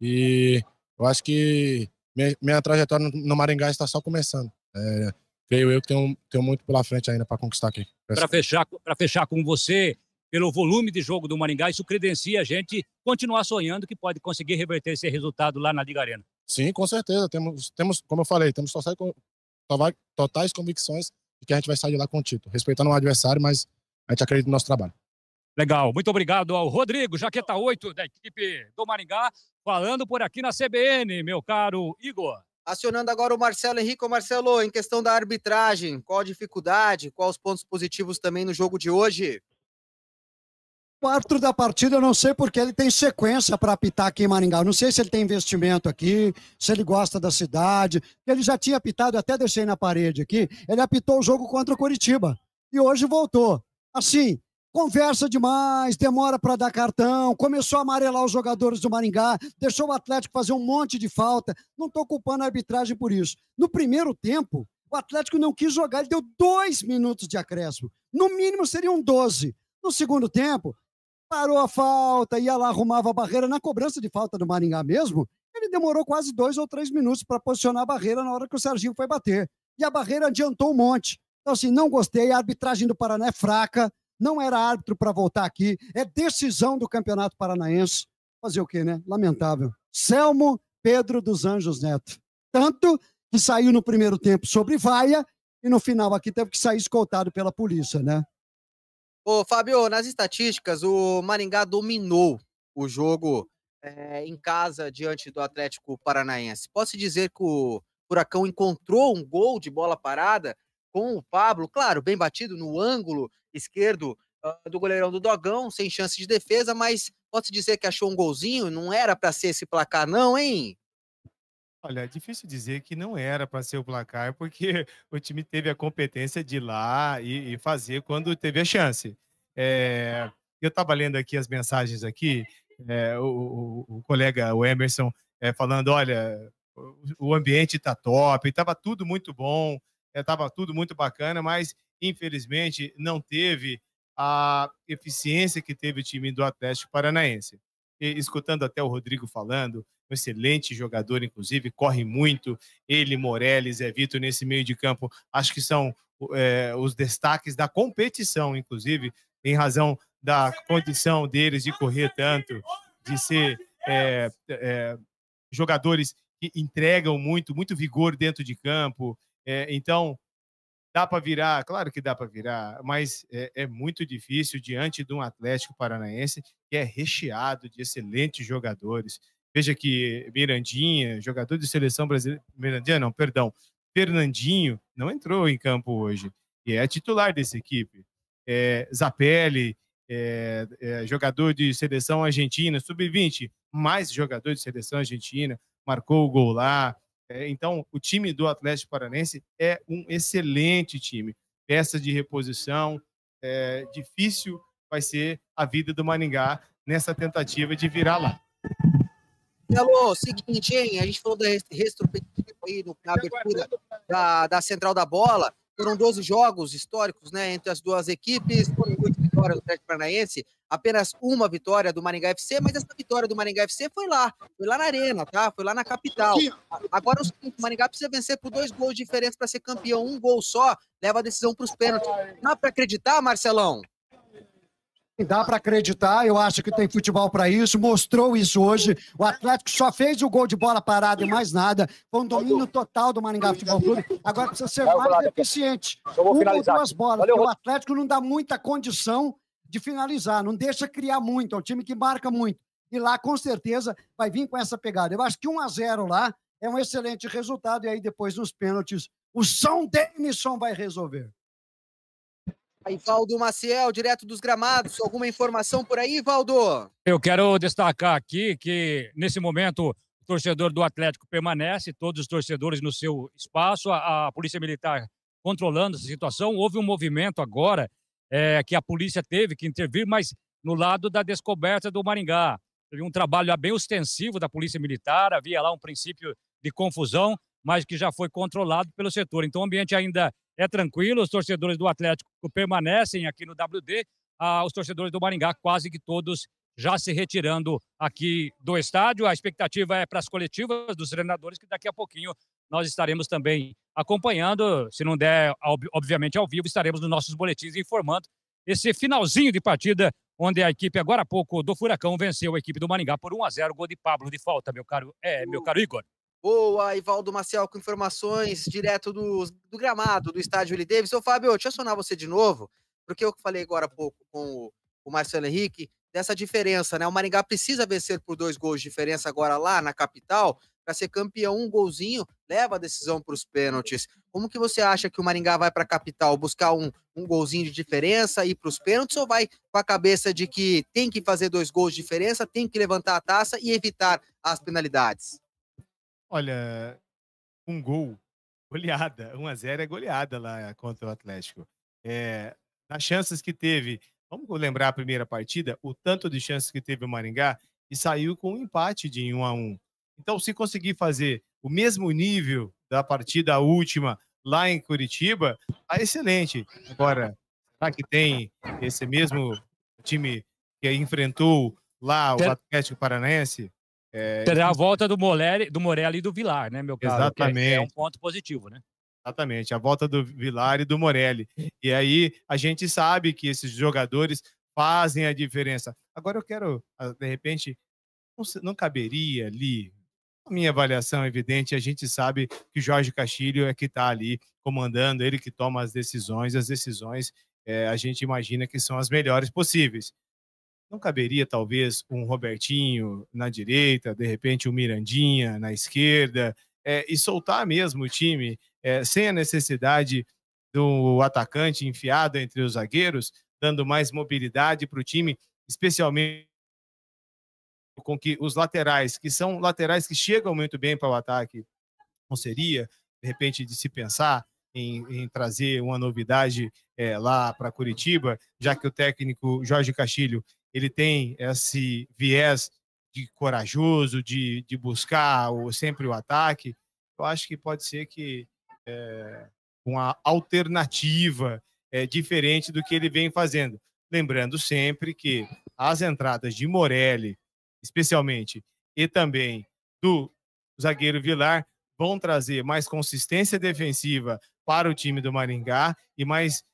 E eu acho que minha, minha trajetória no Maringá está só começando. É, creio eu que tenho, tenho muito pela frente ainda para conquistar aqui. Para fechar, fechar com você, pelo volume de jogo do Maringá, isso credencia a gente continuar sonhando que pode conseguir reverter esse resultado lá na Liga Arena. Sim, com certeza. Temos, temos como eu falei, temos totais, totais convicções de que a gente vai sair lá com o título, respeitando o adversário, mas a gente acredita no nosso trabalho. Legal, muito obrigado ao Rodrigo, jaqueta 8 da equipe do Maringá, falando por aqui na CBN, meu caro Igor. Acionando agora o Marcelo Henrique. Marcelo, em questão da arbitragem, qual a dificuldade, quais os pontos positivos também no jogo de hoje? O árbitro da partida, eu não sei porque ele tem sequência para apitar aqui em Maringá. Eu não sei se ele tem investimento aqui, se ele gosta da cidade. Ele já tinha apitado, até deixei na parede aqui, ele apitou o jogo contra o Curitiba. E hoje voltou assim, conversa demais, demora para dar cartão, começou a amarelar os jogadores do Maringá, deixou o Atlético fazer um monte de falta. Não estou culpando a arbitragem por isso. No primeiro tempo, o Atlético não quis jogar, ele deu dois minutos de acréscimo. No mínimo seriam 12. No segundo tempo, parou a falta, ia lá, arrumava a barreira. Na cobrança de falta do Maringá mesmo, ele demorou quase dois ou três minutos para posicionar a barreira na hora que o Serginho foi bater. E a barreira adiantou um monte. Então, assim, não gostei, a arbitragem do Paraná é fraca, não era árbitro para voltar aqui, é decisão do Campeonato Paranaense. Fazer o quê, né? Lamentável. Selmo Pedro dos Anjos Neto. Tanto que saiu no primeiro tempo sobre vaia e no final aqui teve que sair escoltado pela polícia, né? Ô, Fábio, nas estatísticas, o Maringá dominou o jogo é, em casa diante do Atlético Paranaense. Posso dizer que o Furacão encontrou um gol de bola parada com o Pablo, claro, bem batido no ângulo esquerdo uh, do goleirão do Dogão, sem chance de defesa, mas pode-se dizer que achou um golzinho? Não era para ser esse placar, não, hein? Olha, é difícil dizer que não era para ser o placar, porque o time teve a competência de ir lá e, e fazer quando teve a chance. É, eu estava lendo aqui as mensagens aqui, é, o, o, o, colega, o Emerson, é, falando, olha, o, o ambiente está top, estava tudo muito bom, eh, estava tudo muito bacana, mas infelizmente não teve a eficiência que teve o time do Atlético Paranaense. E, escutando até o Rodrigo falando, um excelente jogador, inclusive, corre muito. Ele, Morelli, Zé Vitor, nesse meio de campo, acho que são é, os destaques da competição, inclusive, em razão da condição deles de correr tanto, de ser é, é, jogadores que entregam muito, muito vigor dentro de campo. É, então, dá para virar? Claro que dá para virar, mas é, é, muito difícil diante de um Atlético Paranaense que é recheado de excelentes jogadores. Veja que Mirandinha, jogador de seleção brasileira, Mirandinha não, perdão, Fernandinho não entrou em campo hoje e é titular dessa equipe. É, Zapelli, é, é, jogador de seleção argentina, sub-20, mais jogador de seleção argentina, marcou o gol lá. É, então, o time do Atlético Paranense é um excelente time. Peça de reposição, é, difícil vai ser a vida do Maringá nessa tentativa de virar lá. Alô, é seguinte, hein? A gente falou da retrospectiva aí na abertura da, da central da bola. Foram 12 jogos históricos, né? Entre as duas equipes. Foram 8 vitória do Atlético Paranaense, apenas uma vitória do Maringá FC, mas essa vitória do Maringá FC foi lá, foi lá na arena, tá? Foi lá na capital. Agora é o seguinte, o Maringá precisa vencer por dois gols de diferença para ser campeão, um gol só leva a decisão para os pênaltis. Não dá para acreditar, Marcelão? Dá para acreditar, eu acho que tem futebol para isso, mostrou isso hoje. O Atlético só fez o gol de bola parada e mais nada. Foi um domínio total do Maringá Futebol Clube. Agora precisa ser mais eficiente. Uma ou duas bolas, o Atlético não dá muita condição de finalizar, não deixa criar muito. É um time que marca muito. E lá, com certeza, vai vir com essa pegada. Eu acho que 1 a 0 lá é um excelente resultado. E aí, depois, nos pênaltis, o São Denison vai resolver. Aí, Valdo Maciel, direto dos gramados, alguma informação por aí, Valdo? Eu quero destacar aqui que, nesse momento, o torcedor do Atlético permanece, todos os torcedores no seu espaço, a, a Polícia Militar controlando essa situação. Houve um movimento agora é, que a polícia teve que intervir, mas no lado da descoberta do Maringá. Teve um trabalho bem ostensivo da Polícia Militar, havia lá um princípio de confusão, mas que já foi controlado pelo setor. Então, o ambiente ainda é tranquilo, os torcedores do Atlético permanecem aqui no WD, ah, os torcedores do Maringá quase que todos já se retirando aqui do estádio. A expectativa é para as coletivas dos treinadores, que daqui a pouquinho nós estaremos também acompanhando. Se não der, obviamente, ao vivo, estaremos nos nossos boletins informando esse finalzinho de partida, onde a equipe, agora há pouco, do Furacão, venceu a equipe do Maringá por 1 a 0 gol de Pablo de falta, meu caro, é, meu caro Igor. Boa, Ivaldo Maciel com informações direto do, do gramado do estádio Willie Davis. Ô, Fábio, deixa eu acionar você de novo, porque eu falei agora há pouco com o, o Marcelo Henrique dessa diferença, né? O Maringá precisa vencer por dois gols de diferença agora lá na capital para ser campeão. Um golzinho leva a decisão para os pênaltis. Como que você acha que o Maringá vai para a capital buscar um, um golzinho de diferença e ir para os pênaltis ou vai com a cabeça de que tem que fazer dois gols de diferença, tem que levantar a taça e evitar as penalidades? Olha, um gol, goleada. 1x0 é goleada lá contra o Atlético. É, nas chances que teve, vamos lembrar a primeira partida, o tanto de chances que teve o Maringá e saiu com um empate de 1 a 1 Então, se conseguir fazer o mesmo nível da partida última lá em Curitiba, tá excelente. Agora, será que tem esse mesmo time que enfrentou lá o Atlético Paranaense, é, Terá a volta do Morelli, do Morelli e do Vilar, né, meu caro? Exatamente. É, é um ponto positivo, né? Exatamente, a volta do Vilar e do Morelli. E aí a gente sabe que esses jogadores fazem a diferença. Agora eu quero, ah, de repente, não, caberia ali, a minha avaliação é evidente, a gente sabe que Jorge Castilho é que está ali comandando, ele que toma as decisões, as decisões é, a gente imagina que são as melhores possíveis não caberia talvez um Robertinho na direita, de repente um Mirandinha na esquerda, é, e soltar mesmo o time é, sem a necessidade do atacante enfiado entre os zagueiros, dando mais mobilidade para o time, especialmente com que os laterais, que são laterais que chegam muito bem para o ataque, não seria, de repente, de se pensar em, em trazer uma novidade é, lá para Curitiba, já que o técnico Jorge Castilho ele tem esse viés de corajoso, de, de buscar o, sempre o ataque, eu acho que pode ser que é, uma alternativa é, diferente do que ele vem fazendo. Lembrando sempre que as entradas de Morelli, especialmente, e também do zagueiro Vilar, vão trazer mais consistência defensiva para o time do Maringá e mais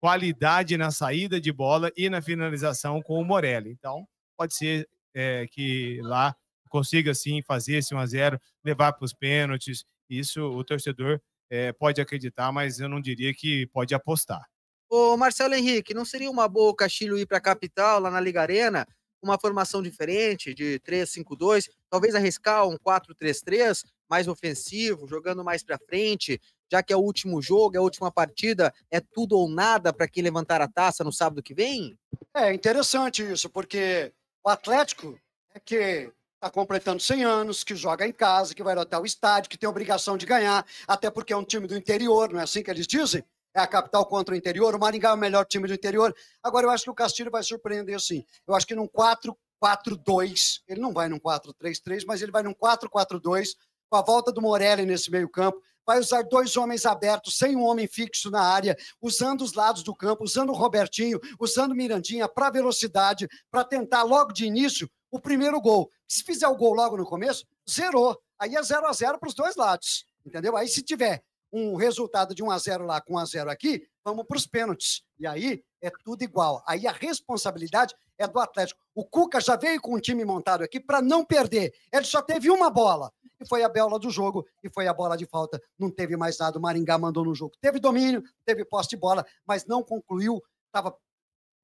qualidade na saída de bola e na finalização com o Morelli. Então, pode ser é, que lá consiga sim fazer esse 1 a 0 levar para os pênaltis. Isso o torcedor é, pode acreditar, mas eu não diria que pode apostar. Ô Marcelo Henrique, não seria uma boa o Castilho ir para a capital, lá na Liga Arena, uma formação diferente, de 3-5-2, talvez arriscar um 4-3-3, mais ofensivo, jogando mais para frente, já que é o último jogo, é a última partida, é tudo ou nada para quem levantar a taça no sábado que vem? É interessante isso, porque o Atlético é que está completando 100 anos, que joga em casa, que vai lotar o estádio, que tem obrigação de ganhar, até porque é um time do interior, não é assim que eles dizem? É a capital contra o interior, o Maringá é o melhor time do interior. Agora eu acho que o Castilho vai surpreender assim Eu acho que num 4-4-2, ele não vai num 4-3-3, mas ele vai num 4-4-2, com a volta do Morelli nesse meio campo, vai usar dois homens abertos, sem um homem fixo na área, usando os lados do campo, usando o Robertinho, usando o Mirandinha para velocidade, para tentar logo de início o primeiro gol. Se fizer o gol logo no começo, zerou. Aí é 0 a 0 para os dois lados, entendeu? Aí se tiver um resultado de 1 a 0 lá com 1 a 0 aqui, vamos para os pênaltis. E aí é tudo igual. Aí a responsabilidade é do Atlético. O Cuca já veio com um time montado aqui para não perder. Ele só teve uma bola e foi a bela do jogo, e foi a bola de falta. Não teve mais nada. O Maringá mandou no jogo. Teve domínio, teve posse de bola, mas não concluiu. Estava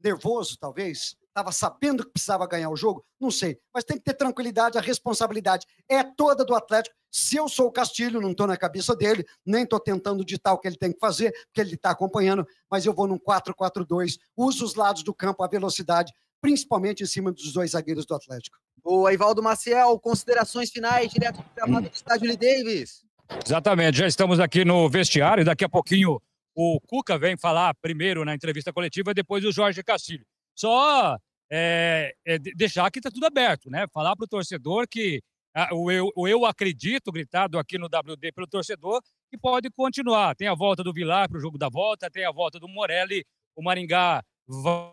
nervoso, talvez. Estava sabendo que precisava ganhar o jogo, não sei. Mas tem que ter tranquilidade, a responsabilidade é toda do Atlético. Se eu sou o Castilho, não estou na cabeça dele, nem estou tentando ditar o que ele tem que fazer, porque ele está acompanhando, mas eu vou num 4-4-2, uso os lados do campo, a velocidade, principalmente em cima dos dois zagueiros do Atlético. O Aivaldo Maciel, considerações finais, direto do gramado do estádio de Davis. Exatamente, já estamos aqui no vestiário, daqui a pouquinho o Cuca vem falar primeiro na entrevista coletiva e depois o Jorge Castilho. Só é, é, deixar que está tudo aberto, né? Falar para o torcedor que a, o, eu, o eu acredito gritado aqui no WD pelo torcedor que pode continuar. Tem a volta do Vilar para o jogo da volta, tem a volta do Morelli, o Maringá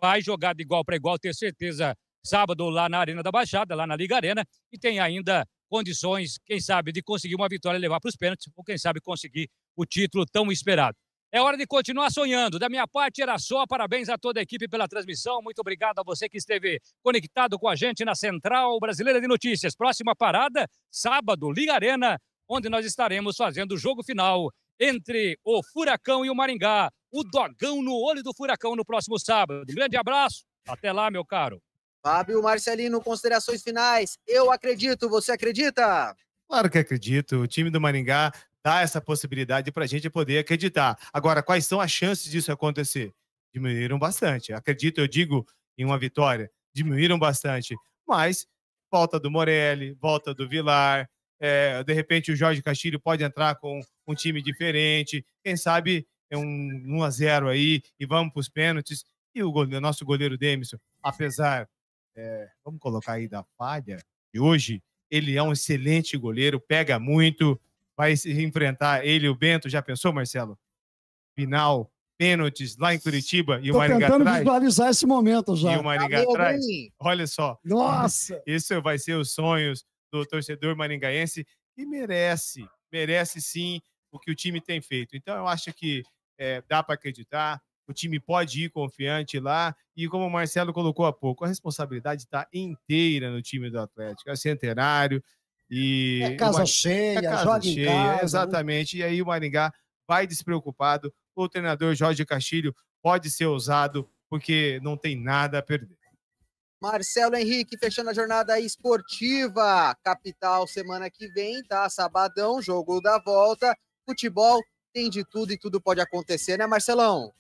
vai jogar de igual para igual, ter certeza sábado lá na Arena da Baixada, lá na Liga Arena, e tem ainda condições, quem sabe, de conseguir uma vitória e levar para os pênaltis, ou quem sabe conseguir o título tão esperado. É hora de continuar sonhando. Da minha parte era só. Parabéns a toda a equipe pela transmissão. Muito obrigado a você que esteve conectado com a gente na Central Brasileira de Notícias. Próxima parada, sábado, Liga Arena, onde nós estaremos fazendo o jogo final entre o Furacão e o Maringá. O dogão no olho do Furacão no próximo sábado. grande abraço. Até lá, meu caro. Fábio Marcelino, considerações finais. Eu acredito, você acredita? Claro que acredito. O time do Maringá dá essa possibilidade para a gente poder acreditar. Agora, quais são as chances disso acontecer? Diminuíram bastante. Acredito, eu digo, em uma vitória. Diminuíram bastante. Mas volta do Morelli, volta do Vilar. É, de repente, o Jorge Castilho pode entrar com um time diferente. Quem sabe é um 1 a 0 aí e vamos para os pênaltis. E o, goleiro, o nosso goleiro Demison, apesar é, vamos colocar aí da falha, de hoje ele é um excelente goleiro, pega muito, vai se enfrentar ele e o Bento, já pensou, Marcelo? Final, pênaltis lá em Curitiba e Tô o Maringá tentando visualizar esse momento já. E o Maringá atrás. Olha só. Nossa! Isso vai ser os sonhos do torcedor maringaense e merece, merece sim o que o time tem feito. Então eu acho que é, dá para acreditar, o time pode ir confiante lá. E como o Marcelo colocou há pouco, a responsabilidade está inteira no time do Atlético. É centenário. E é casa cheia, é casa joga cheia, casa, né? Exatamente. Né? E aí o Maringá vai despreocupado. O treinador Jorge Castilho pode ser ousado, porque não tem nada a perder. Marcelo Henrique fechando a jornada esportiva. Capital semana que vem, tá? Sabadão, jogo da volta. Futebol tem de tudo e tudo pode acontecer, né, Marcelão?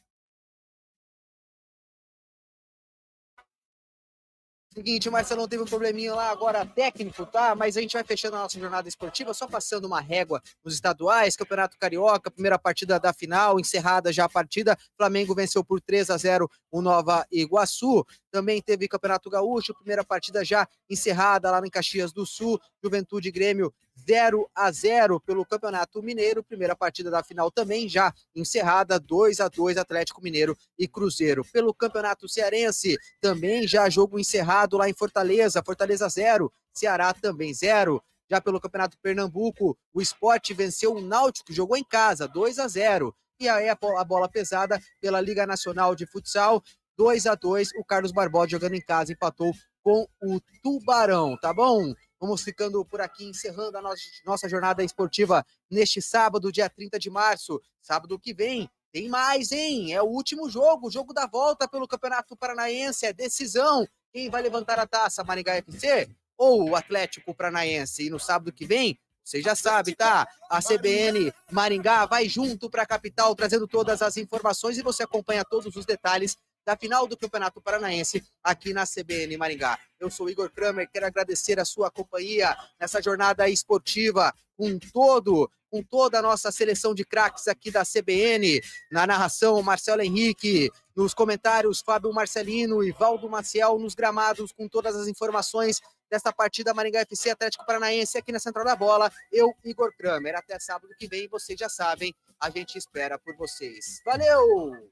Seguinte, o Marcelão teve um probleminha lá agora técnico, tá? Mas a gente vai fechando a nossa jornada esportiva, só passando uma régua nos estaduais, Campeonato Carioca, primeira partida da final, encerrada já a partida. Flamengo venceu por 3 a 0 o Nova Iguaçu. Também teve Campeonato Gaúcho, primeira partida já encerrada lá em Caxias do Sul. Juventude Grêmio 0 a 0 pelo Campeonato Mineiro. Primeira partida da final também já encerrada, 2 a 2 Atlético Mineiro e Cruzeiro. Pelo Campeonato Cearense, também já jogo encerrado lá em Fortaleza, Fortaleza 0, Ceará também 0. Já pelo Campeonato Pernambuco, o esporte venceu o Náutico, jogou em casa, 2 a 0 E aí a bola pesada pela Liga Nacional de Futsal, 2 a 2 O Carlos Barbosa jogando em casa empatou com o Tubarão, tá bom? Vamos ficando por aqui, encerrando a nossa, nossa jornada esportiva neste sábado, dia 30 de março. Sábado que vem tem mais, hein? É o último jogo, o jogo da volta pelo Campeonato Paranaense, é decisão. Quem vai levantar a taça, Maringá FC ou o Atlético Paranaense? E no sábado que vem, você já sabe, tá? A CBN Maringá vai junto para a capital trazendo todas as informações e você acompanha todos os detalhes da final do Campeonato Paranaense aqui na CBN Maringá. Eu sou Igor Kramer, quero agradecer a sua companhia nessa jornada esportiva com todo, com toda a nossa seleção de craques aqui da CBN. Na narração, Marcelo Henrique, nos comentários, Fábio Marcelino e Valdo Maciel nos gramados com todas as informações desta partida Maringá FC Atlético Paranaense aqui na Central da Bola. Eu, Igor Kramer, até sábado que vem, vocês já sabem, a gente espera por vocês. Valeu!